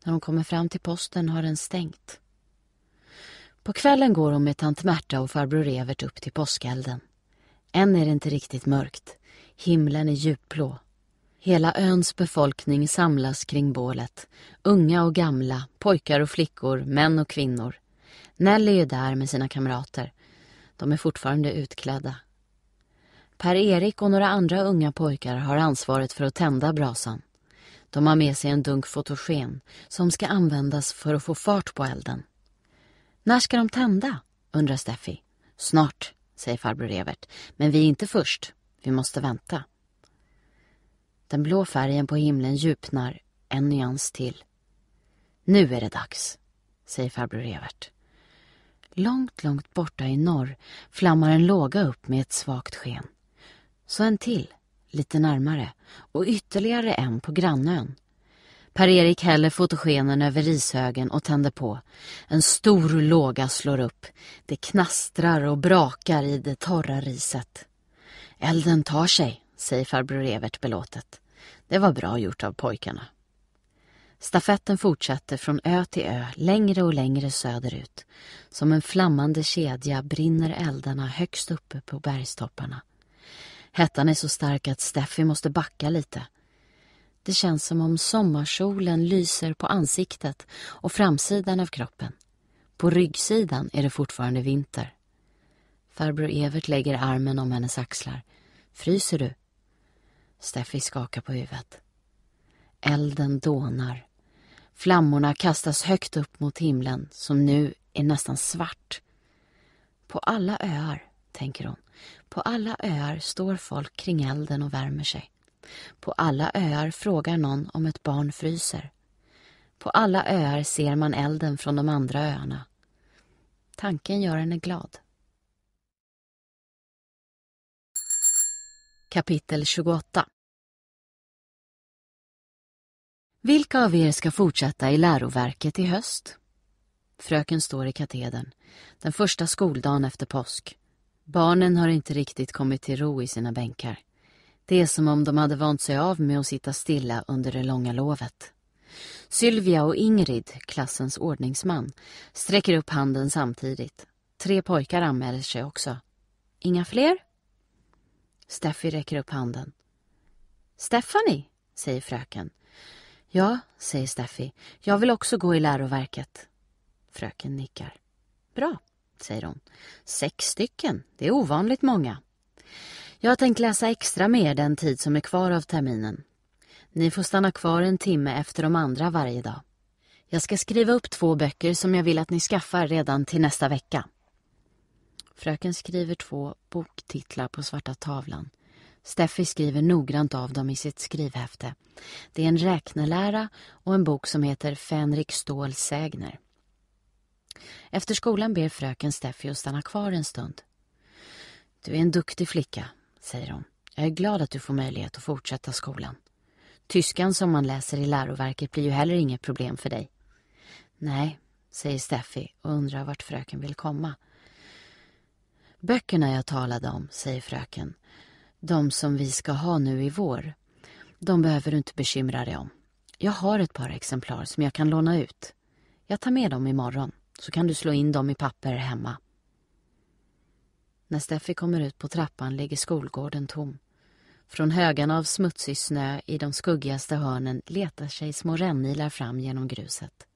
När hon kommer fram till posten har den stängt. På kvällen går hon med tant Märta och farbror Evert upp till påskelden. Än är det inte riktigt mörkt. Himlen är djupblå. Hela öns befolkning samlas kring bålet. Unga och gamla, pojkar och flickor, män och kvinnor. Nelly är där med sina kamrater. De är fortfarande utklädda. Per-Erik och några andra unga pojkar har ansvaret för att tända brasan. De har med sig en dunk fotogen som ska användas för att få fart på elden. När ska de tända? undrar Steffi. Snart, säger farbror Evert. Men vi är inte först. Vi måste vänta. Den blå färgen på himlen djupnar en nyans till. Nu är det dags, säger farbror Evert. Långt, långt borta i norr flammar en låga upp med ett svagt sken. Så en till, lite närmare, och ytterligare en på grannön. Per-Erik häller fotogenen över rishögen och tänder på. En stor låga slår upp. Det knastrar och brakar i det torra riset. Elden tar sig, säger farbror Evert belåtet. Det var bra gjort av pojkarna. Stafetten fortsätter från ö till ö, längre och längre söderut. Som en flammande kedja brinner eldarna högst uppe på bergstopparna. Hettan är så stark att Steffi måste backa lite. Det känns som om sommarsolen lyser på ansiktet och framsidan av kroppen. På ryggsidan är det fortfarande vinter. Farbror Evert lägger armen om hennes axlar. Fryser du? Steffi skakar på huvudet. Elden dånar. Flammorna kastas högt upp mot himlen som nu är nästan svart. På alla öar, tänker hon, på alla öar står folk kring elden och värmer sig. På alla öar frågar någon om ett barn fryser. På alla öar ser man elden från de andra öarna. Tanken gör henne glad. Kapitel 28 Vilka av er ska fortsätta i läroverket i höst? Fröken står i katedern, den första skoldagen efter påsk. Barnen har inte riktigt kommit till ro i sina bänkar. Det är som om de hade vant sig av med att sitta stilla under det långa lovet. Sylvia och Ingrid, klassens ordningsman, sträcker upp handen samtidigt. Tre pojkar anmäler sig också. Inga fler? Steffi räcker upp handen. Stephanie, säger fröken. Ja, säger Steffi. Jag vill också gå i läroverket. Fröken nickar. Bra säger hon. Sex stycken, det är ovanligt många. Jag har tänkt läsa extra mer den tid som är kvar av terminen. Ni får stanna kvar en timme efter de andra varje dag. Jag ska skriva upp två böcker som jag vill att ni skaffar redan till nästa vecka. Fröken skriver två boktitlar på svarta tavlan. Steffi skriver noggrant av dem i sitt skrivhäfte. Det är en räknelära och en bok som heter Fänrik Ståhl sägner. Efter skolan ber fröken Steffi att stanna kvar en stund. Du är en duktig flicka, säger hon. Jag är glad att du får möjlighet att fortsätta skolan. Tyskan som man läser i läroverket blir ju heller inget problem för dig. Nej, säger Steffi och undrar vart fröken vill komma. Böckerna jag talade om, säger fröken, de som vi ska ha nu i vår, de behöver du inte bekymra dig om. Jag har ett par exemplar som jag kan låna ut. Jag tar med dem imorgon så kan du slå in dem i papper hemma. När Steffi kommer ut på trappan ligger skolgården tom. Från högarna av smutsig snö i de skuggigaste hörnen letar sig små rännilar fram genom gruset.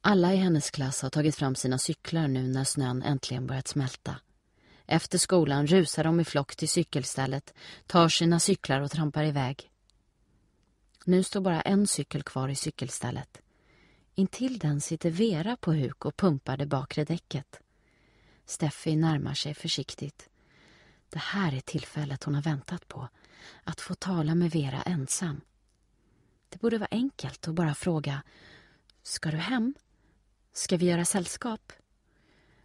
Alla i hennes klass har tagit fram sina cyklar nu när snön äntligen börjat smälta. Efter skolan rusar de i flock till cykelstället, tar sina cyklar och trampar iväg. Nu står bara en cykel kvar i cykelstället. Intill den sitter Vera på huk och pumpar det bakre däcket. Steffi närmar sig försiktigt. Det här är tillfället hon har väntat på. Att få tala med Vera ensam. Det borde vara enkelt att bara fråga Ska du hem? Ska vi göra sällskap?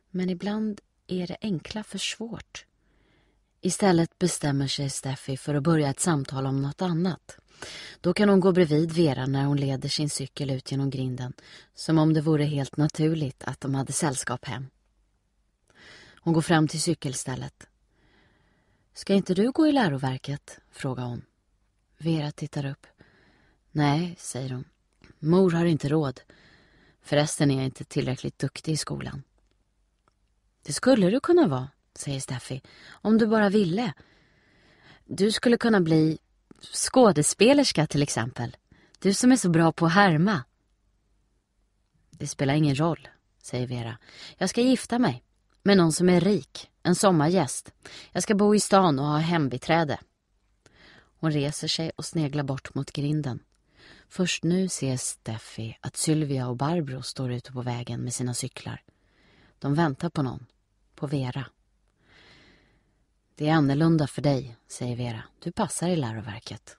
Men ibland är det enkla för svårt. Istället bestämmer sig Steffi för att börja ett samtal om något annat. Då kan hon gå bredvid Vera när hon leder sin cykel ut genom grinden, som om det vore helt naturligt att de hade sällskap hem. Hon går fram till cykelstället. Ska inte du gå i läroverket? frågar hon. Vera tittar upp. Nej, säger hon. Mor har inte råd. Förresten är jag inte tillräckligt duktig i skolan. Det skulle du kunna vara, säger Steffi, om du bara ville. Du skulle kunna bli skådespelerska till exempel. Du som är så bra på att härma. Det spelar ingen roll, säger Vera. Jag ska gifta mig med någon som är rik, en sommargäst. Jag ska bo i stan och ha hembiträde. Hon reser sig och sneglar bort mot grinden. Först nu ser Steffi att Sylvia och Barbro står ute på vägen med sina cyklar. De väntar på någon, på Vera. Det är annorlunda för dig, säger Vera. Du passar i läroverket.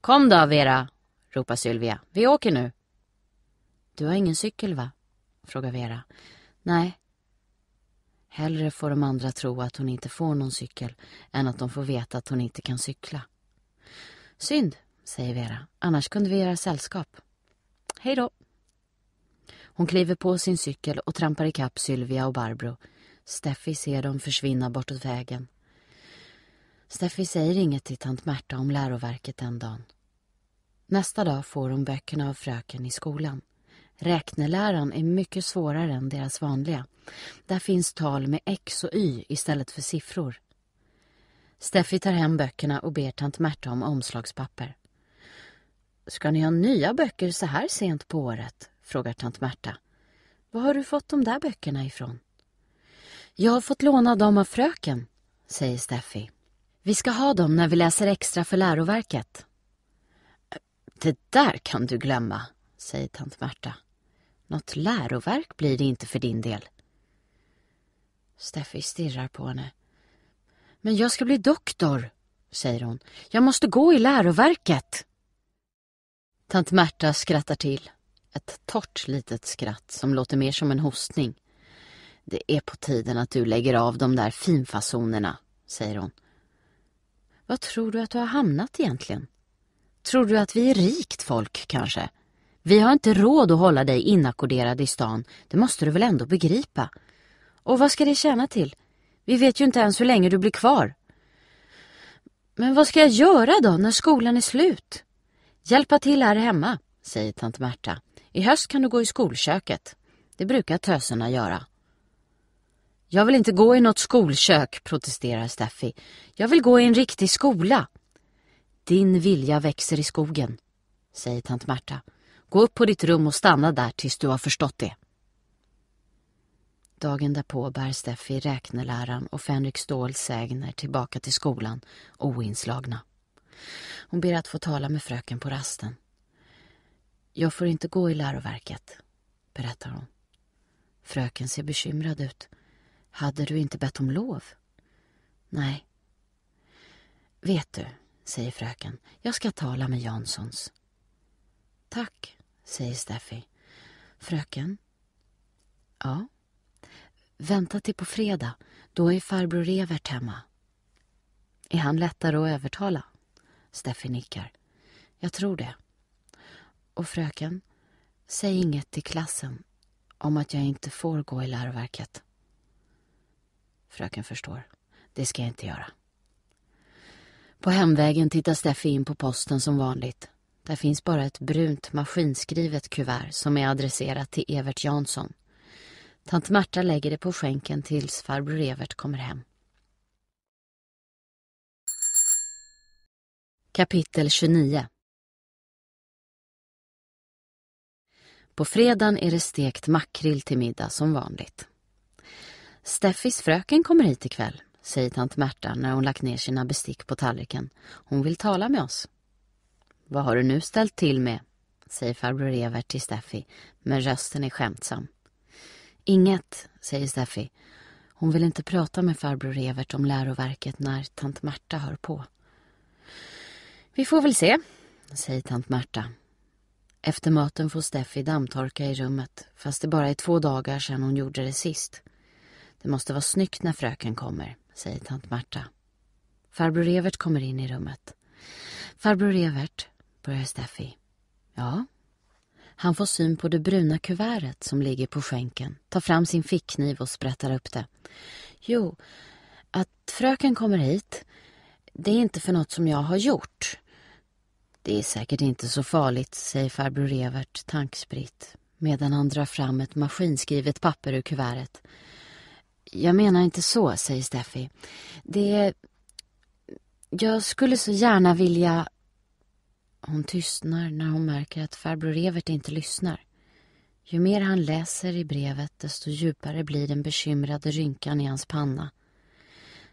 Kom då, Vera, ropar Sylvia. Vi åker nu. Du har ingen cykel, va? frågar Vera. Nej. Hellre får de andra tro att hon inte får någon cykel än att de får veta att hon inte kan cykla. Synd, säger Vera. Annars kunde vi göra sällskap. Hej då. Hon kliver på sin cykel och trampar ikapp Sylvia och Barbro Steffi ser dem försvinna bortåt vägen. Steffi säger inget till tant Märta om läroverket den dagen. Nästa dag får hon böckerna av fröken i skolan. Räkneläran är mycket svårare än deras vanliga. Där finns tal med x och y istället för siffror. Steffi tar hem böckerna och ber tant Märta om omslagspapper. Ska ni ha nya böcker så här sent på året? frågar tant Märta. Var har du fått de där böckerna ifrån? Jag har fått låna dem av fröken, säger Steffi. Vi ska ha dem när vi läser extra för läroverket. Det där kan du glömma, säger tant Märta. Något läroverk blir det inte för din del. Steffi stirrar på henne. Men jag ska bli doktor, säger hon. Jag måste gå i läroverket. Tant Märta skrattar till. Ett torrt litet skratt som låter mer som en hostning. Det är på tiden att du lägger av de där finfasonerna, säger hon. Vad tror du att du har hamnat egentligen? Tror du att vi är rikt folk, kanske? Vi har inte råd att hålla dig inackorderad i stan, det måste du väl ändå begripa? Och vad ska det tjäna till? Vi vet ju inte ens hur länge du blir kvar. Men vad ska jag göra då, när skolan är slut? Hjälpa till här hemma, säger tant Märta. I höst kan du gå i skolköket. Det brukar töserna göra. Jag vill inte gå i något skolkök, protesterar Steffi. Jag vill gå i en riktig skola. Din vilja växer i skogen, säger tant Märta. Gå upp på ditt rum och stanna där tills du har förstått det. Dagen därpå bär Steffi räkneläran och Fänrik Ståhl sägner tillbaka till skolan, oinslagna. Hon ber att få tala med fröken på rasten. Jag får inte gå i läroverket, berättar hon. Fröken ser bekymrad ut. Hade du inte bett om lov? Nej. Vet du, säger fröken, jag ska tala med Janssons. Tack, säger Steffi. Fröken? Ja? Vänta till på fredag, då är farbror Evert hemma. Är han lättare att övertala? Steffi nickar. Jag tror det. Och fröken, säg inget till klassen om att jag inte får gå i läroverket. Fröken förstår. Det ska jag inte göra. På hemvägen tittar Steffi in på posten som vanligt. Där finns bara ett brunt maskinskrivet kuvert som är adresserat till Evert Jansson. Tant Märta lägger det på skänken tills farbror Evert kommer hem. Kapitel 29 På fredagen är det stekt makrill till middag som vanligt. Steffis fröken kommer hit ikväll, säger tant Märta när hon lagt ner sina bestick på tallriken. Hon vill tala med oss. Vad har du nu ställt till med? säger farbror Evert till Steffi, men rösten är skämtsam. Inget, säger Steffi. Hon vill inte prata med farbror Evert om läroverket när tant Märta hör på. Vi får väl se, säger tant Märta. Efter maten får Steffi dammtorka i rummet, fast det bara är två dagar sedan hon gjorde det sist. Det måste vara snyggt när fröken kommer, säger tant Marta. Farbror Evert kommer in i rummet. Farbror Evert, börjar Steffi. Ja? Han får syn på det bruna kuvertet som ligger på skänken, tar fram sin fickkniv och sprättar upp det. Jo, att fröken kommer hit, det är inte för något som jag har gjort. Det är säkert inte så farligt, säger farbror Evert tankspritt medan han drar fram ett maskinskrivet papper ur kuvertet. Jag menar inte så, säger Steffi. Det... Jag skulle så gärna vilja... Hon tystnar när hon märker att farbror Evert inte lyssnar. Ju mer han läser i brevet, desto djupare blir den bekymrade rynkan i hans panna.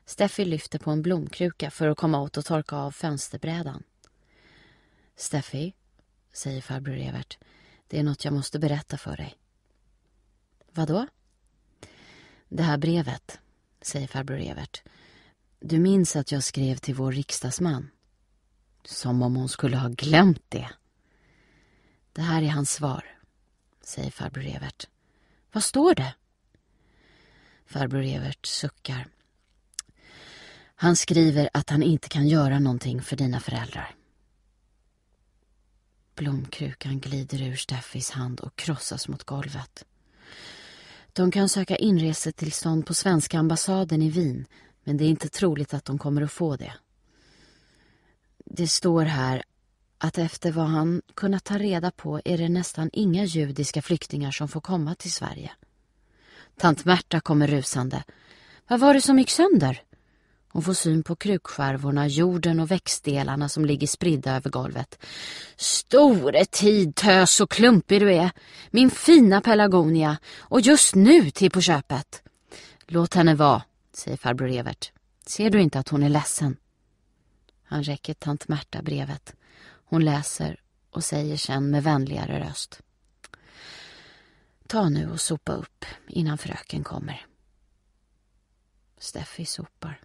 Steffi lyfter på en blomkruka för att komma åt och torka av fönsterbrädan. Steffi, säger farbror Evert, det är något jag måste berätta för dig. Vadå? Det här brevet, säger farbror Evert. Du minns att jag skrev till vår riksdagsman? Som om hon skulle ha glömt det. Det här är hans svar, säger farbror Evert. Vad står det? Farbror Evert suckar. Han skriver att han inte kan göra någonting för dina föräldrar. Blomkrukan glider ur Steffis hand och krossas mot golvet. De kan söka inresetillstånd på svenska ambassaden i Wien men det är inte troligt att de kommer att få det. Det står här att efter vad han kunnat ta reda på är det nästan inga judiska flyktingar som får komma till Sverige. Tant Märta kommer rusande. Vad var det som gick sönder? Hon får syn på krukskärvorna, jorden och växtdelarna som ligger spridda över golvet. Store tid, tös och klumpig du är! Min fina pelargonia! Och just nu till på köpet! Låt henne vara, säger farbror Evert. Ser du inte att hon är ledsen? Han räcker tant Märta brevet. Hon läser och säger sen med vänligare röst. Ta nu och sopa upp innan fröken kommer. Steffi sopar.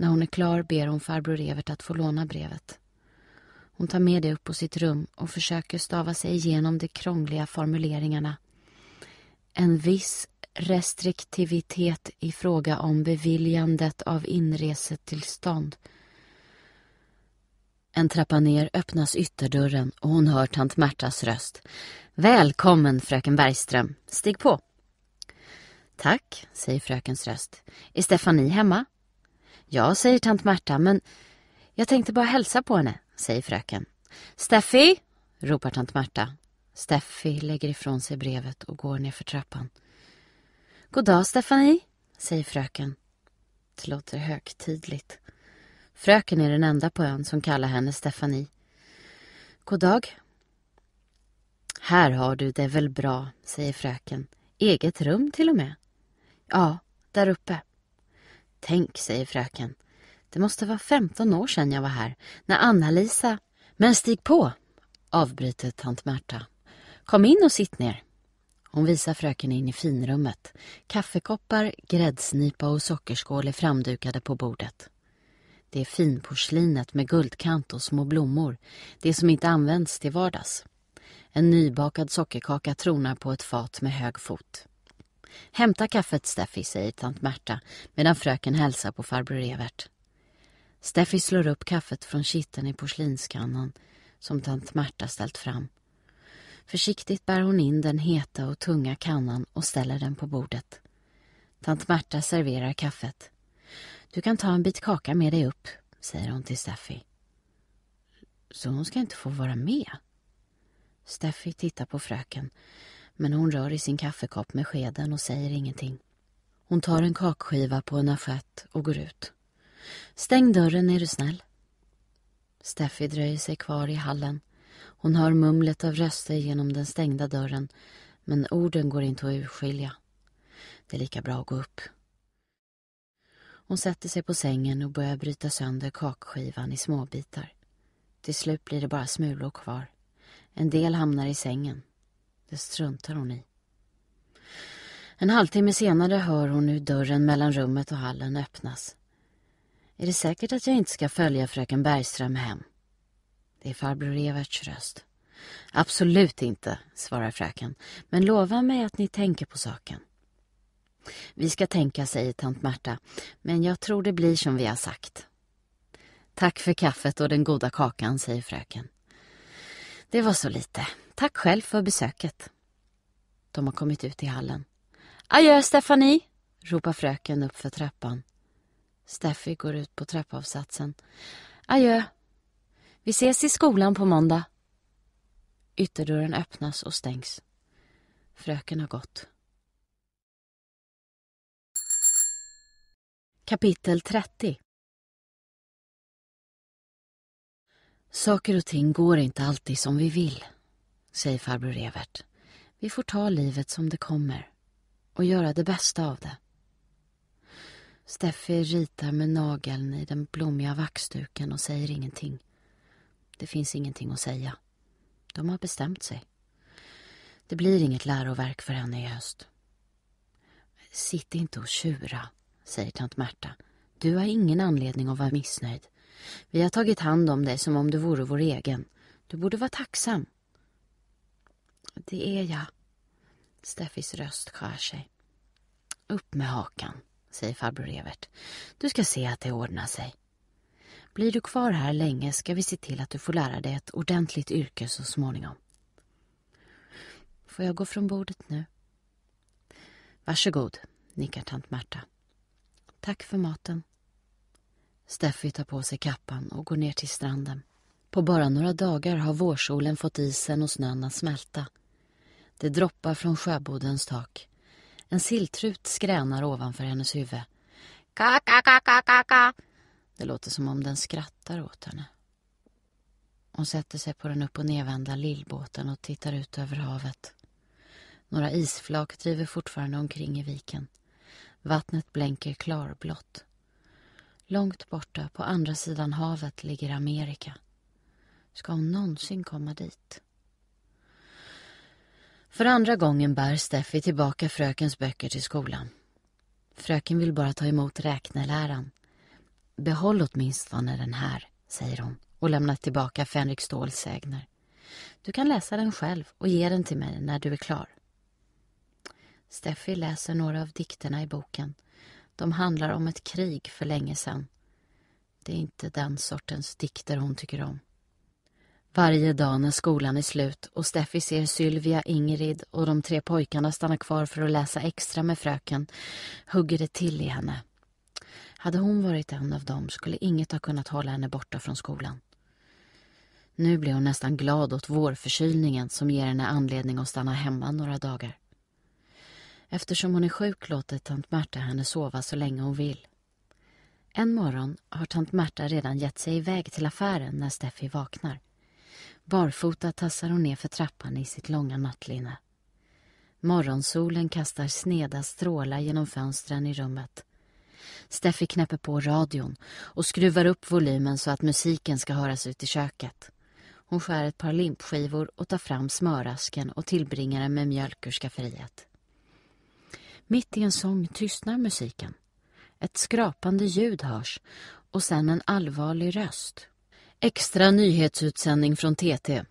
När hon är klar ber hon farbror Evert att få låna brevet. Hon tar med det upp på sitt rum och försöker stava sig igenom de krångliga formuleringarna. En viss restriktivitet i fråga om beviljandet av inresetillstånd. En trappa ner öppnas ytterdörren och hon hör tant Märtas röst. Välkommen fröken Bergström, stig på. Tack, säger frökens röst. Är Stefanie hemma? Ja, säger tant Märta, men jag tänkte bara hälsa på henne, säger fröken. Steffi! ropar tant Märta. Steffi lägger ifrån sig brevet och går ner för trappan. God dag, Stephanie, säger fröken. Det låter högtidligt. Fröken är den enda på ön som kallar henne Stefanie. God dag. Här har du det väl bra, säger fröken. Eget rum till och med. Ja, där uppe. Tänk, säger fröken. Det måste vara 15 år sedan jag var här, när Anna-Lisa... Men stig på, avbryter tant Märta. Kom in och sitt ner. Hon visar fröken in i finrummet. Kaffekoppar, gräddsnipa och sockerskål är framdukade på bordet. Det är finporslinet med guldkant och små blommor, det som inte används till vardags. En nybakad sockerkaka tronar på ett fat med hög fot. Hämta kaffet Steffi, säger tant Märta medan fröken hälsar på farbror Evert. Steffi slår upp kaffet från kitteln i porslinskannan som tant Märta ställt fram. Försiktigt bär hon in den heta och tunga kannan och ställer den på bordet. Tant Märta serverar kaffet. Du kan ta en bit kaka med dig upp, säger hon till Steffi. Så hon ska inte få vara med? Steffi tittar på fröken men hon rör i sin kaffekopp med skeden och säger ingenting. Hon tar en kakskiva på en assiett och går ut. Stäng dörren är du snäll. Steffi dröjer sig kvar i hallen. Hon hör mumlet av röster genom den stängda dörren men orden går inte att urskilja. Det är lika bra att gå upp. Hon sätter sig på sängen och börjar bryta sönder kakskivan i småbitar. Till slut blir det bara smulor kvar. En del hamnar i sängen, det struntar hon i. En halvtimme senare hör hon hur dörren mellan rummet och hallen öppnas. Är det säkert att jag inte ska följa fröken Bergström hem? Det är farbror Everts röst. Absolut inte, svarar fröken, men lova mig att ni tänker på saken. Vi ska tänka, säger tant Märta, men jag tror det blir som vi har sagt. Tack för kaffet och den goda kakan, säger fröken. Det var så lite. Tack själv för besöket. De har kommit ut i hallen. Adjö Stefanie! ropar fröken uppför trappan. Steffi går ut på trappavsatsen. Adjö! Vi ses i skolan på måndag. Ytterdörren öppnas och stängs. Fröken har gått. Kapitel 30 Saker och ting går inte alltid som vi vill säger farbror Evert. Vi får ta livet som det kommer och göra det bästa av det. Steffi ritar med nageln i den blommiga vaxduken och säger ingenting. Det finns ingenting att säga. De har bestämt sig. Det blir inget läroverk för henne i höst. Sitt inte och tjura, säger tant Märta. Du har ingen anledning att vara missnöjd. Vi har tagit hand om dig som om du vore vår egen. Du borde vara tacksam. Det är jag. Steffis röst skär sig. Upp med hakan, säger farbror Evert. Du ska se att det ordnar sig. Blir du kvar här länge ska vi se till att du får lära dig ett ordentligt yrke så småningom. Får jag gå från bordet nu? Varsågod, nickar tant Märta. Tack för maten. Steffi tar på sig kappan och går ner till stranden. På bara några dagar har vårsolen fått isen och snön att smälta det droppar från sjöbodens tak. En silltrut skränar ovanför hennes huvud. Kaka, kaka, kaka. Det låter som om den skrattar åt henne. Hon sätter sig på den upp och nedvända lillbåten och tittar ut över havet. Några isflak driver fortfarande omkring i viken. Vattnet blänker klarblått. Långt borta, på andra sidan havet, ligger Amerika. Ska hon någonsin komma dit? För andra gången bär Steffi tillbaka frökens böcker till skolan. Fröken vill bara ta emot räkneläran. Behåll åtminstone den här, säger hon och lämnar tillbaka Fänrik Ståhls sägner. Du kan läsa den själv och ge den till mig när du är klar. Steffi läser några av dikterna i boken. De handlar om ett krig för länge sedan. Det är inte den sortens dikter hon tycker om. Varje dag när skolan är slut och Steffi ser Sylvia, Ingrid och de tre pojkarna stanna kvar för att läsa extra med fröken hugger det till i henne. Hade hon varit en av dem skulle inget ha kunnat hålla henne borta från skolan. Nu blir hon nästan glad åt vårförkylningen som ger henne anledning att stanna hemma några dagar. Eftersom hon är sjuk låter tant Märta henne sova så länge hon vill. En morgon har tant Märta redan gett sig iväg till affären när Steffi vaknar. Barfota tassar hon ner för trappan i sitt långa nattlinne. Morgonsolen kastar sneda strålar genom fönstren i rummet. Steffi knäpper på radion och skruvar upp volymen så att musiken ska höras ut i köket. Hon skär ett par limpskivor och tar fram smörasken och tillbringar den med mjölk ur skafferiet. Mitt i en sång tystnar musiken. Ett skrapande ljud hörs och sen en allvarlig röst. Extra nyhetsutsändning från TT.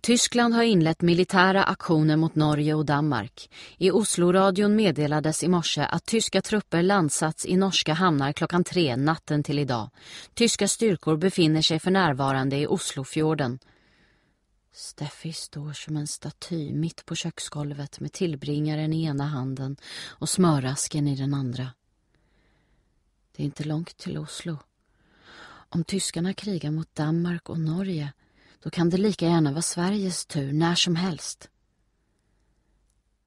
Tyskland har inlett militära aktioner mot Norge och Danmark. I Osloradion meddelades i morse att tyska trupper landsats i norska hamnar klockan tre natten till idag. Tyska styrkor befinner sig för närvarande i Oslofjorden. Steffi står som en staty mitt på köksgolvet med tillbringaren i ena handen och smörasken i den andra. Det är inte långt till Oslo. Om tyskarna krigar mot Danmark och Norge då kan det lika gärna vara Sveriges tur när som helst.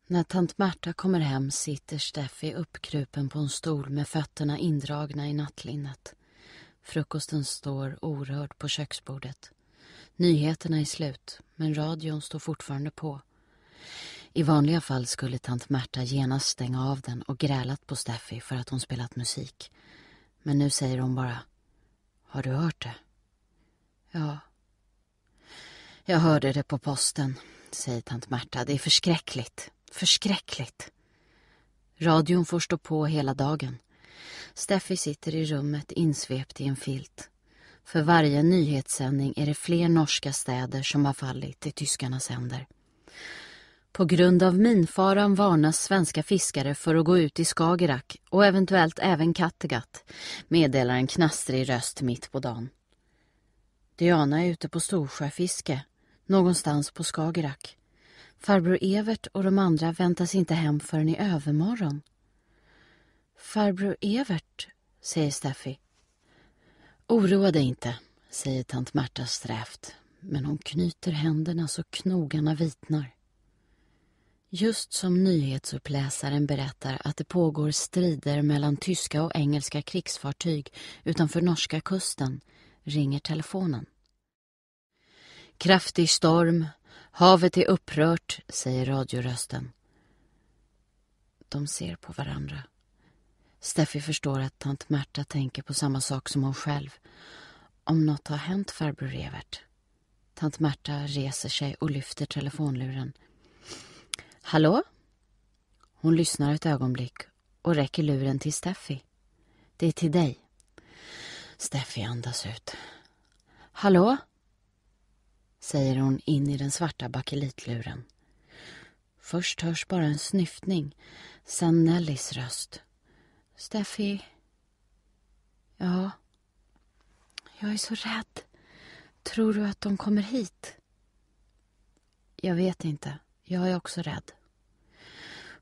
När tant Märta kommer hem sitter Steffi uppkrupen på en stol med fötterna indragna i nattlinnet. Frukosten står orörd på köksbordet. Nyheterna är slut, men radion står fortfarande på. I vanliga fall skulle tant Märta genast stänga av den och grälat på Steffi för att hon spelat musik. Men nu säger hon bara har du hört det? Ja. Jag hörde det på posten, säger tant Märta. Det är förskräckligt. Förskräckligt. Radion får stå på hela dagen. Steffi sitter i rummet insvept i en filt. För varje nyhetssändning är det fler norska städer som har fallit i tyskarnas händer. På grund av minfaran varnas svenska fiskare för att gå ut i Skagerrak och eventuellt även Kattegatt, meddelar en knastrig röst mitt på dagen. Diana är ute på Storsjöfiske, någonstans på Skagerrak. Farbror Evert och de andra väntas inte hem förrän i övermorgon. Farbror Evert, säger Steffi. Oroa dig inte, säger tant Märta strävt, men hon knyter händerna så knogarna vitnar. Just som nyhetsuppläsaren berättar att det pågår strider mellan tyska och engelska krigsfartyg utanför norska kusten ringer telefonen. Kraftig storm, havet är upprört, säger radiorösten. De ser på varandra. Steffi förstår att tant Märta tänker på samma sak som hon själv. Om något har hänt farbror Evert. Tant Märta reser sig och lyfter telefonluren. Hallå? Hon lyssnar ett ögonblick och räcker luren till Steffi. Det är till dig. Steffi andas ut. Hallå? Säger hon in i den svarta bakelitluren. Först hörs bara en snyftning, sen Nellys röst. Steffi? Ja? Jag är så rädd. Tror du att de kommer hit? Jag vet inte. Jag är också rädd.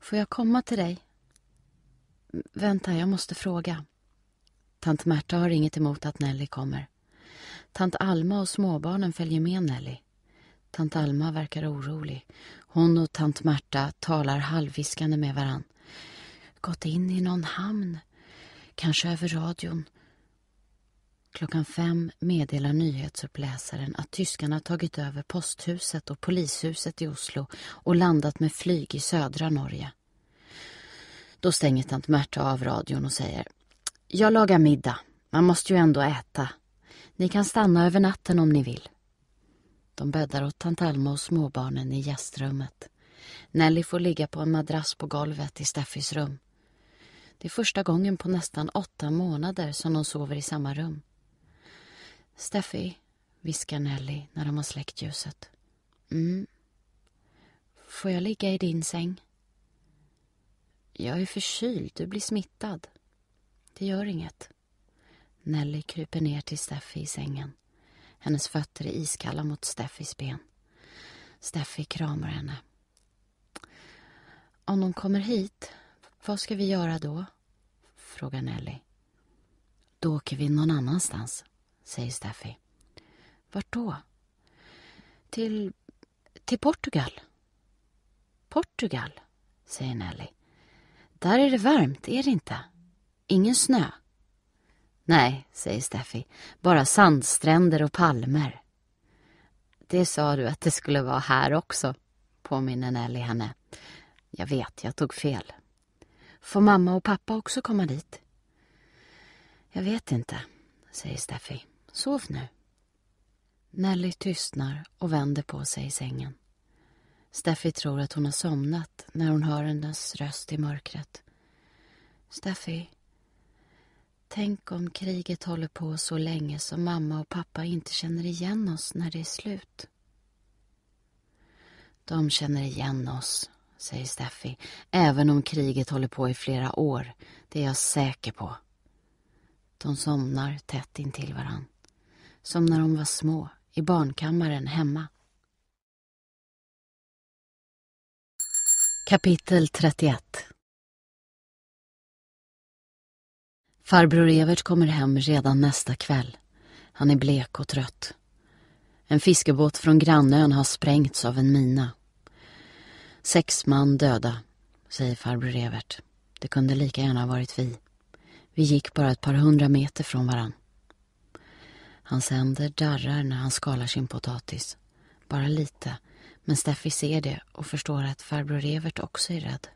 Får jag komma till dig? Vänta, jag måste fråga. Tant Märta har inget emot att Nelly kommer. Tant Alma och småbarnen följer med Nelly. Tant Alma verkar orolig. Hon och tant Märta talar halvviskande med varann. Gått in i någon hamn. Kanske över radion. Klockan fem meddelar nyhetsuppläsaren att tyskarna tagit över posthuset och polishuset i Oslo och landat med flyg i södra Norge. Då stänger tant Märta av radion och säger Jag lagar middag. Man måste ju ändå äta. Ni kan stanna över natten om ni vill. De bäddar åt tant Alma och småbarnen i gästrummet. Nelly får ligga på en madrass på golvet i Steffis rum. Det är första gången på nästan åtta månader som de sover i samma rum. Steffi, viskar Nelly när de har släckt ljuset. Mm. Får jag ligga i din säng? Jag är förkyld, du blir smittad. Det gör inget. Nelly kryper ner till Steffi i sängen. Hennes fötter är iskalla mot Steffis ben. Steffi kramar henne. Om de kommer hit, vad ska vi göra då? frågar Nelly. Då åker vi någon annanstans säger Staffy. Vart då? Till, till Portugal. Portugal, säger Nelly. Där är det varmt, är det inte? Ingen snö? Nej, säger Steffi. Bara sandstränder och palmer. Det sa du att det skulle vara här också, påminner Nelly henne. Jag vet, jag tog fel. Får mamma och pappa också komma dit? Jag vet inte, säger Steffi. Sov nu. Nelly tystnar och vänder på sig i sängen. Steffi tror att hon har somnat när hon hör hennes röst i mörkret. Steffi, tänk om kriget håller på så länge som mamma och pappa inte känner igen oss när det är slut. De känner igen oss, säger Steffi, även om kriget håller på i flera år. Det är jag säker på. De somnar tätt intill varandra som när de var små, i barnkammaren hemma. Kapitel 31 Farbror Evert kommer hem redan nästa kväll. Han är blek och trött. En fiskebåt från grannön har sprängts av en mina. Sex man döda, säger farbror Evert. Det kunde lika gärna varit vi. Vi gick bara ett par hundra meter från varann. Hans händer darrar när han skalar sin potatis. Bara lite, men Steffi ser det och förstår att farbror Evert också är rädd.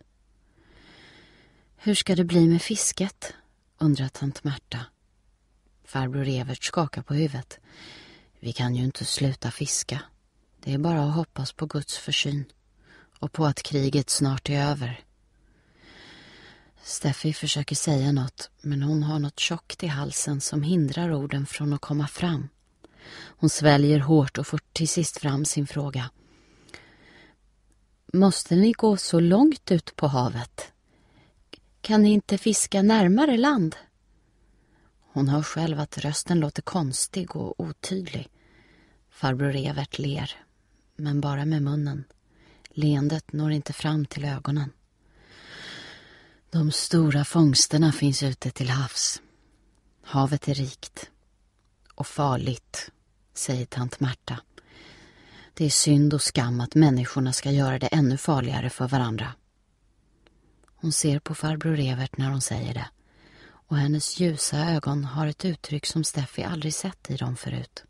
Hur ska det bli med fisket? undrar tant Märta. Farbror Evert skakar på huvudet. Vi kan ju inte sluta fiska. Det är bara att hoppas på Guds försyn och på att kriget snart är över. Steffi försöker säga något, men hon har något tjockt i halsen som hindrar orden från att komma fram. Hon sväljer hårt och får till sist fram sin fråga. Måste ni gå så långt ut på havet? Kan ni inte fiska närmare land? Hon hör själv att rösten låter konstig och otydlig. Farbror Evert ler, men bara med munnen. Leendet når inte fram till ögonen. De stora fångsterna finns ute till havs. Havet är rikt. Och farligt, säger tant Märta. Det är synd och skam att människorna ska göra det ännu farligare för varandra. Hon ser på farbror Evert när hon säger det och hennes ljusa ögon har ett uttryck som Steffi aldrig sett i dem förut.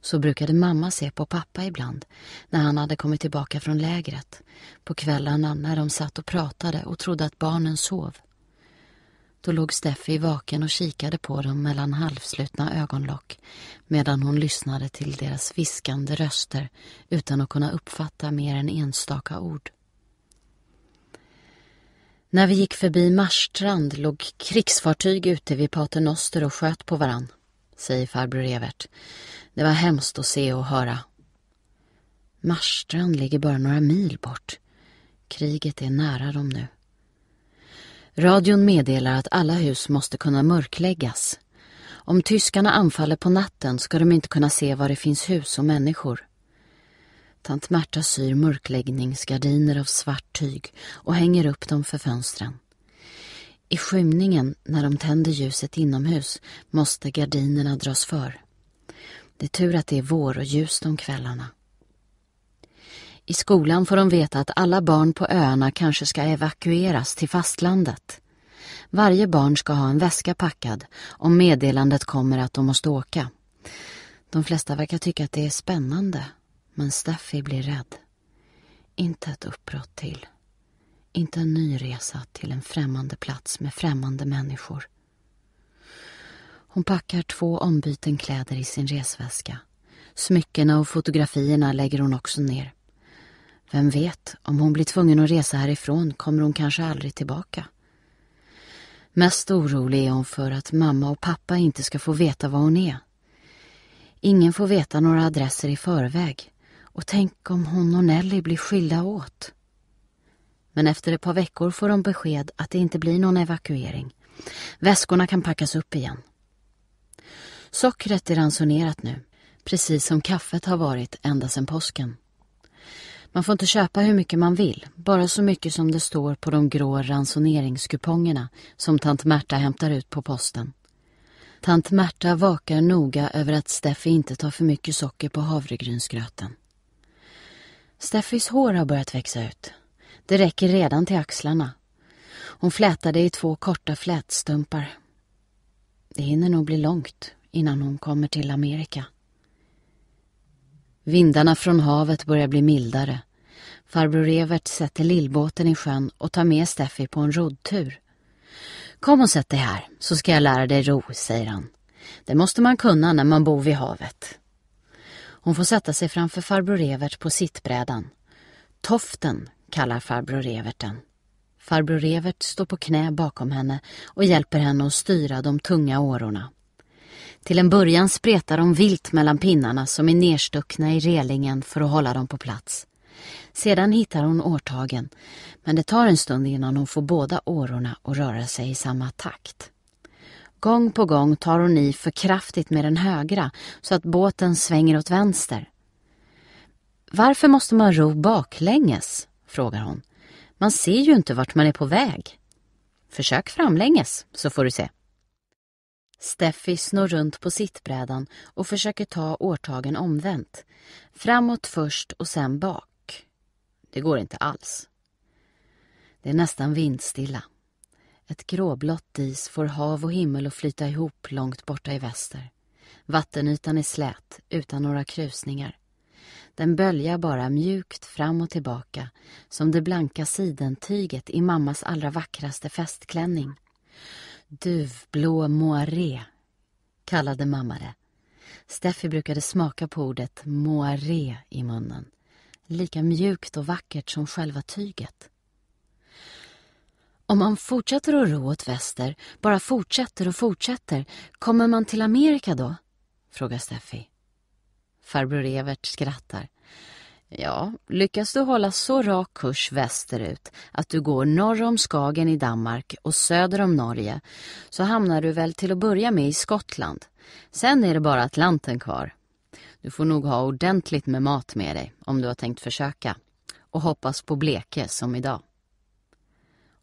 Så brukade mamma se på pappa ibland när han hade kommit tillbaka från lägret. På kvällarna när de satt och pratade och trodde att barnen sov. Då låg Steffi vaken och kikade på dem mellan halvslutna ögonlock medan hon lyssnade till deras viskande röster utan att kunna uppfatta mer än enstaka ord. När vi gick förbi Marstrand låg krigsfartyg ute vid Paternoster och sköt på varann, säger farbror Evert. Det var hemskt att se och höra. Marstrand ligger bara några mil bort. Kriget är nära dem nu. Radion meddelar att alla hus måste kunna mörkläggas. Om tyskarna anfaller på natten ska de inte kunna se var det finns hus och människor. Tant Märta syr mörkläggningsgardiner av svart tyg och hänger upp dem för fönstren. I skymningen, när de tänder ljuset inomhus, måste gardinerna dras för. Det är tur att det är vår och ljust om kvällarna. I skolan får de veta att alla barn på öarna kanske ska evakueras till fastlandet. Varje barn ska ha en väska packad om meddelandet kommer att de måste åka. De flesta verkar tycka att det är spännande, men Steffi blir rädd. Inte ett uppbrott till. Inte en ny resa till en främmande plats med främmande människor. Hon packar två ombyten kläder i sin resväska. Smyckena och fotografierna lägger hon också ner. Vem vet, om hon blir tvungen att resa härifrån kommer hon kanske aldrig tillbaka. Mest orolig är hon för att mamma och pappa inte ska få veta var hon är. Ingen får veta några adresser i förväg. Och tänk om hon och Nelly blir skilda åt. Men efter ett par veckor får de besked att det inte blir någon evakuering. Väskorna kan packas upp igen. Sockret är ransonerat nu, precis som kaffet har varit ända sedan påsken. Man får inte köpa hur mycket man vill, bara så mycket som det står på de grå ransoneringskupongerna som tant Märta hämtar ut på posten. Tant Märta vakar noga över att Steffi inte tar för mycket socker på havregrynsgröten. Steffis hår har börjat växa ut. Det räcker redan till axlarna. Hon flätar det i två korta flätstumpar. Det hinner nog bli långt innan hon kommer till Amerika. Vindarna från havet börjar bli mildare. Farbror Evert sätter lillbåten i sjön och tar med Steffi på en roddtur. Kom och sätt dig här, så ska jag lära dig ro, säger han. Det måste man kunna när man bor vid havet. Hon får sätta sig framför farbror Evert på sittbrädan. Toften kallar farbror Evert den. Farbror Evert står på knä bakom henne och hjälper henne att styra de tunga årorna. Till en början spretar de vilt mellan pinnarna som är nerstuckna i relingen för att hålla dem på plats. Sedan hittar hon årtagen, men det tar en stund innan hon får båda årorna att röra sig i samma takt. Gång på gång tar hon i för kraftigt med den högra så att båten svänger åt vänster. Varför måste man ro baklänges? frågar hon. Man ser ju inte vart man är på väg. Försök framlänges så får du se. Steffi snor runt på sittbrädan och försöker ta årtagen omvänt. Framåt först och sen bak. Det går inte alls. Det är nästan vindstilla. Ett gråblått dis får hav och himmel att flyta ihop långt borta i väster. Vattenytan är slät, utan några krusningar. Den böljar bara mjukt fram och tillbaka som det blanka sidentyget i mammas allra vackraste festklänning. Duvblå moiré, kallade mamma det. Steffi brukade smaka på ordet moiré i munnen. Lika mjukt och vackert som själva tyget. Om man fortsätter att ro åt väster, bara fortsätter och fortsätter, kommer man till Amerika då? frågar Steffi. Farbror Evert skrattar. Ja, lyckas du hålla så rak kurs västerut att du går norr om Skagen i Danmark och söder om Norge så hamnar du väl till att börja med i Skottland. Sen är det bara Atlanten kvar. Du får nog ha ordentligt med mat med dig om du har tänkt försöka och hoppas på bleke som idag.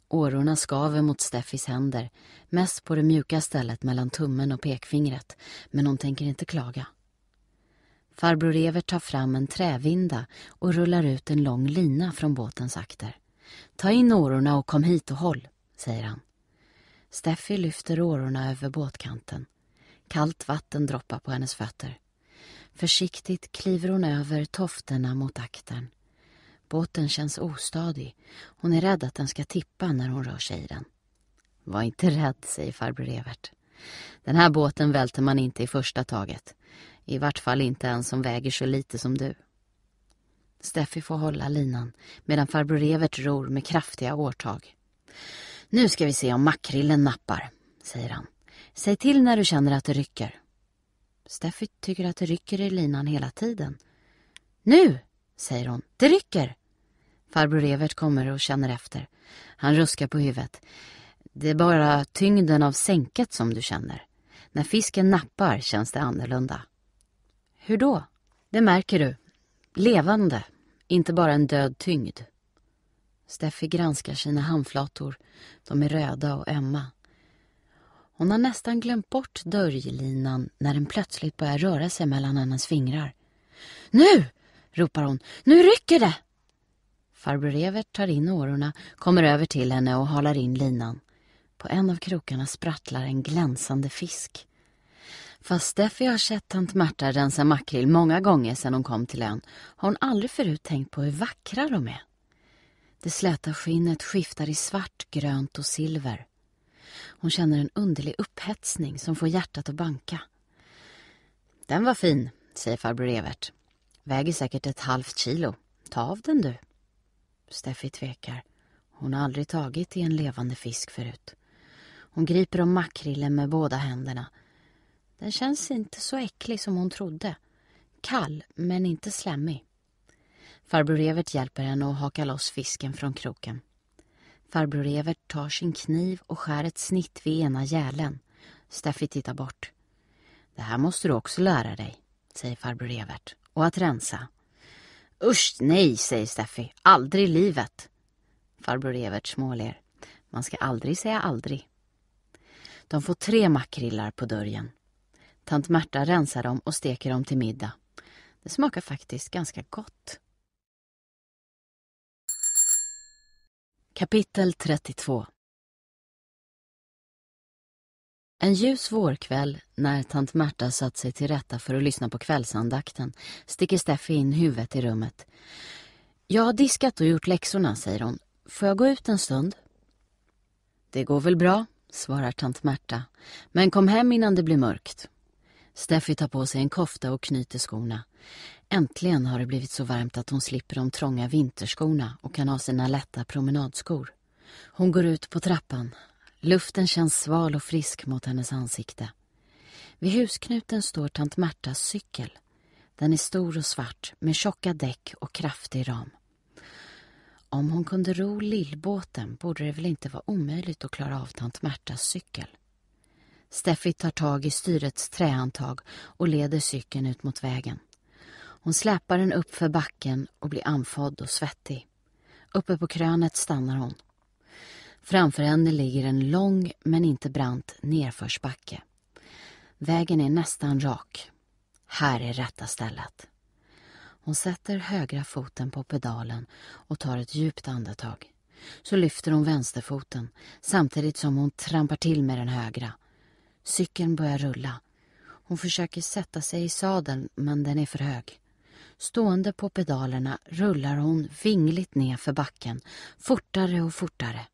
Årorna skaver mot Steffis händer, mest på det mjuka stället mellan tummen och pekfingret, men hon tänker inte klaga. Farbror Evert tar fram en trävinda och rullar ut en lång lina från båtens akter. Ta in årorna och kom hit och håll, säger han. Steffi lyfter årorna över båtkanten. Kallt vatten droppar på hennes fötter. Försiktigt kliver hon över tofterna mot aktern. Båten känns ostadig. Hon är rädd att den ska tippa när hon rör sig i den. Var inte rädd, säger farbror Evert. Den här båten välter man inte i första taget. I vart fall inte en som väger så lite som du. Steffi får hålla linan medan farbror Evert ror med kraftiga årtag. Nu ska vi se om makrillen nappar, säger han. Säg till när du känner att det rycker. Steffi tycker att det rycker i linan hela tiden. Nu, säger hon. Det rycker! Farbror Evert kommer och känner efter. Han ruskar på huvudet. Det är bara tyngden av sänket som du känner. När fisken nappar känns det annorlunda. Hur då? Det märker du. Levande, inte bara en död tyngd. Steffi granskar sina handflator. De är röda och ömma. Hon har nästan glömt bort dörjlinan när den plötsligt börjar röra sig mellan hennes fingrar. Nu! ropar hon. Nu rycker det! Farbror Evert tar in årorna, kommer över till henne och halar in linan. På en av krokarna sprattlar en glänsande fisk. Fast Steffi har sett tant Märta rensa makrill många gånger sedan hon kom till ön har hon aldrig förut tänkt på hur vackra de är. Det släta skinnet skiftar i svart, grönt och silver. Hon känner en underlig upphetsning som får hjärtat att banka. Den var fin, säger farbror Evert. Väger säkert ett halvt kilo. Ta av den du. Steffi tvekar. Hon har aldrig tagit i en levande fisk förut. Hon griper om makrillen med båda händerna den känns inte så äcklig som hon trodde. Kall, men inte slemmig. Farbror Evert hjälper henne att haka loss fisken från kroken. Farbror Evert tar sin kniv och skär ett snitt vid ena gälen. Steffi tittar bort. Det här måste du också lära dig, säger farbror Evert. Och att rensa. Usch, nej, säger Steffi. Aldrig i livet. Farbror Evert småler. Man ska aldrig säga aldrig. De får tre makrillar på dörren. Tant Märta rensar dem och steker dem till middag. Det smakar faktiskt ganska gott. Kapitel 32 En ljus vårkväll, när tant Märta satt sig till rätta för att lyssna på kvällsandakten, sticker Steffi in huvudet i rummet. Jag har diskat och gjort läxorna, säger hon. Får jag gå ut en stund? Det går väl bra, svarar tant Märta. Men kom hem innan det blir mörkt. Steffi tar på sig en kofta och knyter skorna. Äntligen har det blivit så varmt att hon slipper de trånga vinterskorna och kan ha sina lätta promenadskor. Hon går ut på trappan. Luften känns sval och frisk mot hennes ansikte. Vid husknuten står tant Märtas cykel. Den är stor och svart med tjocka däck och kraftig ram. Om hon kunde ro lillbåten borde det väl inte vara omöjligt att klara av tant Märtas cykel. Steffi tar tag i styrets trähandtag och leder cykeln ut mot vägen. Hon släpar den upp för backen och blir anfådd och svettig. Uppe på krönet stannar hon. Framför henne ligger en lång men inte brant nedförsbacke. Vägen är nästan rak. Här är rätta stället. Hon sätter högra foten på pedalen och tar ett djupt andetag. Så lyfter hon vänsterfoten samtidigt som hon trampar till med den högra Cykeln börjar rulla. Hon försöker sätta sig i sadeln, men den är för hög. Stående på pedalerna rullar hon vingligt ner för backen, fortare och fortare.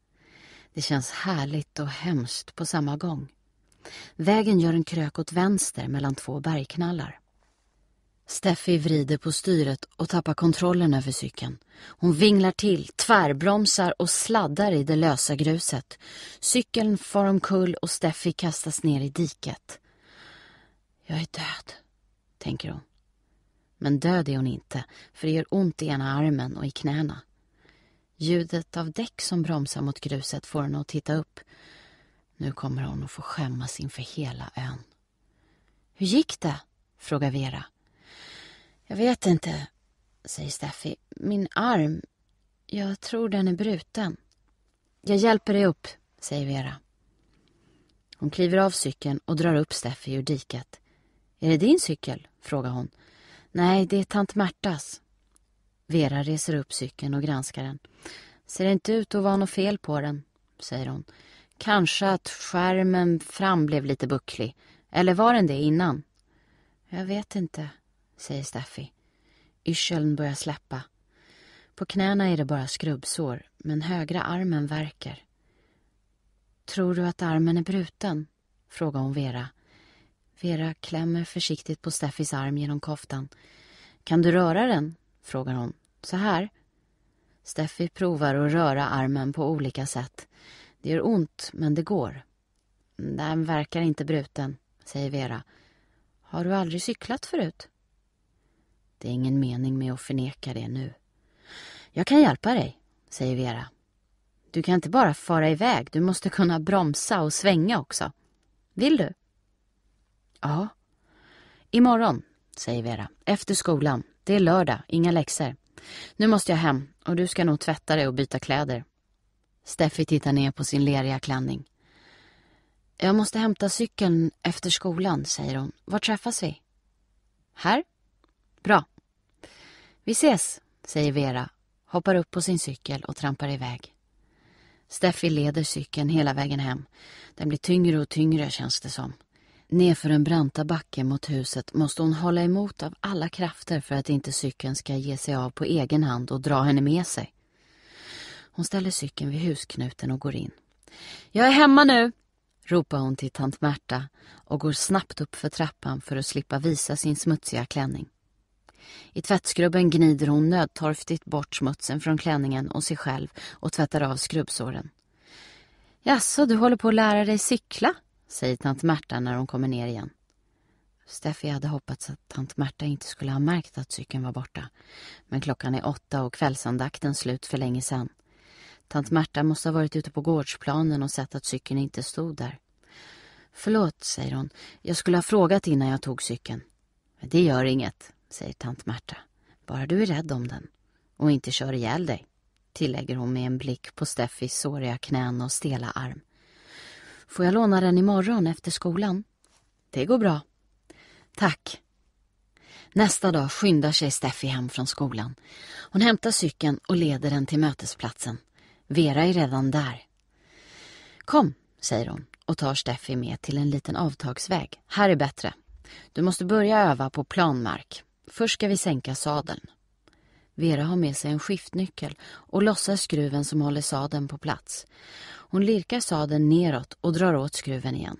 Det känns härligt och hemskt på samma gång. Vägen gör en krök åt vänster mellan två bergknallar. Steffi vrider på styret och tappar kontrollen över cykeln. Hon vinglar till, tvärbromsar och sladdar i det lösa gruset. Cykeln far omkull och Steffi kastas ner i diket. Jag är död, tänker hon. Men död är hon inte, för det gör ont i ena armen och i knäna. Ljudet av däck som bromsar mot gruset får henne att titta upp. Nu kommer hon att få skämmas inför hela ön. Hur gick det? frågar Vera. Jag vet inte, säger Steffi. Min arm, jag tror den är bruten. Jag hjälper dig upp, säger Vera. Hon kliver av cykeln och drar upp Steffi ur diket. Är det din cykel? frågar hon. Nej, det är tant Märtas. Vera reser upp cykeln och granskar den. Ser det inte ut att vara något fel på den, säger hon. Kanske att skärmen fram blev lite bucklig. Eller var den det innan? Jag vet inte, säger Steffi. Yrseln börjar släppa. På knäna är det bara skrubbsår, men högra armen verkar. Tror du att armen är bruten? frågar hon Vera. Vera klämmer försiktigt på Steffis arm genom koftan. Kan du röra den? frågar hon. Så här? Steffi provar att röra armen på olika sätt. Det gör ont, men det går. Den verkar inte bruten, säger Vera. Har du aldrig cyklat förut? Det är ingen mening med att förneka det nu. Jag kan hjälpa dig, säger Vera. Du kan inte bara fara iväg, du måste kunna bromsa och svänga också. Vill du? Ja. Imorgon, säger Vera. Efter skolan. Det är lördag, inga läxor. Nu måste jag hem och du ska nog tvätta dig och byta kläder. Steffi tittar ner på sin leriga klänning. Jag måste hämta cykeln efter skolan, säger hon. Var träffas vi? Här, Bra. Vi ses, säger Vera, hoppar upp på sin cykel och trampar iväg. Steffi leder cykeln hela vägen hem. Den blir tyngre och tyngre känns det som. Nerför den branta backen mot huset måste hon hålla emot av alla krafter för att inte cykeln ska ge sig av på egen hand och dra henne med sig. Hon ställer cykeln vid husknuten och går in. Jag är hemma nu, ropar hon till tant Märta och går snabbt upp för trappan för att slippa visa sin smutsiga klänning. I tvättskrubben gnider hon nödtorftigt bort smutsen från klänningen och sig själv och tvättar av skrubbsåren. Jaså, du håller på att lära dig cykla? säger tant Märta när hon kommer ner igen. Steffi hade hoppats att tant Märta inte skulle ha märkt att cykeln var borta. Men klockan är åtta och kvällsandakten slut för länge sedan. Tant Märta måste ha varit ute på gårdsplanen och sett att cykeln inte stod där. Förlåt, säger hon. Jag skulle ha frågat innan jag tog cykeln. Det gör inget, säger tant Märta. Bara du är rädd om den och inte kör ihjäl dig, tillägger hon med en blick på Steffis såriga knän och stela arm. Får jag låna den imorgon efter skolan? Det går bra. Tack. Nästa dag skyndar sig Steffi hem från skolan. Hon hämtar cykeln och leder den till mötesplatsen. Vera är redan där. Kom, säger hon och tar Steffi med till en liten avtagsväg. Här är bättre. Du måste börja öva på planmark. Först ska vi sänka sadeln. Vera har med sig en skiftnyckel och lossar skruven som håller sadeln på plats. Hon lirkar sadeln neråt och drar åt skruven igen.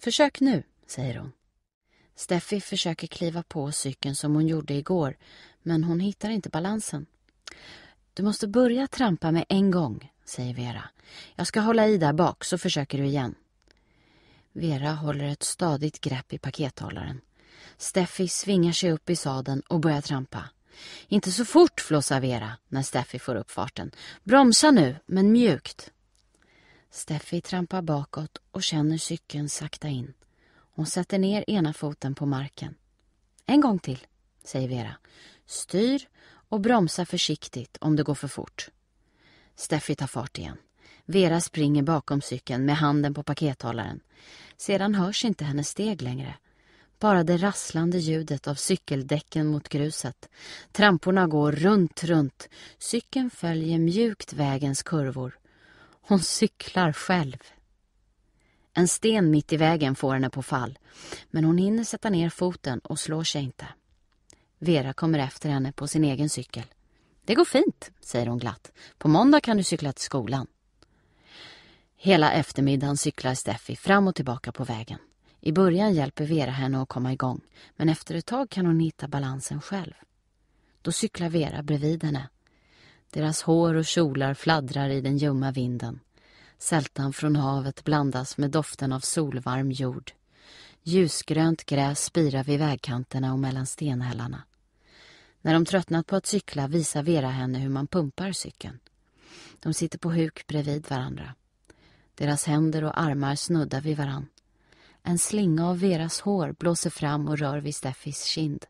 Försök nu, säger hon. Steffi försöker kliva på cykeln som hon gjorde igår, men hon hittar inte balansen. Du måste börja trampa med en gång, säger Vera. Jag ska hålla i där bak, så försöker du igen. Vera håller ett stadigt grepp i pakethållaren. Steffi svingar sig upp i sadeln och börjar trampa. Inte så fort, flåsar Vera när Steffi får upp farten. Bromsa nu, men mjukt. Steffi trampar bakåt och känner cykeln sakta in. Hon sätter ner ena foten på marken. En gång till, säger Vera. Styr och bromsa försiktigt om det går för fort. Steffi tar fart igen. Vera springer bakom cykeln med handen på pakethållaren. Sedan hörs inte hennes steg längre bara det rasslande ljudet av cykeldäcken mot gruset. Tramporna går runt, runt. Cykeln följer mjukt vägens kurvor. Hon cyklar själv. En sten mitt i vägen får henne på fall. Men hon hinner sätta ner foten och slår sig inte. Vera kommer efter henne på sin egen cykel. Det går fint, säger hon glatt. På måndag kan du cykla till skolan. Hela eftermiddagen cyklar Steffi fram och tillbaka på vägen. I början hjälper Vera henne att komma igång, men efter ett tag kan hon hitta balansen själv. Då cyklar Vera bredvid henne. Deras hår och kjolar fladdrar i den ljumma vinden. Sältan från havet blandas med doften av solvarm jord. Ljusgrönt gräs spirar vid vägkanterna och mellan stenhällarna. När de tröttnat på att cykla visar Vera henne hur man pumpar cykeln. De sitter på huk bredvid varandra. Deras händer och armar snuddar vid varandra. En slinga av Veras hår blåser fram och rör vid Steffis kind.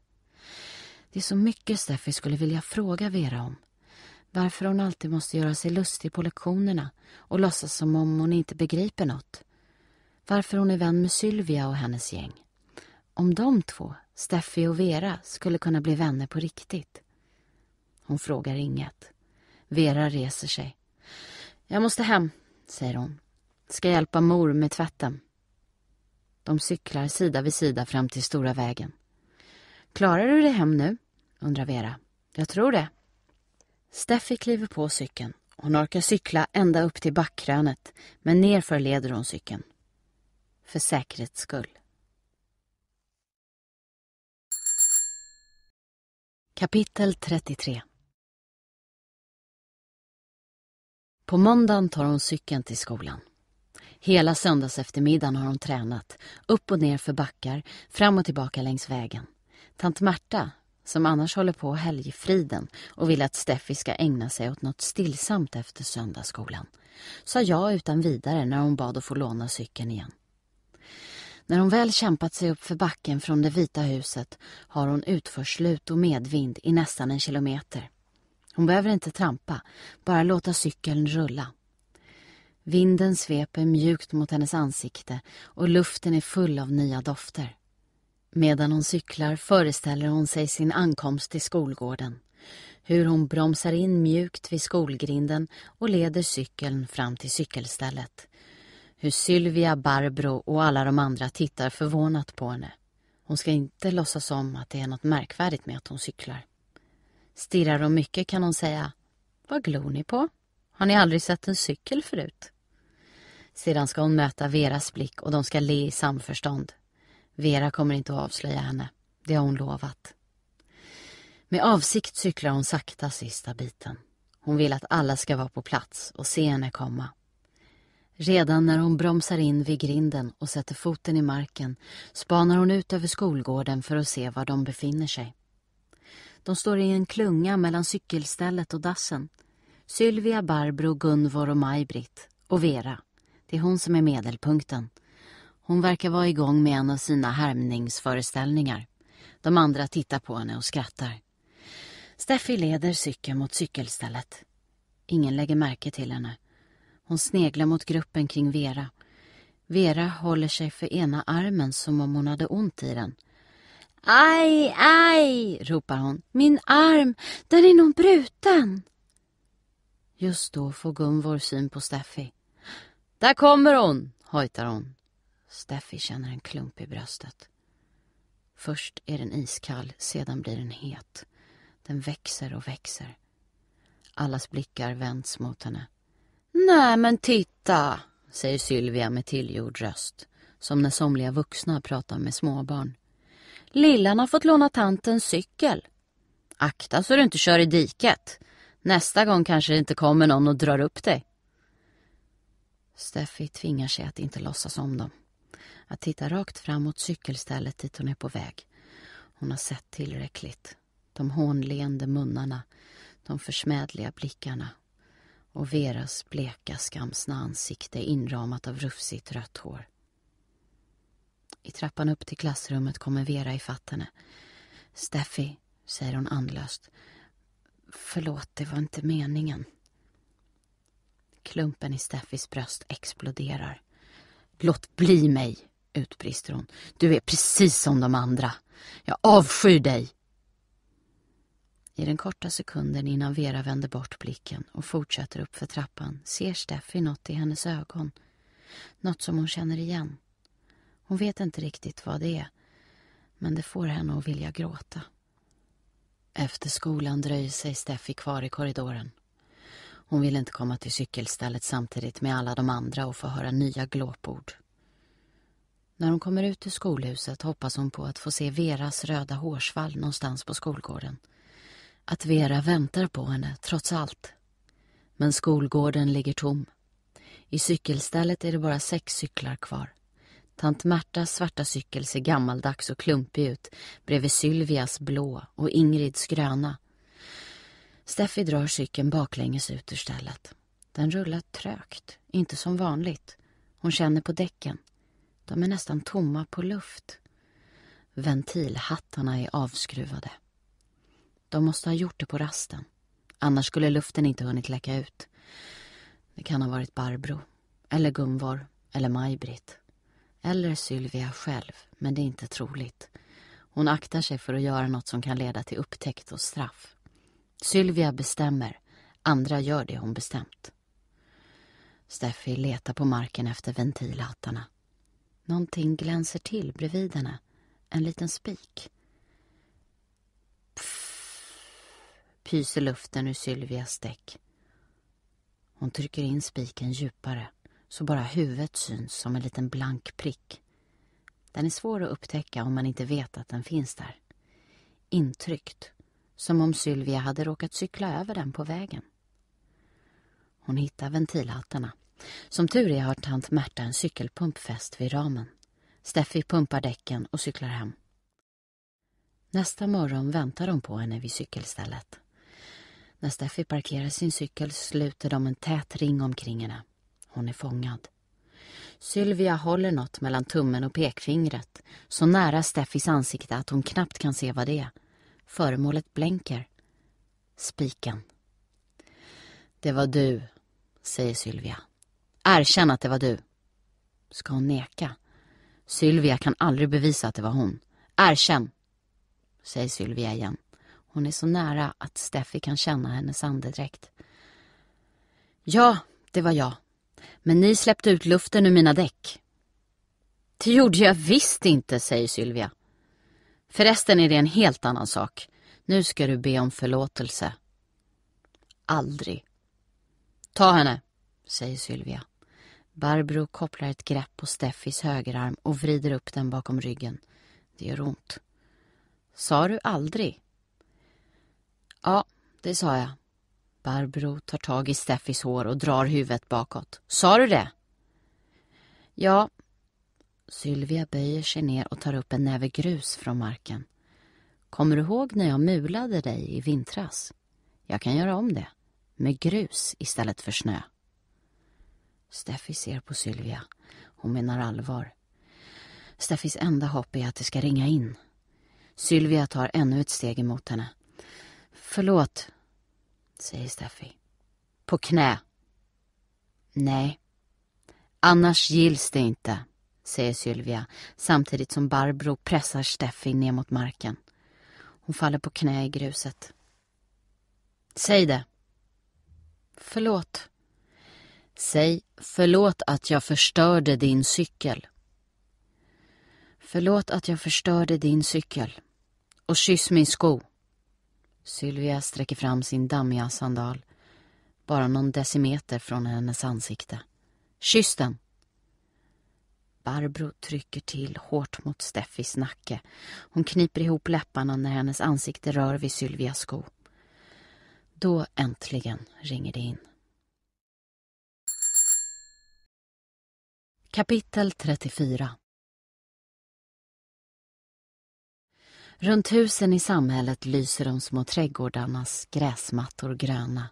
Det är så mycket Steffi skulle vilja fråga Vera om. Varför hon alltid måste göra sig lustig på lektionerna och låtsas som om hon inte begriper något. Varför hon är vän med Sylvia och hennes gäng. Om de två, Steffi och Vera, skulle kunna bli vänner på riktigt. Hon frågar inget. Vera reser sig. Jag måste hem, säger hon. Ska hjälpa mor med tvätten. De cyklar sida vid sida fram till stora vägen. Klarar du dig hem nu? undrar Vera. Jag tror det. Steffi kliver på cykeln. Hon orkar cykla ända upp till backkrönet, men nerför leder hon cykeln. För säkerhets skull. Kapitel 33 På måndagen tar hon cykeln till skolan. Hela söndagseftermiddagen har hon tränat, upp och ner för backar, fram och tillbaka längs vägen. Tant Märta, som annars håller på helgfriden och vill att Steffi ska ägna sig åt något stillsamt efter söndagsskolan, sa ja utan vidare när hon bad att få låna cykeln igen. När hon väl kämpat sig upp för backen från det vita huset har hon utförslut och medvind i nästan en kilometer. Hon behöver inte trampa, bara låta cykeln rulla. Vinden sveper mjukt mot hennes ansikte och luften är full av nya dofter. Medan hon cyklar föreställer hon sig sin ankomst till skolgården. Hur hon bromsar in mjukt vid skolgrinden och leder cykeln fram till cykelstället. Hur Sylvia, Barbro och alla de andra tittar förvånat på henne. Hon ska inte låtsas om att det är något märkvärdigt med att hon cyklar. Stirrar hon mycket kan hon säga Vad glor ni på? Har ni aldrig sett en cykel förut? Sedan ska hon möta Veras blick och de ska le i samförstånd. Vera kommer inte att avslöja henne. Det har hon lovat. Med avsikt cyklar hon sakta sista biten. Hon vill att alla ska vara på plats och se henne komma. Redan när hon bromsar in vid grinden och sätter foten i marken spanar hon ut över skolgården för att se var de befinner sig. De står i en klunga mellan cykelstället och dassen. Sylvia, Barbro, Gunvor och Maj-Britt och Vera. Det är hon som är medelpunkten. Hon verkar vara igång med en av sina härmningsföreställningar. De andra tittar på henne och skrattar. Steffi leder cykeln mot cykelstället. Ingen lägger märke till henne. Hon sneglar mot gruppen kring Vera. Vera håller sig för ena armen som om hon hade ont i den. Aj, aj, ropar hon. Min arm, den är nog bruten. Just då får Gunvor syn på Steffi. Där kommer hon, hojtar hon. Steffi känner en klump i bröstet. Först är den iskall, sedan blir den het. Den växer och växer. Allas blickar vänds mot henne. Nej men titta, säger Sylvia med tillgjord röst. Som när somliga vuxna pratar med småbarn. Lillan har fått låna tantens cykel. Akta så du inte kör i diket. Nästa gång kanske det inte kommer någon och drar upp dig. Steffi tvingar sig att inte låtsas om dem. Att titta rakt fram mot cykelstället dit hon är på väg. Hon har sett tillräckligt. De hånleende munnarna, de försmädliga blickarna och Veras bleka, skamsna ansikte inramat av rufsigt rött hår. I trappan upp till klassrummet kommer Vera i henne. Steffi, säger hon andlöst. Förlåt, det var inte meningen. Klumpen i Steffis bröst exploderar. Låt bli mig, utbrister hon. Du är precis som de andra. Jag avskyr dig. I den korta sekunden innan Vera vänder bort blicken och fortsätter upp för trappan ser Steffi något i hennes ögon. Något som hon känner igen. Hon vet inte riktigt vad det är, men det får henne att vilja gråta. Efter skolan dröjer sig Steffi kvar i korridoren hon ville inte komma till cykelstället samtidigt med alla de andra och få höra nya glåpord. När hon kommer ut till skolhuset hoppas hon på att få se Veras röda hårsvall någonstans på skolgården. Att Vera väntar på henne, trots allt. Men skolgården ligger tom. I cykelstället är det bara sex cyklar kvar. Tant Märtas svarta cykel ser gammaldags och klumpig ut bredvid Sylvias blå och Ingrids gröna Steffi drar cykeln baklänges ut ur stället. Den rullar trögt, inte som vanligt. Hon känner på däcken. De är nästan tomma på luft. Ventilhattarna är avskruvade. De måste ha gjort det på rasten. Annars skulle luften inte hunnit läcka ut. Det kan ha varit Barbro, eller Gunvor, eller Maj-Britt. Eller Sylvia själv, men det är inte troligt. Hon aktar sig för att göra något som kan leda till upptäckt och straff. Sylvia bestämmer, andra gör det hon bestämt. Steffi letar på marken efter ventilhattarna. Någonting glänser till bredvid henne, en liten spik. Pfff, pyser luften ur Sylvias däck. Hon trycker in spiken djupare så bara huvudet syns som en liten blank prick. Den är svår att upptäcka om man inte vet att den finns där. Intryckt som om Sylvia hade råkat cykla över den på vägen. Hon hittar ventilhattarna. Som tur är har tant Märta en cykelpump fäst vid ramen. Steffi pumpar däcken och cyklar hem. Nästa morgon väntar de på henne vid cykelstället. När Steffi parkerar sin cykel sluter de en tät ring omkring henne. Hon är fångad. Sylvia håller något mellan tummen och pekfingret, så nära Steffis ansikte att hon knappt kan se vad det är. Föremålet blänker. Spiken. Det var du, säger Sylvia. Erkänn att det var du. Ska hon neka? Sylvia kan aldrig bevisa att det var hon. Erkänn, säger Sylvia igen. Hon är så nära att Steffi kan känna hennes andedräkt. Ja, det var jag. Men ni släppte ut luften ur mina däck. Det gjorde jag visst inte, säger Sylvia. Förresten är det en helt annan sak. Nu ska du be om förlåtelse. Aldrig. Ta henne, säger Sylvia. Barbro kopplar ett grepp på Steffis högerarm och vrider upp den bakom ryggen. Det gör ont. Sa du aldrig? Ja, det sa jag. Barbro tar tag i Steffis hår och drar huvudet bakåt. Sa du det? Ja, Sylvia böjer sig ner och tar upp en näve grus från marken. Kommer du ihåg när jag mulade dig i vintras? Jag kan göra om det, med grus istället för snö. Steffi ser på Sylvia. Hon menar allvar. Steffis enda hopp är att det ska ringa in. Sylvia tar ännu ett steg emot henne. Förlåt, säger Steffi. På knä. Nej, annars gills det inte säger Sylvia samtidigt som Barbro pressar Steffi ner mot marken. Hon faller på knä i gruset. Säg det. Förlåt. Säg förlåt att jag förstörde din cykel. Förlåt att jag förstörde din cykel. Och kyss min sko. Sylvia sträcker fram sin dammiga sandal. Bara någon decimeter från hennes ansikte. Kyss den. Barbro trycker till hårt mot Steffis nacke. Hon kniper ihop läpparna när hennes ansikte rör vid Sylvias sko. Då äntligen ringer det in. Kapitel 34 Runt husen i samhället lyser de små trädgårdarnas gräsmattor gröna.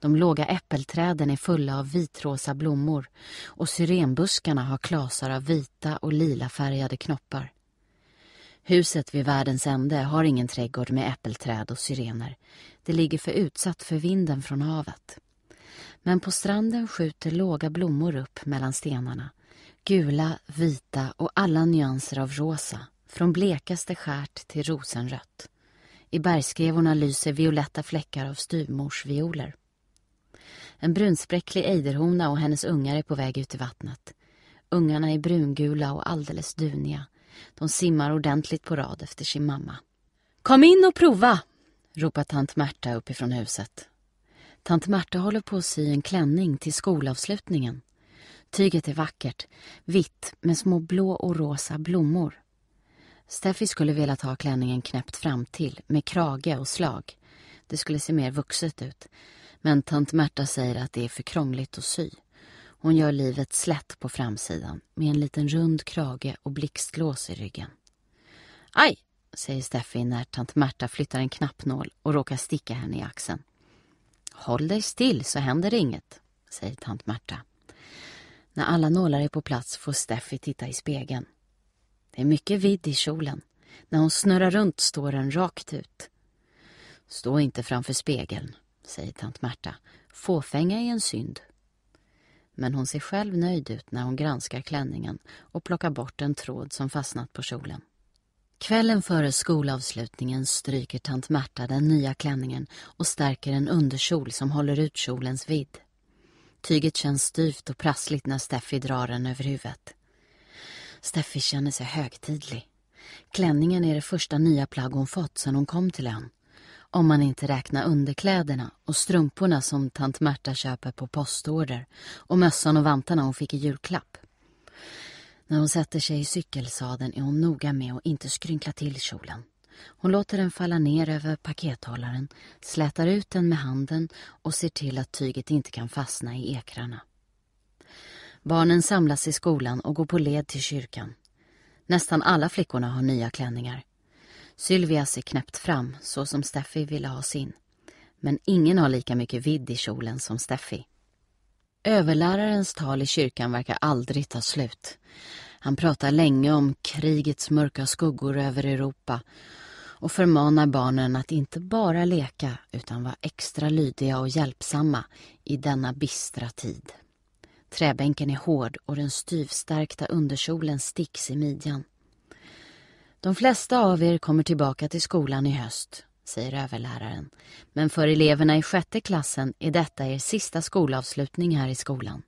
De låga äppelträden är fulla av vitrosa blommor och syrenbuskarna har klasar av vita och lila färgade knoppar. Huset vid världens ände har ingen trädgård med äppelträd och syrener. Det ligger för utsatt för vinden från havet. Men på stranden skjuter låga blommor upp mellan stenarna. Gula, vita och alla nyanser av rosa. Från blekaste skärt till rosenrött. I bergskrevorna lyser violetta fläckar av styvmorsvioler. En brunspräcklig ejderhona och hennes ungar är på väg ut i vattnet. Ungarna är brungula och alldeles duniga. De simmar ordentligt på rad efter sin mamma. Kom in och prova! ropar tant Märta uppifrån huset. Tant Märta håller på att sy en klänning till skolavslutningen. Tyget är vackert, vitt med små blå och rosa blommor. Steffi skulle velat ha klänningen knäppt fram till med krage och slag. Det skulle se mer vuxet ut. Men tant Märta säger att det är för krångligt att sy. Hon gör livet slätt på framsidan med en liten rund krage och blixtlås i ryggen. Aj, säger Steffi när tant Märta flyttar en knappnål och råkar sticka henne i axeln. Håll dig still så händer inget, säger tant Märta. När alla nålar är på plats får Steffi titta i spegeln. Det är mycket vidd i kjolen. När hon snurrar runt står den rakt ut. Stå inte framför spegeln, säger tant Märta. Fåfänga är en synd. Men hon ser själv nöjd ut när hon granskar klänningen och plockar bort en tråd som fastnat på kjolen. Kvällen före skolavslutningen stryker tant Märta den nya klänningen och stärker en underkjol som håller ut kjolens vidd. Tyget känns styvt och prassligt när Steffi drar den över huvudet. Steffi känner sig högtidlig. Klänningen är det första nya plagg hon fått sedan hon kom till ön. Om man inte räknar underkläderna och strumporna som tant Märta köper på postorder och mössan och vantarna hon fick i julklapp. När hon sätter sig i cykelsaden är hon noga med att inte skrynkla till kjolen. Hon låter den falla ner över pakethållaren, slätar ut den med handen och ser till att tyget inte kan fastna i ekrarna. Barnen samlas i skolan och går på led till kyrkan. Nästan alla flickorna har nya klänningar. Sylvias är knäppt fram, så som Steffi ville ha sin. Men ingen har lika mycket vidd i kjolen som Steffi. Överlärarens tal i kyrkan verkar aldrig ta slut. Han pratar länge om krigets mörka skuggor över Europa och förmanar barnen att inte bara leka utan vara extra lydiga och hjälpsamma i denna bistra tid. Träbänken är hård och den styvstärkta underkjolen sticks i midjan. De flesta av er kommer tillbaka till skolan i höst, säger överläraren. Men för eleverna i sjätte klassen är detta er sista skolavslutning här i skolan.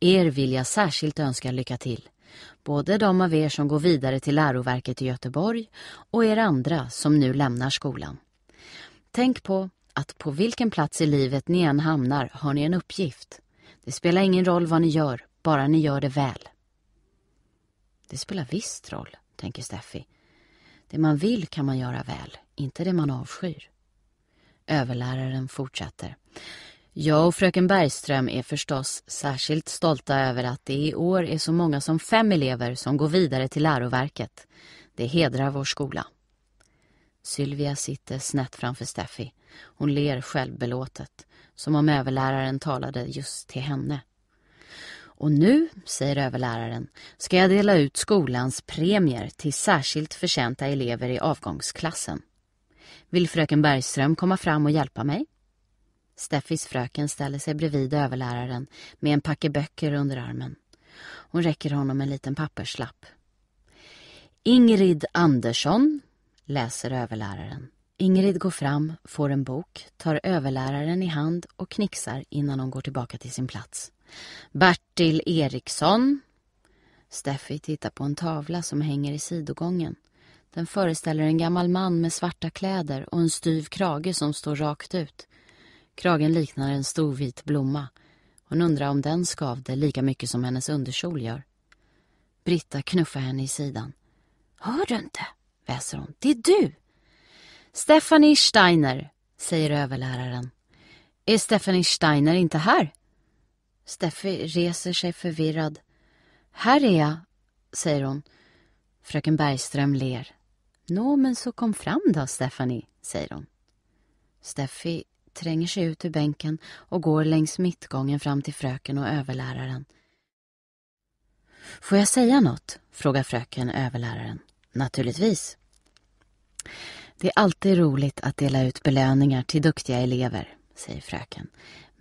Er vill jag särskilt önska lycka till. Både de av er som går vidare till läroverket i Göteborg och er andra som nu lämnar skolan. Tänk på att på vilken plats i livet ni än hamnar har ni en uppgift. Det spelar ingen roll vad ni gör, bara ni gör det väl. Det spelar visst roll, tänker Steffi. Det man vill kan man göra väl, inte det man avskyr. Överläraren fortsätter. Jag och fröken Bergström är förstås särskilt stolta över att det i år är så många som fem elever som går vidare till läroverket. Det hedrar vår skola. Sylvia sitter snett framför Steffi. Hon ler självbelåtet, som om överläraren talade just till henne. Och nu, säger överläraren, ska jag dela ut skolans premier till särskilt förtjänta elever i avgångsklassen. Vill fröken Bergström komma fram och hjälpa mig? Steffis fröken ställer sig bredvid överläraren med en packe böcker under armen. Hon räcker honom en liten papperslapp. Ingrid Andersson, läser överläraren. Ingrid går fram, får en bok, tar överläraren i hand och knixar innan hon går tillbaka till sin plats. Bertil Eriksson. Steffi tittar på en tavla som hänger i sidogången. Den föreställer en gammal man med svarta kläder och en styv krage som står rakt ut. Kragen liknar en stor vit blomma. Hon undrar om den skavde lika mycket som hennes underkjol gör. Britta knuffar henne i sidan. Hör du inte? väser hon. Det är du! Stephanie Steiner, säger överläraren. Är Stephanie Steiner inte här? Steffi reser sig förvirrad. Här är jag, säger hon. Fröken Bergström ler. Nå, men så kom fram då, Stephanie, säger hon. Steffi tränger sig ut ur bänken och går längs mittgången fram till fröken och överläraren. Får jag säga något? frågar fröken överläraren. Naturligtvis. Det är alltid roligt att dela ut belöningar till duktiga elever, säger fröken.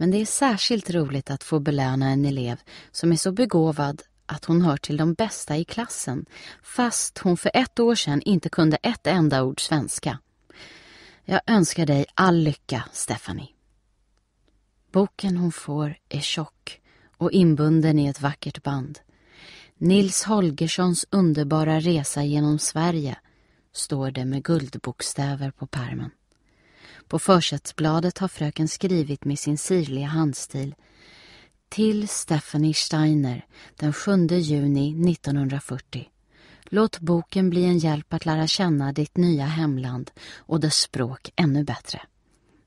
Men det är särskilt roligt att få belöna en elev som är så begåvad att hon hör till de bästa i klassen fast hon för ett år sedan inte kunde ett enda ord svenska. Jag önskar dig all lycka, Stephanie. Boken hon får är tjock och inbunden i ett vackert band. Nils Holgerssons underbara resa genom Sverige står det med guldbokstäver på pärmen. På försättsbladet har fröken skrivit med sin sirliga handstil till Stephanie Steiner den 7 juni 1940. Låt boken bli en hjälp att lära känna ditt nya hemland och dess språk ännu bättre.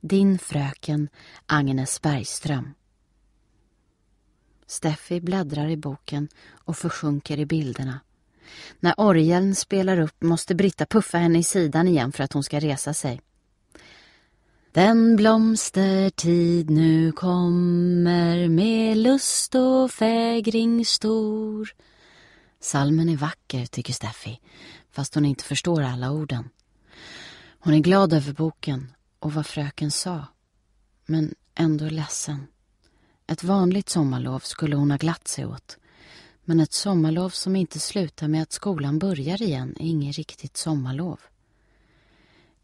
Din fröken Agnes Bergström. Steffi bläddrar i boken och försjunker i bilderna. När orgeln spelar upp måste Britta puffa henne i sidan igen för att hon ska resa sig. Den blomstertid nu kommer med lust och fägring stor. Salmen är vacker, tycker Steffi, fast hon inte förstår alla orden. Hon är glad över boken och vad fröken sa, men ändå ledsen. Ett vanligt sommarlov skulle hon ha glatt sig åt. Men ett sommarlov som inte slutar med att skolan börjar igen är inget riktigt sommarlov.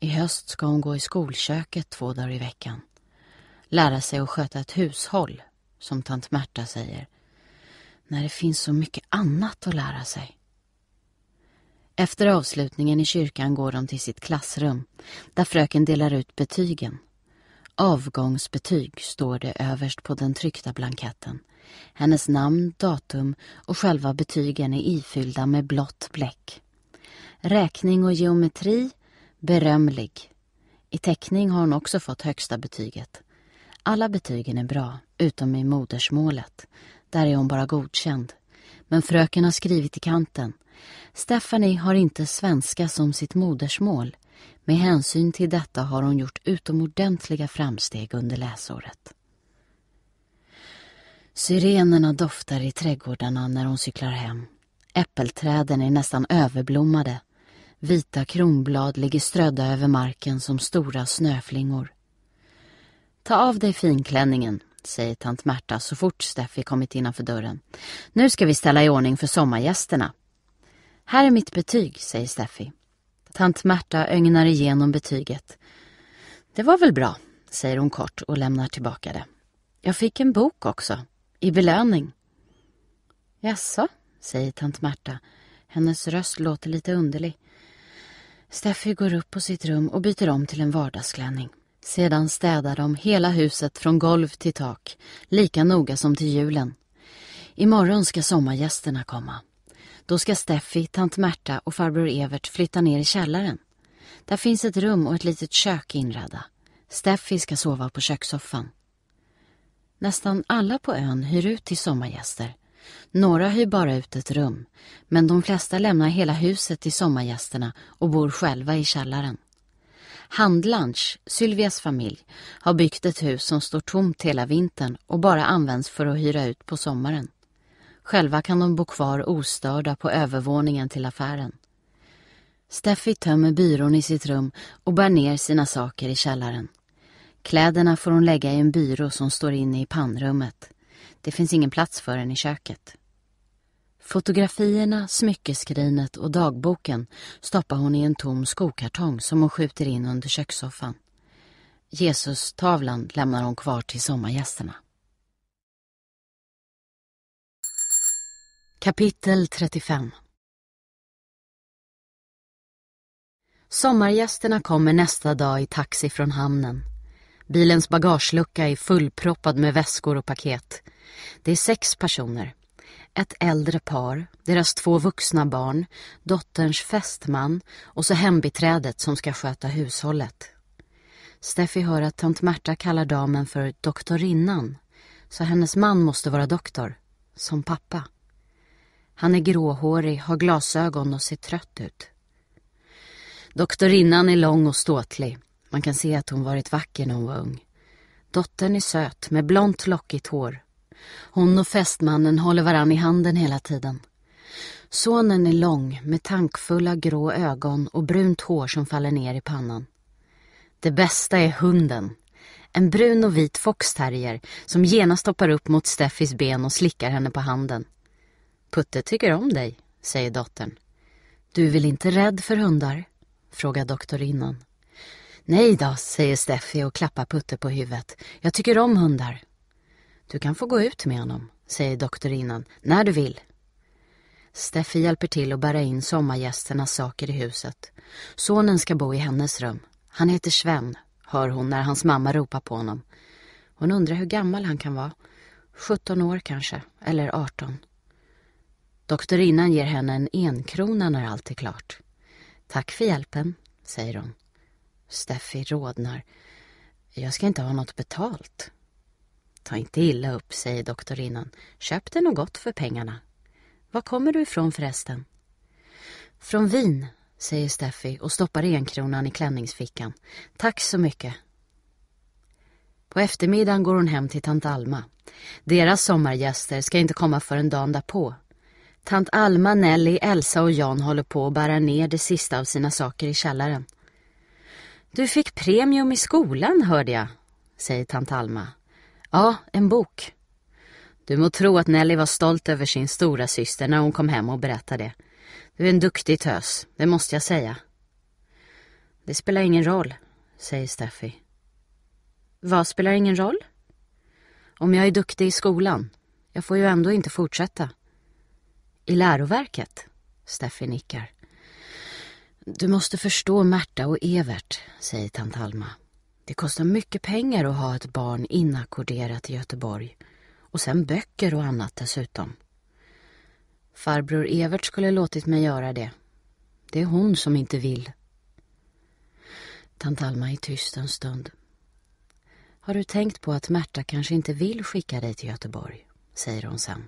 I höst ska hon gå i skolköket två dagar i veckan. Lära sig att sköta ett hushåll, som tant Märta säger. När det finns så mycket annat att lära sig. Efter avslutningen i kyrkan går de till sitt klassrum där fröken delar ut betygen. Avgångsbetyg står det överst på den tryckta blanketten. Hennes namn, datum och själva betygen är ifyllda med blått bläck. Räkning och geometri Berömlig. I teckning har hon också fått högsta betyget. Alla betygen är bra, utom i modersmålet. Där är hon bara godkänd. Men fröken har skrivit i kanten. Stephanie har inte svenska som sitt modersmål. Med hänsyn till detta har hon gjort utomordentliga framsteg under läsåret. Syrenerna doftar i trädgårdarna när hon cyklar hem. Äppelträden är nästan överblommade Vita kronblad ligger strödda över marken som stora snöflingor. Ta av dig finklänningen, säger tant Märta så fort Steffi kommit innanför dörren. Nu ska vi ställa i ordning för sommargästerna. Här är mitt betyg, säger Steffi. Tant Märta ögnar igenom betyget. Det var väl bra, säger hon kort och lämnar tillbaka det. Jag fick en bok också, i belöning. Jaså, säger tant Märta. Hennes röst låter lite underlig. Steffi går upp på sitt rum och byter om till en vardagsklänning. Sedan städar de hela huset från golv till tak, lika noga som till julen. Imorgon ska sommargästerna komma. Då ska Steffi, tant Märta och farbror Evert flytta ner i källaren. Där finns ett rum och ett litet kök inredda. Steffi ska sova på kökssoffan. Nästan alla på ön hyr ut till sommargäster några hyr bara ut ett rum, men de flesta lämnar hela huset till sommargästerna och bor själva i källaren. Handlands, Sylvias familj, har byggt ett hus som står tomt hela vintern och bara används för att hyra ut på sommaren. Själva kan de bo kvar ostörda på övervåningen till affären. Steffi tömmer byrån i sitt rum och bär ner sina saker i källaren. Kläderna får hon lägga i en byrå som står inne i pannrummet. Det finns ingen plats för henne i köket. Fotografierna, smyckeskrinet och dagboken stoppar hon i en tom skokartong som hon skjuter in under kökssoffan. Jesus-tavlan lämnar hon kvar till sommargästerna. Kapitel 35 Sommargästerna kommer nästa dag i taxi från hamnen. Bilens bagagelucka är fullproppad med väskor och paket. Det är sex personer. Ett äldre par, deras två vuxna barn, dotterns fästman och så hembiträdet som ska sköta hushållet. Steffi hör att tant Märta kallar damen för doktorinnan, så hennes man måste vara doktor, som pappa. Han är gråhårig, har glasögon och ser trött ut. Doktorinnan är lång och ståtlig. Man kan se att hon varit vacker när hon var ung. Dottern är söt, med blont lockigt hår. Hon och fästmannen håller varann i handen hela tiden. Sonen är lång, med tankfulla grå ögon och brunt hår som faller ner i pannan. Det bästa är hunden. En brun och vit foxterrier som genast hoppar upp mot Steffis ben och slickar henne på handen. Putte tycker om dig, säger dottern. Du är väl inte rädd för hundar? frågar doktorinnan. Nej då, säger Steffi och klappar Putte på huvudet. Jag tycker om hundar. Du kan få gå ut med honom, säger doktorinnan, när du vill. Steffi hjälper till att bära in sommargästernas saker i huset. Sonen ska bo i hennes rum. Han heter Sven, hör hon när hans mamma ropar på honom. Hon undrar hur gammal han kan vara. 17 år kanske, eller 18. Doktorinnan ger henne en enkrona när allt är klart. Tack för hjälpen, säger hon. Steffi rodnar. Jag ska inte ha något betalt. Ta inte illa upp, säger doktorinnan. Köp dig något gott för pengarna. Var kommer du ifrån förresten? Från Wien, säger Steffi och stoppar enkronan i klänningsfickan. Tack så mycket. På eftermiddagen går hon hem till tant Alma. Deras sommargäster ska inte komma förrän dagen därpå. Tant Alma, Nelly, Elsa och Jan håller på att bära ner det sista av sina saker i källaren. Du fick premium i skolan, hörde jag, säger tant Alma. Ja, en bok. Du må tro att Nelly var stolt över sin stora syster när hon kom hem och berättade. Du är en duktig tös, det måste jag säga. Det spelar ingen roll, säger Steffi. Vad spelar ingen roll? Om jag är duktig i skolan. Jag får ju ändå inte fortsätta. I läroverket? Steffi nickar. Du måste förstå Märta och Evert, säger tant Alma. Det kostar mycket pengar att ha ett barn inackorderat i Göteborg. Och sen böcker och annat dessutom. Farbror Evert skulle låtit mig göra det. Det är hon som inte vill. Tant Alma är tyst en stund. Har du tänkt på att Märta kanske inte vill skicka dig till Göteborg? säger hon sen.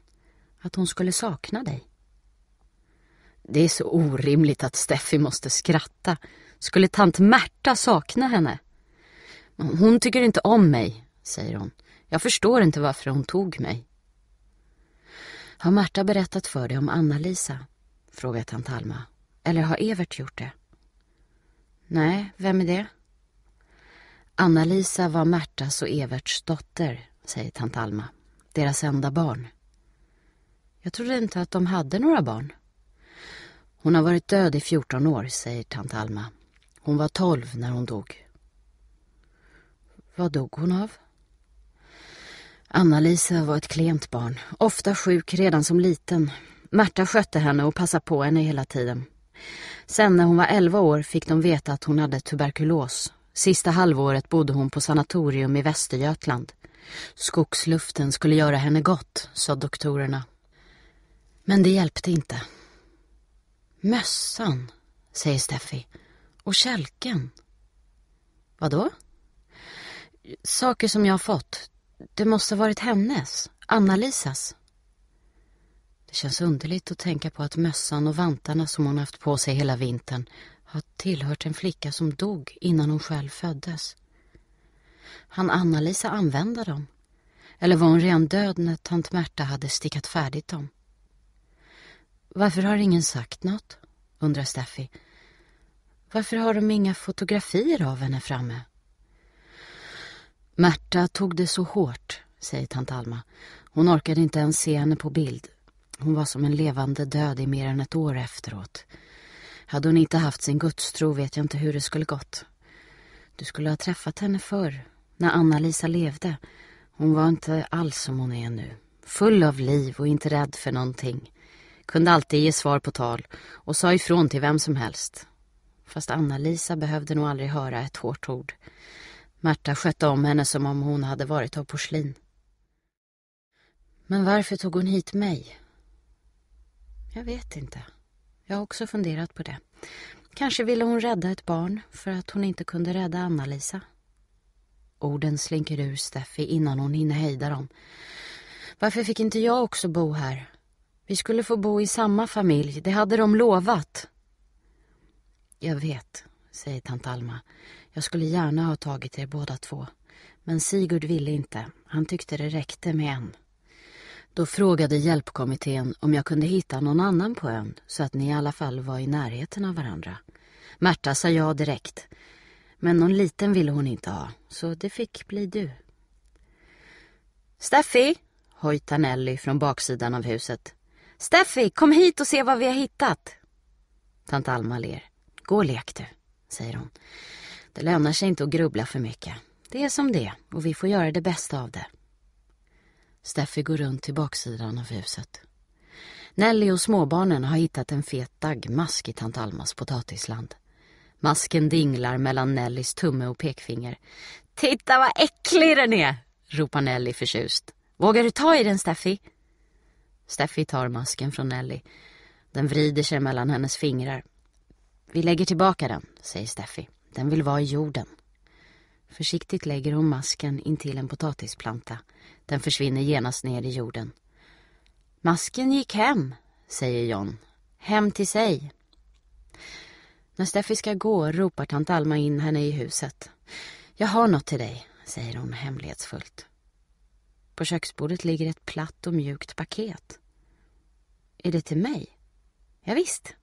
Att hon skulle sakna dig. Det är så orimligt att Steffi måste skratta. Skulle tant Märta sakna henne? Hon tycker inte om mig, säger hon. Jag förstår inte varför hon tog mig. Har Märta berättat för dig om Anna-Lisa? frågar tant Alma. Eller har Evert gjort det? Nej, vem är det? Anna-Lisa var Märtas och Everts dotter, säger tant Alma. Deras enda barn. Jag trodde inte att de hade några barn. Hon har varit död i 14 år, säger tant Alma. Hon var 12 när hon dog. Vad dog hon av? Anna-Lisa var ett klent barn, ofta sjuk redan som liten. Märta skötte henne och passade på henne hela tiden. Sen när hon var 11 år fick de veta att hon hade tuberkulos. Sista halvåret bodde hon på sanatorium i Västergötland. Skogsluften skulle göra henne gott, sa doktorerna. Men det hjälpte inte. Mössan, säger Steffi. Och kälken. Vadå? Saker som jag har fått. Det måste ha varit hennes, Anna-Lisas. Det känns underligt att tänka på att mössan och vantarna som hon haft på sig hela vintern har tillhört en flicka som dog innan hon själv föddes. Han Anna-Lisa använda dem? Eller var hon redan död när tant Märta hade stickat färdigt dem? Varför har ingen sagt något? undrar Steffi. Varför har de inga fotografier av henne framme? Märta tog det så hårt, säger tant Alma. Hon orkade inte ens se henne på bild. Hon var som en levande död i mer än ett år efteråt. Hade hon inte haft sin gudstro vet jag inte hur det skulle gått. Du skulle ha träffat henne förr, när Anna-Lisa levde. Hon var inte alls som hon är nu. Full av liv och inte rädd för någonting kunde alltid ge svar på tal och sa ifrån till vem som helst. Fast Anna-Lisa behövde nog aldrig höra ett hårt ord. Märta skötte om henne som om hon hade varit av porslin. Men varför tog hon hit mig? Jag vet inte. Jag har också funderat på det. Kanske ville hon rädda ett barn för att hon inte kunde rädda Anna-Lisa. Orden slinker ur Steffi innan hon hinner hejda dem. Varför fick inte jag också bo här? Vi skulle få bo i samma familj, det hade de lovat. Jag vet, säger tant Alma. Jag skulle gärna ha tagit er båda två. Men Sigurd ville inte. Han tyckte det räckte med en. Då frågade hjälpkommittén om jag kunde hitta någon annan på ön så att ni i alla fall var i närheten av varandra. Märta sa ja direkt. Men någon liten ville hon inte ha, så det fick bli du. Steffi, hojtar Nelly från baksidan av huset. Steffi, kom hit och se vad vi har hittat. Tant Alma ler. Gå och lek du, säger hon. Det lönar sig inte att grubbla för mycket. Det är som det och vi får göra det bästa av det. Steffi går runt till baksidan av huset. Nelly och småbarnen har hittat en fet daggmask i tant Almas potatisland. Masken dinglar mellan Nellys tumme och pekfinger. Titta vad äcklig den är! ropar Nelly förtjust. Vågar du ta i den Steffi? Steffi tar masken från Nelly. Den vrider sig mellan hennes fingrar. Vi lägger tillbaka den, säger Steffi. Den vill vara i jorden. Försiktigt lägger hon masken intill en potatisplanta. Den försvinner genast ner i jorden. Masken gick hem, säger John. Hem till sig. När Steffi ska gå ropar tant Alma in henne i huset. Jag har något till dig, säger hon hemlighetsfullt. På köksbordet ligger ett platt och mjukt paket. Är det till mig? Ja, visst.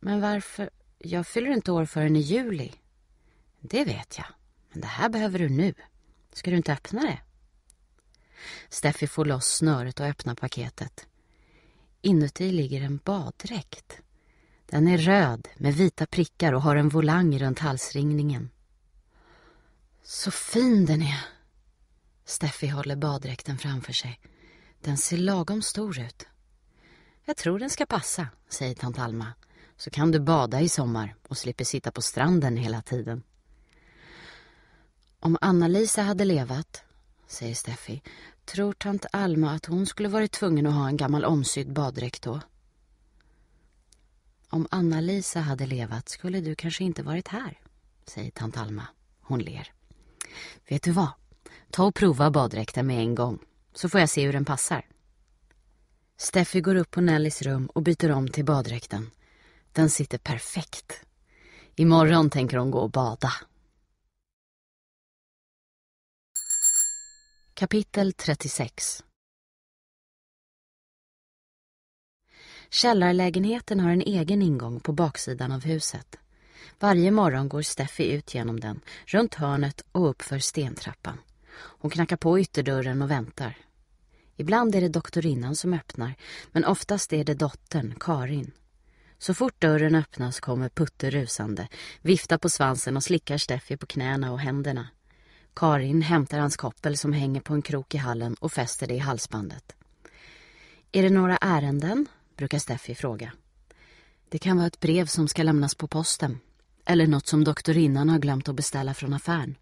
Men varför? Jag fyller inte år förrän i juli. Det vet jag. Men det här behöver du nu. Ska du inte öppna det? Steffi får loss snöret och öppnar paketet. Inuti ligger en baddräkt. Den är röd med vita prickar och har en volang runt halsringningen. Så fin den är! Steffi håller baddräkten framför sig. Den ser lagom stor ut. Jag tror den ska passa, säger tant Alma. Så kan du bada i sommar och slipper sitta på stranden hela tiden. Om Anna-Lisa hade levat, säger Steffi, tror tant Alma att hon skulle varit tvungen att ha en gammal omsydd baddräkt då? Om Anna-Lisa hade levat skulle du kanske inte varit här, säger tant Alma. Hon ler. Vet du vad? Ta och prova baddräkten med en gång, så får jag se hur den passar. Steffi går upp på Nellys rum och byter om till baddräkten. Den sitter perfekt. Imorgon tänker hon gå och bada. Kapitel 36 Källarlägenheten har en egen ingång på baksidan av huset. Varje morgon går Steffi ut genom den, runt hörnet och uppför stentrappan. Hon knackar på ytterdörren och väntar. Ibland är det doktorinnan som öppnar, men oftast är det dottern, Karin. Så fort dörren öppnas kommer Putte rusande, viftar på svansen och slickar Steffi på knäna och händerna. Karin hämtar hans koppel som hänger på en krok i hallen och fäster det i halsbandet. Är det några ärenden? brukar Steffi fråga. Det kan vara ett brev som ska lämnas på posten. Eller något som doktorinnan har glömt att beställa från affären.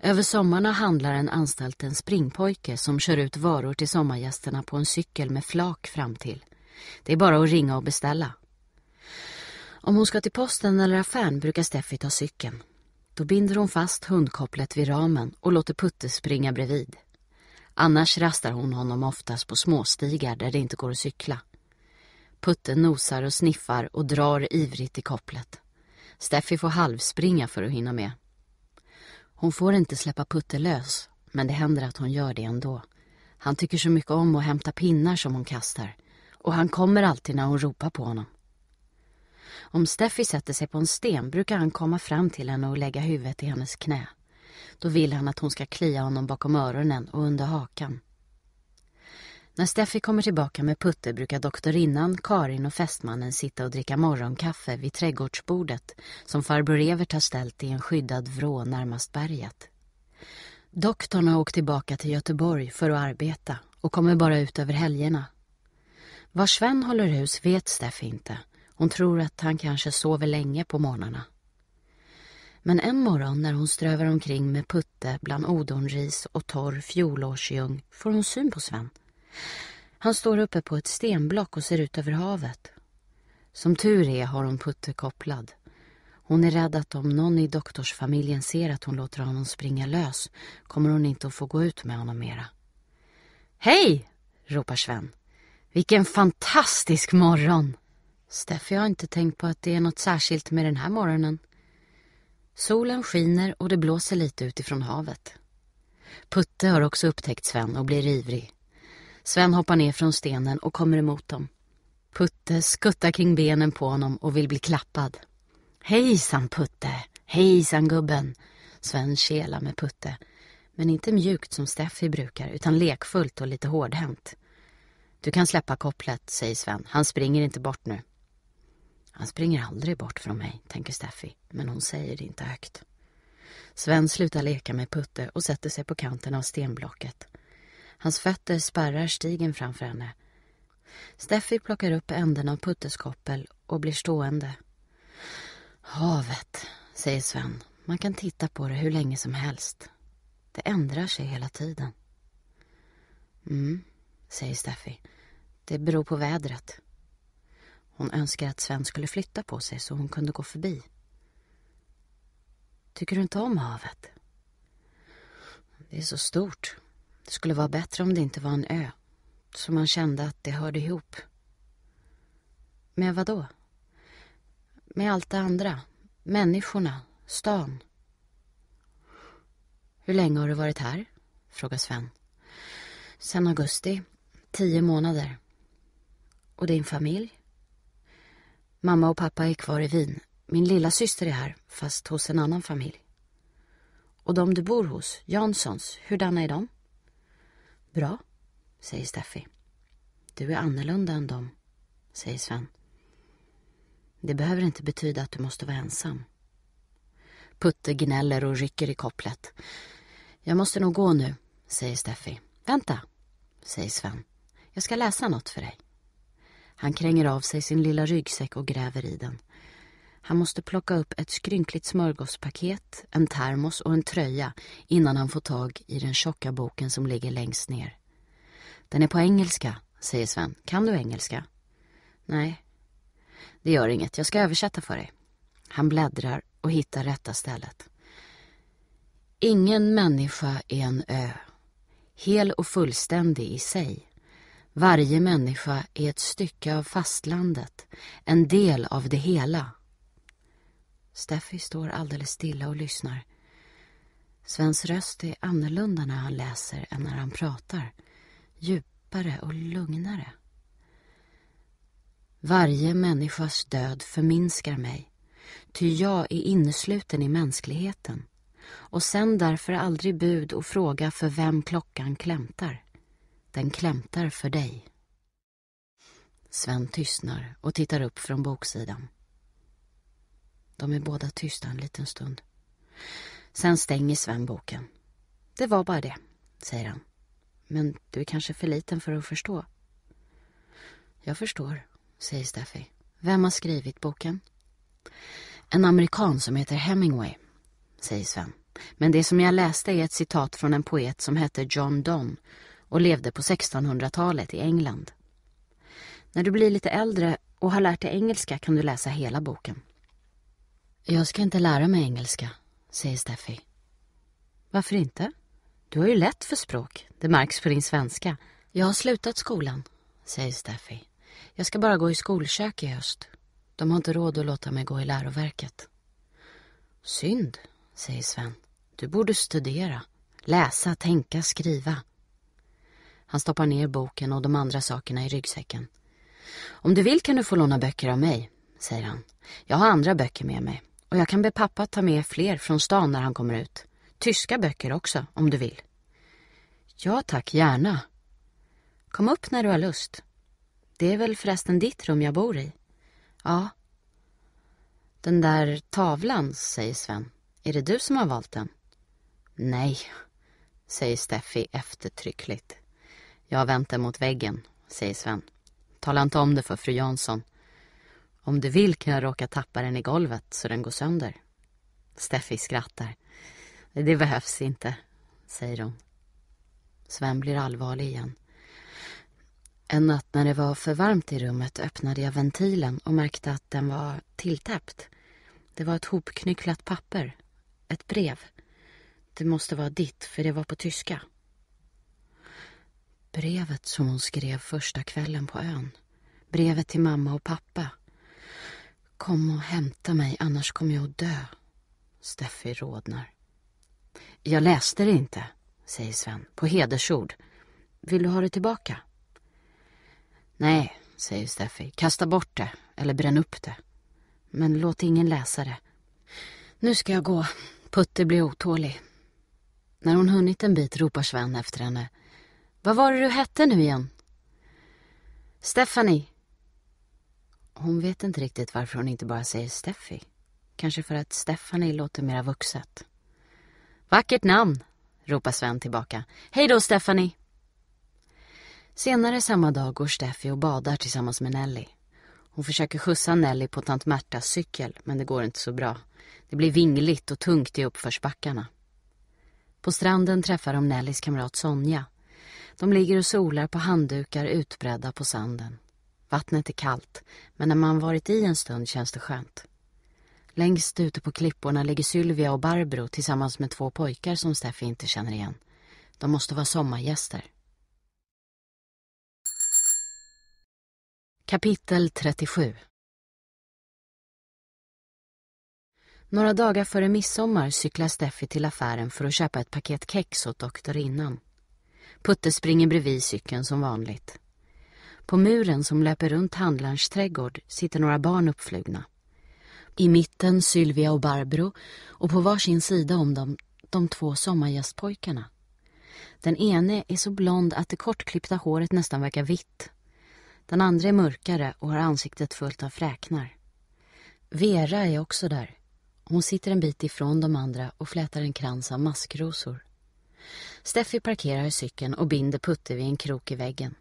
Över sommarna handlar en anställd en springpojke som kör ut varor till sommargästerna på en cykel med flak fram till. Det är bara att ringa och beställa. Om hon ska till posten eller affären brukar Steffi ta cykeln. Då binder hon fast hundkopplet vid ramen och låter Putte springa bredvid. Annars rastar hon honom oftast på småstigar där det inte går att cykla. Putte nosar och sniffar och drar ivrigt i kopplet. Steffi får halvspringa för att hinna med. Hon får inte släppa Putte lös, men det händer att hon gör det ändå. Han tycker så mycket om att hämta pinnar som hon kastar och han kommer alltid när hon ropar på honom. Om Steffi sätter sig på en sten brukar han komma fram till henne och lägga huvudet i hennes knä. Då vill han att hon ska klia honom bakom öronen och under hakan. När Steffi kommer tillbaka med Putte brukar doktorinnan, Karin och fästmannen sitta och dricka morgonkaffe vid trädgårdsbordet som farbror Evert har ställt i en skyddad vrå närmast berget. Doktorn har åkt tillbaka till Göteborg för att arbeta och kommer bara ut över helgerna. Var Sven håller hus vet Steffi inte. Hon tror att han kanske sover länge på morgnarna. Men en morgon när hon strövar omkring med Putte bland odonris och torr fjolårsljung får hon syn på Sven han står uppe på ett stenblock och ser ut över havet. Som tur är har hon Putte kopplad. Hon är rädd att om någon i doktorsfamiljen ser att hon låter honom springa lös kommer hon inte att få gå ut med honom mera. Hej! ropar Sven. Vilken fantastisk morgon! Steffi har inte tänkt på att det är något särskilt med den här morgonen. Solen skiner och det blåser lite utifrån havet. Putte har också upptäckt Sven och blir ivrig. Sven hoppar ner från stenen och kommer emot dem. Putte skuttar kring benen på honom och vill bli klappad. Hejsan Putte, hejsan gubben. Sven kelar med Putte. Men inte mjukt som Steffi brukar, utan lekfullt och lite hårdhänt. Du kan släppa kopplet, säger Sven. Han springer inte bort nu. Han springer aldrig bort från mig, tänker Steffi, men hon säger det inte högt. Sven slutar leka med Putte och sätter sig på kanten av stenblocket. Hans fötter spärrar stigen framför henne. Steffi plockar upp änden av Puttes koppel och blir stående. Havet, säger Sven. Man kan titta på det hur länge som helst. Det ändrar sig hela tiden. Mm, säger Steffi. Det beror på vädret. Hon önskar att Sven skulle flytta på sig så hon kunde gå förbi. Tycker du inte om havet? Det är så stort, det skulle vara bättre om det inte var en ö, så man kände att det hörde ihop. Med vad då? Med allt det andra. Människorna, stan. Hur länge har du varit här? frågar Sven. Sen augusti. Tio månader. Och din familj? Mamma och pappa är kvar i Wien. Min lilla syster är här, fast hos en annan familj. Och de du bor hos, Janssons, hurdana är de? Bra, säger Steffi. Du är annorlunda än dem, säger Sven. Det behöver inte betyda att du måste vara ensam. Putte gnäller och rycker i kopplet. Jag måste nog gå nu, säger Steffi. Vänta, säger Sven. Jag ska läsa något för dig. Han kränger av sig sin lilla ryggsäck och gräver i den. Han måste plocka upp ett skrynkligt smörgåspaket, en termos och en tröja innan han får tag i den tjocka boken som ligger längst ner. Den är på engelska, säger Sven. Kan du engelska? Nej. Det gör inget, jag ska översätta för dig. Han bläddrar och hittar rätta stället. Ingen människa är en ö, hel och fullständig i sig. Varje människa är ett stycke av fastlandet, en del av det hela. Steffi står alldeles stilla och lyssnar. Svens röst är annorlunda när han läser än när han pratar. Djupare och lugnare. Varje människas död förminskar mig, ty jag är innesluten i mänskligheten och sänd därför aldrig bud och fråga för vem klockan klämtar. Den klämtar för dig. Sven tystnar och tittar upp från boksidan. De är båda tysta en liten stund. Sen stänger Sven boken. Det var bara det, säger han. Men du är kanske för liten för att förstå. Jag förstår, säger Steffi. Vem har skrivit boken? En amerikan som heter Hemingway, säger Sven. Men det som jag läste är ett citat från en poet som hette John Donne och levde på 1600-talet i England. När du blir lite äldre och har lärt dig engelska kan du läsa hela boken. Jag ska inte lära mig engelska, säger Steffi. Varför inte? Du har ju lätt för språk. Det märks på din svenska. Jag har slutat skolan, säger Steffi. Jag ska bara gå i skolkök i höst. De har inte råd att låta mig gå i läroverket. Synd, säger Sven. Du borde studera. Läsa, tänka, skriva. Han stoppar ner boken och de andra sakerna i ryggsäcken. Om du vill kan du få låna böcker av mig, säger han. Jag har andra böcker med mig. Och jag kan be pappa ta med fler från stan när han kommer ut. Tyska böcker också, om du vill. Ja tack, gärna. Kom upp när du har lust. Det är väl förresten ditt rum jag bor i? Ja. Den där tavlan, säger Sven. Är det du som har valt den? Nej, säger Steffi eftertryckligt. Jag väntar mot väggen, säger Sven. Tala inte om det för fru Jansson. Om du vill kan jag råka tappa den i golvet så den går sönder. Steffi skrattar. Det behövs inte, säger hon. Sven blir allvarlig igen. En natt när det var för varmt i rummet öppnade jag ventilen och märkte att den var tilltäppt. Det var ett hopknycklat papper. Ett brev. Det måste vara ditt, för det var på tyska. Brevet som hon skrev första kvällen på ön. Brevet till mamma och pappa. Kom och hämta mig, annars kommer jag att dö. Steffi rådnar. Jag läste det inte, säger Sven, på hedersord. Vill du ha det tillbaka? Nej, säger Steffi. Kasta bort det, eller bränn upp det. Men låt ingen läsa det. Nu ska jag gå. Putte blir otålig. När hon hunnit en bit ropar Sven efter henne. Vad var det du hette nu igen? Stephanie, hon vet inte riktigt varför hon inte bara säger Steffi. Kanske för att Stephanie låter mera vuxet. Vackert namn, ropar Sven tillbaka. Hej då Stephanie! Senare samma dag går Steffi och badar tillsammans med Nelly. Hon försöker skjutsa Nelly på tant Märtas cykel, men det går inte så bra. Det blir vingligt och tungt i uppförsbackarna. På stranden träffar de Nellys kamrat Sonja. De ligger och solar på handdukar utbredda på sanden. Vattnet är kallt, men när man varit i en stund känns det skönt. Längst ute på klipporna ligger Sylvia och Barbro tillsammans med två pojkar som Steffi inte känner igen. De måste vara sommargäster. Kapitel 37 Några dagar före midsommar cyklar Steffi till affären för att köpa ett paket kex åt doktorinnan. Putte springer bredvid cykeln som vanligt. På muren som löper runt handlarns trädgård sitter några barn uppflugna. I mitten Sylvia och Barbro och på varsin sida om dem de två sommargästpojkarna. Den ene är så blond att det kortklippta håret nästan verkar vitt. Den andra är mörkare och har ansiktet fullt av fräknar. Vera är också där. Hon sitter en bit ifrån de andra och flätar en krans av maskrosor. Steffi parkerar cykeln och binder Putte vid en krok i väggen.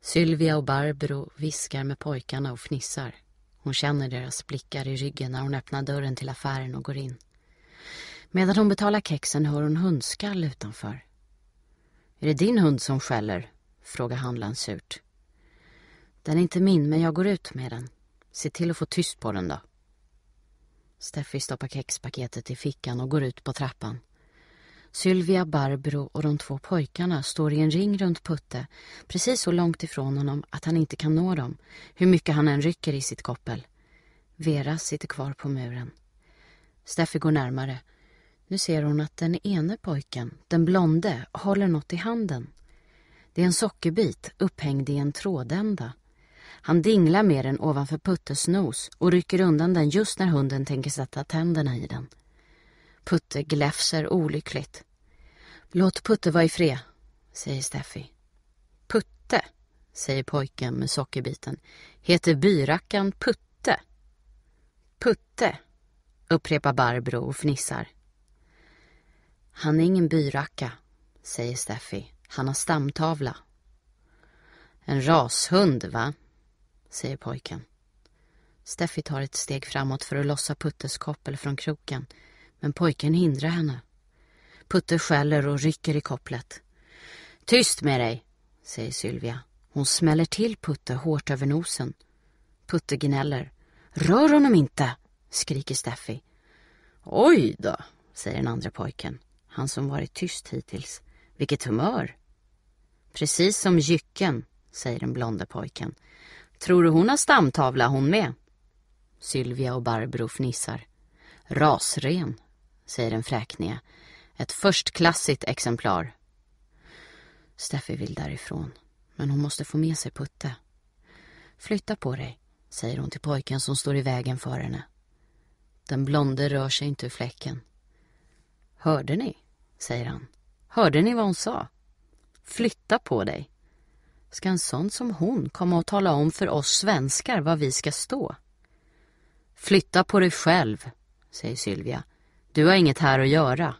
Sylvia och Barbro viskar med pojkarna och fnissar. Hon känner deras blickar i ryggen när hon öppnar dörren till affären och går in. Medan hon betalar kexen hör hon hundskall utanför. Är det din hund som skäller? frågar handlaren surt. Den är inte min, men jag går ut med den. Se till att få tyst på den då. Steffi stoppar kexpaketet i fickan och går ut på trappan. Sylvia, Barbro och de två pojkarna står i en ring runt Putte, precis så långt ifrån honom att han inte kan nå dem, hur mycket han än rycker i sitt koppel. Vera sitter kvar på muren. Steffi går närmare. Nu ser hon att den ene pojken, den blonde, håller något i handen. Det är en sockerbit upphängd i en trådända. Han dinglar med den ovanför Puttes nos och rycker undan den just när hunden tänker sätta tänderna i den. Putte gläfser olyckligt. Låt Putte vara i fred, säger Steffi. Putte, säger pojken med sockerbiten. Heter byrackan Putte? Putte, upprepar Barbro och fnissar. Han är ingen byracka, säger Steffi. Han har stamtavla. En rashund, va? säger pojken. Steffi tar ett steg framåt för att lossa Puttes koppel från kroken, men pojken hindrar henne. Putte skäller och rycker i kopplet. Tyst med dig, säger Sylvia. Hon smäller till Putte hårt över nosen. Putte gnäller. Rör honom inte, skriker Steffi. Oj då, säger den andra pojken, han som varit tyst hittills. Vilket humör! Precis som jycken, säger den blonde pojken. Tror du hon har stamtavla hon med? Sylvia och Barbro fnissar. Rasren, säger den fräknige. Ett förstklassigt exemplar. Steffi vill därifrån, men hon måste få med sig Putte. Flytta på dig, säger hon till pojken som står i vägen för henne. Den blonde rör sig inte ur fläcken. Hörde ni? säger han. Hörde ni vad hon sa? Flytta på dig. Ska en sån som hon komma och tala om för oss svenskar var vi ska stå? Flytta på dig själv, säger Sylvia. Du har inget här att göra.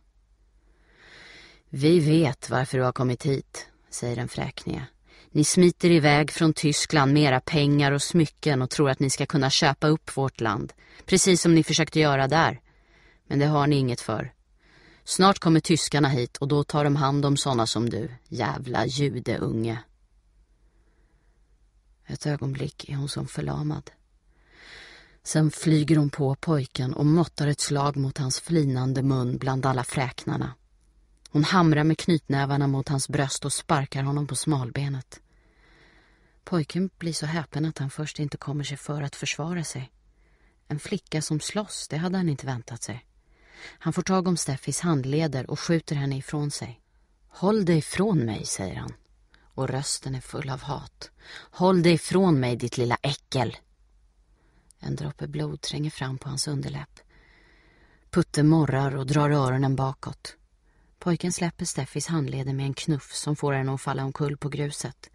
Vi vet varför du har kommit hit, säger den fräkniga. Ni smiter iväg från Tyskland med era pengar och smycken och tror att ni ska kunna köpa upp vårt land, precis som ni försökte göra där. Men det har ni inget för. Snart kommer tyskarna hit och då tar de hand om sådana som du, jävla judeunge. Ett ögonblick är hon som förlamad. Sen flyger hon på pojken och måttar ett slag mot hans flinande mun bland alla fräknarna. Hon hamrar med knytnävarna mot hans bröst och sparkar honom på smalbenet. Pojken blir så häpen att han först inte kommer sig för att försvara sig. En flicka som slåss, det hade han inte väntat sig. Han får tag om Steffis handleder och skjuter henne ifrån sig. Håll dig ifrån mig, säger han. Och rösten är full av hat. Håll dig ifrån mig, ditt lilla äckel! En droppe blod tränger fram på hans underläpp. Putte morrar och drar öronen bakåt. Pojken släpper Steffis handleder med en knuff som får henne att falla omkull på gruset.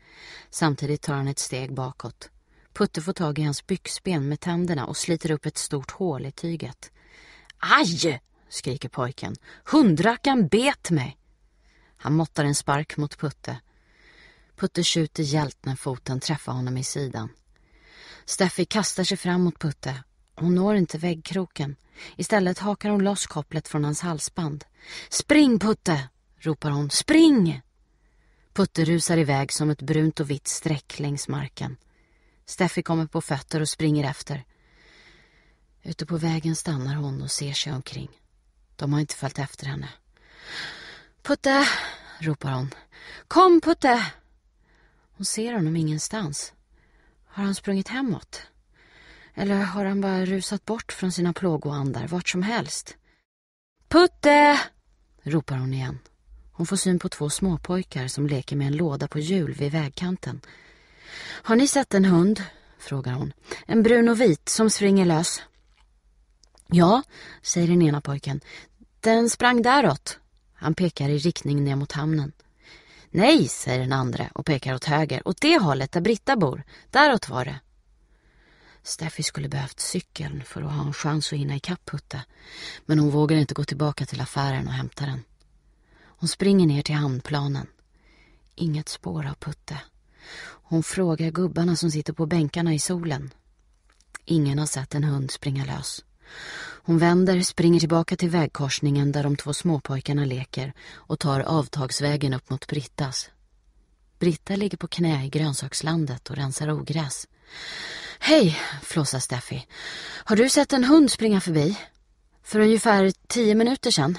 Samtidigt tar han ett steg bakåt. Putte får tag i hans byxben med tänderna och sliter upp ett stort hål i tyget. Aj! skriker pojken. Hundrackan bet mig! Han måttar en spark mot Putte. Putte skjuter hjält när foten träffar honom i sidan. Steffi kastar sig fram mot Putte hon når inte väggkroken. Istället hakar hon loss kopplet från hans halsband. Spring Putte! ropar hon. Spring! Putte rusar iväg som ett brunt och vitt streck längs marken. Steffi kommer på fötter och springer efter. Ute på vägen stannar hon och ser sig omkring. De har inte följt efter henne. Putte! ropar hon. Kom Putte! Hon ser honom ingenstans. Har han sprungit hemåt? Eller har han bara rusat bort från sina plågoandar vart som helst? Putte! ropar hon igen. Hon får syn på två småpojkar som leker med en låda på hjul vid vägkanten. Har ni sett en hund? frågar hon. En brun och vit som springer lös. Ja, säger den ena pojken. Den sprang däråt. Han pekar i riktning ner mot hamnen. Nej, säger den andra och pekar åt höger, åt det hållet där Britta bor. Däråt var det. Steffi skulle behövt cykeln för att ha en chans att hinna ikapp Putte, men hon vågar inte gå tillbaka till affären och hämta den. Hon springer ner till hamnplanen. Inget spår av Putte. Hon frågar gubbarna som sitter på bänkarna i solen. Ingen har sett en hund springa lös. Hon vänder, springer tillbaka till vägkorsningen där de två småpojkarna leker och tar avtagsvägen upp mot Brittas. Britta ligger på knä i grönsakslandet och rensar ogräs. Hej, flåsar Steffi. Har du sett en hund springa förbi? För ungefär tio minuter sedan.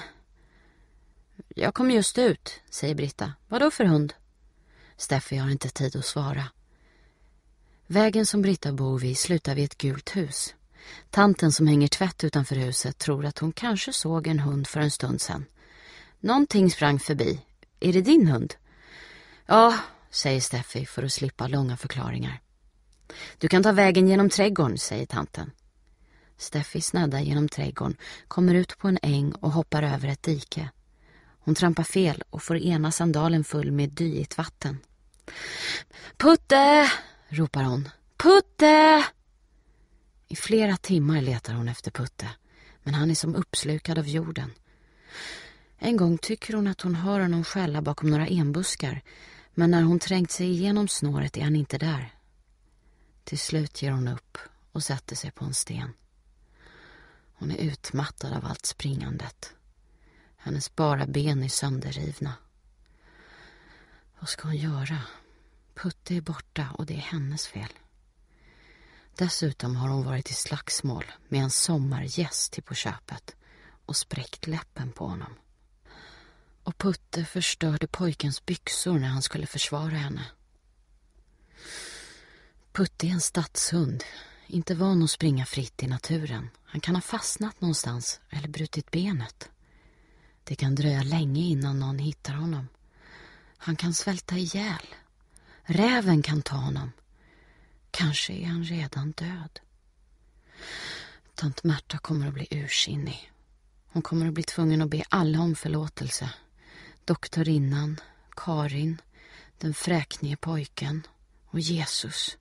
Jag kom just ut, säger Britta. Vad då för hund? Steffi har inte tid att svara. Vägen som Britta bor vid slutar vid ett gult hus. Tanten som hänger tvätt utanför huset tror att hon kanske såg en hund för en stund sedan. Någonting sprang förbi. Är det din hund? Ja, säger Steffi för att slippa långa förklaringar. Du kan ta vägen genom trädgården, säger tanten. Steffi snaddar genom trädgården, kommer ut på en äng och hoppar över ett dike. Hon trampar fel och får ena sandalen full med dyigt vatten. Putte! ropar hon. Putte! I flera timmar letar hon efter Putte, men han är som uppslukad av jorden. En gång tycker hon att hon hör honom skälla bakom några enbuskar, men när hon trängt sig igenom snåret är han inte där. Till slut ger hon upp och sätter sig på en sten. Hon är utmattad av allt springandet. Hennes bara ben är sönderrivna. Vad ska hon göra? Putte är borta och det är hennes fel. Dessutom har hon varit i slagsmål med en sommargäst till på köpet och spräckt läppen på honom. Och Putte förstörde pojkens byxor när han skulle försvara henne. Putte är en stadshund, inte van att springa fritt i naturen. Han kan ha fastnat någonstans eller brutit benet. Det kan dröja länge innan någon hittar honom. Han kan svälta ihjäl. Räven kan ta honom. Kanske är han redan död. Tant Märta kommer att bli ursinnig. Hon kommer att bli tvungen att be alla om förlåtelse. Doktorinnan, Karin, den fräknige pojken och Jesus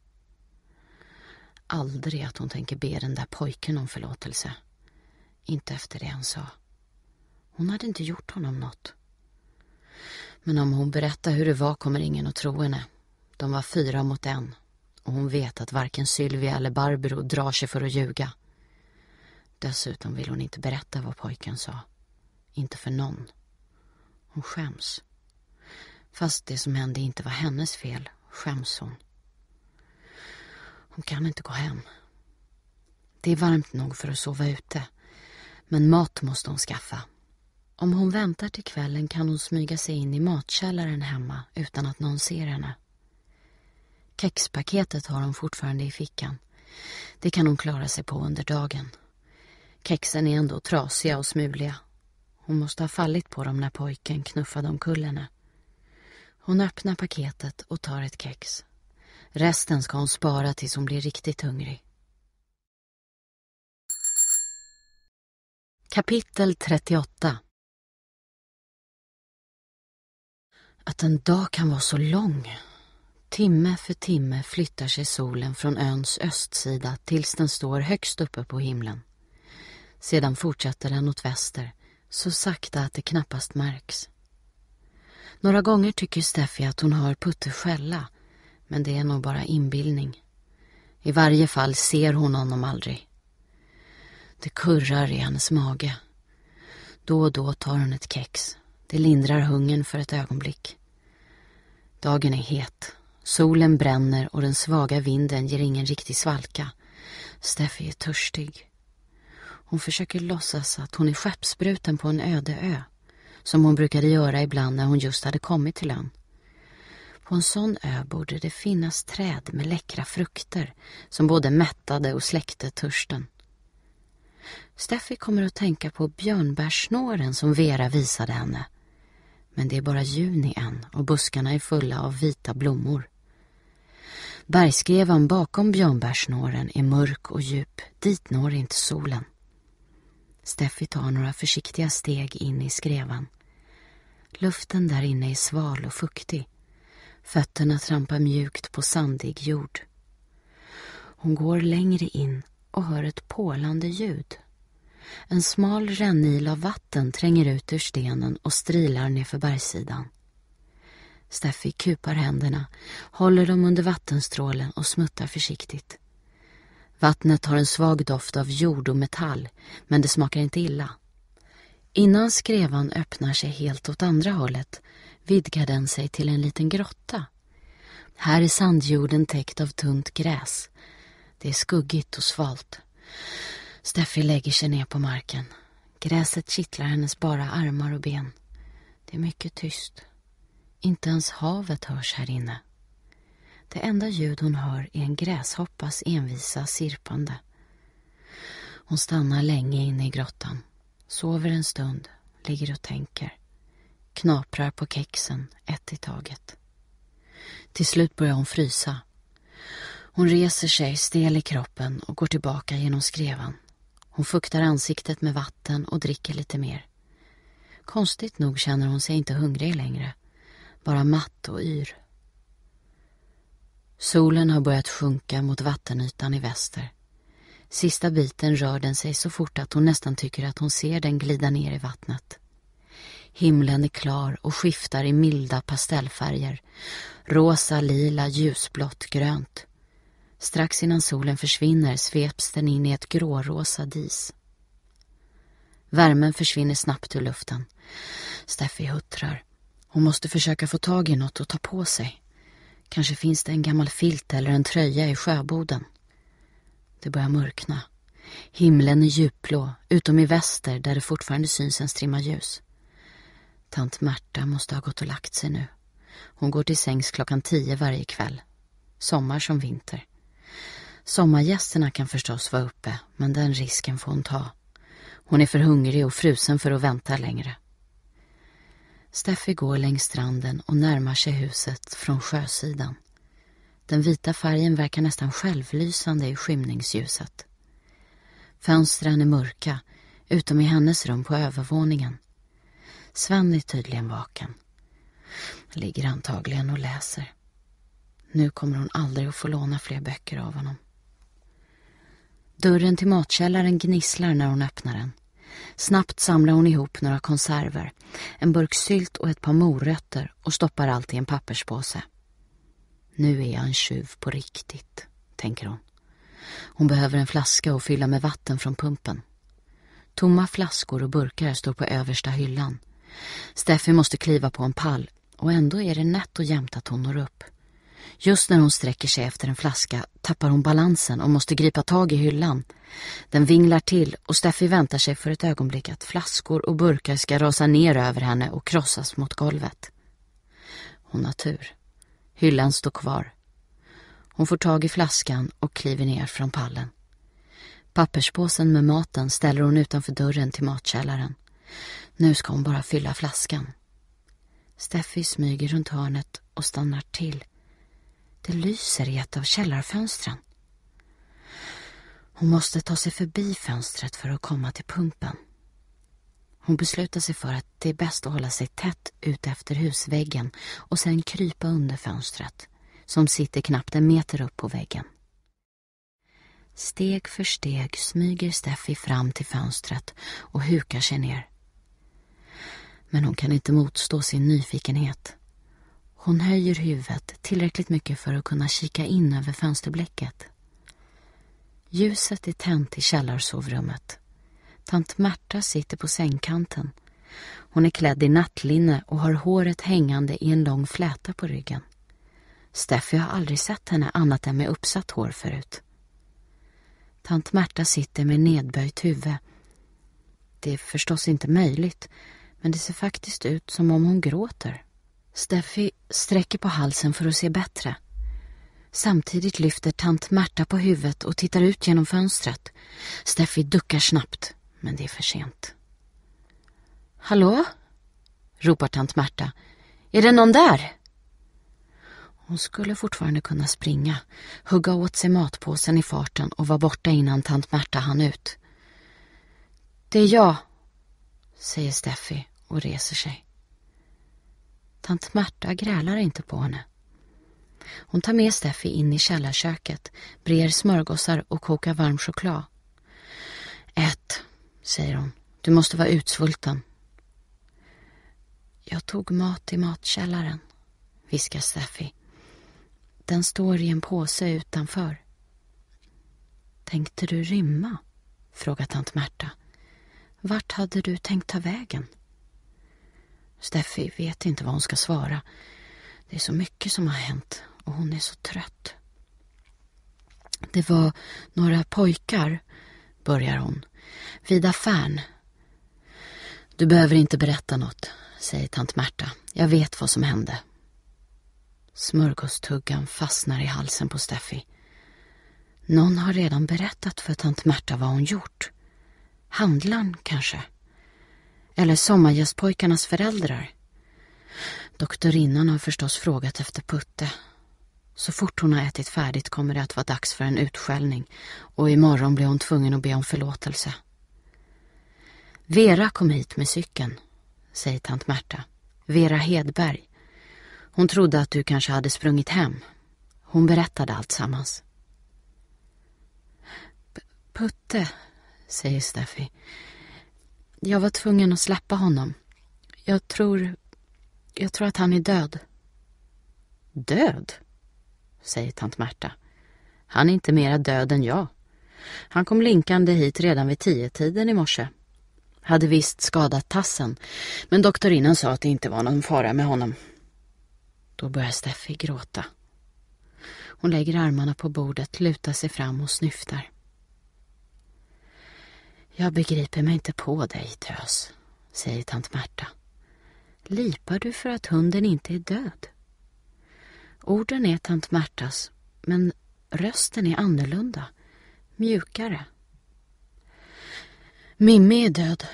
aldrig att hon tänker be den där pojken om förlåtelse. Inte efter det han sa. Hon hade inte gjort honom något. Men om hon berättar hur det var kommer ingen att tro henne. De var fyra mot en och hon vet att varken Sylvia eller Barbro drar sig för att ljuga. Dessutom vill hon inte berätta vad pojken sa. Inte för någon. Hon skäms. Fast det som hände inte var hennes fel skäms hon. Hon kan inte gå hem. Det är varmt nog för att sova ute, men mat måste hon skaffa. Om hon väntar till kvällen kan hon smyga sig in i matkällaren hemma utan att någon ser henne. Kexpaketet har hon fortfarande i fickan. Det kan hon klara sig på under dagen. Kexen är ändå trasiga och smuliga. Hon måste ha fallit på dem när pojken knuffade omkull henne. Hon öppnar paketet och tar ett kex. Resten ska hon spara tills hon blir riktigt hungrig. Kapitel 38 Att en dag kan vara så lång. Timme för timme flyttar sig solen från öns östsida tills den står högst uppe på himlen. Sedan fortsätter den åt väster, så sakta att det knappast märks. Några gånger tycker Steffi att hon hör Putte skälla men det är nog bara inbildning. I varje fall ser hon honom aldrig. Det kurrar i hennes mage. Då och då tar hon ett kex. Det lindrar hungern för ett ögonblick. Dagen är het. Solen bränner och den svaga vinden ger ingen riktig svalka. Steffi är törstig. Hon försöker låtsas att hon är skeppsbruten på en öde ö, som hon brukade göra ibland när hon just hade kommit till ön. På en sån ö borde det finnas träd med läckra frukter som både mättade och släckte törsten. Steffi kommer att tänka på björnbärssnåren som Vera visade henne. Men det är bara juni än och buskarna är fulla av vita blommor. Bergskrevan bakom björnbärssnåren är mörk och djup. Dit når inte solen. Steffi tar några försiktiga steg in i skrevan. Luften där inne är sval och fuktig. Fötterna trampar mjukt på sandig jord. Hon går längre in och hör ett pålande ljud. En smal rännil av vatten tränger ut ur stenen och strilar nerför bergssidan. Steffi kupar händerna, håller dem under vattenstrålen och smuttar försiktigt. Vattnet har en svag doft av jord och metall, men det smakar inte illa. Innan skrevan öppnar sig helt åt andra hållet vidgar den sig till en liten grotta. Här är sandjorden täckt av tunt gräs. Det är skuggigt och svalt. Steffi lägger sig ner på marken. Gräset kittlar hennes bara armar och ben. Det är mycket tyst. Inte ens havet hörs här inne. Det enda ljud hon hör är en gräshoppas envisa sirpande. Hon stannar länge inne i grottan. Sover en stund, ligger och tänker. Knaprar på kexen, ett i taget. Till slut börjar hon frysa. Hon reser sig, stel i kroppen och går tillbaka genom skrevan. Hon fuktar ansiktet med vatten och dricker lite mer. Konstigt nog känner hon sig inte hungrig längre. Bara matt och yr. Solen har börjat sjunka mot vattenytan i väster. Sista biten rör den sig så fort att hon nästan tycker att hon ser den glida ner i vattnet. Himlen är klar och skiftar i milda pastellfärger. Rosa, lila, ljusblått, grönt. Strax innan solen försvinner sveps den in i ett grårosa dis. Värmen försvinner snabbt ur luften. Steffi huttrar. Hon måste försöka få tag i något att ta på sig. Kanske finns det en gammal filt eller en tröja i sjöboden. Det börjar mörkna. Himlen är djupblå, utom i väster där det fortfarande syns en strimma ljus. Tant Märta måste ha gått och lagt sig nu. Hon går till sängs klockan tio varje kväll. Sommar som vinter. Sommargästerna kan förstås vara uppe, men den risken får hon ta. Hon är för hungrig och frusen för att vänta längre. Steffi går längs stranden och närmar sig huset från sjösidan. Den vita färgen verkar nästan självlysande i skymningsljuset. Fönstren är mörka, utom i hennes rum på övervåningen. Sven är tydligen vaken. Ligger antagligen och läser. Nu kommer hon aldrig att få låna fler böcker av honom. Dörren till matkällaren gnisslar när hon öppnar den. Snabbt samlar hon ihop några konserver, en burk sylt och ett par morötter och stoppar allt i en papperspåse. Nu är jag en tjuv på riktigt, tänker hon. Hon behöver en flaska och fylla med vatten från pumpen. Tomma flaskor och burkar står på översta hyllan. Steffi måste kliva på en pall och ändå är det nätt och jämnt att hon når upp. Just när hon sträcker sig efter en flaska tappar hon balansen och måste gripa tag i hyllan. Den vinglar till och Steffi väntar sig för ett ögonblick att flaskor och burkar ska rasa ner över henne och krossas mot golvet. Hon har tur. Hyllan står kvar. Hon får tag i flaskan och kliver ner från pallen. Papperspåsen med maten ställer hon utanför dörren till matkällaren. Nu ska hon bara fylla flaskan. Steffi smyger runt hörnet och stannar till. Det lyser i ett av källarfönstren. Hon måste ta sig förbi fönstret för att komma till pumpen. Hon beslutar sig för att det är bäst att hålla sig tätt ut efter husväggen och sen krypa under fönstret, som sitter knappt en meter upp på väggen. Steg för steg smyger Steffi fram till fönstret och hukar sig ner. Men hon kan inte motstå sin nyfikenhet. Hon höjer huvudet tillräckligt mycket för att kunna kika in över fönsterblecket. Ljuset är tänt i källarsovrummet. Tant Märta sitter på sängkanten. Hon är klädd i nattlinne och har håret hängande i en lång fläta på ryggen. Steffi har aldrig sett henne annat än med uppsatt hår förut. Tant Märta sitter med nedböjt huvud. Det är förstås inte möjligt, men det ser faktiskt ut som om hon gråter. Steffi sträcker på halsen för att se bättre. Samtidigt lyfter tant Märta på huvudet och tittar ut genom fönstret. Steffi duckar snabbt men det är för sent. Hallå? ropar tant Märta. Är det någon där? Hon skulle fortfarande kunna springa, hugga åt sig matpåsen i farten och vara borta innan tant Märta hann ut. Det är jag, säger Steffi och reser sig. Tant Märta grälar inte på henne. Hon tar med Steffi in i källarköket, brer smörgåsar och kokar varm choklad. Ett, säger hon. Du måste vara utsvulten. Jag tog mat i matkällaren, viskar Steffi. Den står i en påse utanför. Tänkte du rymma? frågar tant Märta. Vart hade du tänkt ta vägen? Steffi vet inte vad hon ska svara. Det är så mycket som har hänt och hon är så trött. Det var några pojkar, börjar hon. Vida Färn. Du behöver inte berätta något, säger tant Märta. Jag vet vad som hände. Smörgåstuggan fastnar i halsen på Steffi. Någon har redan berättat för tant Märta vad hon gjort. Handlaren kanske? Eller sommargästpojkarnas föräldrar? Doktorinnan har förstås frågat efter Putte så fort hon har ätit färdigt kommer det att vara dags för en utskällning och imorgon blir hon tvungen att be om förlåtelse. Vera kom hit med cykeln, säger tant Märta. Vera Hedberg. Hon trodde att du kanske hade sprungit hem. Hon berättade allt sammans. Putte, säger Steffi. Jag var tvungen att släppa honom. Jag tror... Jag tror att han är död. Död? säger tant Märta. Han är inte mera död än jag. Han kom linkande hit redan vid tiotiden i morse. Hade visst skadat tassen, men doktorinnan sa att det inte var någon fara med honom. Då börjar Steffi gråta. Hon lägger armarna på bordet, lutar sig fram och snyftar. Jag begriper mig inte på dig, tös, säger tant Märta. Lipar du för att hunden inte är död? Orden är tant Märtas, men rösten är annorlunda, mjukare. Mimmi är död,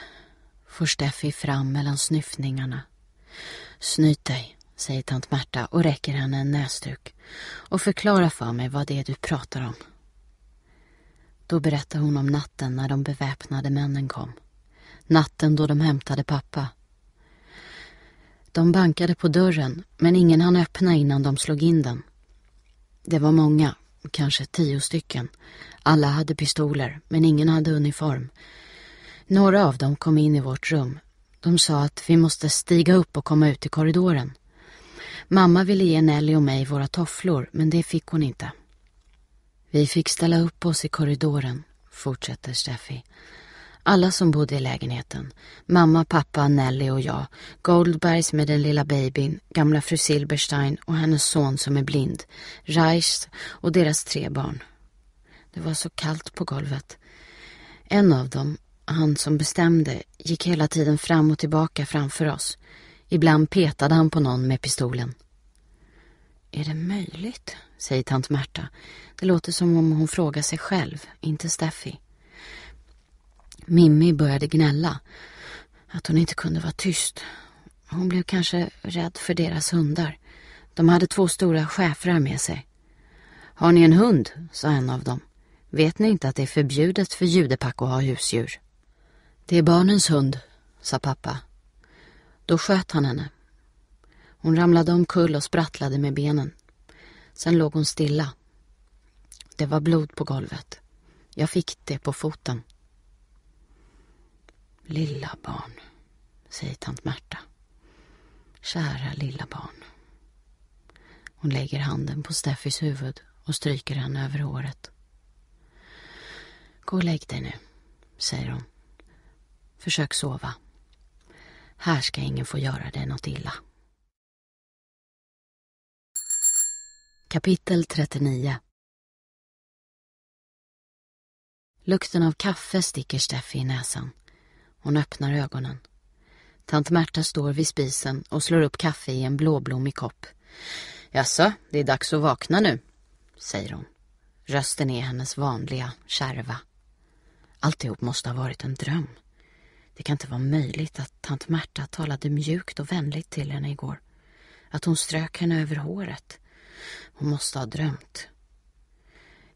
får Steffi fram mellan snyftningarna. Snyt dig, säger tant Märta och räcker henne en näsduk och förklarar för mig vad det är du pratar om. Då berättar hon om natten när de beväpnade männen kom. Natten då de hämtade pappa de bankade på dörren, men ingen hann öppna innan de slog in den. Det var många, kanske tio stycken. Alla hade pistoler, men ingen hade uniform. Några av dem kom in i vårt rum. De sa att vi måste stiga upp och komma ut i korridoren. Mamma ville ge Nelly och mig våra tofflor, men det fick hon inte. Vi fick ställa upp oss i korridoren, fortsätter Steffi. Alla som bodde i lägenheten, mamma, pappa, Nelly och jag, Goldbergs med den lilla babyn, gamla fru Silberstein och hennes son som är blind, Reichs och deras tre barn. Det var så kallt på golvet. En av dem, han som bestämde, gick hela tiden fram och tillbaka framför oss. Ibland petade han på någon med pistolen. Är det möjligt? säger tant Märta. Det låter som om hon frågar sig själv, inte Steffi. Mimmi började gnälla. Att hon inte kunde vara tyst. Hon blev kanske rädd för deras hundar. De hade två stora schäfrar med sig. Har ni en hund? sa en av dem. Vet ni inte att det är förbjudet för judepack att ha husdjur? Det är barnens hund, sa pappa. Då sköt han henne. Hon ramlade omkull och sprattlade med benen. Sen låg hon stilla. Det var blod på golvet. Jag fick det på foten. Lilla barn, säger tant Märta. Kära lilla barn. Hon lägger handen på Steffis huvud och stryker henne över håret. Gå och lägg dig nu, säger hon. Försök sova. Här ska ingen få göra dig något illa. Kapitel 39 Lukten av kaffe sticker Steffi i näsan. Hon öppnar ögonen. Tant Märta står vid spisen och slår upp kaffe i en blåblommig kopp. Jaså, det är dags att vakna nu, säger hon. Rösten är hennes vanliga, kärva. Alltihop måste ha varit en dröm. Det kan inte vara möjligt att tant Märta talade mjukt och vänligt till henne igår. Att hon strök henne över håret. Hon måste ha drömt.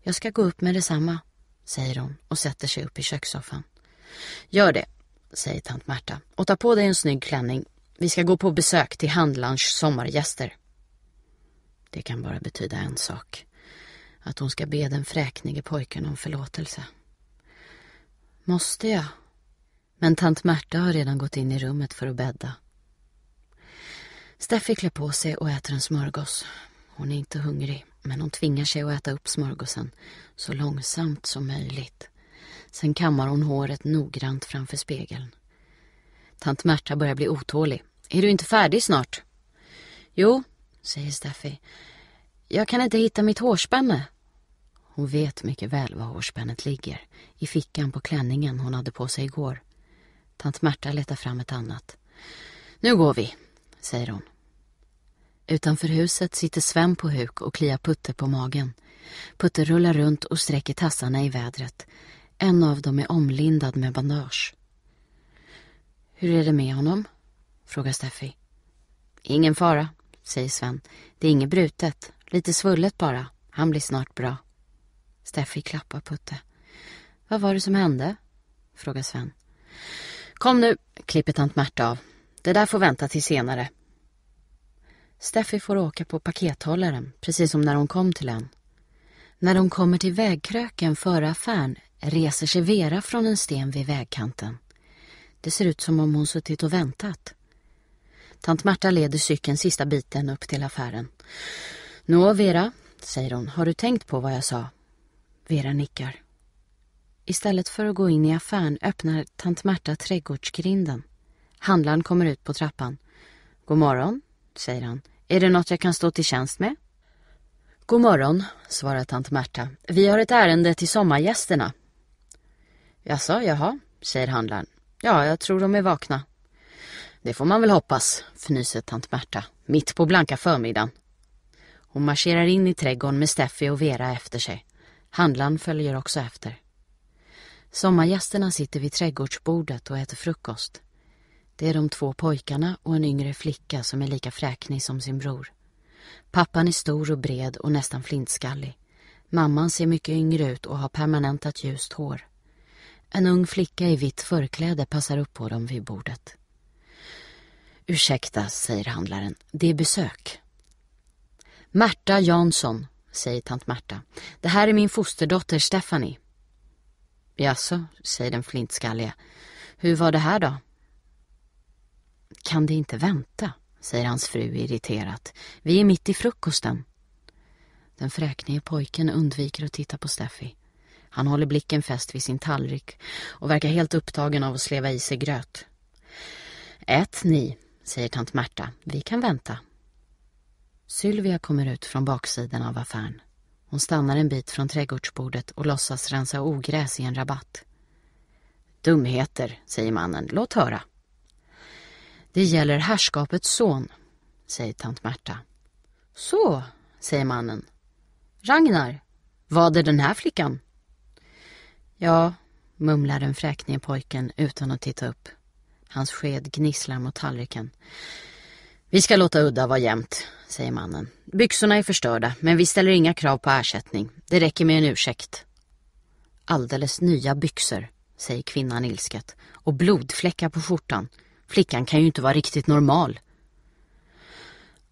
Jag ska gå upp med detsamma, säger hon och sätter sig upp i kökssoffan. Gör det, säger tant Märta och tar på dig en snygg klänning. Vi ska gå på besök till handlarns sommargäster. Det kan bara betyda en sak. Att hon ska be den fräknige pojken om förlåtelse. Måste jag? Men tant Märta har redan gått in i rummet för att bädda. Steffi klär på sig och äter en smörgås. Hon är inte hungrig, men hon tvingar sig att äta upp smörgåsen så långsamt som möjligt. Sen kammar hon håret noggrant framför spegeln. Tant Märta börjar bli otålig. Är du inte färdig snart? Jo, säger Steffi. Jag kan inte hitta mitt hårspänne. Hon vet mycket väl var hårspännet ligger. I fickan på klänningen hon hade på sig igår. Tant Märta letar fram ett annat. Nu går vi, säger hon. Utanför huset sitter Sven på huk och kliar Putte på magen. Putte rullar runt och sträcker tassarna i vädret. En av dem är omlindad med bandage. Hur är det med honom? frågar Steffi. Ingen fara, säger Sven. Det är inget brutet, lite svullet bara. Han blir snart bra. Steffi klappar Putte. Vad var det som hände? frågar Sven. Kom nu, klipper tant Märta av. Det där får vänta till senare. Steffi får åka på pakethållaren, precis som när hon kom till ön. När de kommer till vägkröken före affären reser sig Vera från en sten vid vägkanten. Det ser ut som om hon suttit och väntat. Tant Marta leder cykeln sista biten upp till affären. Nå, Vera, säger hon, har du tänkt på vad jag sa? Vera nickar. Istället för att gå in i affären öppnar tant Marta trädgårdsgrinden. Handlaren kommer ut på trappan. God morgon, säger han. Är det något jag kan stå till tjänst med? God morgon, svarar tant Märta. Vi har ett ärende till sommargästerna. Jaså, jaha, säger handlaren. Ja, jag tror de är vakna. Det får man väl hoppas, fnyser tant Märta, mitt på blanka förmiddagen. Hon marscherar in i trädgården med Steffi och Vera efter sig. Handlaren följer också efter. Sommargästerna sitter vid trädgårdsbordet och äter frukost. Det är de två pojkarna och en yngre flicka som är lika fräknig som sin bror. Pappan är stor och bred och nästan flintskallig. Mamman ser mycket yngre ut och har permanentat ljust hår. En ung flicka i vitt förkläde passar upp på dem vid bordet. Ursäkta, säger handlaren. Det är besök. Märta Jansson, säger tant Märta. Det här är min fosterdotter Stephanie. Jaså, säger den flintskalliga. Hur var det här då? Kan det inte vänta, säger hans fru irriterat. Vi är mitt i frukosten. Den fräknige pojken undviker att titta på Steffi. Han håller blicken fäst vid sin tallrik och verkar helt upptagen av att sleva i sig gröt. Ät ni, säger tant Märta. Vi kan vänta. Sylvia kommer ut från baksidan av affären. Hon stannar en bit från trädgårdsbordet och låtsas rensa ogräs i en rabatt. Dumheter, säger mannen. Låt höra. Det gäller herrskapets son, säger tant Märta. Så, säger mannen. Ragnar, vad är den här flickan? Ja, mumlar den fräknige pojken utan att titta upp. Hans sked gnisslar mot tallriken. Vi ska låta udda vara jämnt, säger mannen. Byxorna är förstörda, men vi ställer inga krav på ersättning. Det räcker med en ursäkt. Alldeles nya byxor, säger kvinnan ilsket. Och blodfläckar på skjortan. Flickan kan ju inte vara riktigt normal.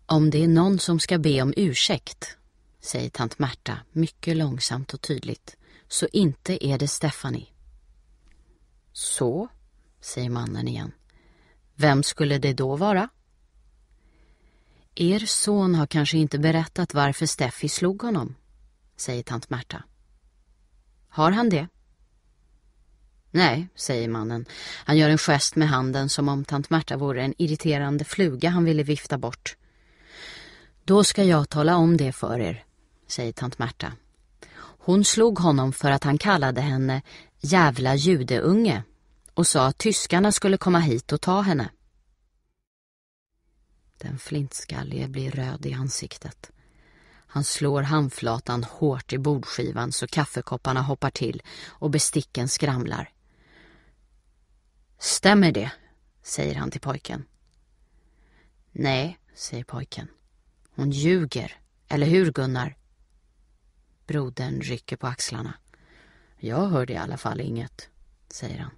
Om det är någon som ska be om ursäkt, säger tant Märta mycket långsamt och tydligt, så inte är det Stephanie. Så, säger mannen igen. Vem skulle det då vara? Er son har kanske inte berättat varför Steffi slog honom, säger tant Märta. Har han det? Nej, säger mannen. Han gör en gest med handen som om tant Märta vore en irriterande fluga han ville vifta bort. Då ska jag tala om det för er, säger tant Märta hon slog honom för att han kallade henne jävla judeunge och sa att tyskarna skulle komma hit och ta henne. Den flintskallige blir röd i ansiktet. Han slår handflatan hårt i bordskivan så kaffekopparna hoppar till och besticken skramlar. Stämmer det? säger han till pojken. Nej, säger pojken. Hon ljuger, eller hur Gunnar? Brodern rycker på axlarna. Jag hörde i alla fall inget, säger han.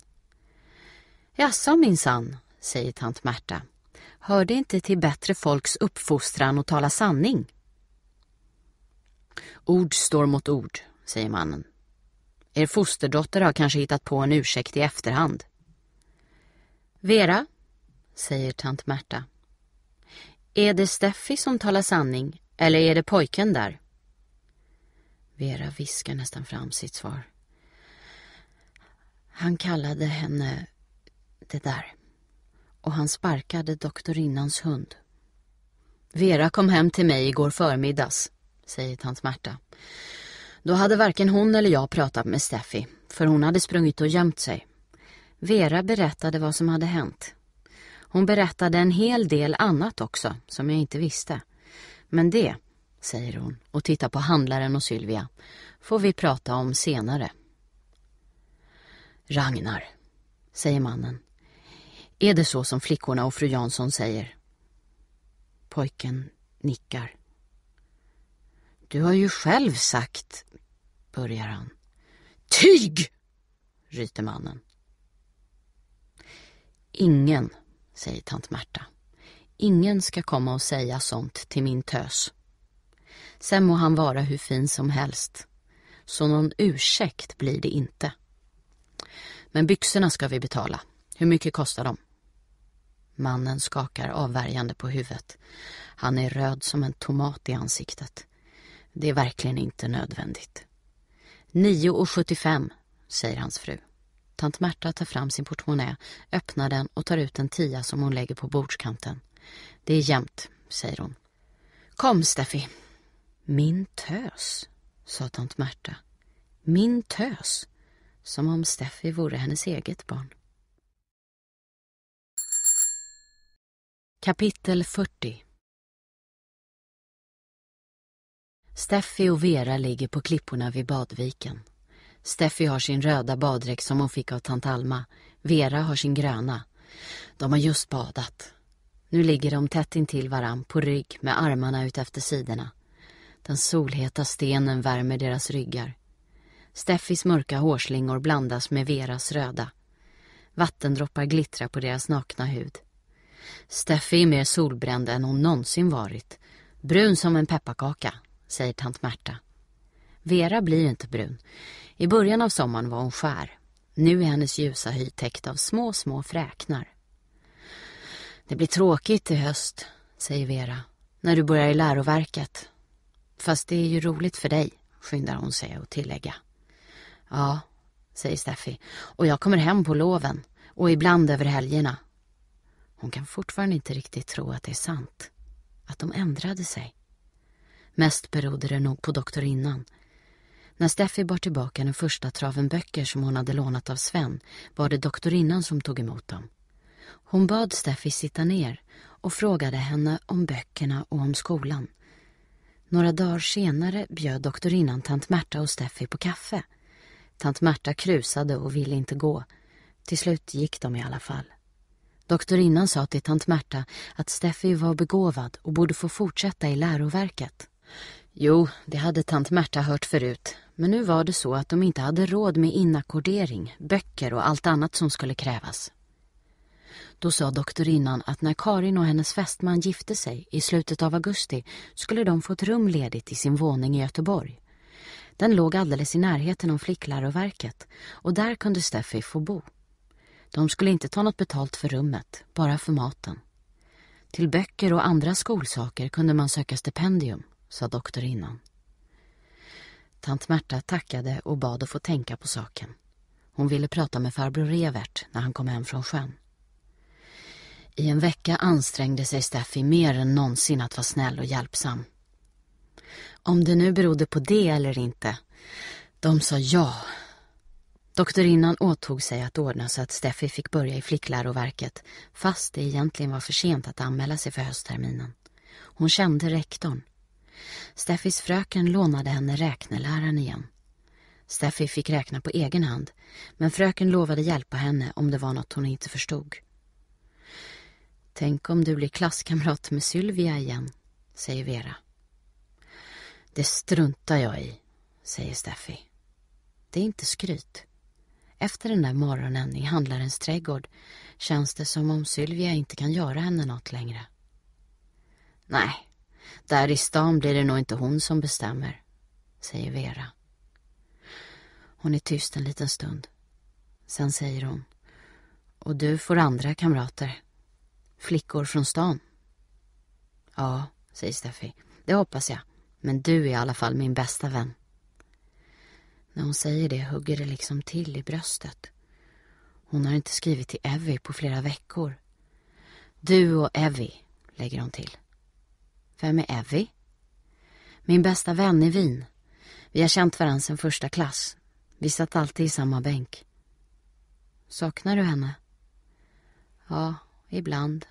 Jaså minsann, säger tant Märta. Hör det inte till bättre folks uppfostran att tala sanning? Ord står mot ord, säger mannen. Er fosterdotter har kanske hittat på en ursäkt i efterhand. Vera, säger tant Märta. Är det Steffi som talar sanning eller är det pojken där? Vera viskar nästan fram sitt svar. Han kallade henne det där och han sparkade doktorinnans hund. Vera kom hem till mig igår förmiddags, säger tant Märta. Då hade varken hon eller jag pratat med Steffi, för hon hade sprungit och gömt sig. Vera berättade vad som hade hänt. Hon berättade en hel del annat också, som jag inte visste. Men det säger hon och tittar på handlaren och Sylvia. Får vi prata om senare. Ragnar, säger mannen. Är det så som flickorna och fru Jansson säger? Pojken nickar. Du har ju själv sagt, börjar han. Tyg! ryter mannen. Ingen, säger tant Märta. Ingen ska komma och säga sånt till min tös. Sen må han vara hur fin som helst. Så någon ursäkt blir det inte. Men byxorna ska vi betala. Hur mycket kostar de? Mannen skakar avvärjande på huvudet. Han är röd som en tomat i ansiktet. Det är verkligen inte nödvändigt. Nio och sjuttiofem, säger hans fru. Tant Märta tar fram sin portmonnä, öppnar den och tar ut en tia som hon lägger på bordskanten. Det är jämnt, säger hon. Kom, Steffi, min tös, sa tant Märta. Min tös. Som om Steffi vore hennes eget barn. Kapitel 40 Steffi och Vera ligger på klipporna vid badviken. Steffi har sin röda baddräkt som hon fick av tant Alma. Vera har sin gröna. De har just badat. Nu ligger de tätt intill varann på rygg med armarna ut efter sidorna. Den solheta stenen värmer deras ryggar. Steffis mörka hårslingor blandas med Veras röda. Vattendroppar glittrar på deras nakna hud. Steffi är mer solbränd än hon någonsin varit. Brun som en pepparkaka, säger tant Märta. Vera blir inte brun. I början av sommaren var hon skär. Nu är hennes ljusa hy täckt av små, små fräknar. Det blir tråkigt i höst, säger Vera, när du börjar i läroverket. Fast det är ju roligt för dig, skyndar hon sig att tillägga. Ja, säger Steffi, och jag kommer hem på loven och ibland över helgerna. Hon kan fortfarande inte riktigt tro att det är sant, att de ändrade sig. Mest berodde det nog på doktorinnan. När Steffi bar tillbaka den första traven böcker som hon hade lånat av Sven var det doktorinnan som tog emot dem. Hon bad Steffi sitta ner och frågade henne om böckerna och om skolan några dagar senare bjöd doktorinnan tant Märta och Steffi på kaffe. Tant Märta krusade och ville inte gå. Till slut gick de i alla fall. Doktorinnan sa till tant Märta att Steffi var begåvad och borde få fortsätta i läroverket. Jo, det hade tant Märta hört förut, men nu var det så att de inte hade råd med inackordering, böcker och allt annat som skulle krävas. Då sa doktorinnan att när Karin och hennes fästman gifte sig i slutet av augusti skulle de få ett rum ledigt i sin våning i Göteborg. Den låg alldeles i närheten av flickläroverket och där kunde Steffi få bo. De skulle inte ta något betalt för rummet, bara för maten. Till böcker och andra skolsaker kunde man söka stipendium, sa doktorinnan. Tant Märta tackade och bad att få tänka på saken. Hon ville prata med farbror Revert när han kom hem från sjön. I en vecka ansträngde sig Steffi mer än någonsin att vara snäll och hjälpsam. Om det nu berodde på det eller inte. De sa ja. Doktorinnan åtog sig att ordna så att Steffi fick börja i flickläroverket fast det egentligen var för sent att anmäla sig för höstterminen. Hon kände rektorn. Steffis fröken lånade henne räkneläraren igen. Steffi fick räkna på egen hand men fröken lovade hjälpa henne om det var något hon inte förstod. Tänk om du blir klasskamrat med Sylvia igen, säger Vera. Det struntar jag i, säger Steffi. Det är inte skryt. Efter den där morgonen i handlarens trädgård känns det som om Sylvia inte kan göra henne något längre. Nej, där i stan blir det nog inte hon som bestämmer, säger Vera. Hon är tyst en liten stund. Sen säger hon. Och du får andra kamrater. Flickor från stan. Ja, säger Steffi. Det hoppas jag. Men du är i alla fall min bästa vän. När hon säger det hugger det liksom till i bröstet. Hon har inte skrivit till Evie på flera veckor. Du och Evie, lägger hon till. Vem är Evie? Min bästa vän i Wien. Vi har känt varandra sedan första klass. Vi satt alltid i samma bänk. Saknar du henne? Ja, ibland,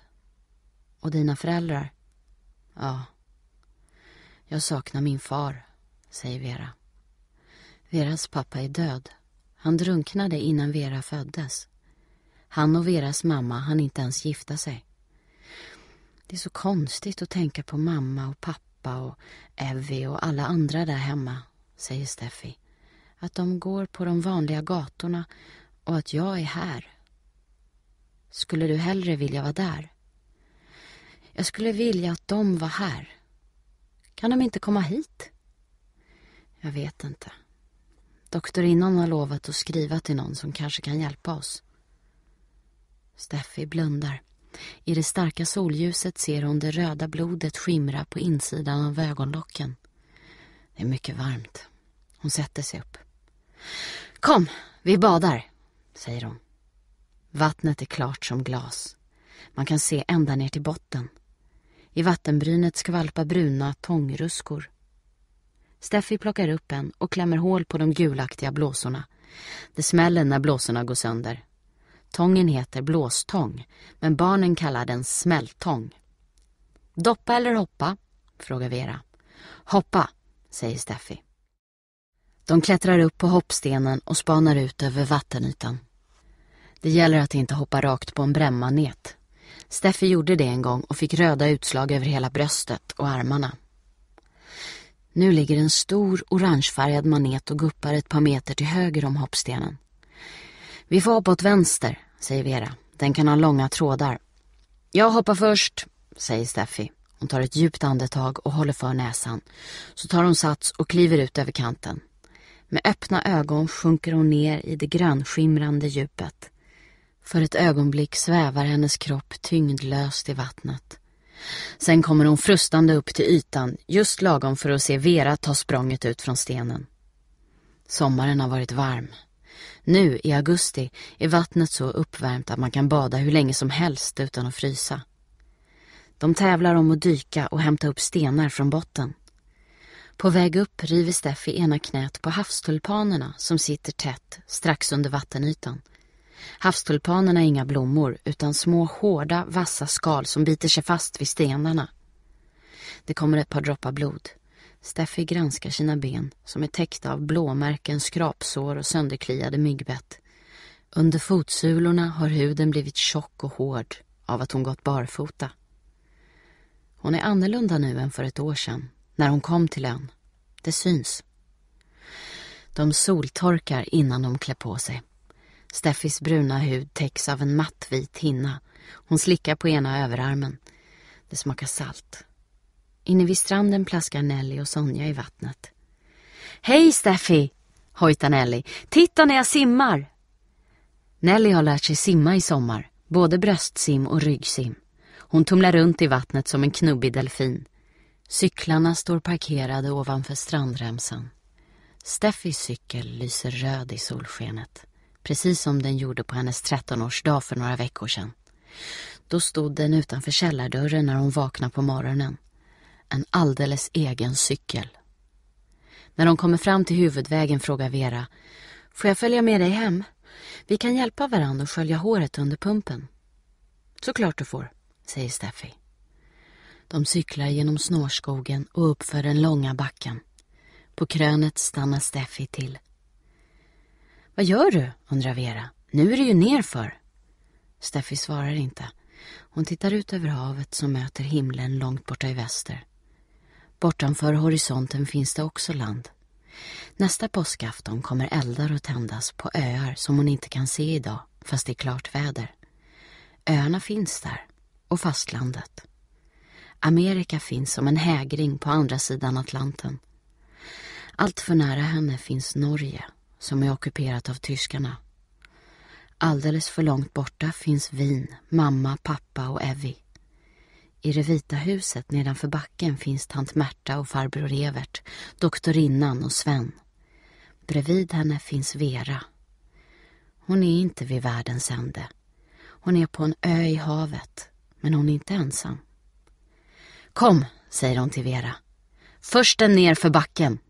och dina föräldrar? Ja. Jag saknar min far, säger Vera. Veras pappa är död. Han drunknade innan Vera föddes. Han och Veras mamma hann inte ens gifta sig. Det är så konstigt att tänka på mamma och pappa och Evie och alla andra där hemma, säger Steffi. Att de går på de vanliga gatorna och att jag är här. Skulle du hellre vilja vara där? Jag skulle vilja att de var här. Kan de inte komma hit? Jag vet inte. Doktorinnan har lovat att skriva till någon som kanske kan hjälpa oss. Steffi blundar. I det starka solljuset ser hon det röda blodet skimra på insidan av ögonlocken. Det är mycket varmt. Hon sätter sig upp. Kom, vi badar, säger hon. Vattnet är klart som glas. Man kan se ända ner till botten. I vattenbrynet skvalpar bruna tångruskor. Steffi plockar upp en och klämmer hål på de gulaktiga blåsorna. Det smäller när blåsorna går sönder. Tången heter blåstång, men barnen kallar den smälltång. Doppa eller hoppa? frågar Vera. Hoppa, säger Steffi. De klättrar upp på hoppstenen och spanar ut över vattenytan. Det gäller att inte hoppa rakt på en brännmanet. Steffi gjorde det en gång och fick röda utslag över hela bröstet och armarna. Nu ligger en stor orangefärgad manet och guppar ett par meter till höger om hoppstenen. Vi får hoppa åt vänster, säger Vera. Den kan ha långa trådar. Jag hoppar först, säger Steffi. Hon tar ett djupt andetag och håller för näsan. Så tar hon sats och kliver ut över kanten. Med öppna ögon sjunker hon ner i det grönskimrande djupet. För ett ögonblick svävar hennes kropp tyngdlöst i vattnet. Sen kommer hon frustande upp till ytan, just lagom för att se Vera ta språnget ut från stenen. Sommaren har varit varm. Nu, i augusti, är vattnet så uppvärmt att man kan bada hur länge som helst utan att frysa. De tävlar om att dyka och hämta upp stenar från botten. På väg upp river Steffi ena knät på havstulpanerna som sitter tätt strax under vattenytan Havstulpanerna är inga blommor utan små hårda, vassa skal som biter sig fast vid stenarna. Det kommer ett par droppar blod. Steffi granskar sina ben som är täckta av blåmärken, skrapsår och sönderkliade myggbett. Under fotsulorna har huden blivit tjock och hård av att hon gått barfota. Hon är annorlunda nu än för ett år sedan, när hon kom till ön. Det syns. De soltorkar innan de klär på sig. Steffis bruna hud täcks av en mattvit hinna. Hon slickar på ena överarmen. Det smakar salt. Inne vid stranden plaskar Nelly och Sonja i vattnet. Hej Steffi! hojtar Nelly. Titta när jag simmar! Nelly har lärt sig simma i sommar, både bröstsim och ryggsim. Hon tumlar runt i vattnet som en knubbig delfin. Cyklarna står parkerade ovanför strandremsan. Steffis cykel lyser röd i solskenet precis som den gjorde på hennes trettonårsdag för några veckor sedan. Då stod den utanför källardörren när hon vaknade på morgonen. En alldeles egen cykel. När de kommer fram till huvudvägen frågar Vera Får jag följa med dig hem? Vi kan hjälpa varandra och skölja håret under pumpen. Såklart du får, säger Steffi. De cyklar genom snårskogen och uppför den långa backen. På krönet stannar Steffi till vad gör du? undrar Vera. Nu är du ju nerför. Steffi svarar inte. Hon tittar ut över havet som möter himlen långt borta i väster. Bortanför horisonten finns det också land. Nästa påskafton kommer eldar att tändas på öar som hon inte kan se idag, fast det är klart väder. Öarna finns där, och fastlandet. Amerika finns som en hägring på andra sidan Atlanten. Allt för nära henne finns Norge som är ockuperat av tyskarna. Alldeles för långt borta finns Wien, mamma, pappa och Evie. I det vita huset nedanför backen finns tant Märta och farbror Evert, doktorinnan och Sven. Bredvid henne finns Vera. Hon är inte vid världens ände. Hon är på en ö i havet, men hon är inte ensam. Kom, säger hon till Vera. Först den ner för backen.